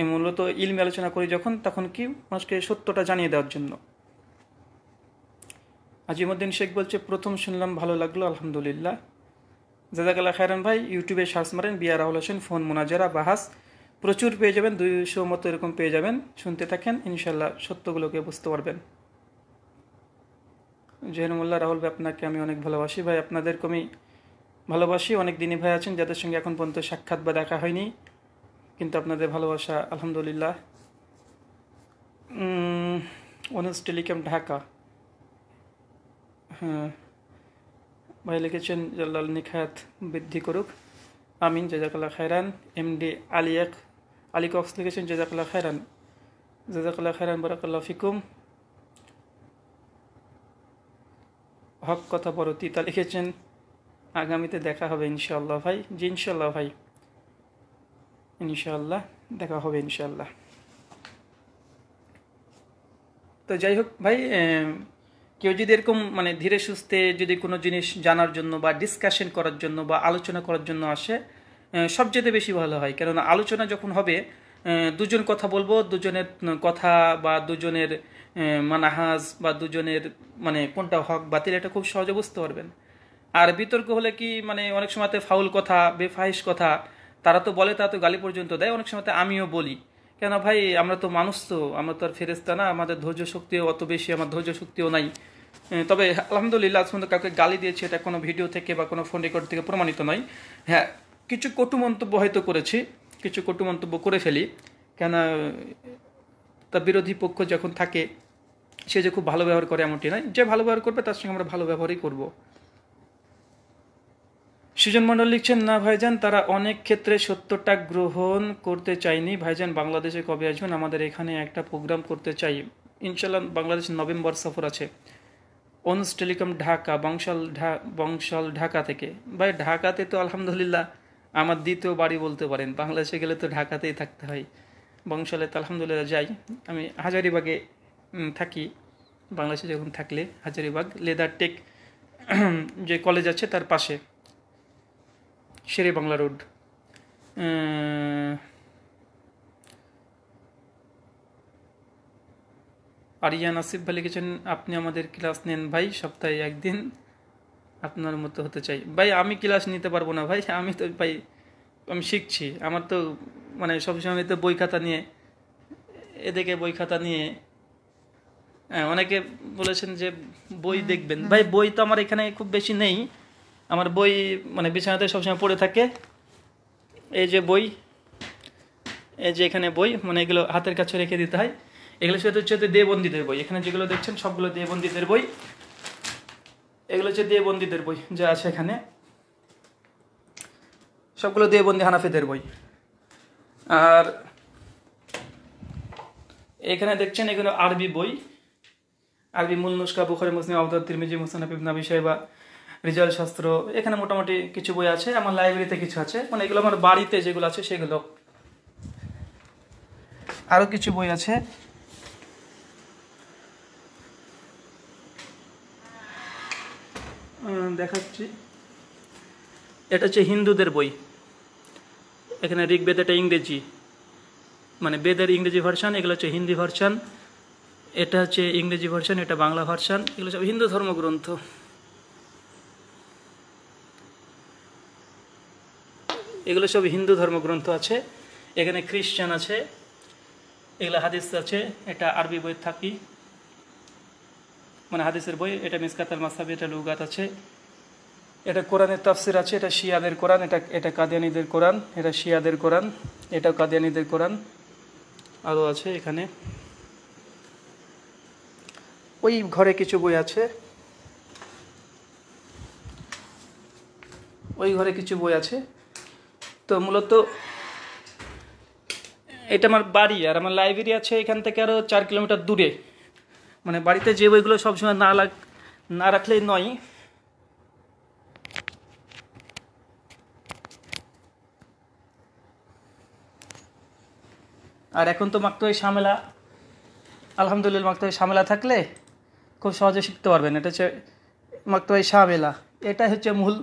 এই মূলত ইলমি আলোচনা করি যখন তখন কি মানুষকে সত্যটা জানিয়ে দেওয়ার জন্য আজিমুদ্দিন শেখ বলছে প্রথম শুনলাম ভালো লাগলো আলহামদুলিল্লাহ জাজাকাল্লা খায়রান ভাই ইউটিউবে সার্চ মারেন বিয়ার রাহুল হোসেন ফোন মোনাজারা বাহাস প্রচুর পেয়ে যাবেন দুইশো মতো এরকম পেয়ে যাবেন শুনতে থাকেন ইনশাল্লাহ সত্যগুলোকে বুঝতে পারবেন জহিনুল্লাহ রাহুল ভাই আপনাকে আমি অনেক ভালোবাসি ভাই আপনাদেরকে আমি ভালোবাসি অনেক দিনই ভাই আছেন যাদের সঙ্গে এখন পর্যন্ত সাক্ষাৎ বা দেখা হয়নি কিন্তু আপনাদের ভালোবাসা আলহামদুলিল্লাহ ওনাস টেলিকম ঢাকা হ্যাঁ ভাই লিখেছেন জাল্লাল নিখায়াত বৃদ্ধি করুক আমিন জেজাকাল্লা খায়রান এমডি আলিয়াক আলী কক্স লিখেছেন জেজাকাল্লা খায়রান জেজাকাল্লা খায়রান বরাকাল্লা ফিকুম হক কথা তিতা লিখেছেন আগামীতে দেখা হবে ইনশাল্লাহ ভাই জি ইনশাল্লাহ ভাই ইনশাল্লাহ দেখা হবে ইনশাল্লাহ তো যাই হোক ভাই কেউ যদি এরকম মানে ধীরে সুস্থে যদি কোনো জিনিস জানার জন্য বা ডিসকাশন করার জন্য বা আলোচনা করার জন্য আসে সবচেয়ে বেশি ভালো হয় কেননা আলোচনা যখন হবে দুজন কথা বলবো দুজনের কথা বা দুজনের মানাহাজ বা দুজনের মানে কোনটা হক বাতিল এটা খুব সহজে বুঝতে পারবেন আর বিতর্ক হলে কি মানে অনেক সময়তে ফাউল কথা বেফাহিস কথা তারা তো বলে তারা তো গালি পর্যন্ত দেয় অনেক সময় আমিও বলি কেন ভাই আমরা তো মানুষ তো আমরা তো আর ফেরেস্তা না আমাদের ধৈর্য শক্তিও অত বেশি আমার ধৈর্য শক্তিও নাই তবে আলহামদুলিল্লাহ আজ কাউকে গালি দিয়েছে এটা কোনো ভিডিও থেকে বা কোনো ফোন রেকর্ড থেকে প্রমাণিত নয় হ্যাঁ কিছু কটু মন্তব্য হয়তো করেছি কিছু কটু মন্তব্য করে ফেলি কেন তা বিরোধী পক্ষ যখন থাকে সে যে খুব ভালো ব্যবহার করে এমনটি নয় যে ভালো ব্যবহার করবে তার সঙ্গে আমরা ভালো ব্যবহারই করবো সুজন মন্ডল লিখছেন না ভাইজান তারা অনেক ক্ষেত্রে সত্যটা গ্রহণ করতে চায়নি ভাইজান বাংলাদেশে কবে আসবেন আমাদের এখানে একটা প্রোগ্রাম করতে চাই ইনশাল্লাহ বাংলাদেশ নভেম্বর সফর আছে অনুস টেলিকম ঢাকা বংশাল ঢা বংশাল ঢাকা থেকে ভাই ঢাকাতে তো আলহামদুলিল্লাহ আমার দ্বিতীয় বাড়ি বলতে পারেন বাংলাদেশে গেলে তো ঢাকাতেই থাকতে হয় বংশালে তো আলহামদুলিল্লাহ যাই আমি হাজারিবাগে থাকি বাংলাদেশে যখন থাকলে হাজারিবাগ লেদার টেক (clears throat) যে কলেজ আছে তার পাশে শেরে বাংলা রোড আরিয়ান আসিফ ভাই লিখেছেন আপনি আমাদের ক্লাস নেন ভাই সপ্তাহে একদিন আপনার মতো হতে চাই ভাই আমি ক্লাস নিতে পারবো না ভাই আমি তো ভাই আমি শিখছি আমার তো মানে সবসময় তো বই খাতা নিয়ে এদিকে বই খাতা নিয়ে হ্যাঁ অনেকে বলেছেন যে বই দেখবেন ভাই বই তো আমার এখানে খুব বেশি নেই আমার বই মানে বিছানাতে সবসময় পড়ে থাকে এই যে বই এই যে এখানে বই মানে এগুলো হাতের কাছে রেখে দিতে হয় এগুলো সেটা হচ্ছে দেবন্দীদের বই এখানে যেগুলো দেখছেন সবগুলো দেবন্দীদের বই এগুলো হচ্ছে দেবন্দীদের বই যা আছে এখানে সবগুলো দেবন্দি হানাফিদের বই আর এখানে দেখছেন এগুলো আরবি বই আরবি মূল নুস্কা বুখারি মুসলিম আবদার তিরমিজি মুসানাফিব নাবি সাহেবা রিজাল শাস্ত্র এখানে মোটামুটি কিছু বই আছে আমার লাইব্রেরিতে কিছু আছে মানে এগুলো আমার বাড়িতে যেগুলো আছে সেগুলো আরও কিছু বই আছে দেখাচ্ছি এটা হচ্ছে হিন্দুদের বই এখানে ঋগ্বেদ এটা ইংরেজি মানে বেদের ইংরেজি ভার্সান এগুলো হচ্ছে হিন্দি ভার্সান এটা হচ্ছে ইংরেজি ভার্সান এটা বাংলা ভার্সান এগুলো সব হিন্দু ধর্মগ্রন্থ এগুলো সব হিন্দু ধর্মগ্রন্থ আছে এখানে খ্রিশ্চান আছে এগুলো হাদিস আছে এটা আরবি বই থাকি মানে হাদিসের বই এটা মিসকাতাল মাসাবি এটা লুগাত আছে এটা কোরআনের তাফসির আছে এটা শিয়াদের কোরআন এটা এটা কাদিয়ানিদের কোরআন এটা শিয়াদের কোরআন এটা কাদিয়ানিদের কোরআন আরও আছে এখানে ওই ঘরে কিছু বই আছে ওই ঘরে কিছু বই আছে তো মূলত এটা আমার বাড়ি আর আমার লাইব্রেরি আছে এখান থেকে আরও চার কিলোমিটার দূরে মানে বাড়িতে যে বইগুলো সবসময় না লাগ না রাখলেই নয় আর এখন তো এই সামেলা আলহামদুলিল্লাহ এই সামেলা থাকলে খুব সহজে শিখতে পারবেন এটা হচ্ছে এই সামেলা এটাই হচ্ছে মূল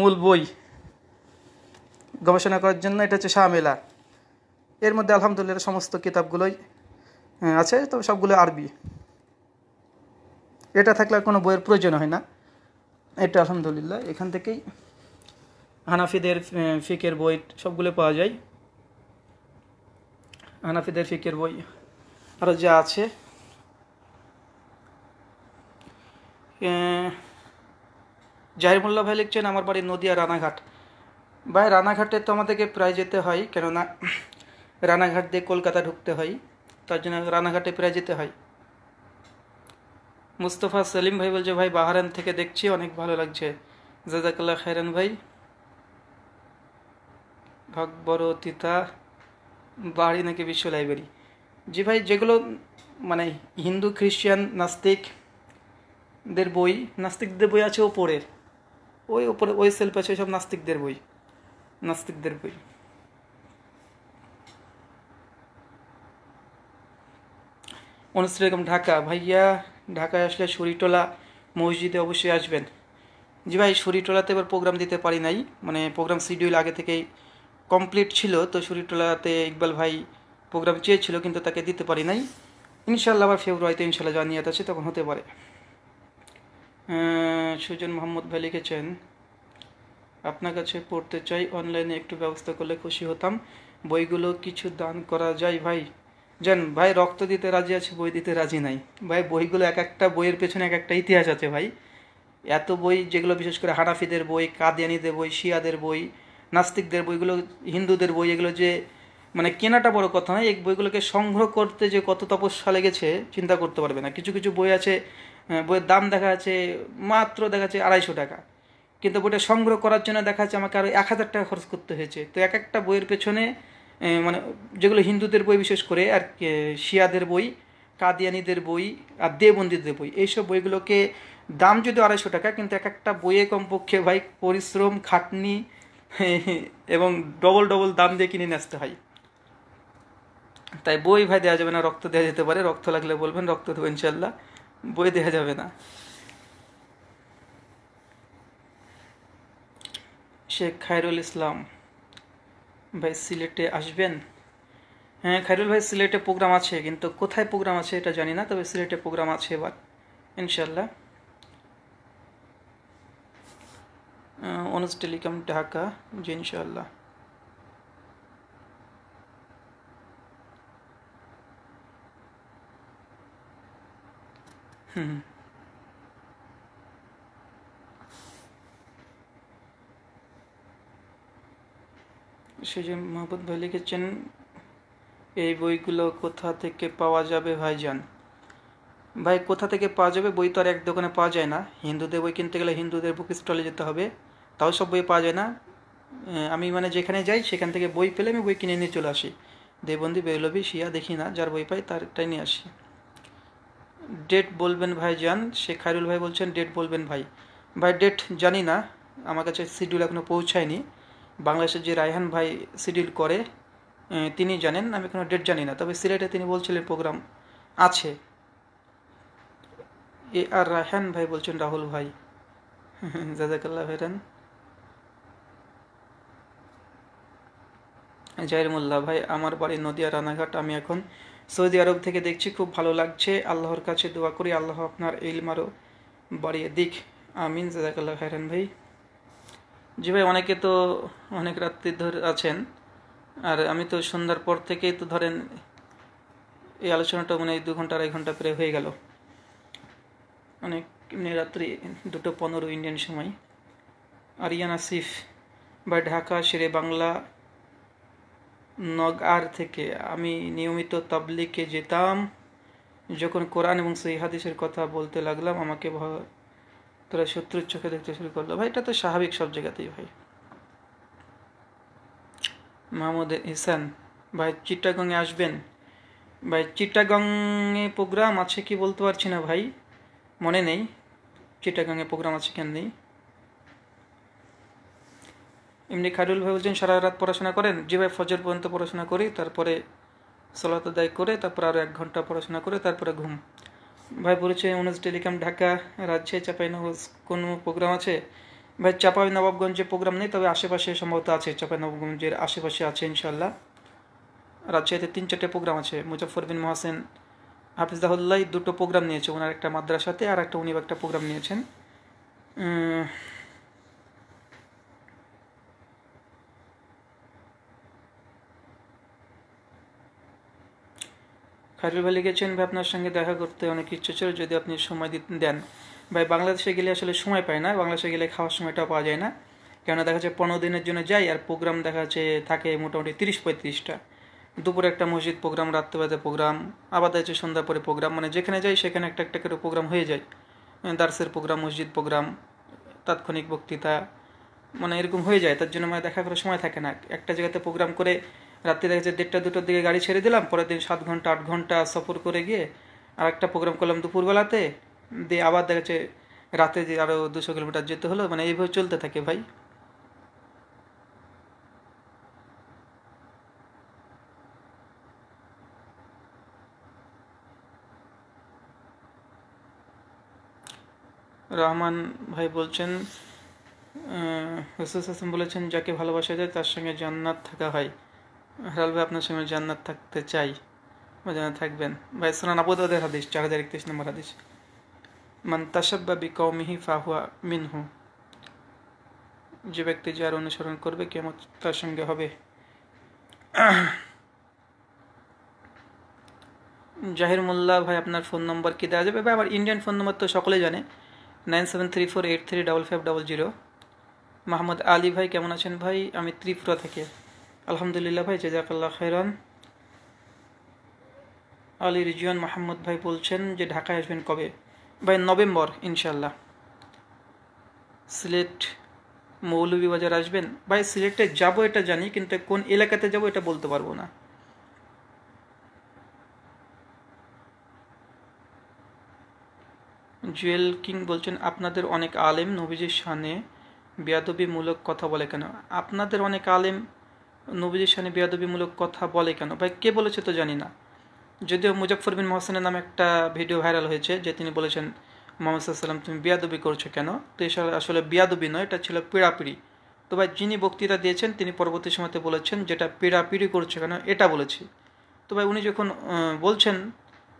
মূল বই গবেষণা করার জন্য এটা হচ্ছে শাহমেলা এর মধ্যে আলহামদুলিল্লাহ সমস্ত কিতাবগুলোই আছে তবে সবগুলো আরবি এটা থাকলে আর কোনো বইয়ের প্রয়োজন হয় না এটা আলহামদুলিল্লাহ এখান থেকেই হানাফিদের ফিকের বই সবগুলো পাওয়া যায় হানাফিদের ফিকের বই আরও যা আছে জাহির মোল্লা ভাই লিখছেন আমার বাড়ি নদিয়া রানাঘাট ভাই রানাঘাটে তো আমাদেরকে প্রায় যেতে হয় কেননা রানাঘাট দিয়ে কলকাতা ঢুকতে হয় তার জন্য রানাঘাটে প্রায় যেতে হয় মুস্তফা সেলিম ভাই বলছে ভাই বাহারান থেকে দেখছি অনেক ভালো লাগছে জাজাকাল্লা খায়রান ভাই ভাগবর তিতা বাড়ি নাকি বিশ্ব লাইব্রেরি জি ভাই যেগুলো মানে হিন্দু খ্রিস্টান নাস্তিকদের বই নাস্তিকদের বই আছে ওপরের ওই ওপরে ওই সেলফ আছে সব নাস্তিকদের বই নাস্তিকদের বই অনুশ্রী বেগম ঢাকা ভাইয়া ঢাকায় আসলে শরীটোলা মসজিদে অবশ্যই আসবেন জি ভাই শরীটোলাতে এবার প্রোগ্রাম দিতে পারি নাই মানে প্রোগ্রাম শিডিউল আগে থেকেই কমপ্লিট ছিল তো শরীটোলাতে ইকবাল ভাই প্রোগ্রাম চেয়েছিল কিন্তু তাকে দিতে পারি নাই ইনশাল্লাহ আবার ফেব্রুয়ারিতে ইনশাল্লাহ জানিয়ে আছে তখন হতে পারে সুজন মোহাম্মদ ভাই লিখেছেন আপনার কাছে পড়তে চাই অনলাইনে একটু ব্যবস্থা করলে খুশি হতাম বইগুলো কিছু দান করা যায় ভাই জান ভাই রক্ত দিতে রাজি আছে বই দিতে রাজি নাই ভাই বইগুলো এক একটা বইয়ের পেছনে এক একটা ইতিহাস আছে ভাই এত বই যেগুলো বিশেষ করে হানাফিদের বই কাদিয়ানিদের বই শিয়াদের বই নাস্তিকদের বইগুলো হিন্দুদের বই এগুলো যে মানে কেনাটা বড় কথা নয় এই বইগুলোকে সংগ্রহ করতে যে কত তপস্যা লেগেছে চিন্তা করতে পারবে না কিছু কিছু বই আছে বইয়ের দাম দেখা যাচ্ছে মাত্র দেখা যাচ্ছে আড়াইশো টাকা কিন্তু বইটা সংগ্রহ করার জন্য দেখা যাচ্ছে আমাকে আরও এক হাজার টাকা খরচ করতে হয়েছে তো এক একটা বইয়ের পেছনে মানে যেগুলো হিন্দুদের বই বিশেষ করে আর শিয়াদের বই কাদিয়ানিদের বই আর দেবন্দিদের বই এইসব বইগুলোকে দাম যদি আড়াইশো টাকা কিন্তু এক একটা বইয়ে কমপক্ষে ভাই পরিশ্রম খাটনি এবং ডবল ডবল দাম দিয়ে কিনে আসতে হয় তাই বই ভাই দেওয়া যাবে না রক্ত দেওয়া যেতে পারে রক্ত লাগলে বলবেন রক্ত দেবো ইনশাল্লাহ বই দেওয়া যাবে না শেখ খায়রুল ইসলাম ভাই সিলেটে আসবেন হ্যাঁ খায়রুল ভাই সিলেটে প্রোগ্রাম আছে কিন্তু কোথায় প্রোগ্রাম আছে এটা জানি না তবে সিলেটে প্রোগ্রাম আছে এবার ইনশাল্লাহ অনুজ টেলিকম ঢাকা জি ইনশাল্লাহ হুম যে মোহাম্মদ ভাই লিখেছেন এই বইগুলো কোথা থেকে পাওয়া যাবে ভাই যান ভাই কোথা থেকে পাওয়া যাবে বই তো আর এক দোকানে পাওয়া যায় না হিন্দুদের বই কিনতে গেলে হিন্দুদের বুক স্টলে যেতে হবে তাও সব বই পাওয়া যায় না আমি মানে যেখানে যাই সেখান থেকে বই পেলে আমি বই কিনে নিয়ে চলে আসি দেবন্দি বেরলবি শিয়া দেখি না যার বই পাই তারটাই নিয়ে আসি ডেট বলবেন ভাই যান সে খায়রুল ভাই বলছেন ডেট বলবেন ভাই ভাই ডেট জানি না আমার কাছে শিডিউল এখনও পৌঁছায়নি বাংলাদেশের যে রায়হান ভাই শিডিউল করে তিনি জানেন আমি কোনো ডেট জানি না তবে সিলেটে তিনি বলছিলেন প্রোগ্রাম আছে এ আর রায়হান ভাই বলছেন রাহুল ভাই (laughs) জাজাকাল্লাহ ভাইরান জাহির মোল্লা ভাই আমার বাড়ি নদিয়া রানাঘাট আমি এখন সৌদি আরব থেকে দেখছি খুব ভালো লাগছে আল্লাহর কাছে দোয়া করি আল্লাহ আপনার ইলমারও বাড়িয়ে দিক আমিন জাজাকাল্লাহ ভাইরান ভাই জি ভাই অনেকে তো অনেক রাত্রি ধরে আছেন আর আমি তো সন্ধ্যার পর থেকেই তো ধরেন এই আলোচনাটা মানে দু ঘন্টা আড়াই ঘন্টা প্রায় হয়ে গেল অনেক এমনি রাত্রি দুটো পনেরো ইন্ডিয়ান সময় আরিয়ান আসিফ বা ঢাকা শেরে বাংলা নগআর থেকে আমি নিয়মিত তাবলিকে যেতাম যখন কোরআন এবং সেই হাদিসের কথা বলতে লাগলাম আমাকে তোরা শত্রুর চোখে দেখতে শুরু করলো ভাই এটা তো স্বাভাবিক সব জায়গাতেই ভাই মাহমুদ ইসান ভাই চিটাগংয়ে আসবেন ভাই চিটাগংয়ে প্রোগ্রাম আছে কি বলতে পারছি না ভাই মনে নেই চিটাগংয়ে প্রোগ্রাম আছে কেন নেই এমনি খাইরুল ভাই বলছেন সারা রাত পড়াশোনা করেন যে ভাই ফজর পর্যন্ত পড়াশোনা করি তারপরে সলাত আদায় করে তারপর আরও এক ঘন্টা পড়াশোনা করে তারপরে ঘুম ভাই বলেছে উনস টেলিকম ঢাকা রাজশাহী চাপাইনবাবগঞ্জ কোনো প্রোগ্রাম আছে ভাই চাপাই নবাবগঞ্জে প্রোগ্রাম নেই তবে আশেপাশে সম্ভবত আছে চাপাই নবাবগঞ্জের আশেপাশে আছে ইনশাল্লাহ রাজশাহীতে তিন চারটে প্রোগ্রাম আছে মুজাফর বিন মহাসেন দাহুল্লাহ দুটো প্রোগ্রাম নিয়েছে ওনার একটা মাদ্রাসাতে আর একটা উনি একটা প্রোগ্রাম নিয়েছেন ফাইরুল ভাই লিখেছেন ভাই আপনার সঙ্গে দেখা করতে অনেক ইচ্ছে ছিল যদি আপনি সময় দেন ভাই বাংলাদেশে গেলে আসলে সময় পায় না বাংলাদেশে গেলে খাওয়ার সময়টাও পাওয়া যায় না কেননা দেখা যাচ্ছে পনেরো দিনের জন্য যাই আর প্রোগ্রাম দেখা যাচ্ছে থাকে মোটামুটি তিরিশ পঁয়ত্রিশটা দুপুরে একটা মসজিদ প্রোগ্রাম রাত্রেবাদে প্রোগ্রাম আবার দেখা সন্ধ্যা পরে প্রোগ্রাম মানে যেখানে যাই সেখানে একটা একটা করে প্রোগ্রাম হয়ে যায় মানে দার্সের প্রোগ্রাম মসজিদ প্রোগ্রাম তাৎক্ষণিক বক্তৃতা মানে এরকম হয়ে যায় তার জন্য মানে দেখা করার সময় থাকে না একটা জায়গাতে প্রোগ্রাম করে রাত্রি দেখা যায় দেড়টা দুটোর দিকে গাড়ি ছেড়ে দিলাম পরের দিন সাত ঘন্টা আট ঘন্টা সফর করে গিয়ে আর একটা প্রোগ্রাম করলাম দুপুরবেলাতে দিয়ে আবার দেখা যায় রাতে যে আরও দুশো কিলোমিটার যেতে হলো মানে এইভাবে চলতে থাকে ভাই রহমান ভাই বলছেন রসুল হাসান বলেছেন যাকে ভালোবাসা যায় তার সঙ্গে জান্নাত থাকা হয় হেলাল হ্যাঁ, ভাই আপনার সঙ্গে জান্নাত থাকতে চাই বা জান্নাত থাকবেন ভাই আবু আবুদাদের হাদিস চার হাজার একত্রিশ নম্বর হাদিস মান তাসাব্বা বি কৌমিহি ফাহুয়া মিনহু যে ব্যক্তি যার অনুসরণ করবে কেমন তার সঙ্গে হবে জাহির মোল্লা ভাই আপনার ফোন নম্বর কি দেওয়া যাবে ভাই আমার ইন্ডিয়ান ফোন নম্বর তো সকলে জানে nine seven three four eight three double five double zero Mahmud Ali ভাই কেমন আছেন ভাই আমি ত্রিপুরা থেকে আলহামদুলিল্লাহ ভাই জেজাকাল্লাহ খেরান আলী রিজিয়ান মাহমুদ ভাই বলছেন যে ঢাকায় আসবেন কবে ভাই নভেম্বর ইনশাল্লাহ সিলেট মৌলভীবাজার আসবেন ভাই সিলেটে যাব এটা জানি কিন্তু কোন এলাকাতে যাব এটা বলতে পারবো না জুয়েল কিং বলছেন আপনাদের অনেক আলেম নবীজির সানে বেয়াদবিমূলক কথা বলে কেন আপনাদের অনেক আলেম নবীজির সামনে বেয়াদবিমূলক কথা বলে কেন ভাই কে বলেছে তো জানি না যদিও মুজাফর বিন মহসানের নামে একটা ভিডিও ভাইরাল হয়েছে যে তিনি বলেছেন মোহাম্মদ সাল্লাম তুমি বিয়াদবি করছো কেন তো এসব আসলে বিয়াদবি নয় এটা ছিল পীড়াপিড়ি তো ভাই যিনি বক্তৃতা দিয়েছেন তিনি পরবর্তী সময়তে বলেছেন যেটা পীড়াপিড়ি করছে কেন এটা বলেছি তো ভাই উনি যখন বলছেন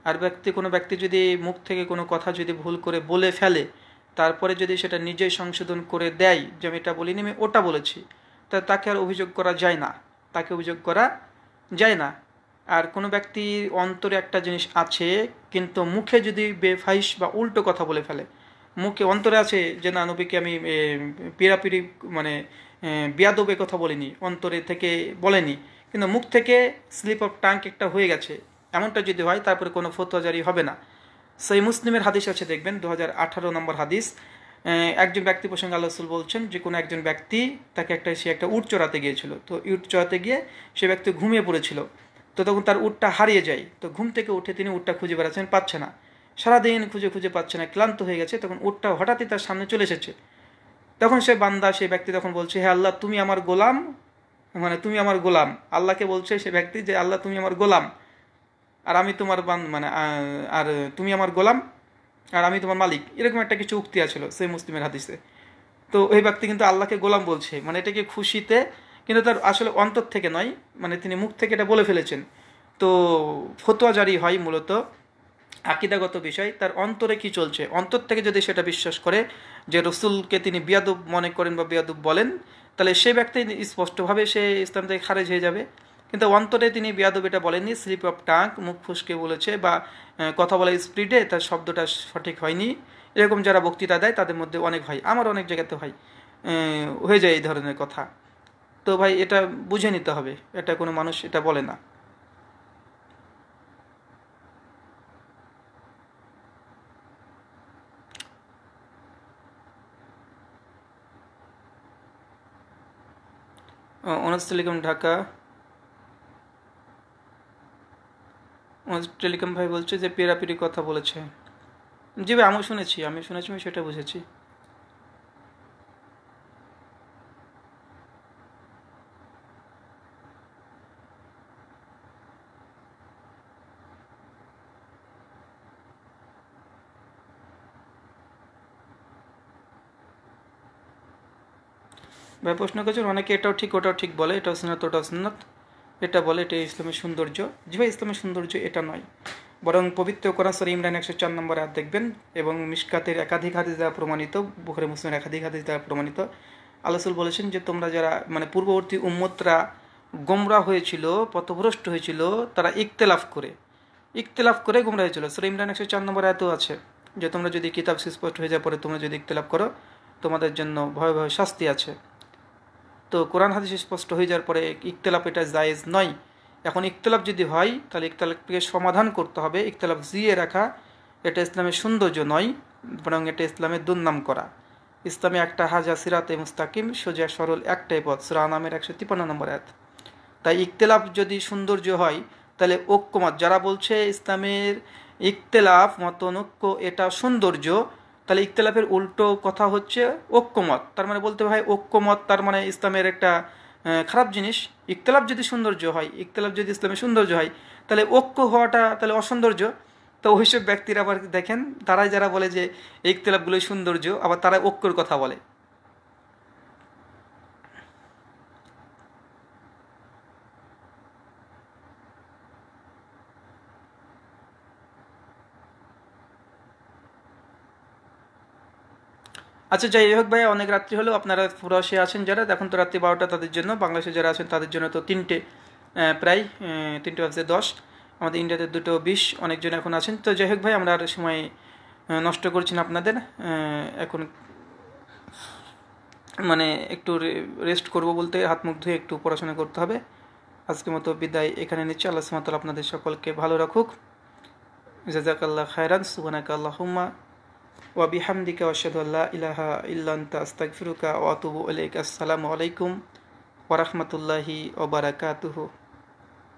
আর ব্যক্তি কোনো ব্যক্তি যদি মুখ থেকে কোনো কথা যদি ভুল করে বলে ফেলে তারপরে যদি সেটা নিজেই সংশোধন করে দেয় যে আমি এটা বলিনি আমি ওটা বলেছি তা তাকে আর অভিযোগ করা যায় না তাকে অভিযোগ করা যায় না আর কোনো ব্যক্তির অন্তরে একটা জিনিস আছে কিন্তু মুখে যদি বেফাইস বা উল্টো কথা বলে ফেলে মুখে অন্তরে আছে যে না নবীকে আমি পিড়াপিড়ি মানে বিয়াদবে কথা বলিনি অন্তরে থেকে বলেনি কিন্তু মুখ থেকে স্লিপ অফ টাঙ্ক একটা হয়ে গেছে এমনটা যদি হয় তারপরে কোনো ফতোয়া জারি হবে না সেই মুসলিমের হাদিস আছে দেখবেন দু নম্বর হাদিস একজন ব্যক্তি প্রসঙ্গে আল্লাহ রসুল বলছেন যে কোনো একজন ব্যক্তি তাকে একটা সে একটা উট চড়াতে গিয়েছিল তো উট চড়াতে গিয়ে সে ব্যক্তি ঘুমিয়ে পড়েছিল তো তখন তার উটটা হারিয়ে যায় তো ঘুম থেকে উঠে তিনি উটটা খুঁজে বেড়াচ্ছেন পাচ্ছে না সারাদিন খুঁজে খুঁজে পাচ্ছে না ক্লান্ত হয়ে গেছে তখন উটটা হঠাৎই তার সামনে চলে এসেছে তখন সে বান্দা সে ব্যক্তি তখন বলছে হে আল্লাহ তুমি আমার গোলাম মানে তুমি আমার গোলাম আল্লাহকে বলছে সে ব্যক্তি যে আল্লাহ তুমি আমার গোলাম আর আমি তোমার মানে আর তুমি আমার গোলাম আর আমি তোমার মালিক এরকম একটা কিছু উক্তি আছিল সেই মুসলিমের হাদিসে তো এই ব্যক্তি কিন্তু আল্লাহকে গোলাম বলছে মানে এটাকে খুশিতে কিন্তু তার আসলে অন্তর থেকে নয় মানে তিনি মুখ থেকে এটা বলে ফেলেছেন তো ফতোয়া জারি হয় মূলত আকিদাগত বিষয় তার অন্তরে কি চলছে অন্তর থেকে যদি সেটা বিশ্বাস করে যে রসুলকে তিনি বিয়াদুব মনে করেন বা বিয়াদুব বলেন তাহলে সে ব্যক্তি স্পষ্টভাবে সে ইসলাম থেকে খারেজ হয়ে যাবে কিন্তু অন্তরে তিনি বিয়াদব এটা বলেননি স্লিপ অফ টাঙ্ক মুখ ফুসকে বলেছে বা কথা বলা স্পিডে তার শব্দটা সঠিক হয়নি এরকম যারা বক্তৃতা দেয় তাদের মধ্যে অনেক হয় আমার অনেক জায়গাতে হয় হয়ে যায় এই ধরনের কথা তো ভাই এটা বুঝে নিতে হবে এটা কোনো মানুষ এটা বলে না অনার্স ঢাকা টেলিকম ভাই বলছে যে পেরাপিরি কথা বলেছে জি ভাই আমিও শুনেছি আমি শুনেছি আমি সেটা বুঝেছি ভাই প্রশ্ন করছেন অনেকে এটাও ঠিক ওটাও ঠিক বলে এটাও সিনাত ওটাও সিনাত এটা বলে এটা ইসলামের সৌন্দর্য জি ভাই ইসলামের সৌন্দর্য এটা নয় বরং পবিত্র কোরআন সরি ইমরান একশো চার নম্বরে হাত দেখবেন এবং মিসকাতের একাধিক হাদিস দ্বারা প্রমাণিত বুখারি মুসলিমের একাধিক হাদিস দ্বারা প্রমাণিত আলসুল বলেছেন যে তোমরা যারা মানে পূর্ববর্তী উম্মতরা গোমরা হয়েছিল পথভ্রষ্ট হয়েছিল তারা ইকতেলাফ করে ইকতেলাফ করে গোমরা হয়েছিল সরি ইমরান একশো চার নম্বর এত আছে যে তোমরা যদি কিতাব সুস্পষ্ট হয়ে যাওয়ার পরে তোমরা যদি ইকতেলাফ করো তোমাদের জন্য ভয় ভয় শাস্তি আছে তো কোরআন হাদিস স্পষ্ট হয়ে যাওয়ার পরে ইকতলাপ এটা জায়েজ নয় এখন ইকতলাপ যদি হয় তাহলে ইকতলাপকে সমাধান করতে হবে ইকতলাপ জিয়ে রাখা এটা ইসলামের সৌন্দর্য নয় বরং এটা ইসলামের দুর্নাম করা ইসলামে একটা হাজা সিরাতে মুস্তাকিম সোজা সরল একটাই পথ সুরা নামের একশো তিপান্ন নম্বর এক তাই ইকতলাফ যদি সৌন্দর্য হয় তাহলে ঐক্যমত যারা বলছে ইসলামের ইকতলাফ ঐক্য এটা সৌন্দর্য তাহলে ইখতলাফের উল্টো কথা হচ্ছে ঐক্যমত তার মানে বলতে হয় ঐক্যমত তার মানে ইসলামের একটা খারাপ জিনিস ইখতলাফ যদি সৌন্দর্য হয় ইখতলাফ যদি ইসলামের সৌন্দর্য হয় তাহলে ঐক্য হওয়াটা তাহলে অসৌন্দর্য তো ওইসব ব্যক্তিরা আবার দেখেন তারাই যারা বলে যে ইখতলাফগুলোই সৌন্দর্য আবার তারা ঐক্যর কথা বলে আচ্ছা যাই হোক ভাই অনেক রাত্রি হলো আপনারা প্রবাসে আছেন যারা এখন তো রাত্রি বারোটা তাদের জন্য বাংলাদেশে যারা আছেন তাদের জন্য তো তিনটে প্রায় তিনটে বাজে দশ আমাদের ইন্ডিয়াতে দুটো বিশ অনেকজন এখন আছেন তো যাই হোক ভাই আমরা আর সময় নষ্ট করছি না আপনাদের এখন মানে একটু রেস্ট করব বলতে হাত মুখ ধুয়ে একটু পড়াশোনা করতে হবে আজকে মতো বিদায় এখানে নিচ্ছি আল্লাহ সুমাতাল আপনাদের সকলকে ভালো রাখুক জাজাকাল্লাহ খায়রান সুবানাক হুম্মা وبحمدك واشهد ان لا اله الا انت استغفرك واتوب اليك السلام عليكم ورحمه الله وبركاته